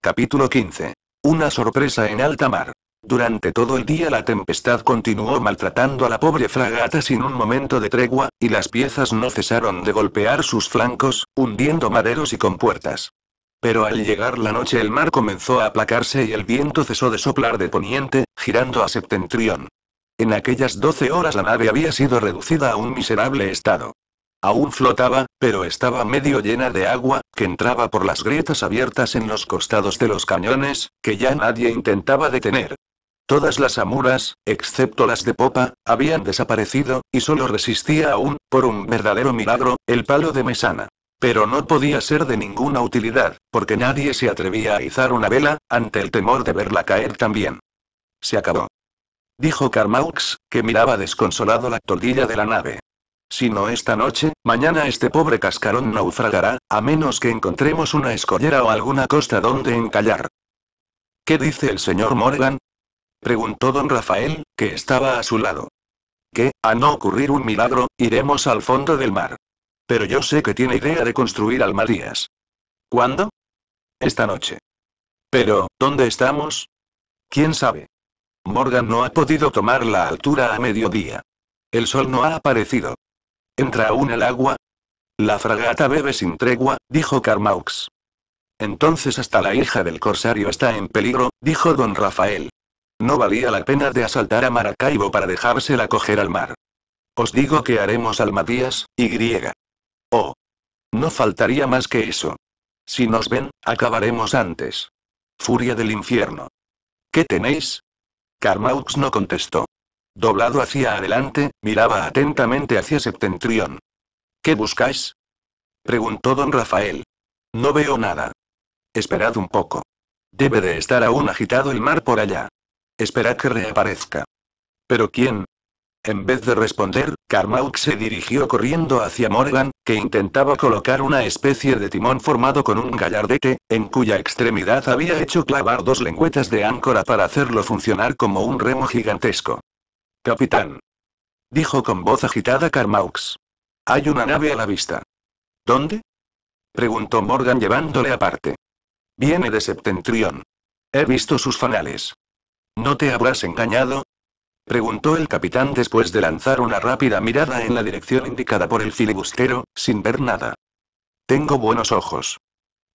Capítulo 15. Una sorpresa en alta mar. Durante todo el día la tempestad continuó maltratando a la pobre fragata sin un momento de tregua, y las piezas no cesaron de golpear sus flancos, hundiendo maderos y compuertas. Pero al llegar la noche el mar comenzó a aplacarse y el viento cesó de soplar de poniente, girando a septentrión. En aquellas doce horas la nave había sido reducida a un miserable estado. Aún flotaba, pero estaba medio llena de agua, que entraba por las grietas abiertas en los costados de los cañones, que ya nadie intentaba detener. Todas las amuras, excepto las de popa, habían desaparecido, y solo resistía aún, por un verdadero milagro, el palo de mesana. Pero no podía ser de ninguna utilidad, porque nadie se atrevía a izar una vela, ante el temor de verla caer también. Se acabó. Dijo Carmaux, que miraba desconsolado la tordilla de la nave. Si no esta noche, mañana este pobre cascarón naufragará, a menos que encontremos una escollera o alguna costa donde encallar. ¿Qué dice el señor Morgan? Preguntó don Rafael, que estaba a su lado. Que, a no ocurrir un milagro, iremos al fondo del mar. Pero yo sé que tiene idea de construir almadías. ¿Cuándo? Esta noche. Pero, ¿dónde estamos? ¿Quién sabe? Morgan no ha podido tomar la altura a mediodía. El sol no ha aparecido. Entra aún el agua. La fragata bebe sin tregua, dijo Carmaux. Entonces hasta la hija del corsario está en peligro, dijo don Rafael. No valía la pena de asaltar a Maracaibo para dejársela coger al mar. Os digo que haremos almadías, y griega. Oh. No faltaría más que eso. Si nos ven, acabaremos antes. Furia del infierno. ¿Qué tenéis? Carmaux no contestó. Doblado hacia adelante, miraba atentamente hacia septentrión. ¿Qué buscáis? preguntó don Rafael. No veo nada. Esperad un poco. Debe de estar aún agitado el mar por allá. Esperad que reaparezca. ¿Pero quién? En vez de responder, Carmauk se dirigió corriendo hacia Morgan, que intentaba colocar una especie de timón formado con un gallardete, en cuya extremidad había hecho clavar dos lengüetas de áncora para hacerlo funcionar como un remo gigantesco. Capitán. Dijo con voz agitada Carmaux. Hay una nave a la vista. ¿Dónde? Preguntó Morgan llevándole aparte. Viene de Septentrión. He visto sus fanales. ¿No te habrás engañado? Preguntó el capitán después de lanzar una rápida mirada en la dirección indicada por el filibustero, sin ver nada. Tengo buenos ojos.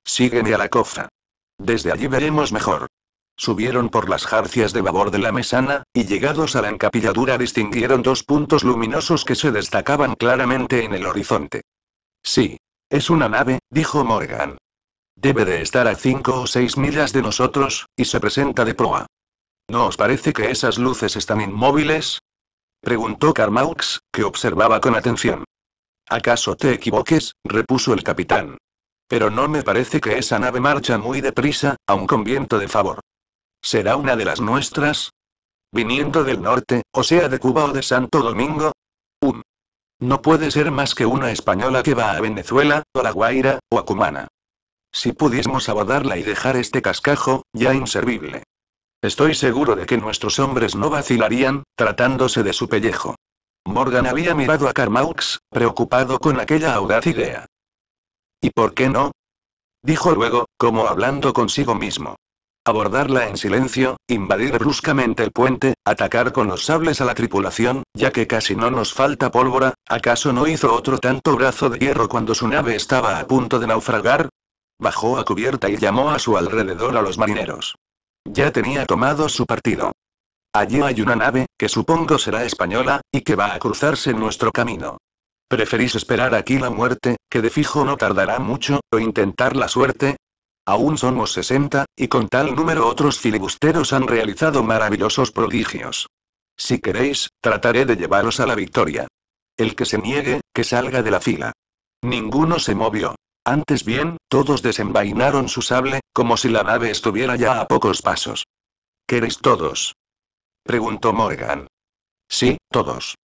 Sígueme a la cofa. Desde allí veremos mejor. Subieron por las jarcias de babor de la mesana, y llegados a la encapilladura distinguieron dos puntos luminosos que se destacaban claramente en el horizonte. Sí. Es una nave, dijo Morgan. Debe de estar a cinco o seis millas de nosotros, y se presenta de proa. ¿No os parece que esas luces están inmóviles? preguntó Carmaux, que observaba con atención. ¿Acaso te equivoques? repuso el capitán. Pero no me parece que esa nave marcha muy deprisa, aun con viento de favor. ¿Será una de las nuestras? ¿Viniendo del norte, o sea de Cuba o de Santo Domingo? No puede ser más que una española que va a Venezuela, o La Guaira, o a Cumana. Si pudiésemos abordarla y dejar este cascajo, ya inservible. Estoy seguro de que nuestros hombres no vacilarían, tratándose de su pellejo. Morgan había mirado a Carmaux, preocupado con aquella audaz idea. ¿Y por qué no? Dijo luego, como hablando consigo mismo abordarla en silencio, invadir bruscamente el puente, atacar con los sables a la tripulación, ya que casi no nos falta pólvora, ¿acaso no hizo otro tanto brazo de hierro cuando su nave estaba a punto de naufragar? Bajó a cubierta y llamó a su alrededor a los marineros. Ya tenía tomado su partido. Allí hay una nave, que supongo será española, y que va a cruzarse en nuestro camino. ¿Preferís esperar aquí la muerte, que de fijo no tardará mucho, o intentar la suerte? Aún somos 60, y con tal número otros filibusteros han realizado maravillosos prodigios. Si queréis, trataré de llevaros a la victoria. El que se niegue, que salga de la fila. Ninguno se movió. Antes bien, todos desenvainaron su sable, como si la nave estuviera ya a pocos pasos. ¿Queréis todos? preguntó Morgan. Sí, todos.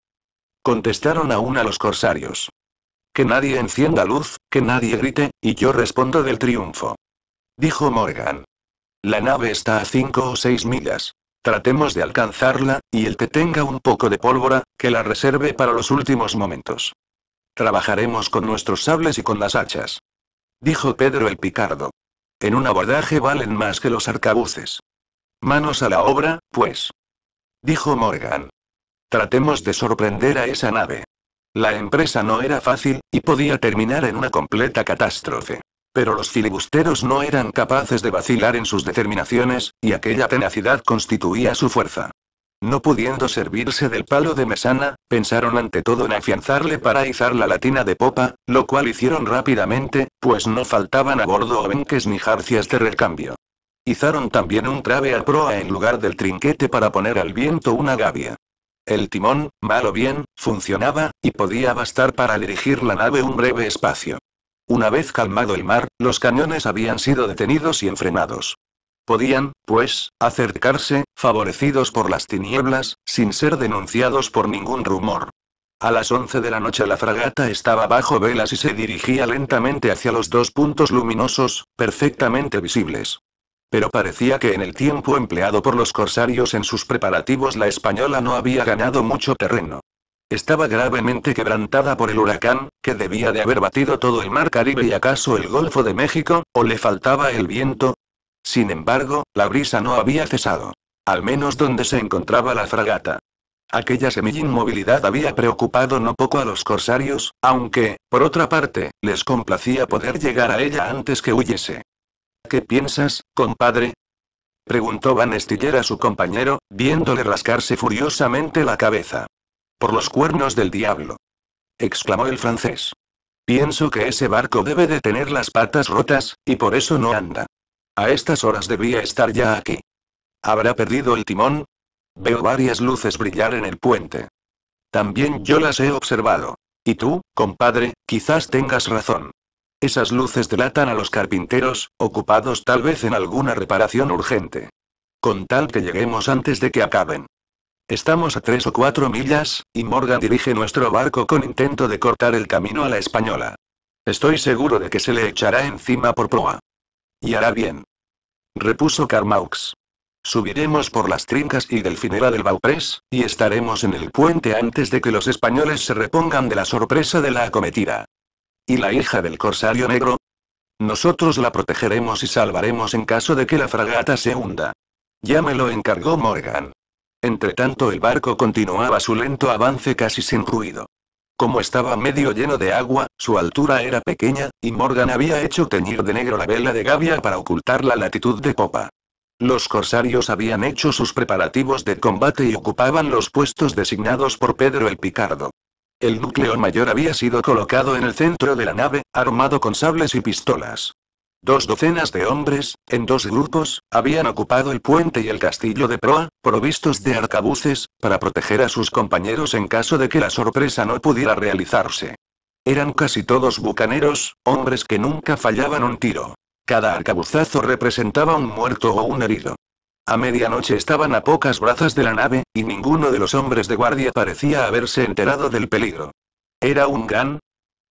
Contestaron aún a los corsarios. Que nadie encienda luz, que nadie grite, y yo respondo del triunfo dijo Morgan. La nave está a cinco o seis millas. Tratemos de alcanzarla, y el que tenga un poco de pólvora, que la reserve para los últimos momentos. Trabajaremos con nuestros sables y con las hachas. Dijo Pedro el Picardo. En un abordaje valen más que los arcabuces. Manos a la obra, pues. Dijo Morgan. Tratemos de sorprender a esa nave. La empresa no era fácil, y podía terminar en una completa catástrofe. Pero los filibusteros no eran capaces de vacilar en sus determinaciones, y aquella tenacidad constituía su fuerza. No pudiendo servirse del palo de mesana, pensaron ante todo en afianzarle para izar la latina de popa, lo cual hicieron rápidamente, pues no faltaban a bordo obenques ni jarcias de recambio. Izaron también un trave a proa en lugar del trinquete para poner al viento una gavia. El timón, mal o bien, funcionaba, y podía bastar para dirigir la nave un breve espacio. Una vez calmado el mar, los cañones habían sido detenidos y enfrenados. Podían, pues, acercarse, favorecidos por las tinieblas, sin ser denunciados por ningún rumor. A las 11 de la noche la fragata estaba bajo velas y se dirigía lentamente hacia los dos puntos luminosos, perfectamente visibles. Pero parecía que en el tiempo empleado por los corsarios en sus preparativos la española no había ganado mucho terreno. Estaba gravemente quebrantada por el huracán, que debía de haber batido todo el mar Caribe y acaso el Golfo de México, o le faltaba el viento. Sin embargo, la brisa no había cesado. Al menos donde se encontraba la fragata. Aquella semillín inmovilidad había preocupado no poco a los corsarios, aunque, por otra parte, les complacía poder llegar a ella antes que huyese. ¿Qué piensas, compadre? preguntó Van Estiller a su compañero, viéndole rascarse furiosamente la cabeza. Por los cuernos del diablo. exclamó el francés. Pienso que ese barco debe de tener las patas rotas, y por eso no anda. A estas horas debía estar ya aquí. ¿Habrá perdido el timón? Veo varias luces brillar en el puente. También yo las he observado. Y tú, compadre, quizás tengas razón. Esas luces delatan a los carpinteros, ocupados tal vez en alguna reparación urgente. Con tal que lleguemos antes de que acaben. Estamos a tres o cuatro millas, y Morgan dirige nuestro barco con intento de cortar el camino a la española. Estoy seguro de que se le echará encima por proa. Y hará bien. Repuso Carmaux. Subiremos por las trincas y delfinera del Bauprés, y estaremos en el puente antes de que los españoles se repongan de la sorpresa de la acometida. ¿Y la hija del corsario negro? Nosotros la protegeremos y salvaremos en caso de que la fragata se hunda. Ya me lo encargó Morgan. Entretanto el barco continuaba su lento avance casi sin ruido. Como estaba medio lleno de agua, su altura era pequeña, y Morgan había hecho teñir de negro la vela de Gavia para ocultar la latitud de popa. Los corsarios habían hecho sus preparativos de combate y ocupaban los puestos designados por Pedro el Picardo. El núcleo mayor había sido colocado en el centro de la nave, armado con sables y pistolas. Dos docenas de hombres, en dos grupos, habían ocupado el puente y el castillo de proa, provistos de arcabuces, para proteger a sus compañeros en caso de que la sorpresa no pudiera realizarse. Eran casi todos bucaneros, hombres que nunca fallaban un tiro. Cada arcabuzazo representaba un muerto o un herido. A medianoche estaban a pocas brazas de la nave, y ninguno de los hombres de guardia parecía haberse enterado del peligro. Era un gran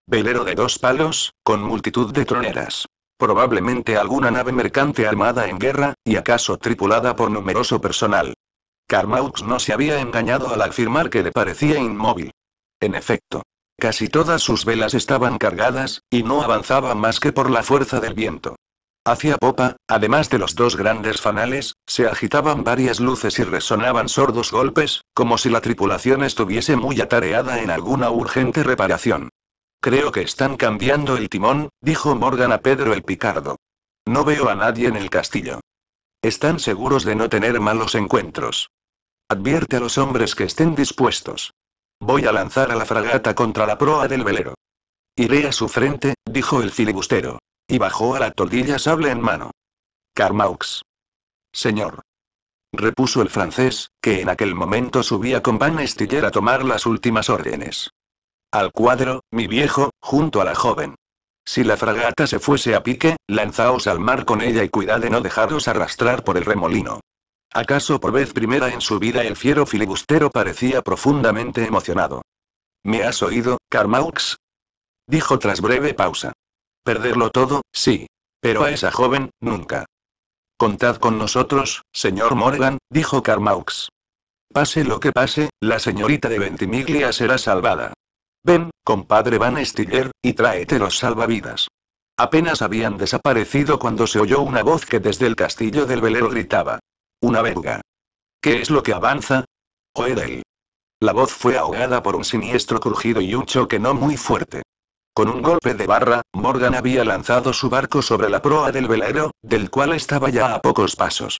velero de dos palos, con multitud de troneras. Probablemente alguna nave mercante armada en guerra, y acaso tripulada por numeroso personal. Karmaux no se había engañado al afirmar que le parecía inmóvil. En efecto, casi todas sus velas estaban cargadas, y no avanzaba más que por la fuerza del viento. Hacia popa, además de los dos grandes fanales, se agitaban varias luces y resonaban sordos golpes, como si la tripulación estuviese muy atareada en alguna urgente reparación. Creo que están cambiando el timón, dijo Morgan a Pedro el Picardo. No veo a nadie en el castillo. Están seguros de no tener malos encuentros. Advierte a los hombres que estén dispuestos. Voy a lanzar a la fragata contra la proa del velero. Iré a su frente, dijo el filibustero. Y bajó a la tortilla sable en mano. Carmaux. Señor. Repuso el francés, que en aquel momento subía con Van Estiller a tomar las últimas órdenes. Al cuadro, mi viejo, junto a la joven. Si la fragata se fuese a pique, lanzaos al mar con ella y cuidad de no dejaros arrastrar por el remolino. ¿Acaso por vez primera en su vida el fiero filibustero parecía profundamente emocionado? ¿Me has oído, Carmaux? Dijo tras breve pausa. Perderlo todo, sí. Pero a esa joven, nunca. Contad con nosotros, señor Morgan, dijo Carmaux. Pase lo que pase, la señorita de Ventimiglia será salvada. Ven, compadre Van Stiller, y tráete los salvavidas. Apenas habían desaparecido cuando se oyó una voz que desde el castillo del velero gritaba. Una verga. ¿Qué es lo que avanza? Oedel. La voz fue ahogada por un siniestro crujido y un choque no muy fuerte. Con un golpe de barra, Morgan había lanzado su barco sobre la proa del velero, del cual estaba ya a pocos pasos.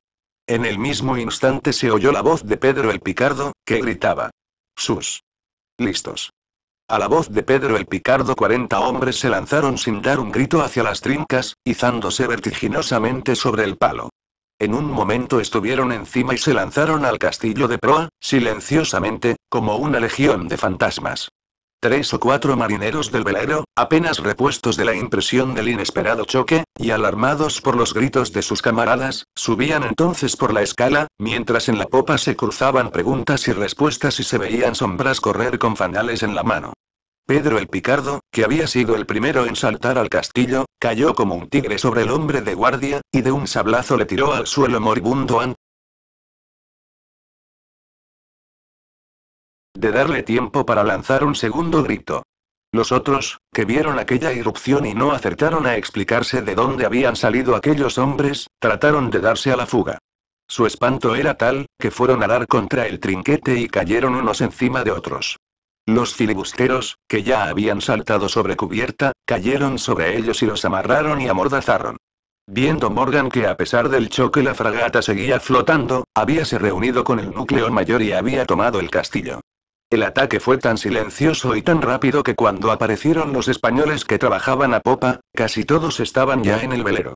En el mismo instante se oyó la voz de Pedro el Picardo, que gritaba. Sus. Listos. A la voz de Pedro el Picardo, 40 hombres se lanzaron sin dar un grito hacia las trincas, izándose vertiginosamente sobre el palo. En un momento estuvieron encima y se lanzaron al castillo de proa, silenciosamente, como una legión de fantasmas tres o cuatro marineros del velero, apenas repuestos de la impresión del inesperado choque, y alarmados por los gritos de sus camaradas, subían entonces por la escala, mientras en la popa se cruzaban preguntas y respuestas y se veían sombras correr con fanales en la mano. Pedro el Picardo, que había sido el primero en saltar al castillo, cayó como un tigre sobre el hombre de guardia, y de un sablazo le tiró al suelo moribundo de darle tiempo para lanzar un segundo grito. Los otros, que vieron aquella irrupción y no acertaron a explicarse de dónde habían salido aquellos hombres, trataron de darse a la fuga. Su espanto era tal, que fueron a dar contra el trinquete y cayeron unos encima de otros. Los filibusteros, que ya habían saltado sobre cubierta, cayeron sobre ellos y los amarraron y amordazaron. Viendo Morgan que a pesar del choque la fragata seguía flotando, habíase reunido con el núcleo mayor y había tomado el castillo. El ataque fue tan silencioso y tan rápido que cuando aparecieron los españoles que trabajaban a popa, casi todos estaban ya en el velero.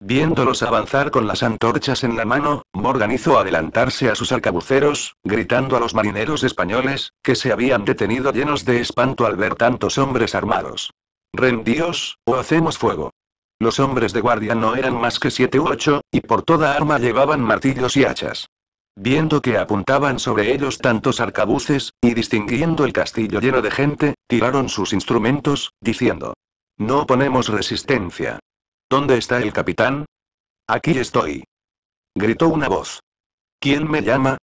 Viéndolos avanzar con las antorchas en la mano, Morgan hizo adelantarse a sus arcabuceros, gritando a los marineros españoles, que se habían detenido llenos de espanto al ver tantos hombres armados. Rendíos, o hacemos fuego. Los hombres de guardia no eran más que siete u ocho, y por toda arma llevaban martillos y hachas. Viendo que apuntaban sobre ellos tantos arcabuces, y distinguiendo el castillo lleno de gente, tiraron sus instrumentos, diciendo, No ponemos resistencia. ¿Dónde está el capitán? Aquí estoy. Gritó una voz. ¿Quién me llama?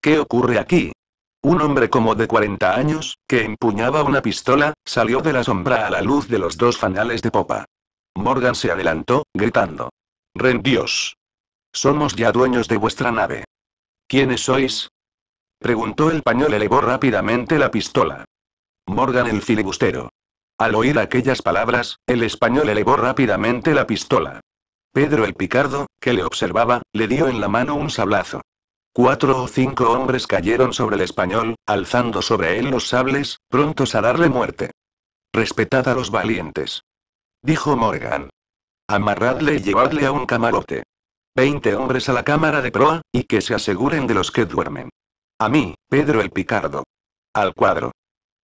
¿Qué ocurre aquí? Un hombre como de 40 años, que empuñaba una pistola, salió de la sombra a la luz de los dos fanales de popa. Morgan se adelantó, gritando. Rendios. Somos ya dueños de vuestra nave. ¿Quiénes sois? Preguntó el pañol, elevó rápidamente la pistola. Morgan el filibustero. Al oír aquellas palabras, el español elevó rápidamente la pistola. Pedro el Picardo, que le observaba, le dio en la mano un sablazo. Cuatro o cinco hombres cayeron sobre el español, alzando sobre él los sables, prontos a darle muerte. Respetad a los valientes. Dijo Morgan. Amarradle y llevadle a un camarote. Veinte hombres a la cámara de proa, y que se aseguren de los que duermen. A mí, Pedro el Picardo. Al cuadro.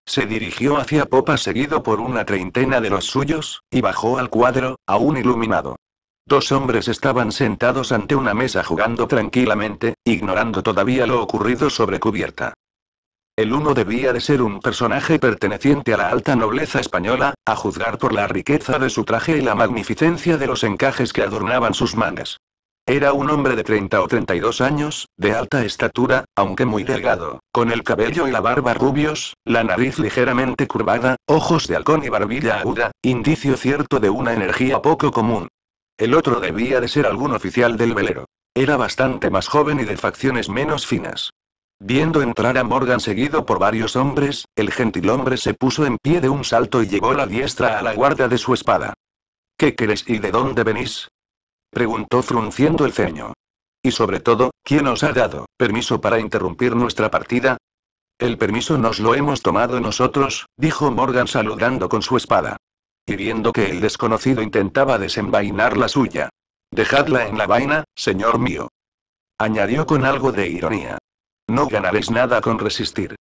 Se dirigió hacia popa seguido por una treintena de los suyos, y bajó al cuadro, aún iluminado. Dos hombres estaban sentados ante una mesa jugando tranquilamente, ignorando todavía lo ocurrido sobre cubierta. El uno debía de ser un personaje perteneciente a la alta nobleza española, a juzgar por la riqueza de su traje y la magnificencia de los encajes que adornaban sus mangas. Era un hombre de 30 o 32 años, de alta estatura, aunque muy delgado, con el cabello y la barba rubios, la nariz ligeramente curvada, ojos de halcón y barbilla aguda, indicio cierto de una energía poco común. El otro debía de ser algún oficial del velero. Era bastante más joven y de facciones menos finas. Viendo entrar a Morgan seguido por varios hombres, el gentilhombre se puso en pie de un salto y llevó la diestra a la guarda de su espada. ¿Qué querés y de dónde venís? preguntó frunciendo el ceño. Y sobre todo, ¿quién os ha dado permiso para interrumpir nuestra partida? El permiso nos lo hemos tomado nosotros, dijo Morgan saludando con su espada. Y viendo que el desconocido intentaba desenvainar la suya. Dejadla en la vaina, señor mío. Añadió con algo de ironía. No ganaréis nada con resistir.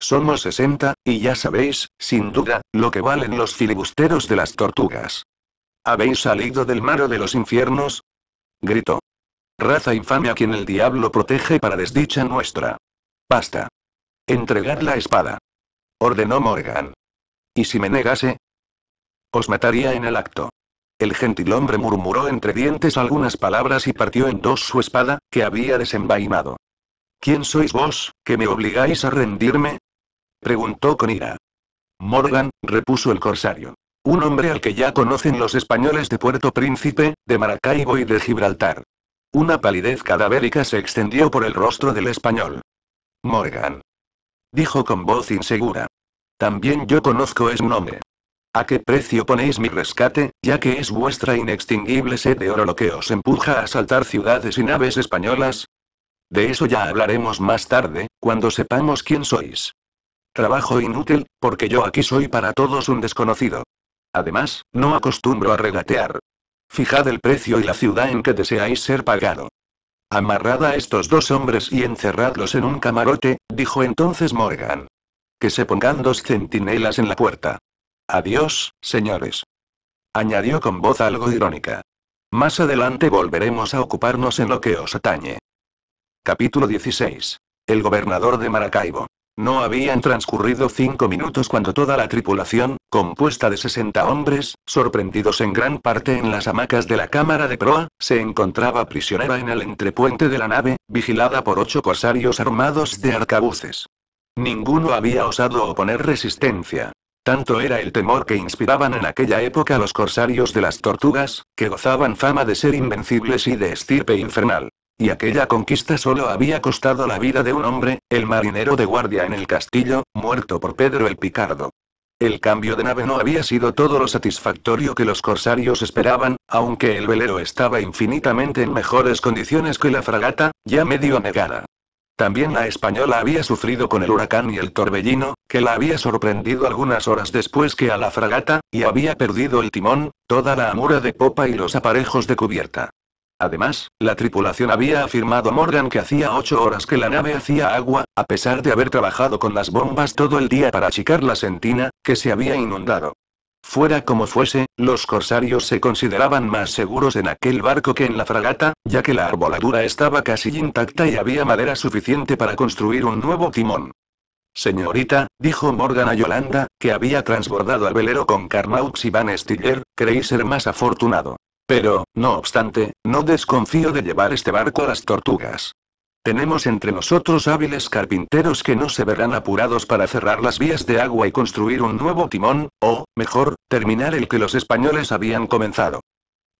Somos 60, y ya sabéis, sin duda, lo que valen los filibusteros de las tortugas. ¿Habéis salido del maro de los infiernos? gritó. Raza infame a quien el diablo protege para desdicha nuestra. Basta. Entregad la espada. Ordenó Morgan. ¿Y si me negase? Os mataría en el acto. El gentilhombre murmuró entre dientes algunas palabras y partió en dos su espada, que había desenvainado. ¿Quién sois vos, que me obligáis a rendirme? preguntó con ira. Morgan, repuso el corsario. Un hombre al que ya conocen los españoles de Puerto Príncipe, de Maracaibo y de Gibraltar. Una palidez cadavérica se extendió por el rostro del español. Morgan. Dijo con voz insegura. También yo conozco ese nombre. ¿A qué precio ponéis mi rescate, ya que es vuestra inextinguible sed de oro lo que os empuja a asaltar ciudades y naves españolas? De eso ya hablaremos más tarde, cuando sepamos quién sois. Trabajo inútil, porque yo aquí soy para todos un desconocido. Además, no acostumbro a regatear. Fijad el precio y la ciudad en que deseáis ser pagado. Amarrad a estos dos hombres y encerradlos en un camarote, dijo entonces Morgan. Que se pongan dos centinelas en la puerta. Adiós, señores. Añadió con voz algo irónica. Más adelante volveremos a ocuparnos en lo que os atañe. Capítulo 16. El gobernador de Maracaibo. No habían transcurrido cinco minutos cuando toda la tripulación, compuesta de 60 hombres, sorprendidos en gran parte en las hamacas de la cámara de proa, se encontraba prisionera en el entrepuente de la nave, vigilada por ocho corsarios armados de arcabuces. Ninguno había osado oponer resistencia. Tanto era el temor que inspiraban en aquella época los corsarios de las tortugas, que gozaban fama de ser invencibles y de estirpe infernal. Y aquella conquista solo había costado la vida de un hombre, el marinero de guardia en el castillo, muerto por Pedro el Picardo. El cambio de nave no había sido todo lo satisfactorio que los corsarios esperaban, aunque el velero estaba infinitamente en mejores condiciones que la fragata, ya medio negada. También la española había sufrido con el huracán y el torbellino, que la había sorprendido algunas horas después que a la fragata, y había perdido el timón, toda la amura de popa y los aparejos de cubierta. Además, la tripulación había afirmado a Morgan que hacía ocho horas que la nave hacía agua, a pesar de haber trabajado con las bombas todo el día para achicar la sentina, que se había inundado. Fuera como fuese, los corsarios se consideraban más seguros en aquel barco que en la fragata, ya que la arboladura estaba casi intacta y había madera suficiente para construir un nuevo timón. Señorita, dijo Morgan a Yolanda, que había transbordado al velero con Carnaux y Van Stiller, creí ser más afortunado. Pero, no obstante, no desconfío de llevar este barco a las tortugas. Tenemos entre nosotros hábiles carpinteros que no se verán apurados para cerrar las vías de agua y construir un nuevo timón, o, mejor, terminar el que los españoles habían comenzado.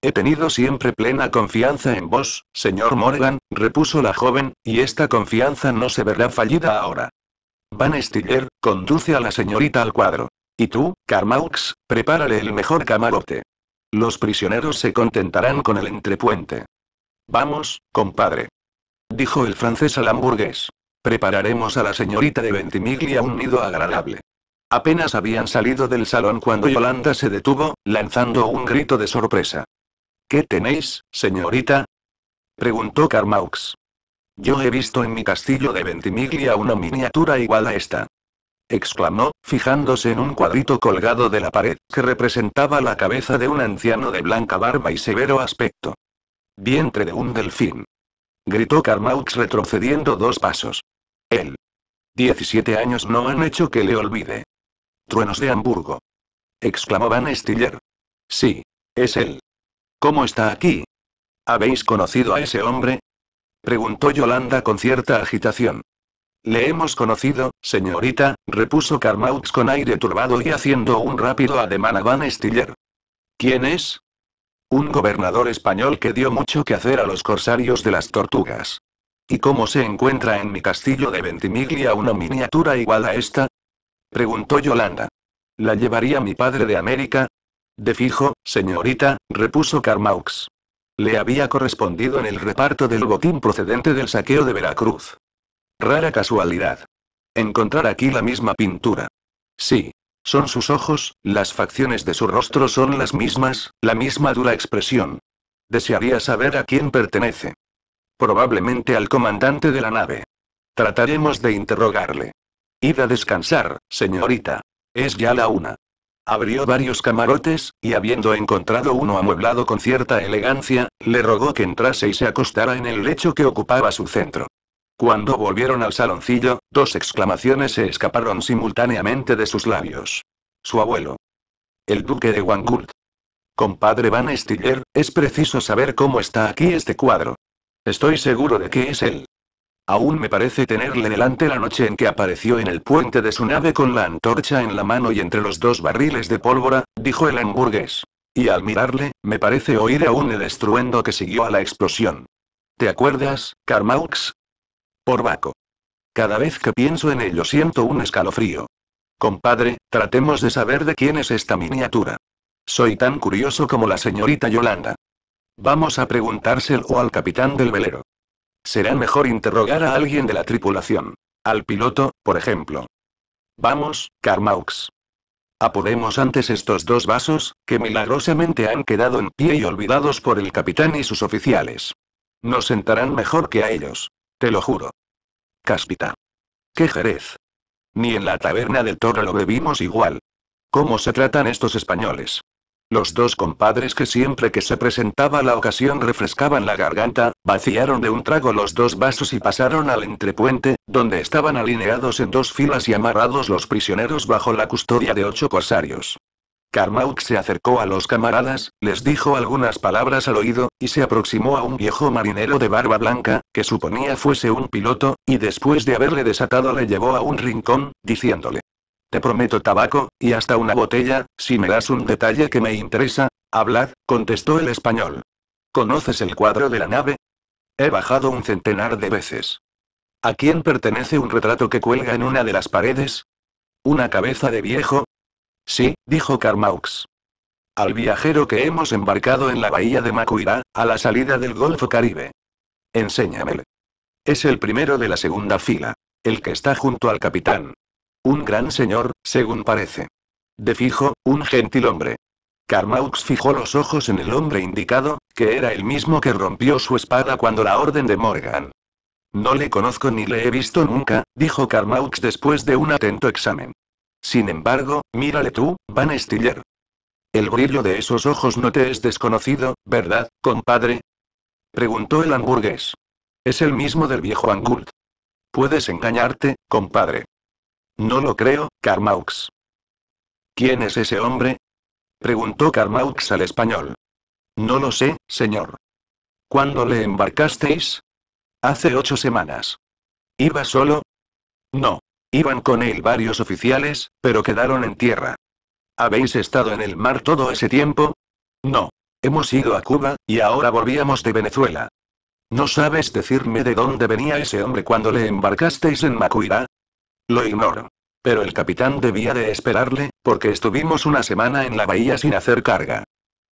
He tenido siempre plena confianza en vos, señor Morgan, repuso la joven, y esta confianza no se verá fallida ahora. Van Stiller, conduce a la señorita al cuadro. Y tú, Carmaux, prepárale el mejor camarote. Los prisioneros se contentarán con el entrepuente. Vamos, compadre. Dijo el francés al hamburgués. Prepararemos a la señorita de Ventimiglia un nido agradable. Apenas habían salido del salón cuando Yolanda se detuvo, lanzando un grito de sorpresa. ¿Qué tenéis, señorita? preguntó Carmaux. Yo he visto en mi castillo de Ventimiglia una miniatura igual a esta exclamó, fijándose en un cuadrito colgado de la pared, que representaba la cabeza de un anciano de blanca barba y severo aspecto. Vientre de un delfín. Gritó Carmaux retrocediendo dos pasos. Él. Diecisiete años no han hecho que le olvide. Truenos de Hamburgo. Exclamó Van Stiller. Sí. Es él. ¿Cómo está aquí? ¿Habéis conocido a ese hombre? Preguntó Yolanda con cierta agitación. Le hemos conocido, señorita, repuso Carmaux con aire turbado y haciendo un rápido ademán a Van Stiller. ¿Quién es? Un gobernador español que dio mucho que hacer a los corsarios de las tortugas. ¿Y cómo se encuentra en mi castillo de Ventimiglia una miniatura igual a esta? preguntó Yolanda. ¿La llevaría mi padre de América? De fijo, señorita, repuso Carmaux. Le había correspondido en el reparto del botín procedente del saqueo de Veracruz. Rara casualidad. Encontrar aquí la misma pintura. Sí. Son sus ojos, las facciones de su rostro son las mismas, la misma dura expresión. Desearía saber a quién pertenece. Probablemente al comandante de la nave. Trataremos de interrogarle. Id a descansar, señorita. Es ya la una. Abrió varios camarotes, y habiendo encontrado uno amueblado con cierta elegancia, le rogó que entrase y se acostara en el lecho que ocupaba su centro. Cuando volvieron al saloncillo, dos exclamaciones se escaparon simultáneamente de sus labios. Su abuelo. El duque de Wangurt, Compadre Van Stiller, es preciso saber cómo está aquí este cuadro. Estoy seguro de que es él. Aún me parece tenerle delante la noche en que apareció en el puente de su nave con la antorcha en la mano y entre los dos barriles de pólvora, dijo el hamburgués. Y al mirarle, me parece oír aún el estruendo que siguió a la explosión. ¿Te acuerdas, Carmaux, por Baco. Cada vez que pienso en ello siento un escalofrío. Compadre, tratemos de saber de quién es esta miniatura. Soy tan curioso como la señorita Yolanda. Vamos a preguntárselo al capitán del velero. Será mejor interrogar a alguien de la tripulación. Al piloto, por ejemplo. Vamos, Carmaux. Apodemos antes estos dos vasos, que milagrosamente han quedado en pie y olvidados por el capitán y sus oficiales. Nos sentarán mejor que a ellos. Te lo juro. Cáspita. ¡Qué jerez! Ni en la taberna del toro lo bebimos igual. ¿Cómo se tratan estos españoles? Los dos compadres que siempre que se presentaba la ocasión refrescaban la garganta, vaciaron de un trago los dos vasos y pasaron al entrepuente, donde estaban alineados en dos filas y amarrados los prisioneros bajo la custodia de ocho corsarios. Karmauk se acercó a los camaradas, les dijo algunas palabras al oído, y se aproximó a un viejo marinero de barba blanca, que suponía fuese un piloto, y después de haberle desatado le llevó a un rincón, diciéndole. Te prometo tabaco, y hasta una botella, si me das un detalle que me interesa. Hablad, contestó el español. ¿Conoces el cuadro de la nave? He bajado un centenar de veces. ¿A quién pertenece un retrato que cuelga en una de las paredes? Una cabeza de viejo, Sí, dijo Carmaux. Al viajero que hemos embarcado en la bahía de Macuira, a la salida del Golfo Caribe. Enséñamele. Es el primero de la segunda fila. El que está junto al capitán. Un gran señor, según parece. De fijo, un gentil hombre. Carmaux fijó los ojos en el hombre indicado, que era el mismo que rompió su espada cuando la orden de Morgan. No le conozco ni le he visto nunca, dijo Carmaux después de un atento examen. Sin embargo, mírale tú, Van Stiller. El brillo de esos ojos no te es desconocido, ¿verdad, compadre? Preguntó el hamburgués. Es el mismo del viejo Angult. Puedes engañarte, compadre. No lo creo, Carmaux. ¿Quién es ese hombre? Preguntó Carmaux al español. No lo sé, señor. ¿Cuándo le embarcasteis? Hace ocho semanas. ¿Iba solo? No. Iban con él varios oficiales, pero quedaron en tierra. ¿Habéis estado en el mar todo ese tiempo? No. Hemos ido a Cuba, y ahora volvíamos de Venezuela. ¿No sabes decirme de dónde venía ese hombre cuando le embarcasteis en Macuira? Lo ignoro. Pero el capitán debía de esperarle, porque estuvimos una semana en la bahía sin hacer carga.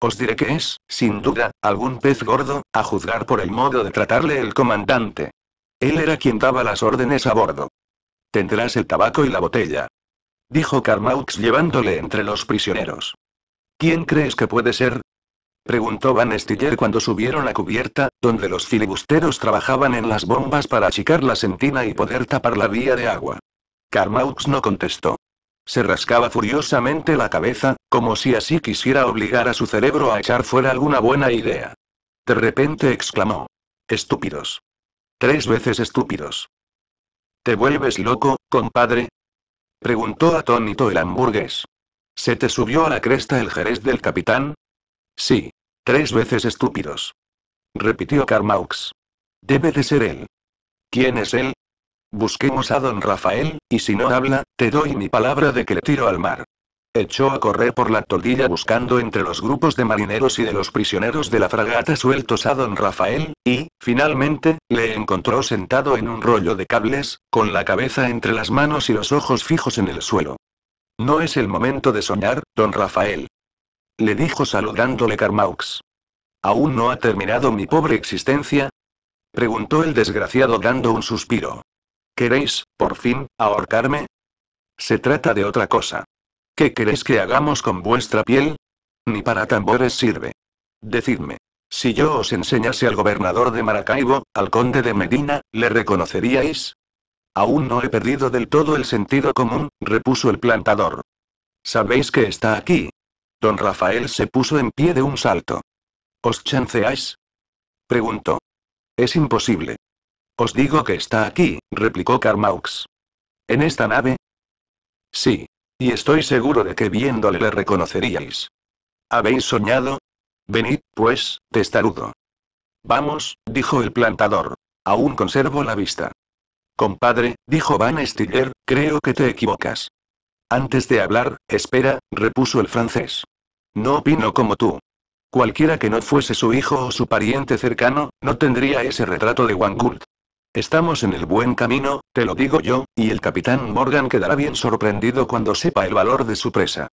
Os diré que es, sin duda, algún pez gordo, a juzgar por el modo de tratarle el comandante. Él era quien daba las órdenes a bordo. Tendrás el tabaco y la botella. Dijo Carmaux llevándole entre los prisioneros. ¿Quién crees que puede ser? Preguntó Van Stiller cuando subieron a cubierta, donde los filibusteros trabajaban en las bombas para achicar la sentina y poder tapar la vía de agua. Carmaux no contestó. Se rascaba furiosamente la cabeza, como si así quisiera obligar a su cerebro a echar fuera alguna buena idea. De repente exclamó. Estúpidos. Tres veces estúpidos. ¿Te vuelves loco, compadre? Preguntó atónito el hamburgués. ¿Se te subió a la cresta el jerez del capitán? Sí. Tres veces estúpidos. Repitió Carmaux. Debe de ser él. ¿Quién es él? Busquemos a don Rafael, y si no habla, te doy mi palabra de que le tiro al mar. Echó a correr por la toldilla buscando entre los grupos de marineros y de los prisioneros de la fragata sueltos a don Rafael, y, finalmente, le encontró sentado en un rollo de cables, con la cabeza entre las manos y los ojos fijos en el suelo. No es el momento de soñar, don Rafael. Le dijo saludándole Carmaux. ¿Aún no ha terminado mi pobre existencia? Preguntó el desgraciado dando un suspiro. ¿Queréis, por fin, ahorcarme? Se trata de otra cosa. ¿Qué queréis que hagamos con vuestra piel? Ni para tambores sirve. Decidme. Si yo os enseñase al gobernador de Maracaibo, al conde de Medina, ¿le reconoceríais? Aún no he perdido del todo el sentido común, repuso el plantador. ¿Sabéis que está aquí? Don Rafael se puso en pie de un salto. ¿Os chanceáis? preguntó. Es imposible. Os digo que está aquí, replicó Carmaux. ¿En esta nave? Sí. Y estoy seguro de que viéndole le reconoceríais. ¿Habéis soñado? Venid, pues, testarudo. Vamos, dijo el plantador. Aún conservo la vista. Compadre, dijo Van Stiller, creo que te equivocas. Antes de hablar, espera, repuso el francés. No opino como tú. Cualquiera que no fuese su hijo o su pariente cercano, no tendría ese retrato de Wangult. Estamos en el buen camino, te lo digo yo, y el capitán Morgan quedará bien sorprendido cuando sepa el valor de su presa.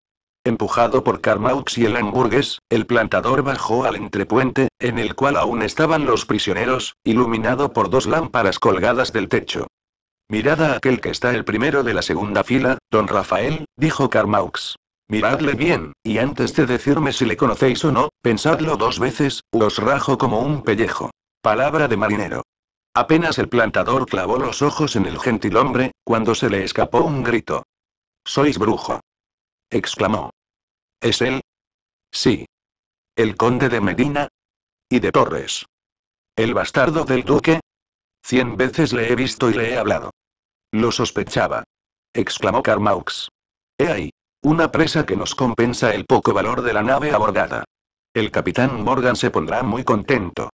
Empujado por Carmaux y el hamburgués, el plantador bajó al entrepuente, en el cual aún estaban los prisioneros, iluminado por dos lámparas colgadas del techo. Mirad a aquel que está el primero de la segunda fila, don Rafael, dijo Carmaux. Miradle bien, y antes de decirme si le conocéis o no, pensadlo dos veces, os rajo como un pellejo. Palabra de marinero. Apenas el plantador clavó los ojos en el gentilhombre, cuando se le escapó un grito. Sois brujo. exclamó. ¿Es él? Sí. ¿El conde de Medina? ¿Y de Torres? ¿El bastardo del duque? Cien veces le he visto y le he hablado. Lo sospechaba. exclamó Carmaux. He ahí. Una presa que nos compensa el poco valor de la nave abordada. El capitán Morgan se pondrá muy contento.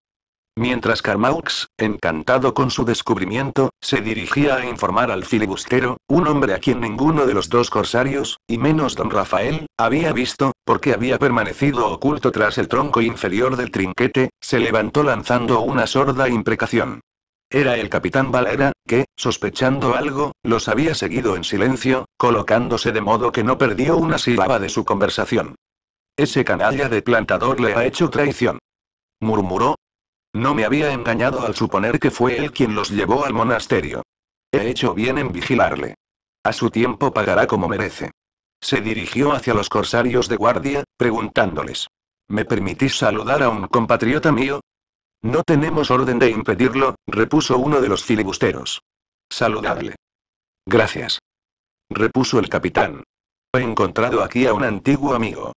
Mientras Carmaux, encantado con su descubrimiento, se dirigía a informar al filibustero, un hombre a quien ninguno de los dos corsarios, y menos don Rafael, había visto, porque había permanecido oculto tras el tronco inferior del trinquete, se levantó lanzando una sorda imprecación. Era el capitán Valera, que, sospechando algo, los había seguido en silencio, colocándose de modo que no perdió una sílaba de su conversación. Ese canalla de plantador le ha hecho traición murmuró, no me había engañado al suponer que fue él quien los llevó al monasterio. He hecho bien en vigilarle. A su tiempo pagará como merece. Se dirigió hacia los corsarios de guardia, preguntándoles. ¿Me permitís saludar a un compatriota mío? No tenemos orden de impedirlo, repuso uno de los filibusteros. Saludable. Gracias. Repuso el capitán. He encontrado aquí a un antiguo amigo.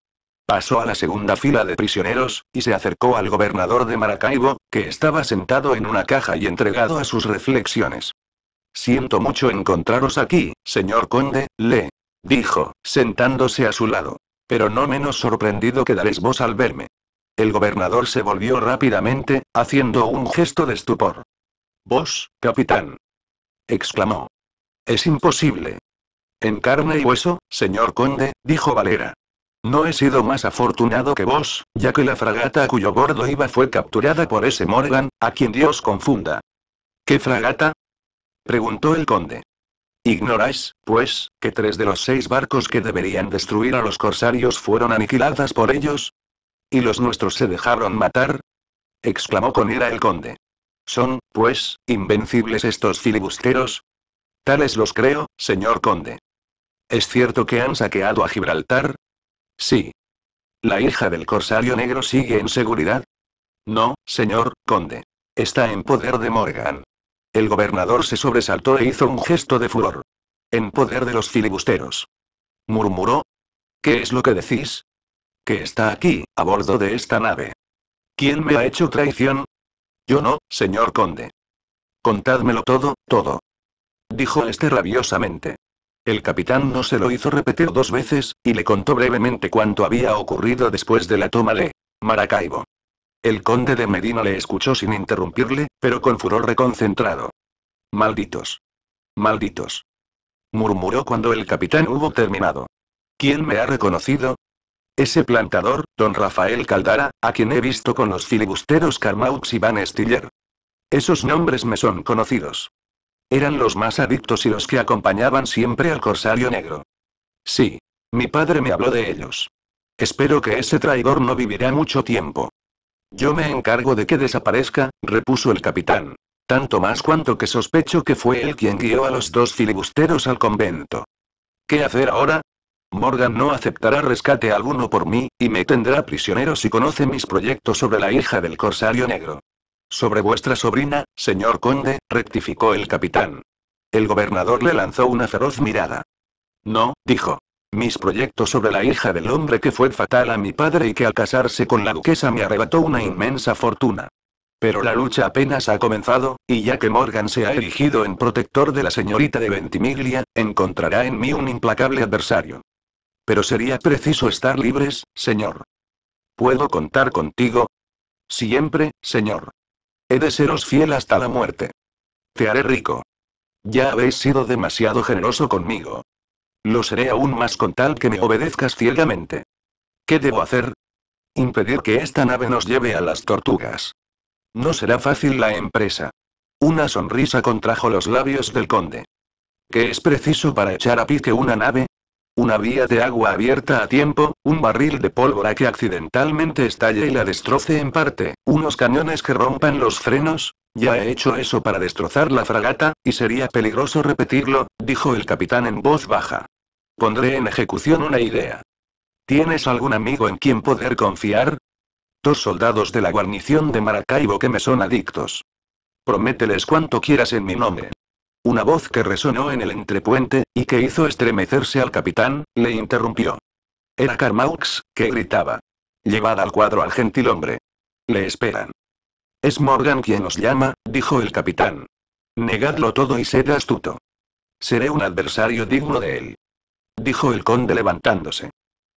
Pasó a la segunda fila de prisioneros, y se acercó al gobernador de Maracaibo, que estaba sentado en una caja y entregado a sus reflexiones. Siento mucho encontraros aquí, señor conde, le dijo, sentándose a su lado. Pero no menos sorprendido quedaréis vos al verme. El gobernador se volvió rápidamente, haciendo un gesto de estupor. Vos, capitán. exclamó. Es imposible. En carne y hueso, señor conde, dijo Valera. No he sido más afortunado que vos, ya que la fragata a cuyo bordo iba fue capturada por ese Morgan, a quien Dios confunda. ¿Qué fragata? preguntó el conde. Ignoráis, pues, que tres de los seis barcos que deberían destruir a los corsarios fueron aniquiladas por ellos. ¿Y los nuestros se dejaron matar? exclamó con ira el conde. ¿Son, pues, invencibles estos filibusteros? Tales los creo, señor conde. Es cierto que han saqueado a Gibraltar, Sí. ¿La hija del corsario negro sigue en seguridad? No, señor, conde. Está en poder de Morgan. El gobernador se sobresaltó e hizo un gesto de furor. En poder de los filibusteros. Murmuró. ¿Qué es lo que decís? Que está aquí, a bordo de esta nave. ¿Quién me ha hecho traición? Yo no, señor conde. Contádmelo todo, todo. Dijo este rabiosamente. El capitán no se lo hizo repetir dos veces, y le contó brevemente cuánto había ocurrido después de la toma de Maracaibo. El conde de Medina le escuchó sin interrumpirle, pero con furor reconcentrado. Malditos. Malditos. Murmuró cuando el capitán hubo terminado. ¿Quién me ha reconocido? Ese plantador, don Rafael Caldara, a quien he visto con los filibusteros Carmaux y Van Stiller. Esos nombres me son conocidos. Eran los más adictos y los que acompañaban siempre al corsario negro. Sí. Mi padre me habló de ellos. Espero que ese traidor no vivirá mucho tiempo. Yo me encargo de que desaparezca, repuso el capitán. Tanto más cuanto que sospecho que fue él quien guió a los dos filibusteros al convento. ¿Qué hacer ahora? Morgan no aceptará rescate alguno por mí, y me tendrá prisionero si conoce mis proyectos sobre la hija del corsario negro. Sobre vuestra sobrina, señor conde, rectificó el capitán. El gobernador le lanzó una feroz mirada. No, dijo. Mis proyectos sobre la hija del hombre que fue fatal a mi padre y que al casarse con la duquesa me arrebató una inmensa fortuna. Pero la lucha apenas ha comenzado, y ya que Morgan se ha erigido en protector de la señorita de Ventimiglia, encontrará en mí un implacable adversario. Pero sería preciso estar libres, señor. ¿Puedo contar contigo? Siempre, señor. He de seros fiel hasta la muerte. Te haré rico. Ya habéis sido demasiado generoso conmigo. Lo seré aún más con tal que me obedezcas ciegamente. ¿Qué debo hacer? Impedir que esta nave nos lleve a las tortugas. No será fácil la empresa. Una sonrisa contrajo los labios del conde. ¿Qué es preciso para echar a pique una nave? Una vía de agua abierta a tiempo, un barril de pólvora que accidentalmente estalle y la destroce en parte, unos cañones que rompan los frenos. Ya he hecho eso para destrozar la fragata, y sería peligroso repetirlo, dijo el capitán en voz baja. Pondré en ejecución una idea. ¿Tienes algún amigo en quien poder confiar? Dos soldados de la guarnición de Maracaibo que me son adictos. Promételes cuanto quieras en mi nombre. Una voz que resonó en el entrepuente, y que hizo estremecerse al capitán, le interrumpió. Era Carmaux, que gritaba. Llevad al cuadro al gentilhombre. Le esperan. Es Morgan quien os llama, dijo el capitán. Negadlo todo y sed astuto. Seré un adversario digno de él. Dijo el conde levantándose.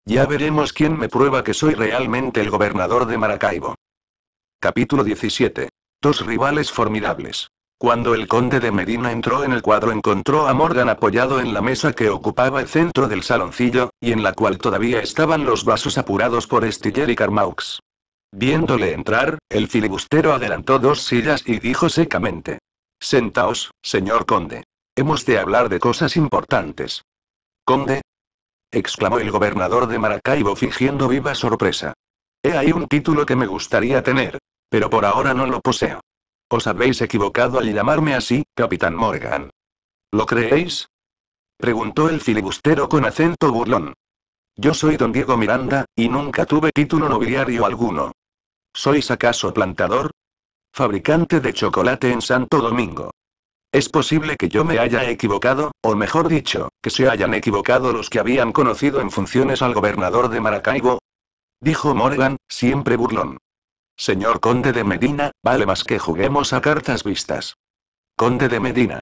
Ya veremos quién me prueba que soy realmente el gobernador de Maracaibo. Capítulo 17. Dos rivales formidables. Cuando el conde de Medina entró en el cuadro encontró a Morgan apoyado en la mesa que ocupaba el centro del saloncillo, y en la cual todavía estaban los vasos apurados por Stiller y Carmaux. Viéndole entrar, el filibustero adelantó dos sillas y dijo secamente. Sentaos, señor conde. Hemos de hablar de cosas importantes. ¿Conde? exclamó el gobernador de Maracaibo fingiendo viva sorpresa. He ahí un título que me gustaría tener, pero por ahora no lo poseo. Os habéis equivocado al llamarme así, capitán Morgan. ¿Lo creéis? Preguntó el filibustero con acento burlón. Yo soy don Diego Miranda, y nunca tuve título nobiliario alguno. ¿Sois acaso plantador? Fabricante de chocolate en Santo Domingo. Es posible que yo me haya equivocado, o mejor dicho, que se hayan equivocado los que habían conocido en funciones al gobernador de Maracaibo. Dijo Morgan, siempre burlón. Señor Conde de Medina, vale más que juguemos a cartas vistas. Conde de Medina.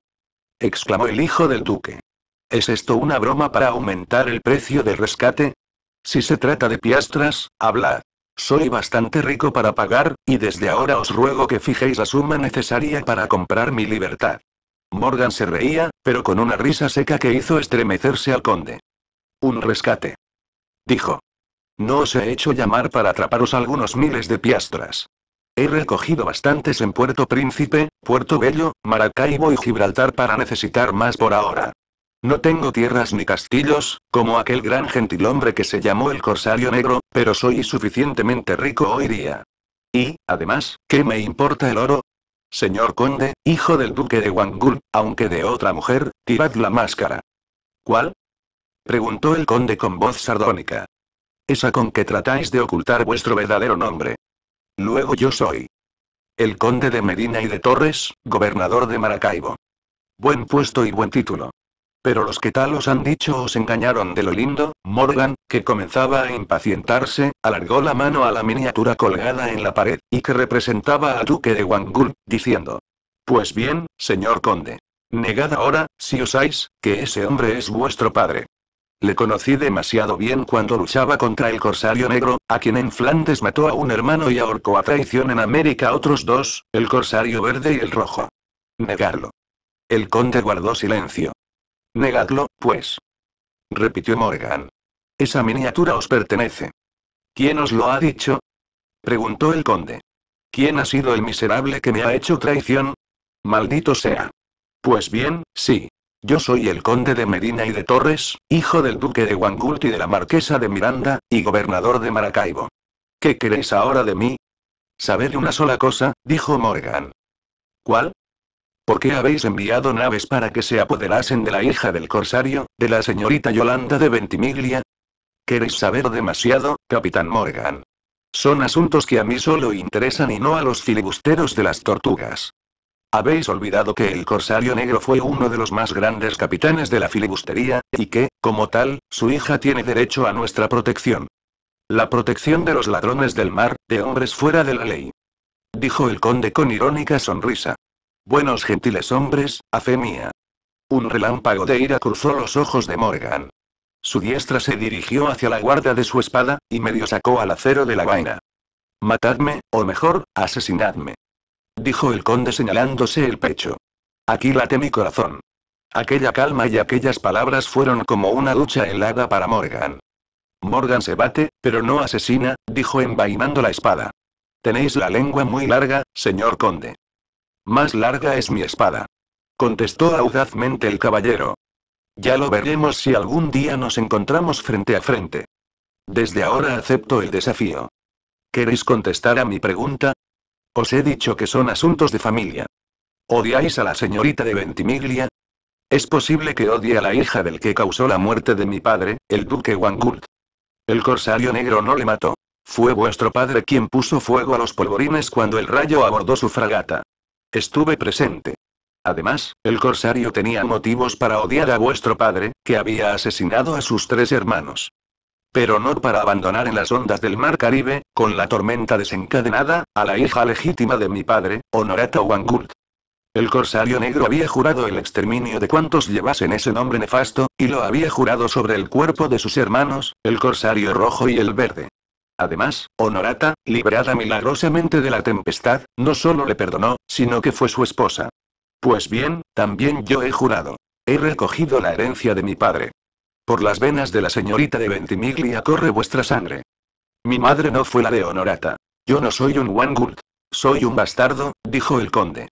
exclamó el hijo del duque. ¿Es esto una broma para aumentar el precio de rescate? Si se trata de piastras, hablad. Soy bastante rico para pagar, y desde ahora os ruego que fijéis la suma necesaria para comprar mi libertad. Morgan se reía, pero con una risa seca que hizo estremecerse al conde. Un rescate. Dijo. No os he hecho llamar para atraparos algunos miles de piastras. He recogido bastantes en Puerto Príncipe, Puerto Bello, Maracaibo y Gibraltar para necesitar más por ahora. No tengo tierras ni castillos, como aquel gran gentilhombre que se llamó el Corsario Negro, pero soy suficientemente rico hoy día. Y, además, ¿qué me importa el oro? Señor conde, hijo del duque de Wangul, aunque de otra mujer, tirad la máscara. ¿Cuál? Preguntó el conde con voz sardónica esa con que tratáis de ocultar vuestro verdadero nombre. Luego yo soy. El conde de Medina y de Torres, gobernador de Maracaibo. Buen puesto y buen título. Pero los que tal os han dicho os engañaron de lo lindo, Morgan, que comenzaba a impacientarse, alargó la mano a la miniatura colgada en la pared, y que representaba al duque de Wangul, diciendo, Pues bien, señor conde. Negad ahora, si osáis, que ese hombre es vuestro padre. Le conocí demasiado bien cuando luchaba contra el Corsario Negro, a quien en Flandes mató a un hermano y ahorcó a traición en América otros dos, el Corsario Verde y el Rojo. Negarlo. El conde guardó silencio. Negadlo, pues. Repitió Morgan. Esa miniatura os pertenece. ¿Quién os lo ha dicho? Preguntó el conde. ¿Quién ha sido el miserable que me ha hecho traición? Maldito sea. Pues bien, sí, yo soy el conde de Medina y de Torres, hijo del duque de Wangult y de la marquesa de Miranda, y gobernador de Maracaibo. ¿Qué queréis ahora de mí? Saber una sola cosa, dijo Morgan. ¿Cuál? ¿Por qué habéis enviado naves para que se apoderasen de la hija del corsario, de la señorita Yolanda de Ventimiglia? Queréis saber demasiado, capitán Morgan. Son asuntos que a mí solo interesan y no a los filibusteros de las tortugas. Habéis olvidado que el Corsario Negro fue uno de los más grandes capitanes de la filibustería, y que, como tal, su hija tiene derecho a nuestra protección. La protección de los ladrones del mar, de hombres fuera de la ley. Dijo el conde con irónica sonrisa. Buenos gentiles hombres, a fe mía. Un relámpago de ira cruzó los ojos de Morgan. Su diestra se dirigió hacia la guarda de su espada, y medio sacó al acero de la vaina. Matadme, o mejor, asesinadme dijo el conde señalándose el pecho. Aquí late mi corazón. Aquella calma y aquellas palabras fueron como una ducha helada para Morgan. Morgan se bate, pero no asesina, dijo envainando la espada. Tenéis la lengua muy larga, señor conde. Más larga es mi espada. Contestó audazmente el caballero. Ya lo veremos si algún día nos encontramos frente a frente. Desde ahora acepto el desafío. ¿Queréis contestar a mi pregunta? Os he dicho que son asuntos de familia. ¿Odiáis a la señorita de Ventimiglia? Es posible que odie a la hija del que causó la muerte de mi padre, el duque Wangult. El corsario negro no le mató. Fue vuestro padre quien puso fuego a los polvorines cuando el rayo abordó su fragata. Estuve presente. Además, el corsario tenía motivos para odiar a vuestro padre, que había asesinado a sus tres hermanos pero no para abandonar en las ondas del mar Caribe, con la tormenta desencadenada, a la hija legítima de mi padre, Honorata Wangult. El corsario negro había jurado el exterminio de cuantos llevasen ese nombre nefasto, y lo había jurado sobre el cuerpo de sus hermanos, el corsario rojo y el verde. Además, Honorata, liberada milagrosamente de la tempestad, no solo le perdonó, sino que fue su esposa. Pues bien, también yo he jurado. He recogido la herencia de mi padre. Por las venas de la señorita de Ventimiglia corre vuestra sangre. Mi madre no fue la de Honorata. Yo no soy un Wangult. Soy un bastardo, dijo el conde.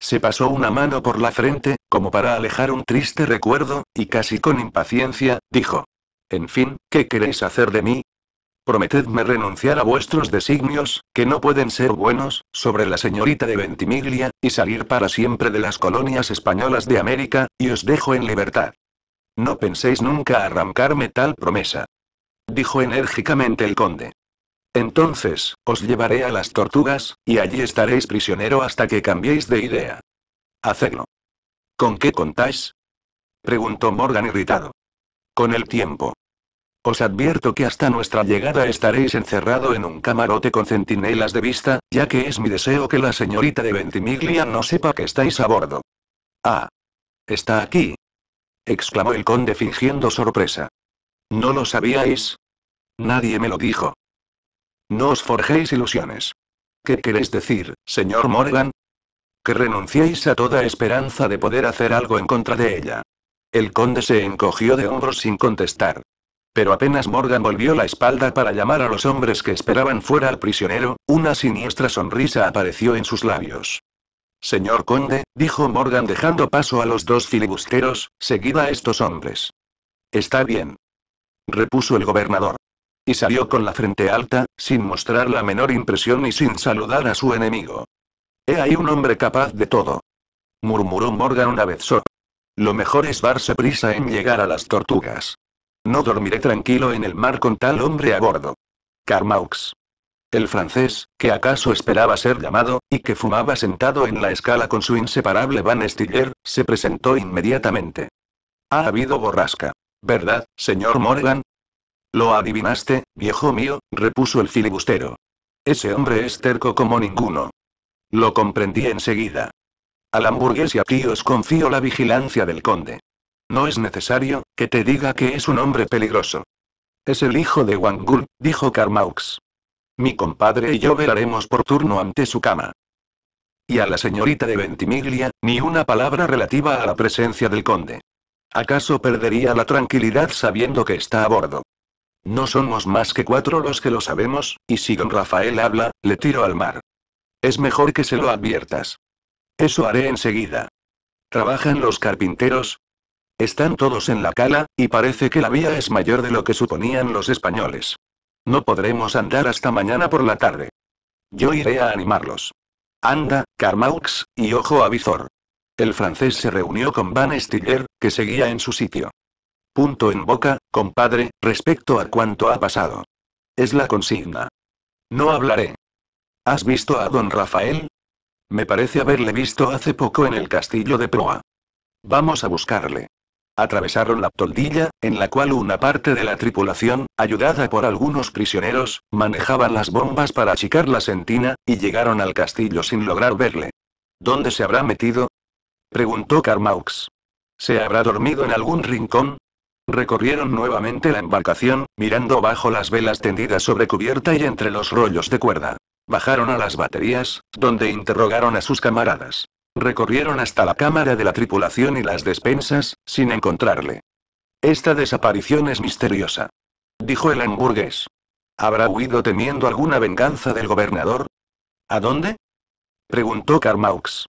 Se pasó una mano por la frente, como para alejar un triste recuerdo, y casi con impaciencia, dijo. En fin, ¿qué queréis hacer de mí? Prometedme renunciar a vuestros designios, que no pueden ser buenos, sobre la señorita de Ventimiglia, y salir para siempre de las colonias españolas de América, y os dejo en libertad. No penséis nunca arrancarme tal promesa. Dijo enérgicamente el conde. Entonces, os llevaré a las tortugas, y allí estaréis prisionero hasta que cambiéis de idea. Hacedlo. ¿Con qué contáis? Preguntó Morgan irritado. Con el tiempo. Os advierto que hasta nuestra llegada estaréis encerrado en un camarote con centinelas de vista, ya que es mi deseo que la señorita de Ventimiglia no sepa que estáis a bordo. Ah. Está aquí, exclamó el conde fingiendo sorpresa. ¿No lo sabíais? Nadie me lo dijo. No os forjéis ilusiones. ¿Qué queréis decir, señor Morgan? Que renunciéis a toda esperanza de poder hacer algo en contra de ella. El conde se encogió de hombros sin contestar. Pero apenas Morgan volvió la espalda para llamar a los hombres que esperaban fuera al prisionero, una siniestra sonrisa apareció en sus labios. Señor conde, dijo Morgan dejando paso a los dos filibusteros, seguida a estos hombres. Está bien. Repuso el gobernador. Y salió con la frente alta, sin mostrar la menor impresión y sin saludar a su enemigo. He ahí un hombre capaz de todo. Murmuró Morgan una vez solo. Lo mejor es darse prisa en llegar a las tortugas. No dormiré tranquilo en el mar con tal hombre a bordo. Carmaux. El francés, que acaso esperaba ser llamado, y que fumaba sentado en la escala con su inseparable Van Stiller, se presentó inmediatamente. Ha habido borrasca. ¿Verdad, señor Morgan? Lo adivinaste, viejo mío, repuso el filibustero. Ese hombre es terco como ninguno. Lo comprendí enseguida. Al la y aquí os confío la vigilancia del conde. No es necesario que te diga que es un hombre peligroso. Es el hijo de Wangul, dijo Karmaux. Mi compadre y yo velaremos por turno ante su cama. Y a la señorita de Ventimiglia, ni una palabra relativa a la presencia del conde. ¿Acaso perdería la tranquilidad sabiendo que está a bordo? No somos más que cuatro los que lo sabemos, y si don Rafael habla, le tiro al mar. Es mejor que se lo adviertas. Eso haré enseguida. ¿Trabajan los carpinteros? Están todos en la cala, y parece que la vía es mayor de lo que suponían los españoles. No podremos andar hasta mañana por la tarde. Yo iré a animarlos. Anda, Carmaux, y ojo a Vizor. El francés se reunió con Van Stiller, que seguía en su sitio. Punto en boca, compadre, respecto a cuanto ha pasado. Es la consigna. No hablaré. ¿Has visto a don Rafael? Me parece haberle visto hace poco en el castillo de proa. Vamos a buscarle. Atravesaron la toldilla, en la cual una parte de la tripulación, ayudada por algunos prisioneros, manejaban las bombas para achicar la sentina, y llegaron al castillo sin lograr verle. ¿Dónde se habrá metido? preguntó Carmaux. ¿Se habrá dormido en algún rincón? Recorrieron nuevamente la embarcación, mirando bajo las velas tendidas sobre cubierta y entre los rollos de cuerda. Bajaron a las baterías, donde interrogaron a sus camaradas. Recorrieron hasta la cámara de la tripulación y las despensas, sin encontrarle. Esta desaparición es misteriosa. Dijo el hamburgués. ¿Habrá huido temiendo alguna venganza del gobernador? ¿A dónde? Preguntó Carmaux.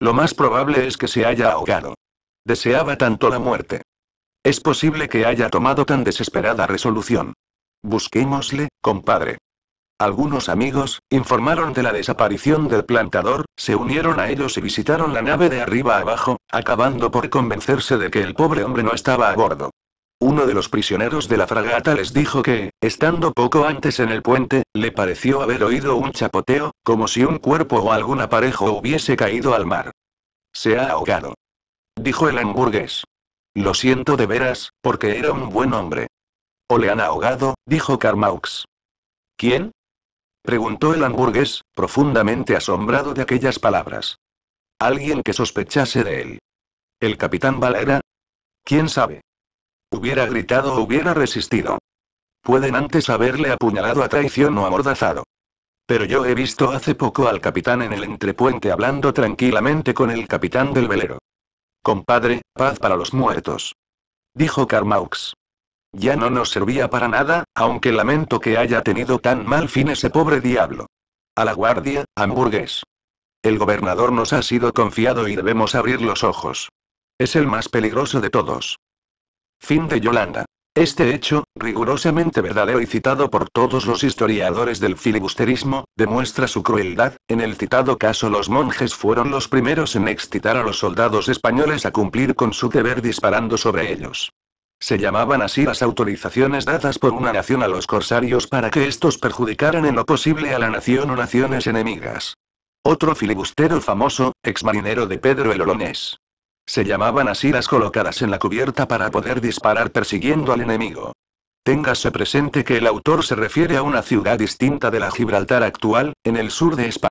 Lo más probable es que se haya ahogado. Deseaba tanto la muerte. Es posible que haya tomado tan desesperada resolución. Busquémosle, compadre. Algunos amigos, informaron de la desaparición del plantador, se unieron a ellos y visitaron la nave de arriba abajo, acabando por convencerse de que el pobre hombre no estaba a bordo. Uno de los prisioneros de la fragata les dijo que, estando poco antes en el puente, le pareció haber oído un chapoteo, como si un cuerpo o algún aparejo hubiese caído al mar. Se ha ahogado. Dijo el hamburgués. Lo siento de veras, porque era un buen hombre. O le han ahogado, dijo Carmaux. ¿Quién? Preguntó el hamburgués, profundamente asombrado de aquellas palabras. Alguien que sospechase de él. ¿El capitán Valera? ¿Quién sabe? Hubiera gritado o hubiera resistido. Pueden antes haberle apuñalado a traición o amordazado. Pero yo he visto hace poco al capitán en el entrepuente hablando tranquilamente con el capitán del velero. Compadre, paz para los muertos. Dijo Carmaux. Ya no nos servía para nada, aunque lamento que haya tenido tan mal fin ese pobre diablo. A la guardia, hamburgués. El gobernador nos ha sido confiado y debemos abrir los ojos. Es el más peligroso de todos. Fin de Yolanda. Este hecho, rigurosamente verdadero y citado por todos los historiadores del filibusterismo, demuestra su crueldad. En el citado caso los monjes fueron los primeros en excitar a los soldados españoles a cumplir con su deber disparando sobre ellos. Se llamaban así las autorizaciones dadas por una nación a los corsarios para que estos perjudicaran en lo posible a la nación o naciones enemigas. Otro filibustero famoso, ex marinero de Pedro el Olonés. Se llamaban así las colocadas en la cubierta para poder disparar persiguiendo al enemigo. Téngase presente que el autor se refiere a una ciudad distinta de la Gibraltar actual, en el sur de España.